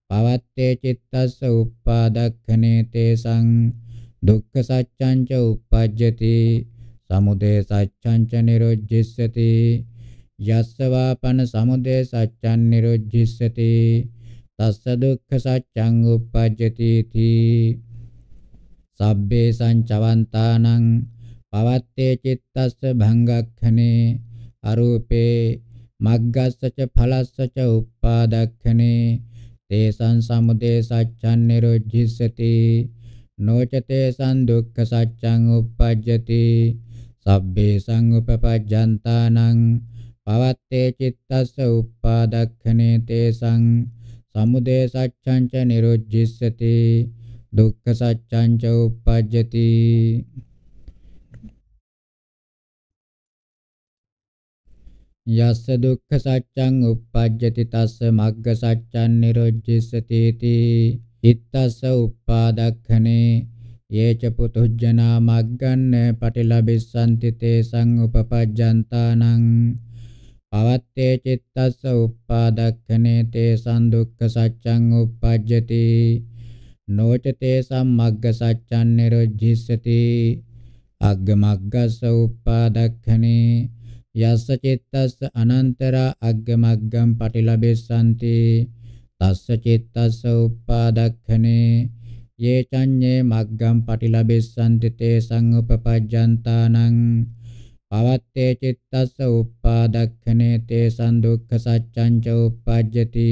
පවත්තේ චිත්තස්ස උප්පාදක්ඛනේ තේසං දුක්ඛ සත්‍යං ච උප්පජ්ජති සමුදය සච්ඡංච නිරුද්ධිස්සති යස්සවාපන සමුදය සච්ඡං නිරුද්ධිස්සති තස්ස දුක්ඛ සච්ඡං උප්පජ්ජති තී සබ්බේ සංචවන්තානං පවත්තේ චිත්තස්ස භංගක්ඛනේ අරූපේ මග්ගස්සච ඵලස්සච උප්පාදක්ඛනේ තේසං සමුදේ සච්ඡන් නිරෝධිස්සති නොච තේසං දුක්ඛ සච්ඡං උප්පජ්ජති sabbhi sanguppapajjantānaṃ pavatte cittassa uppādakkhane tesaṃ samudē saccaṃ ca niruddhissati දුක්ඛ සත්‍යං ච uppajjati යස්ස දුක්ඛ සත්‍යං uppajjati තස්ස මග්ග සත්‍යං නිරොජ්ජිස්සති ඉත්තස්ස uppadakkhane යේච පුතුජ්ජනා මග්ගන්න පටිලබිස්සන්ති තේසං උපපජ්ජන්තානං පවත්තේ චිත්තස්ස උප්පාදක්ඛනේ තේසං දුක්ඛ සත්‍යං උප්පජ්ජති නොච තේසං මග්ග සත්‍යං නිරුද්ධිස්සති අග්ග මග්ගස්ස උප්පාදක්ඛනේ යස්ස චිත්තස්ස අනන්තර අග්ග මග්ගම් පටිලබිස්සන්ති තස්ස චිත්තස්ස උප්පාදක්ඛනේ ये චඤ්ඤේ මග්ගම් පටිලබෙස්සන්ති තේසං උපපජ්ජන්තානං පවත්තේ චිත්තස්ස උප්පාදක්ඛනේ තේසං දුක්ඛ සත්‍යං ච උප්පජ්ජති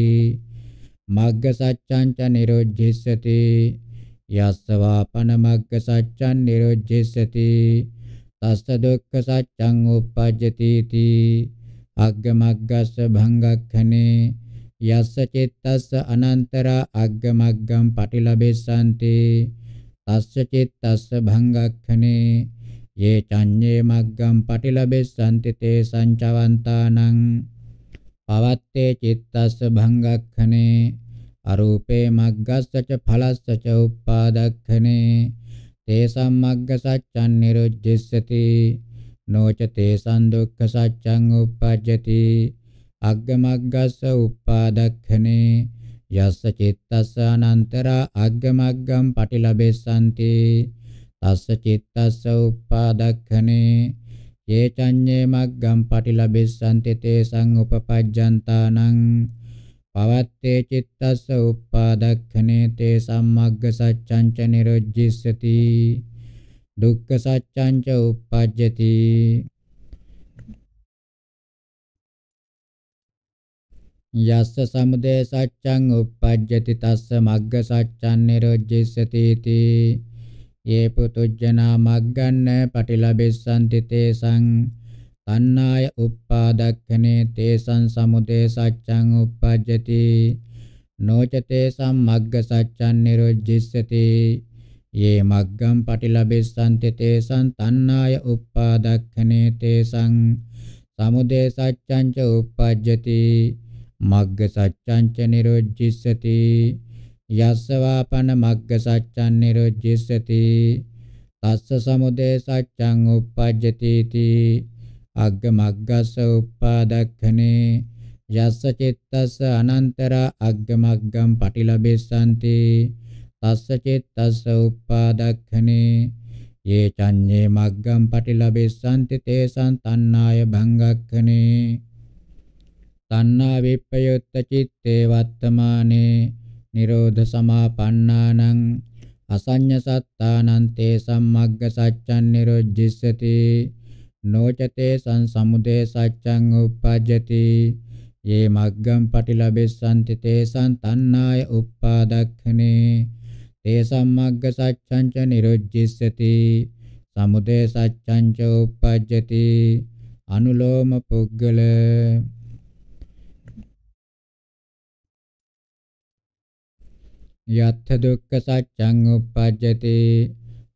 මග්ග සත්‍යං ච නිරෝධිස්සති යස්ස වාපන මග්ග සත්‍යං නිරෝධිස්සති තස්ස දුක්ඛ සත්‍යං උප්පජ්ජති තී අග්ග මග්ගස්ස භංගක්ඛනේ යස්ස චිත්තස්ස අනන්තරා අග්ගමග්ගම් පටිලබෙසanti තස්ස චිත්තස්ස භංගක්ඛනේ යේ චඤ්ඤේ මග්ගම් පටිලබෙසanti තේ සංචවන්තානං පවත්තේ චිත්තස්ස භංගක්ඛනේ අරූපේ මග්ගස්ස ච ඵලස්ස ච උප්පාදක්ඛනේ තේ සම්මග්ග සච්ඡන් නිරුද්ධස්සති නොච තේ සම්දුක්ඛ සච්ඡං උප්පජ්ජති අග්ගමග්ගස්ස උප්පාදක්ඛනේ යස්ස චිත්තස්ස අනන්තරා අග්ගමග්ගම් පටිලබෙස්සanti තස්ස චිත්තස්ස උප්පාදක්ඛනේ යේ චඤ්ඤේ මග්ගම් පටිලබෙස්සanti තේසං උපපජ්ජන්තානං පවත්තේ චිත්තස්ස උප්පාදක්ඛනේ තේ සම්මග්ග සච්ඡං ච නිරොජ්ජිස්සති දුක්ඛ සච්ඡං ච උප්පජ්ජති යස්ස සමුදය සච්ඡං uppajjati තස්ස මග්ග සච්ඡන් නිරෝජ්ජිස්සති තී යේ පුතුජ්ජනා මග්ගන්න පටිලබෙස්සන්ති තේසං තණ්හාය uppādakkhනේ තේසං සමුදය සච්ඡං uppajjati නොච තේසං මග්ග සච්ඡන් නිරෝජ්ජිස්සති යේ මග්ගම් පටිලබෙස්සන්ති තේසං තණ්හාය uppādakkhනේ තේසං සමුදය සච්ඡං ච uppajjati මග්ග සච්ඡංච නිරෝජ්ජිස්සති යස්ස වාපන මග්ග සච්ඡං නිරෝජ්ජිස්සති තස්ස සමුදය සච්ඡං uppajjati ti අග්ග මග්ගස්ස uppadakhane යස්ස චිත්තස්ස අනන්තර අග්ග මග්ගම් පටිලබෙස්සanti තස්ස චිත්තස්ස uppadakhane යේ චඤ්ඤේ මග්ගම් පටිලබෙස්සanti තේසං තණ්හාය භංගක්ඛනේ තණ්හා විප්පයුත්ත චිත්තේ වත්තමානේ නිරෝධ සමාපන්නානං අසඤ්ඤ සත්තානං තේ සම්මග්ග සච්ඡන් නිරොජ්ජිස්සති නොචතේ සංසමුදේ සච්ඡං උප්පජ්ජති යේ මග්ගම් පටිලබෙස්සන්ති තේසං තණ්හාය උප්පාදක්ඛනේ තේ සම්මග්ග සච්ඡං ච නිරොජ්ජිස්සති සමුදේ සච්ඡං ච උප්පජ්ජති අනුලෝම පුග්ගල යත්ථ දුක්ඛ සත්‍යං උප්පජ්ජති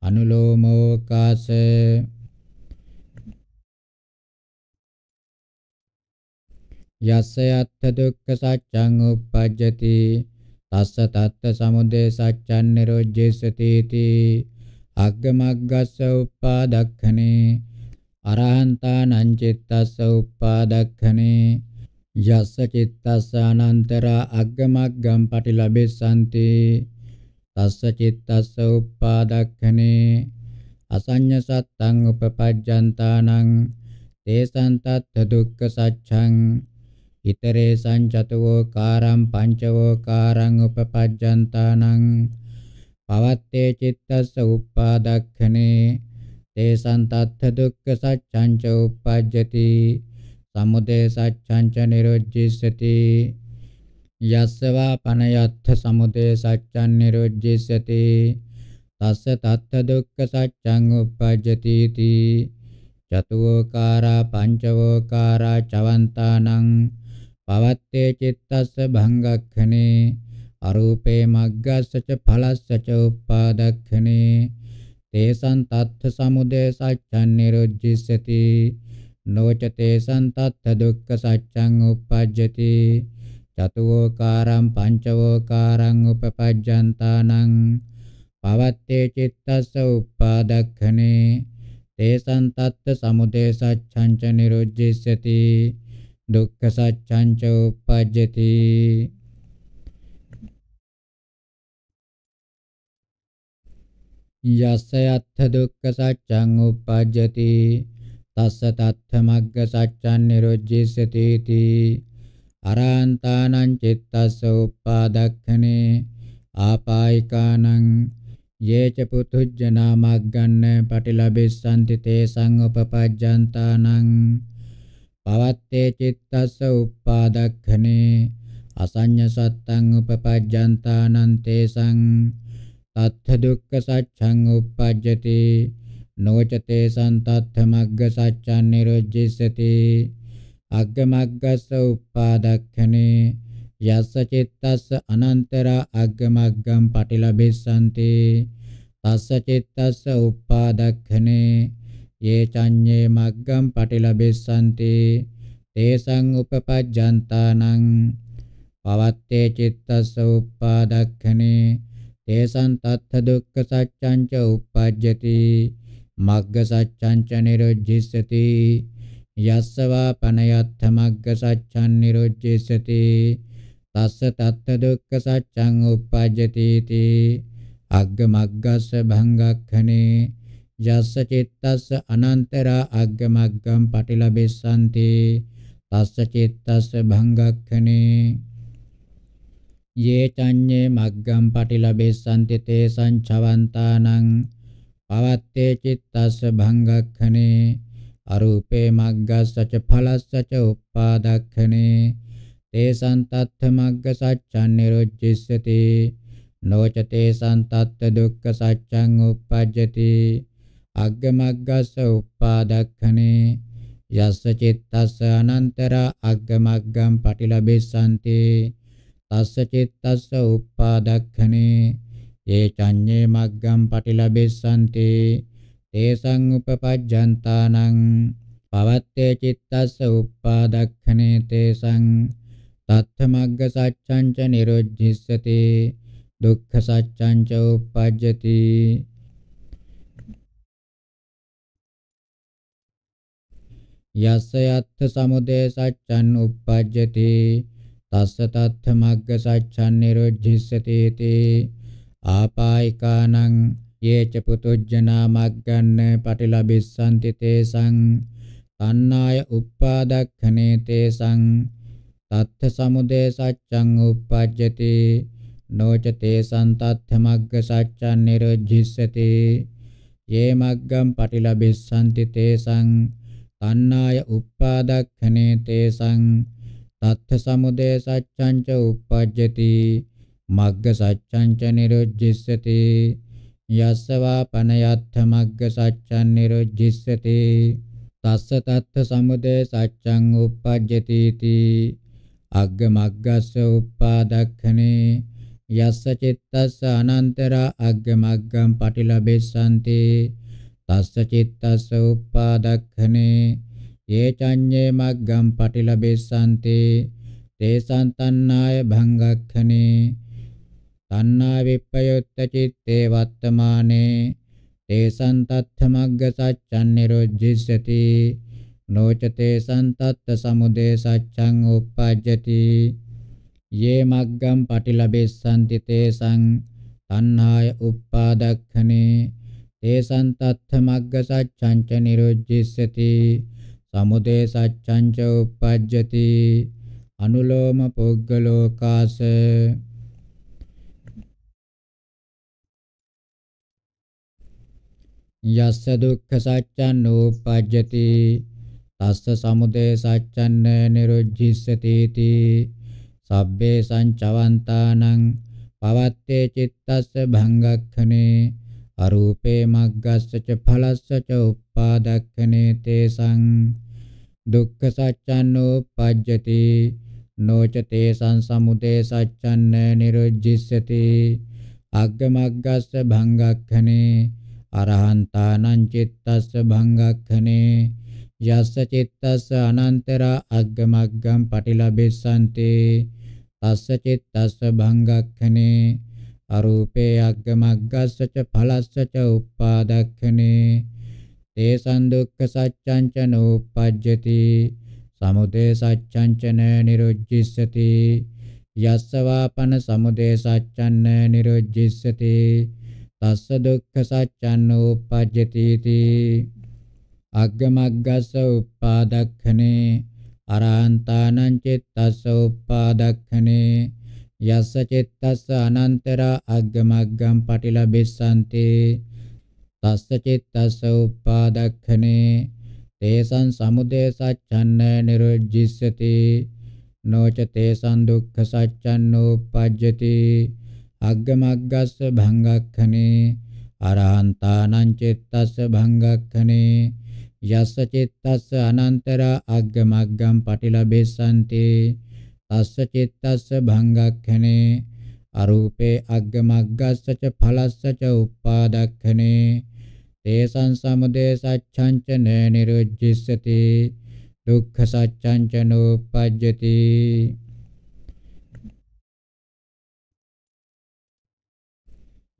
අනුලෝමෝ කාස යස්ස යත්ථ දුක්ඛ සත්‍යං උප්පජ්ජති තස්ස තත්ත සමුදය සත්‍යං නිරෝධ්‍යසතේති අග්ගමග්ගස්ස උප්පාදක්ඛනේ අරහන්තානං චිත්තස්ස උප්පාදක්ඛනේ යස්ස චිත්තස්ස අනන්තරා අග්ගමග්ගම් පටිලබෙසන්ති තස්ස චිත්තස්ස උප්පාදක්ඛනේ අසඤ්ඤ සත්තං උපපජ්ජන්තානං තේසං තත්ත දුක්ඛ සච්ඡං ඉතරේ සංචතවෝ කාරං පංචවෝ කාරං උපපජ්ජන්තානං පවත්තේ චිත්තස්ස උප්පාදක්ඛනේ තේසං තත්ත දුක්ඛ සච්ඡං ච උපපජ්ජති සමුදේ සච්ඡං ච නිරුද්ධිස්සති යස්සවා පනයත්ථ සමුදේ සච්ඡං නිරුද්ධිස්සති තස්ස තත්ත දුක්ඛ සච්ඡං උප්පජ්ජති තී චතුෝකාරා පංචවෝකාරා චවන්තානං පවත්තේ චිත්තස්ස භංගක්ඛනේ අරූපේ මග්ගස්ස ච ඵලස්ස ච උප්පාදක්ඛනේ තේසං තත්ත සමුදේ සච්ඡං නිරුද්ධිස්සති නොචතේ සන්තත්ත දුක්ඛ සත්‍යං uppajjati චතුෝකාරං පංචවෝකාරං උපපජ්ජන්තානං පවත්තේ චිත්තස්ස උපාදක්ඛනේ තේ සන්තත්ත සමුදය සච්ඡං ච නිරුද්ධිස්සති දුක්ඛ සත්‍යං ච uppajjati යස්ස යත්ථ දුක්ඛ සත්‍යං uppajjati තස්ස තත්ථමග්ග සච්ඡන් නිරොජ්ජිස්සති තී අරහන්තානං චිත්තස්ස උප්පාදක්ඛනේ ආපායිකානං යේච පුතුජ්ජනා මග්ගන්න පටිලබෙස්සන්ති තේසං උපපජ්ජන්තානං පවත්තේ චිත්තස්ස උප්පාදක්ඛනේ අසඤ්ඤ සත්තං උපපජ්ජන්තානං තේසං තත්ථ දුක්ඛ සච්ඡං උප්පජ්ජති නොචතේ සන්තත්ථ මග්ග සච්ඡන් නිරොජ්ජිස්සති අග්ග මග්ගස්ස උප්පාදක්ඛනේ යස්ස චිත්තස්ස අනන්තර අග්ග මග්ගම් පටිලබෙස්සන්ති තස්ස චිත්තස්ස උප්පාදක්ඛනේ යේ චඤ්ඤේ මග්ගම් පටිලබෙස්සන්ති තේසං උපපජ්ජන්තානං පවත්තේ චිත්තස්ස උප්පාදක්ඛනේ තේසං තත්ථ දුක්ඛ සත්‍යං ච උප්පජ්ජති මග්ග සච්ඡංච නිරුද්ධිස්සති යස්සවා පනයත්ථ මග්ග සච්ඡං නිරුද්ධිස්සති තස්ස තත්ත දුක්ඛ සච්ඡං uppajjati ති අග්ග මග්ගස්ස භංගක්ඛනේ යස්ස චිත්තස්ස අනන්තරා අග්ග මග්ගම් පටිලබෙස්සන්ති තස්ස චිත්තස්ස භංගක්ඛනේ යේ චඤ්ඤේ මග්ගම් පටිලබෙස්සන්ති තේසං චවන්තානං පවත්තේ චිත්තස්ස භංගක්ඛනේ අරූපේ මග්ගස්සච ඵලස්සච උප්පාදක්ඛනේ තේසං තත්ථ මග්ග සච්ඡන් නිරුජ්ජිස්සති නොච තේසං තත්ථ දුක්ඛ සච්ඡං උප්පජ්ජති අග්ග මග්ගස්ස උප්පාදක්ඛනේ යස්ස චිත්තස්ස අනන්තර අග්ග මග්ගම් පටිලබෙස්සන්ති තස්ස චිත්තස්ස උප්පාදක්ඛනේ ඒ චඤ්ඤේ මග්ගම් පටිලබෙස්සන්ති තේසං උපපජ්ජන්තානං පවත්තේ චිත්තස්ස උප්පාදක්ඛනේ තේසං තත්ථ මග්ග සච්ඡං ච නිරොජ්ජිස්සති දුක්ඛ සච්ඡං ච උප්පජ්ජති යස්ස යත්ථ සමුදය සච්ඡන් උප්පජ්ජති තස්ස තත්ථ මග්ග සච්ඡන් නිරොජ්ජිස්සති තේ ආපායිකානං යේච පුතුජ්ජනා මග්ගන්න පටිලබිස්සන්ති තේසං තණ්හාය උප්පාදක්ඛනේ තේසං තත්ථ සමුදය සච්ඡං උප්පජ්ජති නොච තේසං තත්ථ මග්ග සච්ඡං නිරොජ්ජිස්සති යේ මග්ගම් පටිලබිස්සන්ති තේසං තණ්හාය උප්පාදක්ඛනේ තේසං තත්ථ සමුදය සච්ඡං ච උප්පජ්ජති මග්ග සච්ඡංච නිරුද්ධිස්සති යස්සවා පනයත්ථ මග්ග සච්ඡං නිරුද්ධිස්සති තස්ස තත්ථ සමුදය සච්ඡං uppajjati ති අග්ග මග්ගස්ස uppadakkane යස්ස චිත්තස්ස අනන්තර අග්ග මග්ගම් පටිලබෙස්සන්ති තස්ස චිත්තස්ස uppadakkane ये චඤ්ඤේ මග්ගම් පටිලබෙස්සන්ති තේසන්තන්නාය භංගක්ඛනේ තණ්හා විප්පයුත්ත චිත්තේ වත්තමානේ තේසං තත්ථ මග්ග සච්ඡන් නිරොජ්ජිස්සති නොච තේසං තත්ථ සමුදේ සච්ඡං උප්පජ්ජති යේ මග්ගම් පටිලබෙස්සන්ති තේසං තණ්හාය උප්පාදක්ඛනේ තේසං තත්ථ මග්ග සච්ඡං ච නිරොජ්ජිස්සති සමුදේ සච්ඡං ච උප්පජ්ජති අනුලෝම පුග්ගලෝකාස යස්ස දුක්ඛ සත්‍යං නෝපජ්ජති තස්ස සමුදය සත්‍යං නිරුද්ධිස්සති තී සබ්බේ සංචවන්තානං පවත්තේ චිත්තස්ස භංගක්ඛනේ අරූපේ මග්ගස්ස ච ඵලස්ස ච උප්පාදක්ඛනේ තේසං දුක්ඛ සත්‍යං නෝපජ්ජති නොච තේසං සමුදය සත්‍යං නිරුද්ධිස්සති අග්ගමග්ගස්ස භංගක්ඛනේ අරහන්තානං චිත්තස්ස භංගක්ඛනේ යස්ස චිත්තස්ස අනන්තරා අග්ගමග්ගම් පටිලබෙස්සන්තේ තස්ස චිත්තස්ස භංගක්ඛනේ අරූපේ අග්ගමග්ගස්ස ච ඵලස්ස ච උප්පාදක්ඛනේ තේ සන්දුක්ඛ සච්ඡං ච නෝපජ්ජති සමුදය සච්ඡං ච නිරුජ්ජිස්සති යස්ස වාපන සමුදය සච්ඡන්න නිරුජ්ජිස්සති තස්ස දුක්ඛ සත්‍යං උපජ්ජති තී අග්ගමග්ගස උපාදක්ඛනේ අරහන්තානං චිත්තස්ස උපාදක්ඛනේ යස්ස චිත්තස්ස අනන්තර අග්ගමග්ගම් පටිලබෙස්සන්ති තස්ස චිත්තස්ස උපාදක්ඛනේ තේසං සමුදය සච්ඡන්න නිරුජ්ජිස්සති නොච තේසං දුක්ඛ සච්ඡන්නෝ පජ්ජති අග්ගමග්ගස්ස භංගක්ඛනේ අරහන්තානං චිත්තස්ස භංගක්ඛනේ යස්ස චිත්තස්ස අනන්තරා අග්ගමග්ගම් පටිලබෙසන්ති තස්ස චිත්තස්ස භංගක්ඛනේ අරූපේ අග්ගමග්ගස්ස ච ඵලස්ස ච උප්පාදක්ඛනේ තේසං සමුදය සච්ඡං ච නිරුජ්ජිස්සති දුක්ඛ සච්ඡං ච නෝපජ්ජති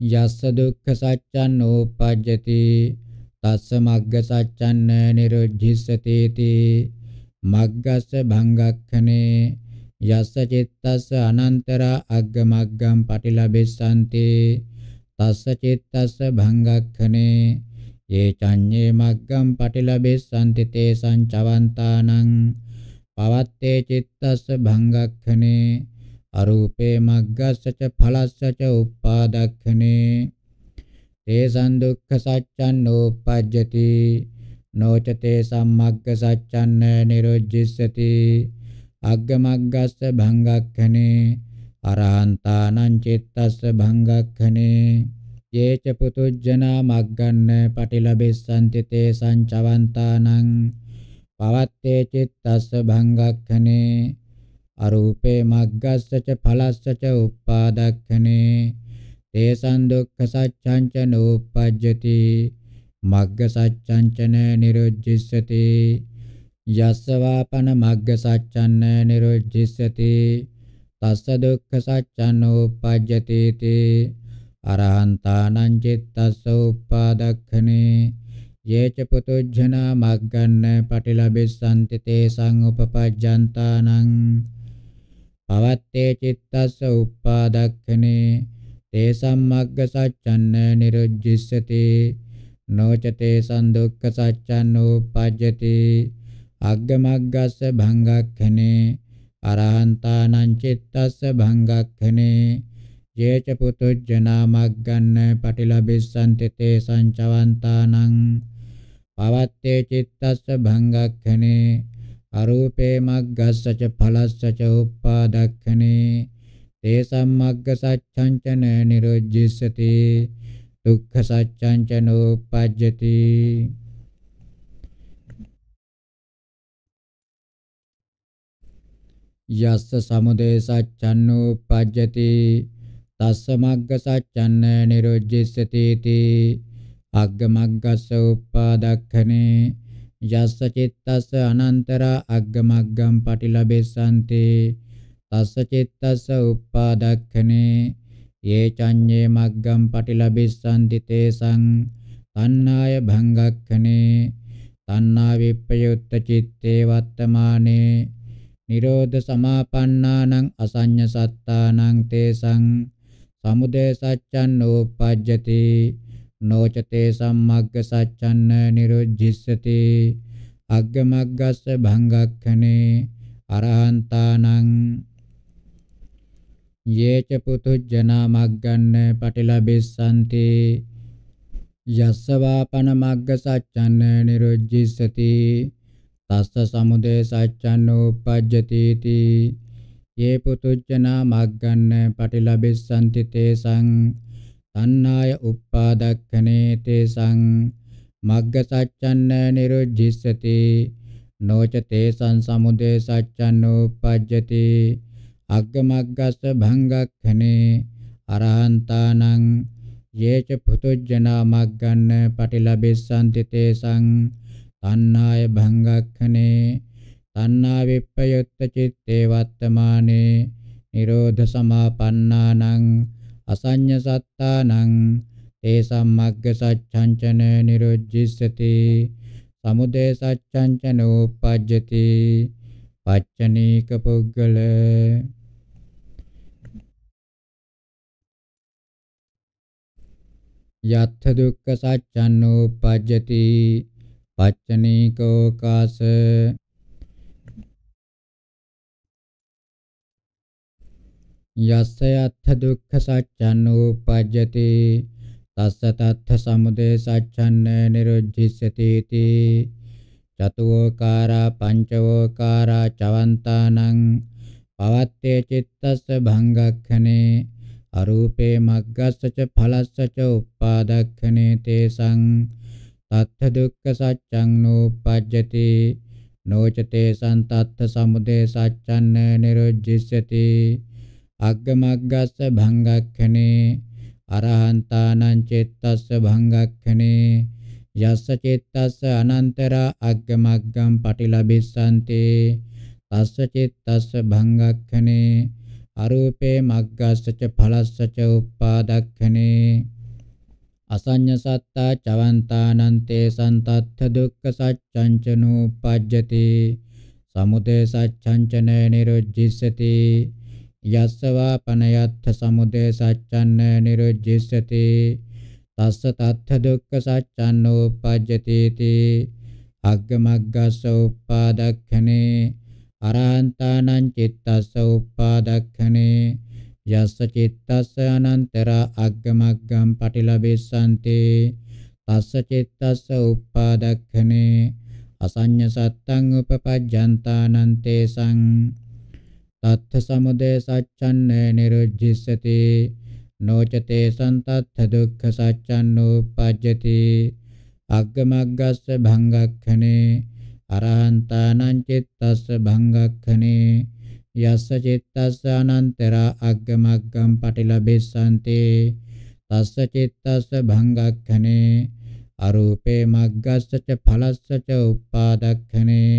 යස්ස දුක්ඛ සත්‍යං නෝපජ්ජති තස්ස මග්ග සත්‍යං නිරුද්ධිස්සති තී මග්ගස්ස භංගක්ඛනේ යස්ස චිත්තස්ස අනන්තර අග්ග මග්ගම් පටිලබෙස්සන්ති තස්ස චිත්තස්ස භංගක්ඛනේ ඒ චඤ්ඤේ මග්ගම් පටිලබෙස්සන්ති තේසං චවන්තානං පවත්තේ චිත්තස්ස භංගක්ඛනේ අරූපේ මග්ගස්සච ඵලස්සච උප්පාදක්ඛනේ තේසං දුක්ඛ සත්‍යං නෝපජ්ජති නොච තේසං මග්ග සත්‍යං නිරොජ්ජිස්සති අග්ග මග්ගස්ස භංගක්ඛනේ අරහන්තානං චිත්තස්ස භංගක්ඛනේ යේච පුතුජ්ජනා මග්ගන්න පටිලබෙස්සන්ති තේසං චවන්තානං පවත්තේ චිත්තස්ස භංගක්ඛනේ අරූපේ මග්ගස්සච ඵලස්සච උප්පාදක්ඛනේ තේසං දුක්ඛ සත්‍යං ච නෝපජ්ජති මග්ග සත්‍යං ච නිරුද්ධිස්සති යස්සවාපන මග්ග සත්‍යං නිරුද්ධිස්සති තස්ස දුක්ඛ සත්‍යං නෝපජ්ජති තේ අරහන්තානං චිත්තස්ස උප්පාදක්ඛනේ යේච පුතුජ්ජනා මග්ගන්න පටිලබෙස්සන්ති තේසං උපපජ්ජන්තානං පවත්තේ චිත්තස්ස උප්පාදක්ඛනේ තේ සම්මග්ග සච්ඡන්න නිරුජ්ජිස්සති නොචතේ සන්දුක්ඛ සච්ඡන්නෝ පජ්ජති අග්ගමග්ගස්ස භංගක්ඛනේ අරහන්තානං චිත්තස්ස භංගක්ඛනේ යේච පුතුජ්ජනා මග්ගන්න පටිලබිස්සන්ති තේ සංචවන්තානං පවත්තේ චිත්තස්ස භංගක්ඛනේ අරූපේ මග්ගස්සච ඵලස්සච උප්පාදක්ඛනේ තේ සම්මග්ග සච්ඡං චන නිරොජ්ජිස්සති දුක්ඛ සච්ඡං චනෝපජ්ජති යස්ස සමුදය සච්ඡන්නෝපජ්ජති තස්ස මග්ග සච්ඡන්න නිරොජ්ජිස්සති තී අග්ග මග්ගස්ස උප්පාදක්ඛනේ යස්ස චිත්තස්ස අනන්තරා අග්ගමග්ගම් පටිලබෙසන්තේ තස්ස චිත්තස්ස උප්පාදක්ඛනේ යේ චඤ්ඤේ මග්ගම් පටිලබෙසන්ති තේසං තණ්හාය භංගක්ඛනේ තණ්හා විප්පයුත්ත චිත්තේ වත්තමානේ නිරෝධ සමාපන්නානං අසඤ්ඤ සත්තානං තේසං සමුදය සච්ඡන් නෝපජ්ජති නෝචතේ සම්මග්ග සච්ඡන්න නිරුජ්ජිස්සති අග්ගමග්ගස්ස භංගක්ඛනේ අරහන්තානං යේච පුතුජනා මග්ගන්න පටිලබෙස්සන්ති යස්ස වාපන මග්ග සච්ඡන්න නිරුජ්ජිස්සති තස්ස සමුදේ සච්ඡන්නෝ uppajjati ti ये पुतुजना मग्गन्न पटिलबिस्सन्ति तेषां තණ්හාය උප්පාදක්ඛනේ තේසං මග්ග සච්ඡන්න නිරුද්ධිස්සති නොච තේසං සමුදය සච්ඡන්නෝපජ්ජති අග්ගමග්ගස්ස භංගක්ඛනේ අරහන්තානං යේච පුතුජ්ජනා මග්ගන්න පටිලබෙස්සන්ති තේසං තණ්හාය භංගක්ඛනේ තණ්හා විප්පයුත්ත චිත්තේ වත්තමානේ නිරෝධ සමාපන්නානං අසඤ්ඤ සත්තානං තේ සම්මග්ග සච්ඡංචන නිරුද්ධිස්සති සමුදය සච්ඡංචන උපජ්ජති පච්චනීක පුද්ගල යත්ථ දුක්ඛ සච්ඡන්නෝ පජ්ජති පච්චනීකෝකාස යස්ස අත්ථ දුක්ඛ සත්‍යං උපජ්ජති තස්ස තත්ථ සමුදය සත්‍යං නිරුද්ධිස්සති තී චතුෝකාරා පංචවෝකාරා චවන්තානං පවත්තේ චිත්තස්ස භංගක්ඛනේ අරූපේ මග්ගස්ස ච ඵලස්ස ච උපාදක්ඛනේ තේසං තත්ථ දුක්ඛ සත්‍යං නෝපජ්ජති නොචතේ සන්තත්ථ සමුදය සත්‍යං නිරුද්ධිස්සති අග්ගමග්ගස්ස භංගක්ඛනේ අරහන්තානං චෙත්තස්ස භංගක්ඛනේ යස්ස චෙත්තස්ස අනන්තරා අග්ගමග්ගම් පටිලබිස්සන්තේ තස්ස චෙත්තස්ස භංගක්ඛනේ අරූපේ මග්ගස්ස ච ඵලස්ස ච උප්පාදක්ඛනේ අසඤ්ඤ සත්තා චවන්තානන්තේ සන්තත්ථ දුක්ඛ සච්ඡං ච නූපජ්ජති සමුදය සච්ඡං ච නිරුජ්ජිස්සති යස්සවා පනයත්ථ සමුදය සච්ඡන්න නිරුජ්ජිස්සති තස්ස තත්ථ දුක්ඛ සච්ඡන්නෝ උපජ්ජති තී අග්ගමග්ගස්ස උපාදක්ඛනේ අරහන්තානං චිත්තස්ස උපාදක්ඛනේ යස්ස චිත්තස්ස අනන්තර අග්ගමග්ගම් පටිලබෙස්සන්ති තස්ස චිත්තස්ස උපාදක්ඛනේ අසඤ්ඤ සත්තං උපපජ්ජන්තානන්තේසං තත්ථ සමුදය සච්ඡන්න නිරුජ්ජිස්සති නොචතේ සන්තත්ථ දුක්ඛ සච්ඡන්නෝපජ්ජති අග්ගමග්ගස්ස භංගක්ඛනේ අරහන්තානං චිත්තස්ස භංගක්ඛනේ යස්ස චිත්තස්ස අනන්තරා අග්ගමග්ගම් පටිලබෙස්සන්ති තස්ස චිත්තස්ස භංගක්ඛනේ අරූපේ මග්ගස්ස ච ඵලස්ස ච උපාදක්ඛනේ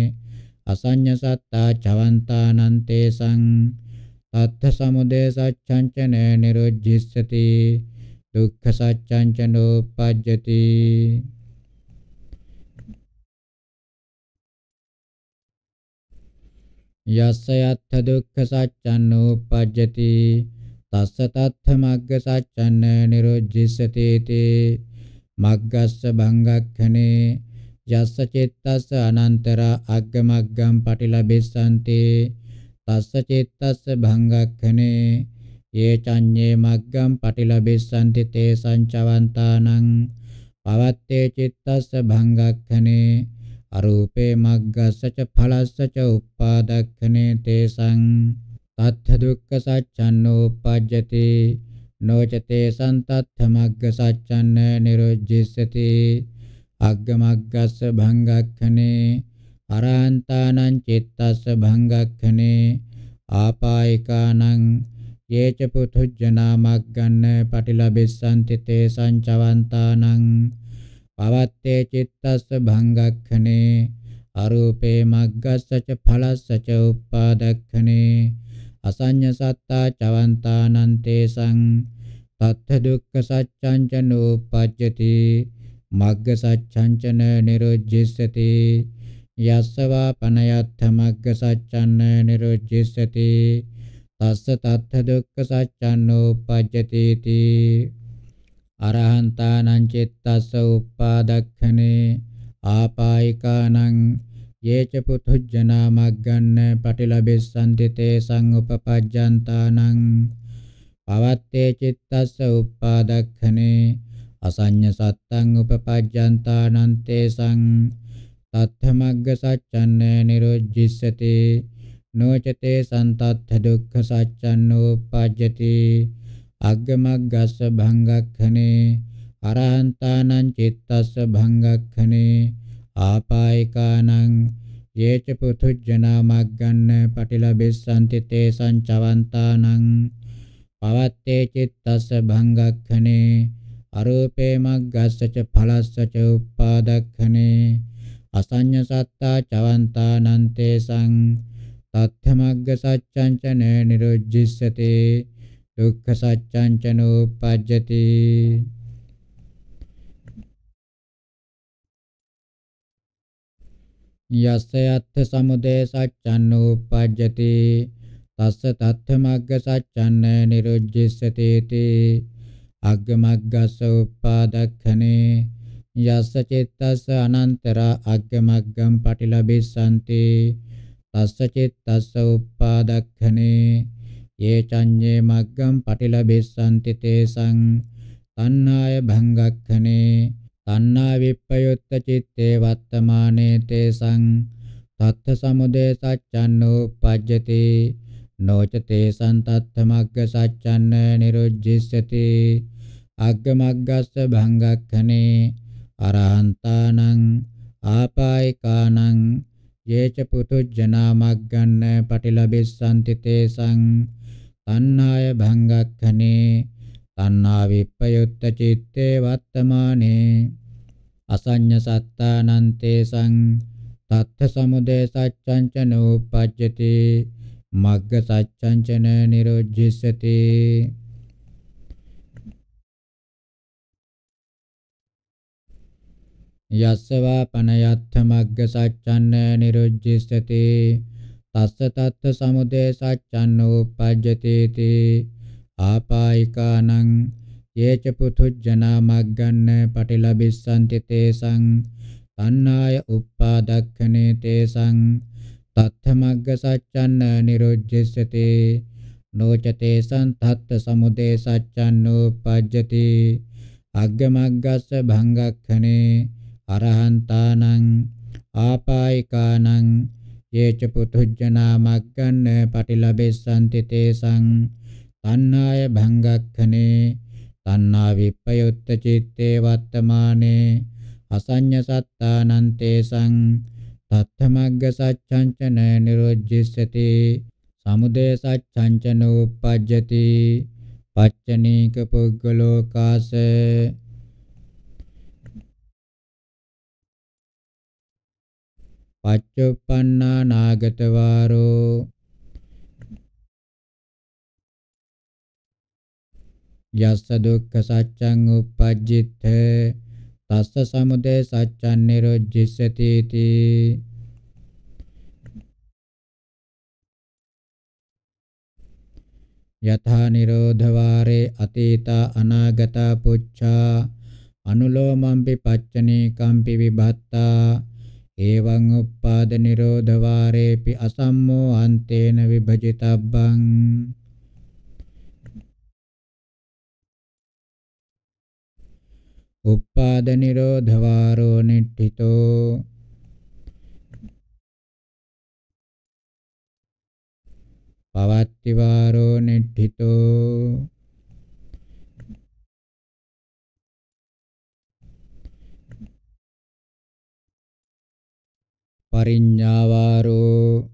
අසඤ්ඤ සත්තා චවන්තානං තේසං තත්ථ සමුදය සච්ඡං ච නිරුද්ධිස්සති දුක්ඛ සච්ඡං ච නෝපජ්ජති යස්ස යත්ථ දුක්ඛ සත්‍යං උපජ්ජති තස්ස තත්ථ මග්ග සත්‍යං නිරෝධිස්සති තේ මග්ගස්ස භංගක්ඛනේ යස්ස චිත්තස්ස අනන්තරා අග්ගමග්ගම් පටිලබෙස්සන්ති තස්ස චිත්තස්ස භංගක්ඛනේ යේ චඤ්ඤේ මග්ගම් පටිලබෙස්සන්ති තේ සංචවන්තානං පවත්තේ චිත්තස්ස භංගක්ඛනේ අරූපේ මග්ගස්ස ච ඵලස්ස ච උප්පාදක්ඛනේ තේසං තත්ථ දුක්ඛ සච්ඡන්නෝ උපජ්ජති නොචතේ සන්තත්ථ මග්ග සච්ඡන්න නිරොජ්ජිස්සති අග්ගමග්ගස්ස භංගක්ඛනේ අරහන්තානං චිත්තස්ස භංගක්ඛනේ ආපායිකානං යේච පුතුජ්ජනා මග්ගන්න පටිලබෙස්සන්ති තේ සංචවන්තානං පවත්තේ චිත්තස්ස භංගක්ඛනේ අරූපේ මග්ගස්ස ච ඵලස්ස ච උප්පාදක්ඛනේ අසඤ්ඤ සත්තා චවන්තානං තේසං තත්ථ දුක්ඛ සත්‍යං ච නෝපජ්ජති මග්ග සච්ඡංචන නිරෝජ්ජසති යස්සවා පනයත්ථ මග්ග සච්ඡන්න නිරෝජ්ජසති තස්ස තත්ථ දුක්ඛ සච්ඡන්නෝ උපජ්ජති තී අරහන්තානං චිත්තස්ස උප්පාදක්ඛනේ ආපායිකානං යේච පුතුජ්ජනා මග්ගන්න පටිලබෙස්සන්ති තේසං උපපජ්ජන්තානං පවත්තේ චිත්තස්ස උප්පාදක්ඛනේ අසඤ්ඤ සත්තං උපපජ්ජන්තානන්තේසං තත්ථමග්ග සච්ඡන්න නිරොජ්ජිස්සති නොචතේ සන්තත්ථ දුක්ඛ සච්ඡන්නෝ උපජ්ජති අග්ගමග්ගස්ස භංගක්ඛනේ අරහන්තානං චිත්තස්ස භංගක්ඛනේ ආපායිකානං යේච පුතුජ්ජනා මග්ගන්න පටිලබෙස්සන්ති තේ සංචවන්තානං පවත්තේ චිත්තස්ස භංගක්ඛනේ අරූපේ මග්ගස්සච ඵලස්සච උප්පාදක්ඛනේ අසඤ්ඤ සත්තා චවන්තානන්තේ සං තත්ථමග්ග සච්ඡං ච නිරුජ්ජිස්සති දුක්ඛ සච්ඡං ච නෝපජ්ජති යස්ස යත්ථ සමුදය සච්ඡං නෝපජ්ජති තස්ස තත්ථමග්ග සච්ඡං නිරුජ්ජිස්සති තේ අග්ගමග්ගස්ස උප්පාදක්ඛනේ යස්ස චිත්තස්ස අනන්තර අග්ගමග්ගම් පටිලබිස්සන්ති තස්ස චිත්තස්ස උප්පාදක්ඛනේ යේ චඤ්ඤේ මග්ගම් පටිලබිස්සන්ති තේසං තණ්හාය භංගක්ඛනේ තණ්හා විප්පයොත්ත චිත්තේ වත්තමානේ තේසං තත්ත සමුදය සච්ඡන්නෝ පජ්ජති නොච තේසං තත්ත මග්ග සච්ඡන්න නිරුජ්ජිස්සති අග්ගමග්ගස්ස භංගක්ඛනේ අරහන්තානං ආපායිකානං යේච පුතුජ්ජනා මග්ගන්න පටිලබෙස්සන්ති තේසං තණ්හාය භංගක්ඛනේ තණ්හා විප්පයුත්ත චිත්තේ වත්තමානේ අසඤ්ඤ සත්තානං තේසං තත්ථ සමුදය සච්ඡං ච නෝපජ්ජති මග්ග සච්ඡං ච නිරෝධිස්සති යස්සවා පනයත්ථ මග්ග සච්ඡන්න නිරුජ්ජිස්සති තස්ස තත්ත සමුදය සච්ඡන්නෝ පජ්ජතේති ආපායිකානං යේච පුතුජ්ජනා මග්ගන්න පටිලබිස්සන්ති තේසං තණ්හාය උප්පාදක්ඛනේ තේසං තත්ථ මග්ග සච්ඡන්න නිරුජ්ජිස්සති නොචතේ සන්තත් සමුදේ සච්ඡන්නෝ පජ්ජති අග්ගමග්ගස්ස භංගක්ඛනේ අරහන්තානං ආපායිකානං යේච පුතුජ්ජනා මග්ගන්න පටිලබෙස්සන්ති තේසං තණ්හාය භංගක්ඛනේ තණ්හා විප්පයුත්ත චිත්තේ වත්තමානේ අසඤ්ඤ සත්තානං තේසං තත්තමග්ග සච්ඡංචන නිරෝජ්ජිස්සති සමුදය සච්ඡංචන උප්පජ්ජති පච්චනීක පුග්ගලෝකාසේ පච්චුප්පන්නා නාගතවාරෝ යස්ස දුක්ඛ සත්‍යං උපජ්ජිත තස්ස සමුදය සත්‍යං නිරොජ්ජිස්සති තී යථා නිරෝධ වාරේ අතීත අනාගත පුච්ඡා අනුලෝමම්පි පච්චනේ කම්පි විභත්තා එවං උප්පාද නිරෝධ වාරේපි අසම්මෝ අන්තේන විභජිතබ්බං උප්පාද නිරෝධ වාරෝ නිට්ඨිතෝ පවත්ති වාරෝ නිට්ඨිතෝ පරිඤ්ඤාවාරෝ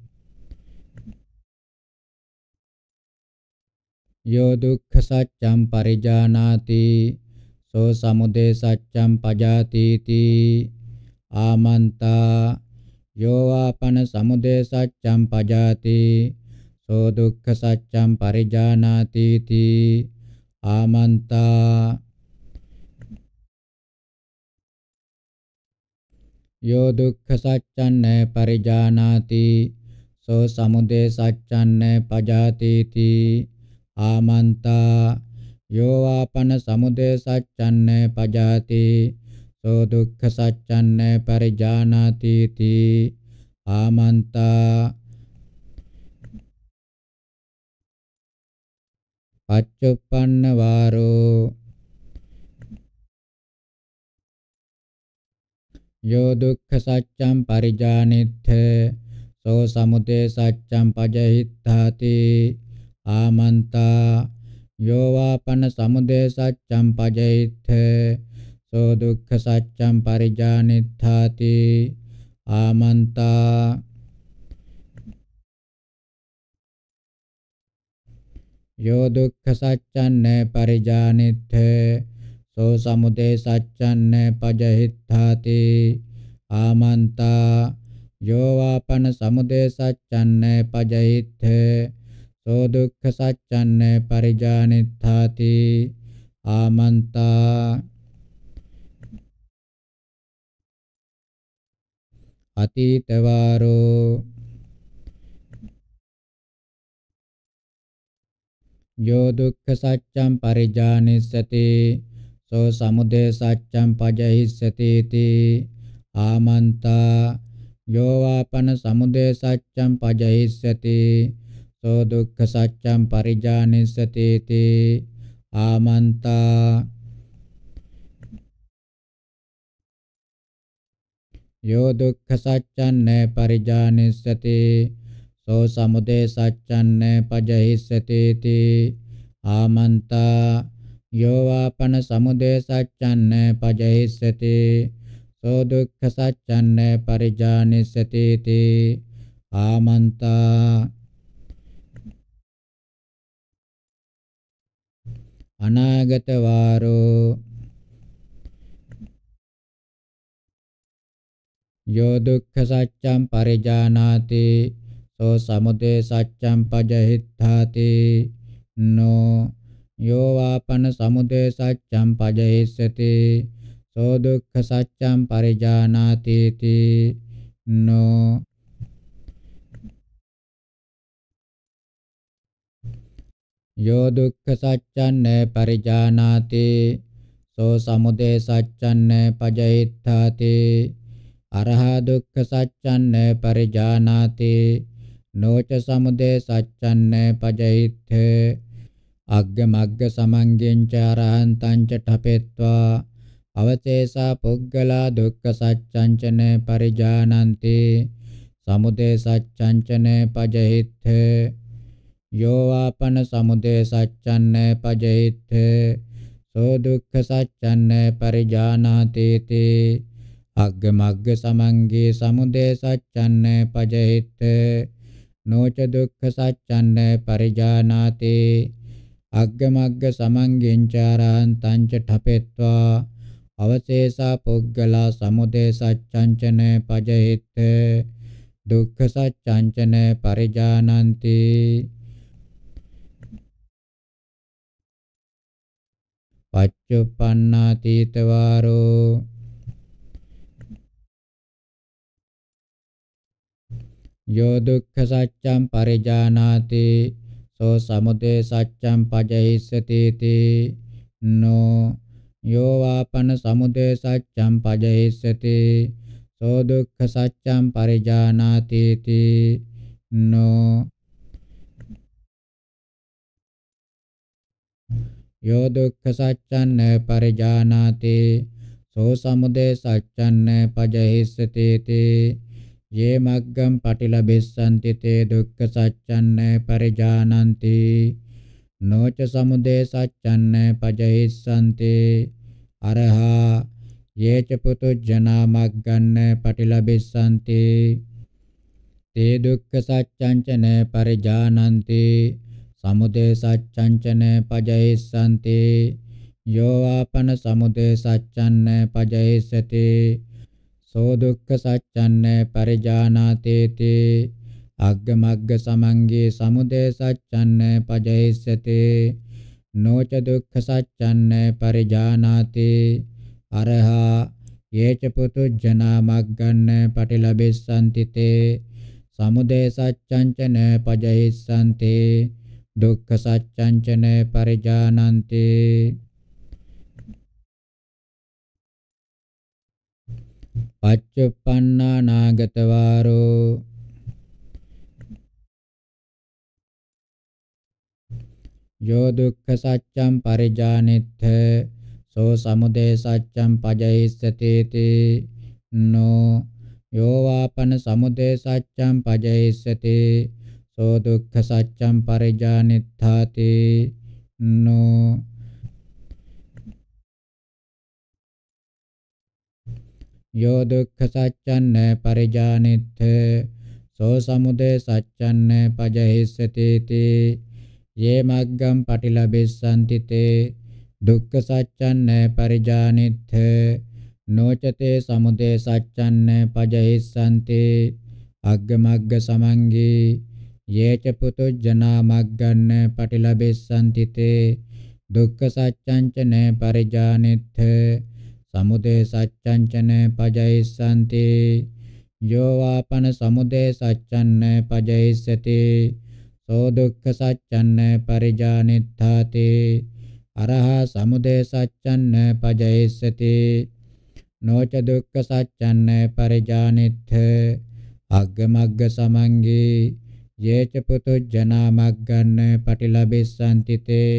යෝ දුක්ඛ සත්‍යං පරිජානාති සෝ සමුදය සත්‍යං පජාති තී ආමන්තා යෝ වාපන සමුදය සත්‍යං පජාති සෝ දුක්ඛ සත්‍යං පරිජානාති තී ආමන්තා यो दुःख सच्चन परिजानाति සෝ සමුදේ සච්ඡන්න පජාතේති ආමන්තා යෝ ආපන සමුදේ සච්ඡන්න පජාති සෝ දුක්ඛ සච්ඡන්න පරිජානාති තී ආමන්තා පච්චුප්පන්න වාරෝ यो दुःख सच्चम परिजानिथ सो समुदे सच्चम पजहित्थाति आमंता यो वापन समुदे सच्चम पजहिथ सो दुःख सच्चम परिजानिथाति आमंता यो दुःख सच्चन परिजानिथ සෝ සමුදේ සච්ඡන්න පජහිත්තාති ආමන්තා යෝ වාපන සමුදේ සච්ඡන්න පජහිත්ථ සෝ දුක්ඛ සච්ඡන්න පරිජානිත්තාති ආමන්තා අතීතවාරෝ යෝ දුක්ඛ සත්‍යං පරිජානිස්සති සෝ සමුදය සච්ඡම් පජහිස්සතේති ආමන්තා යෝවාපන සමුදය සච්ඡම් පජහිස්සති සෝ දුක්ඛ සච්ඡම් පරිජානිස්සතේති ආමන්තා යෝ දුක්ඛ සච්ඡන් පරිජානිස්සති සෝ සමුදය සච්ඡන් පජහිස්සතේති ආමන්තා යෝවාපන සමුදය සච්ඡන්න පජහිස්සති සෝ දුක්ඛ සච්ඡන්න පරිජානිස්සති තී ආමන්තා අනාගත වාරෝ යෝ දුක්ඛ සත්‍යං පරිජානාති සෝ සමුදය සත්‍යං පජහිත්තාති නෝ යෝ වාපන සමුදය සච්ඡම් පජහිස්සති සෝ දුක්ඛ සච්ඡම් පරිජානාති තී නෝ යෝ දුක්ඛ සච්ඡන් පරිජානාති සෝ සමුදය සච්ඡන් පජහිත්තාති අරහා දුක්ඛ සච්ඡන් පරිජානාති නෝච සමුදය සච්ඡන් පජහිත්තේ අග්ග මග්ග සමංගෙන් චාරහන්තං ච ඨපෙත්වා අවචේසා පුග්ගලා දුක්ඛ සච්ඡංචන පරිජානන්ති සමුදය සච්ඡංචන පජහිත්ථ යෝ ආපන සමුදය සච්ඡන්න පජහිත්ථ සෝ දුක්ඛ සච්ඡන්න පරිජානාති තේ අග්ග මග්ග සමංගේ සමුදය සච්ඡන්න පජහිත්ථ නෝච දුක්ඛ සච්ඡන්න පරිජානාති තේ අග්ගමග්ග සමංගෙන්චාරාන් තංච ඨපෙත්වා අවශේෂා පුග්ගලා සමුදේ සච්ඡංචන පජහිත දුක්ඛ සච්ඡංචන පරිජානಂತಿ පච්චුප්පන්නාතීතවාරෝ යෝ දුක්ඛ සත්‍යං පරිජානාති සෝ සමුදේ සච්ඡම් පජහිස්සතේති නෝ යෝ වාපන සමුදේ සච්ඡම් පජහිස්සති සෝ දුක්ඛ සච්ඡම් පරිජානාතේති නෝ යෝ දුක්ඛ සත්‍යං පරිජානාති සෝ සමුදය සත්‍යං පජහිස්සති තේ ये मग्गं पटिलभिस्सन्ति ते दुःख सच्चन्न परिजानन्ति නොච සමුදය සච්ඡන්න පජහිස්සන්තේ අරහා යේච පුතු ජනා මග්ගන්න පටිලබිස්සන්තේ තේ දුක්ඛ සච්ඡංචන පරිජානන්තේ සමුදය සච්ඡංචන පජහිස්සන්තේ යෝ ආපන සමුදය සච්ඡන්න පජහිස්සතේ සෝ දුක්ඛ සත්‍යං පරිජානාතේති අග්ගමග්ග සමංගේ සමුදය සත්‍යං පජයස්සති නොච දුක්ඛ සත්‍යං පරිජානාති අරහා යේච පුතු ජනා මග්ගන්න පටිලබෙස්සන්තිතේ සමුදය සත්‍යං චන පජයස්සන්තේ දුක්ඛ සත්‍යං චන පරිජානන්තේ පච්චුප්පන්නා නාගතවාරෝ යෝ දුක්ඛ සත්‍යං පරිජානෙත්ථ සෝ සමුදය සත්‍යං පජයිස්සති තී නෝ යෝ වාපන සමුදය සත්‍යං පජයිස්සති සෝ දුක්ඛ සත්‍යං පරිජානෙත්ථාති නෝ यो दुःख सच्चन परिजानिथ सो समुदय सच्चन पजहिष्यतीति ये मग्गं पटिलभिस्सन्ति ते දුක්ඛ සත්‍යන්න පරිජානිත්ථ නොචතේ සමුදය සත්‍යන්න පජහිස්සන්තේ අග්ගමග්ග සමංගේ යේච පුතු ජනා මග්ගන්න පටිලබෙස්සන්ති තේ දුක්ඛ සත්‍යං ච න පරිජානිත්ථ සමුදය සච්ඡංචන පජයිස්සන්ති යෝ වාපන සමුදය සච්ඡන්න පජයිස්සති සෝ දුක්ඛ සච්ඡන්න පරිජානිත්තාති අරහා සමුදය සච්ඡන්න පජයිස්සති නොච දුක්ඛ සච්ඡන්න පරිජානිත්ථ අග්ගමග්ග සමංගේ යේච පුතු ජනා මග්ගන්න පටිලබිස්සන්තිතේ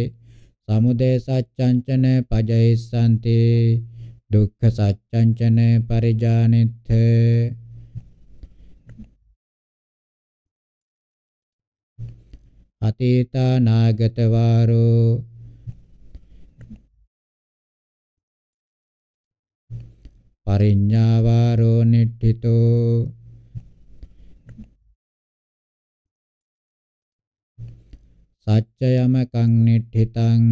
සමුදය සච්ඡංචන පජයිස්සන්තේ දුක්ඛ සත්‍යං චන පරිජානෙත්ථ අතීතානාගත වාරෝ පරිඤ්ඤා වාරෝ නිට්ඨිතෝ සච්චයමකං නිට්ඨිතං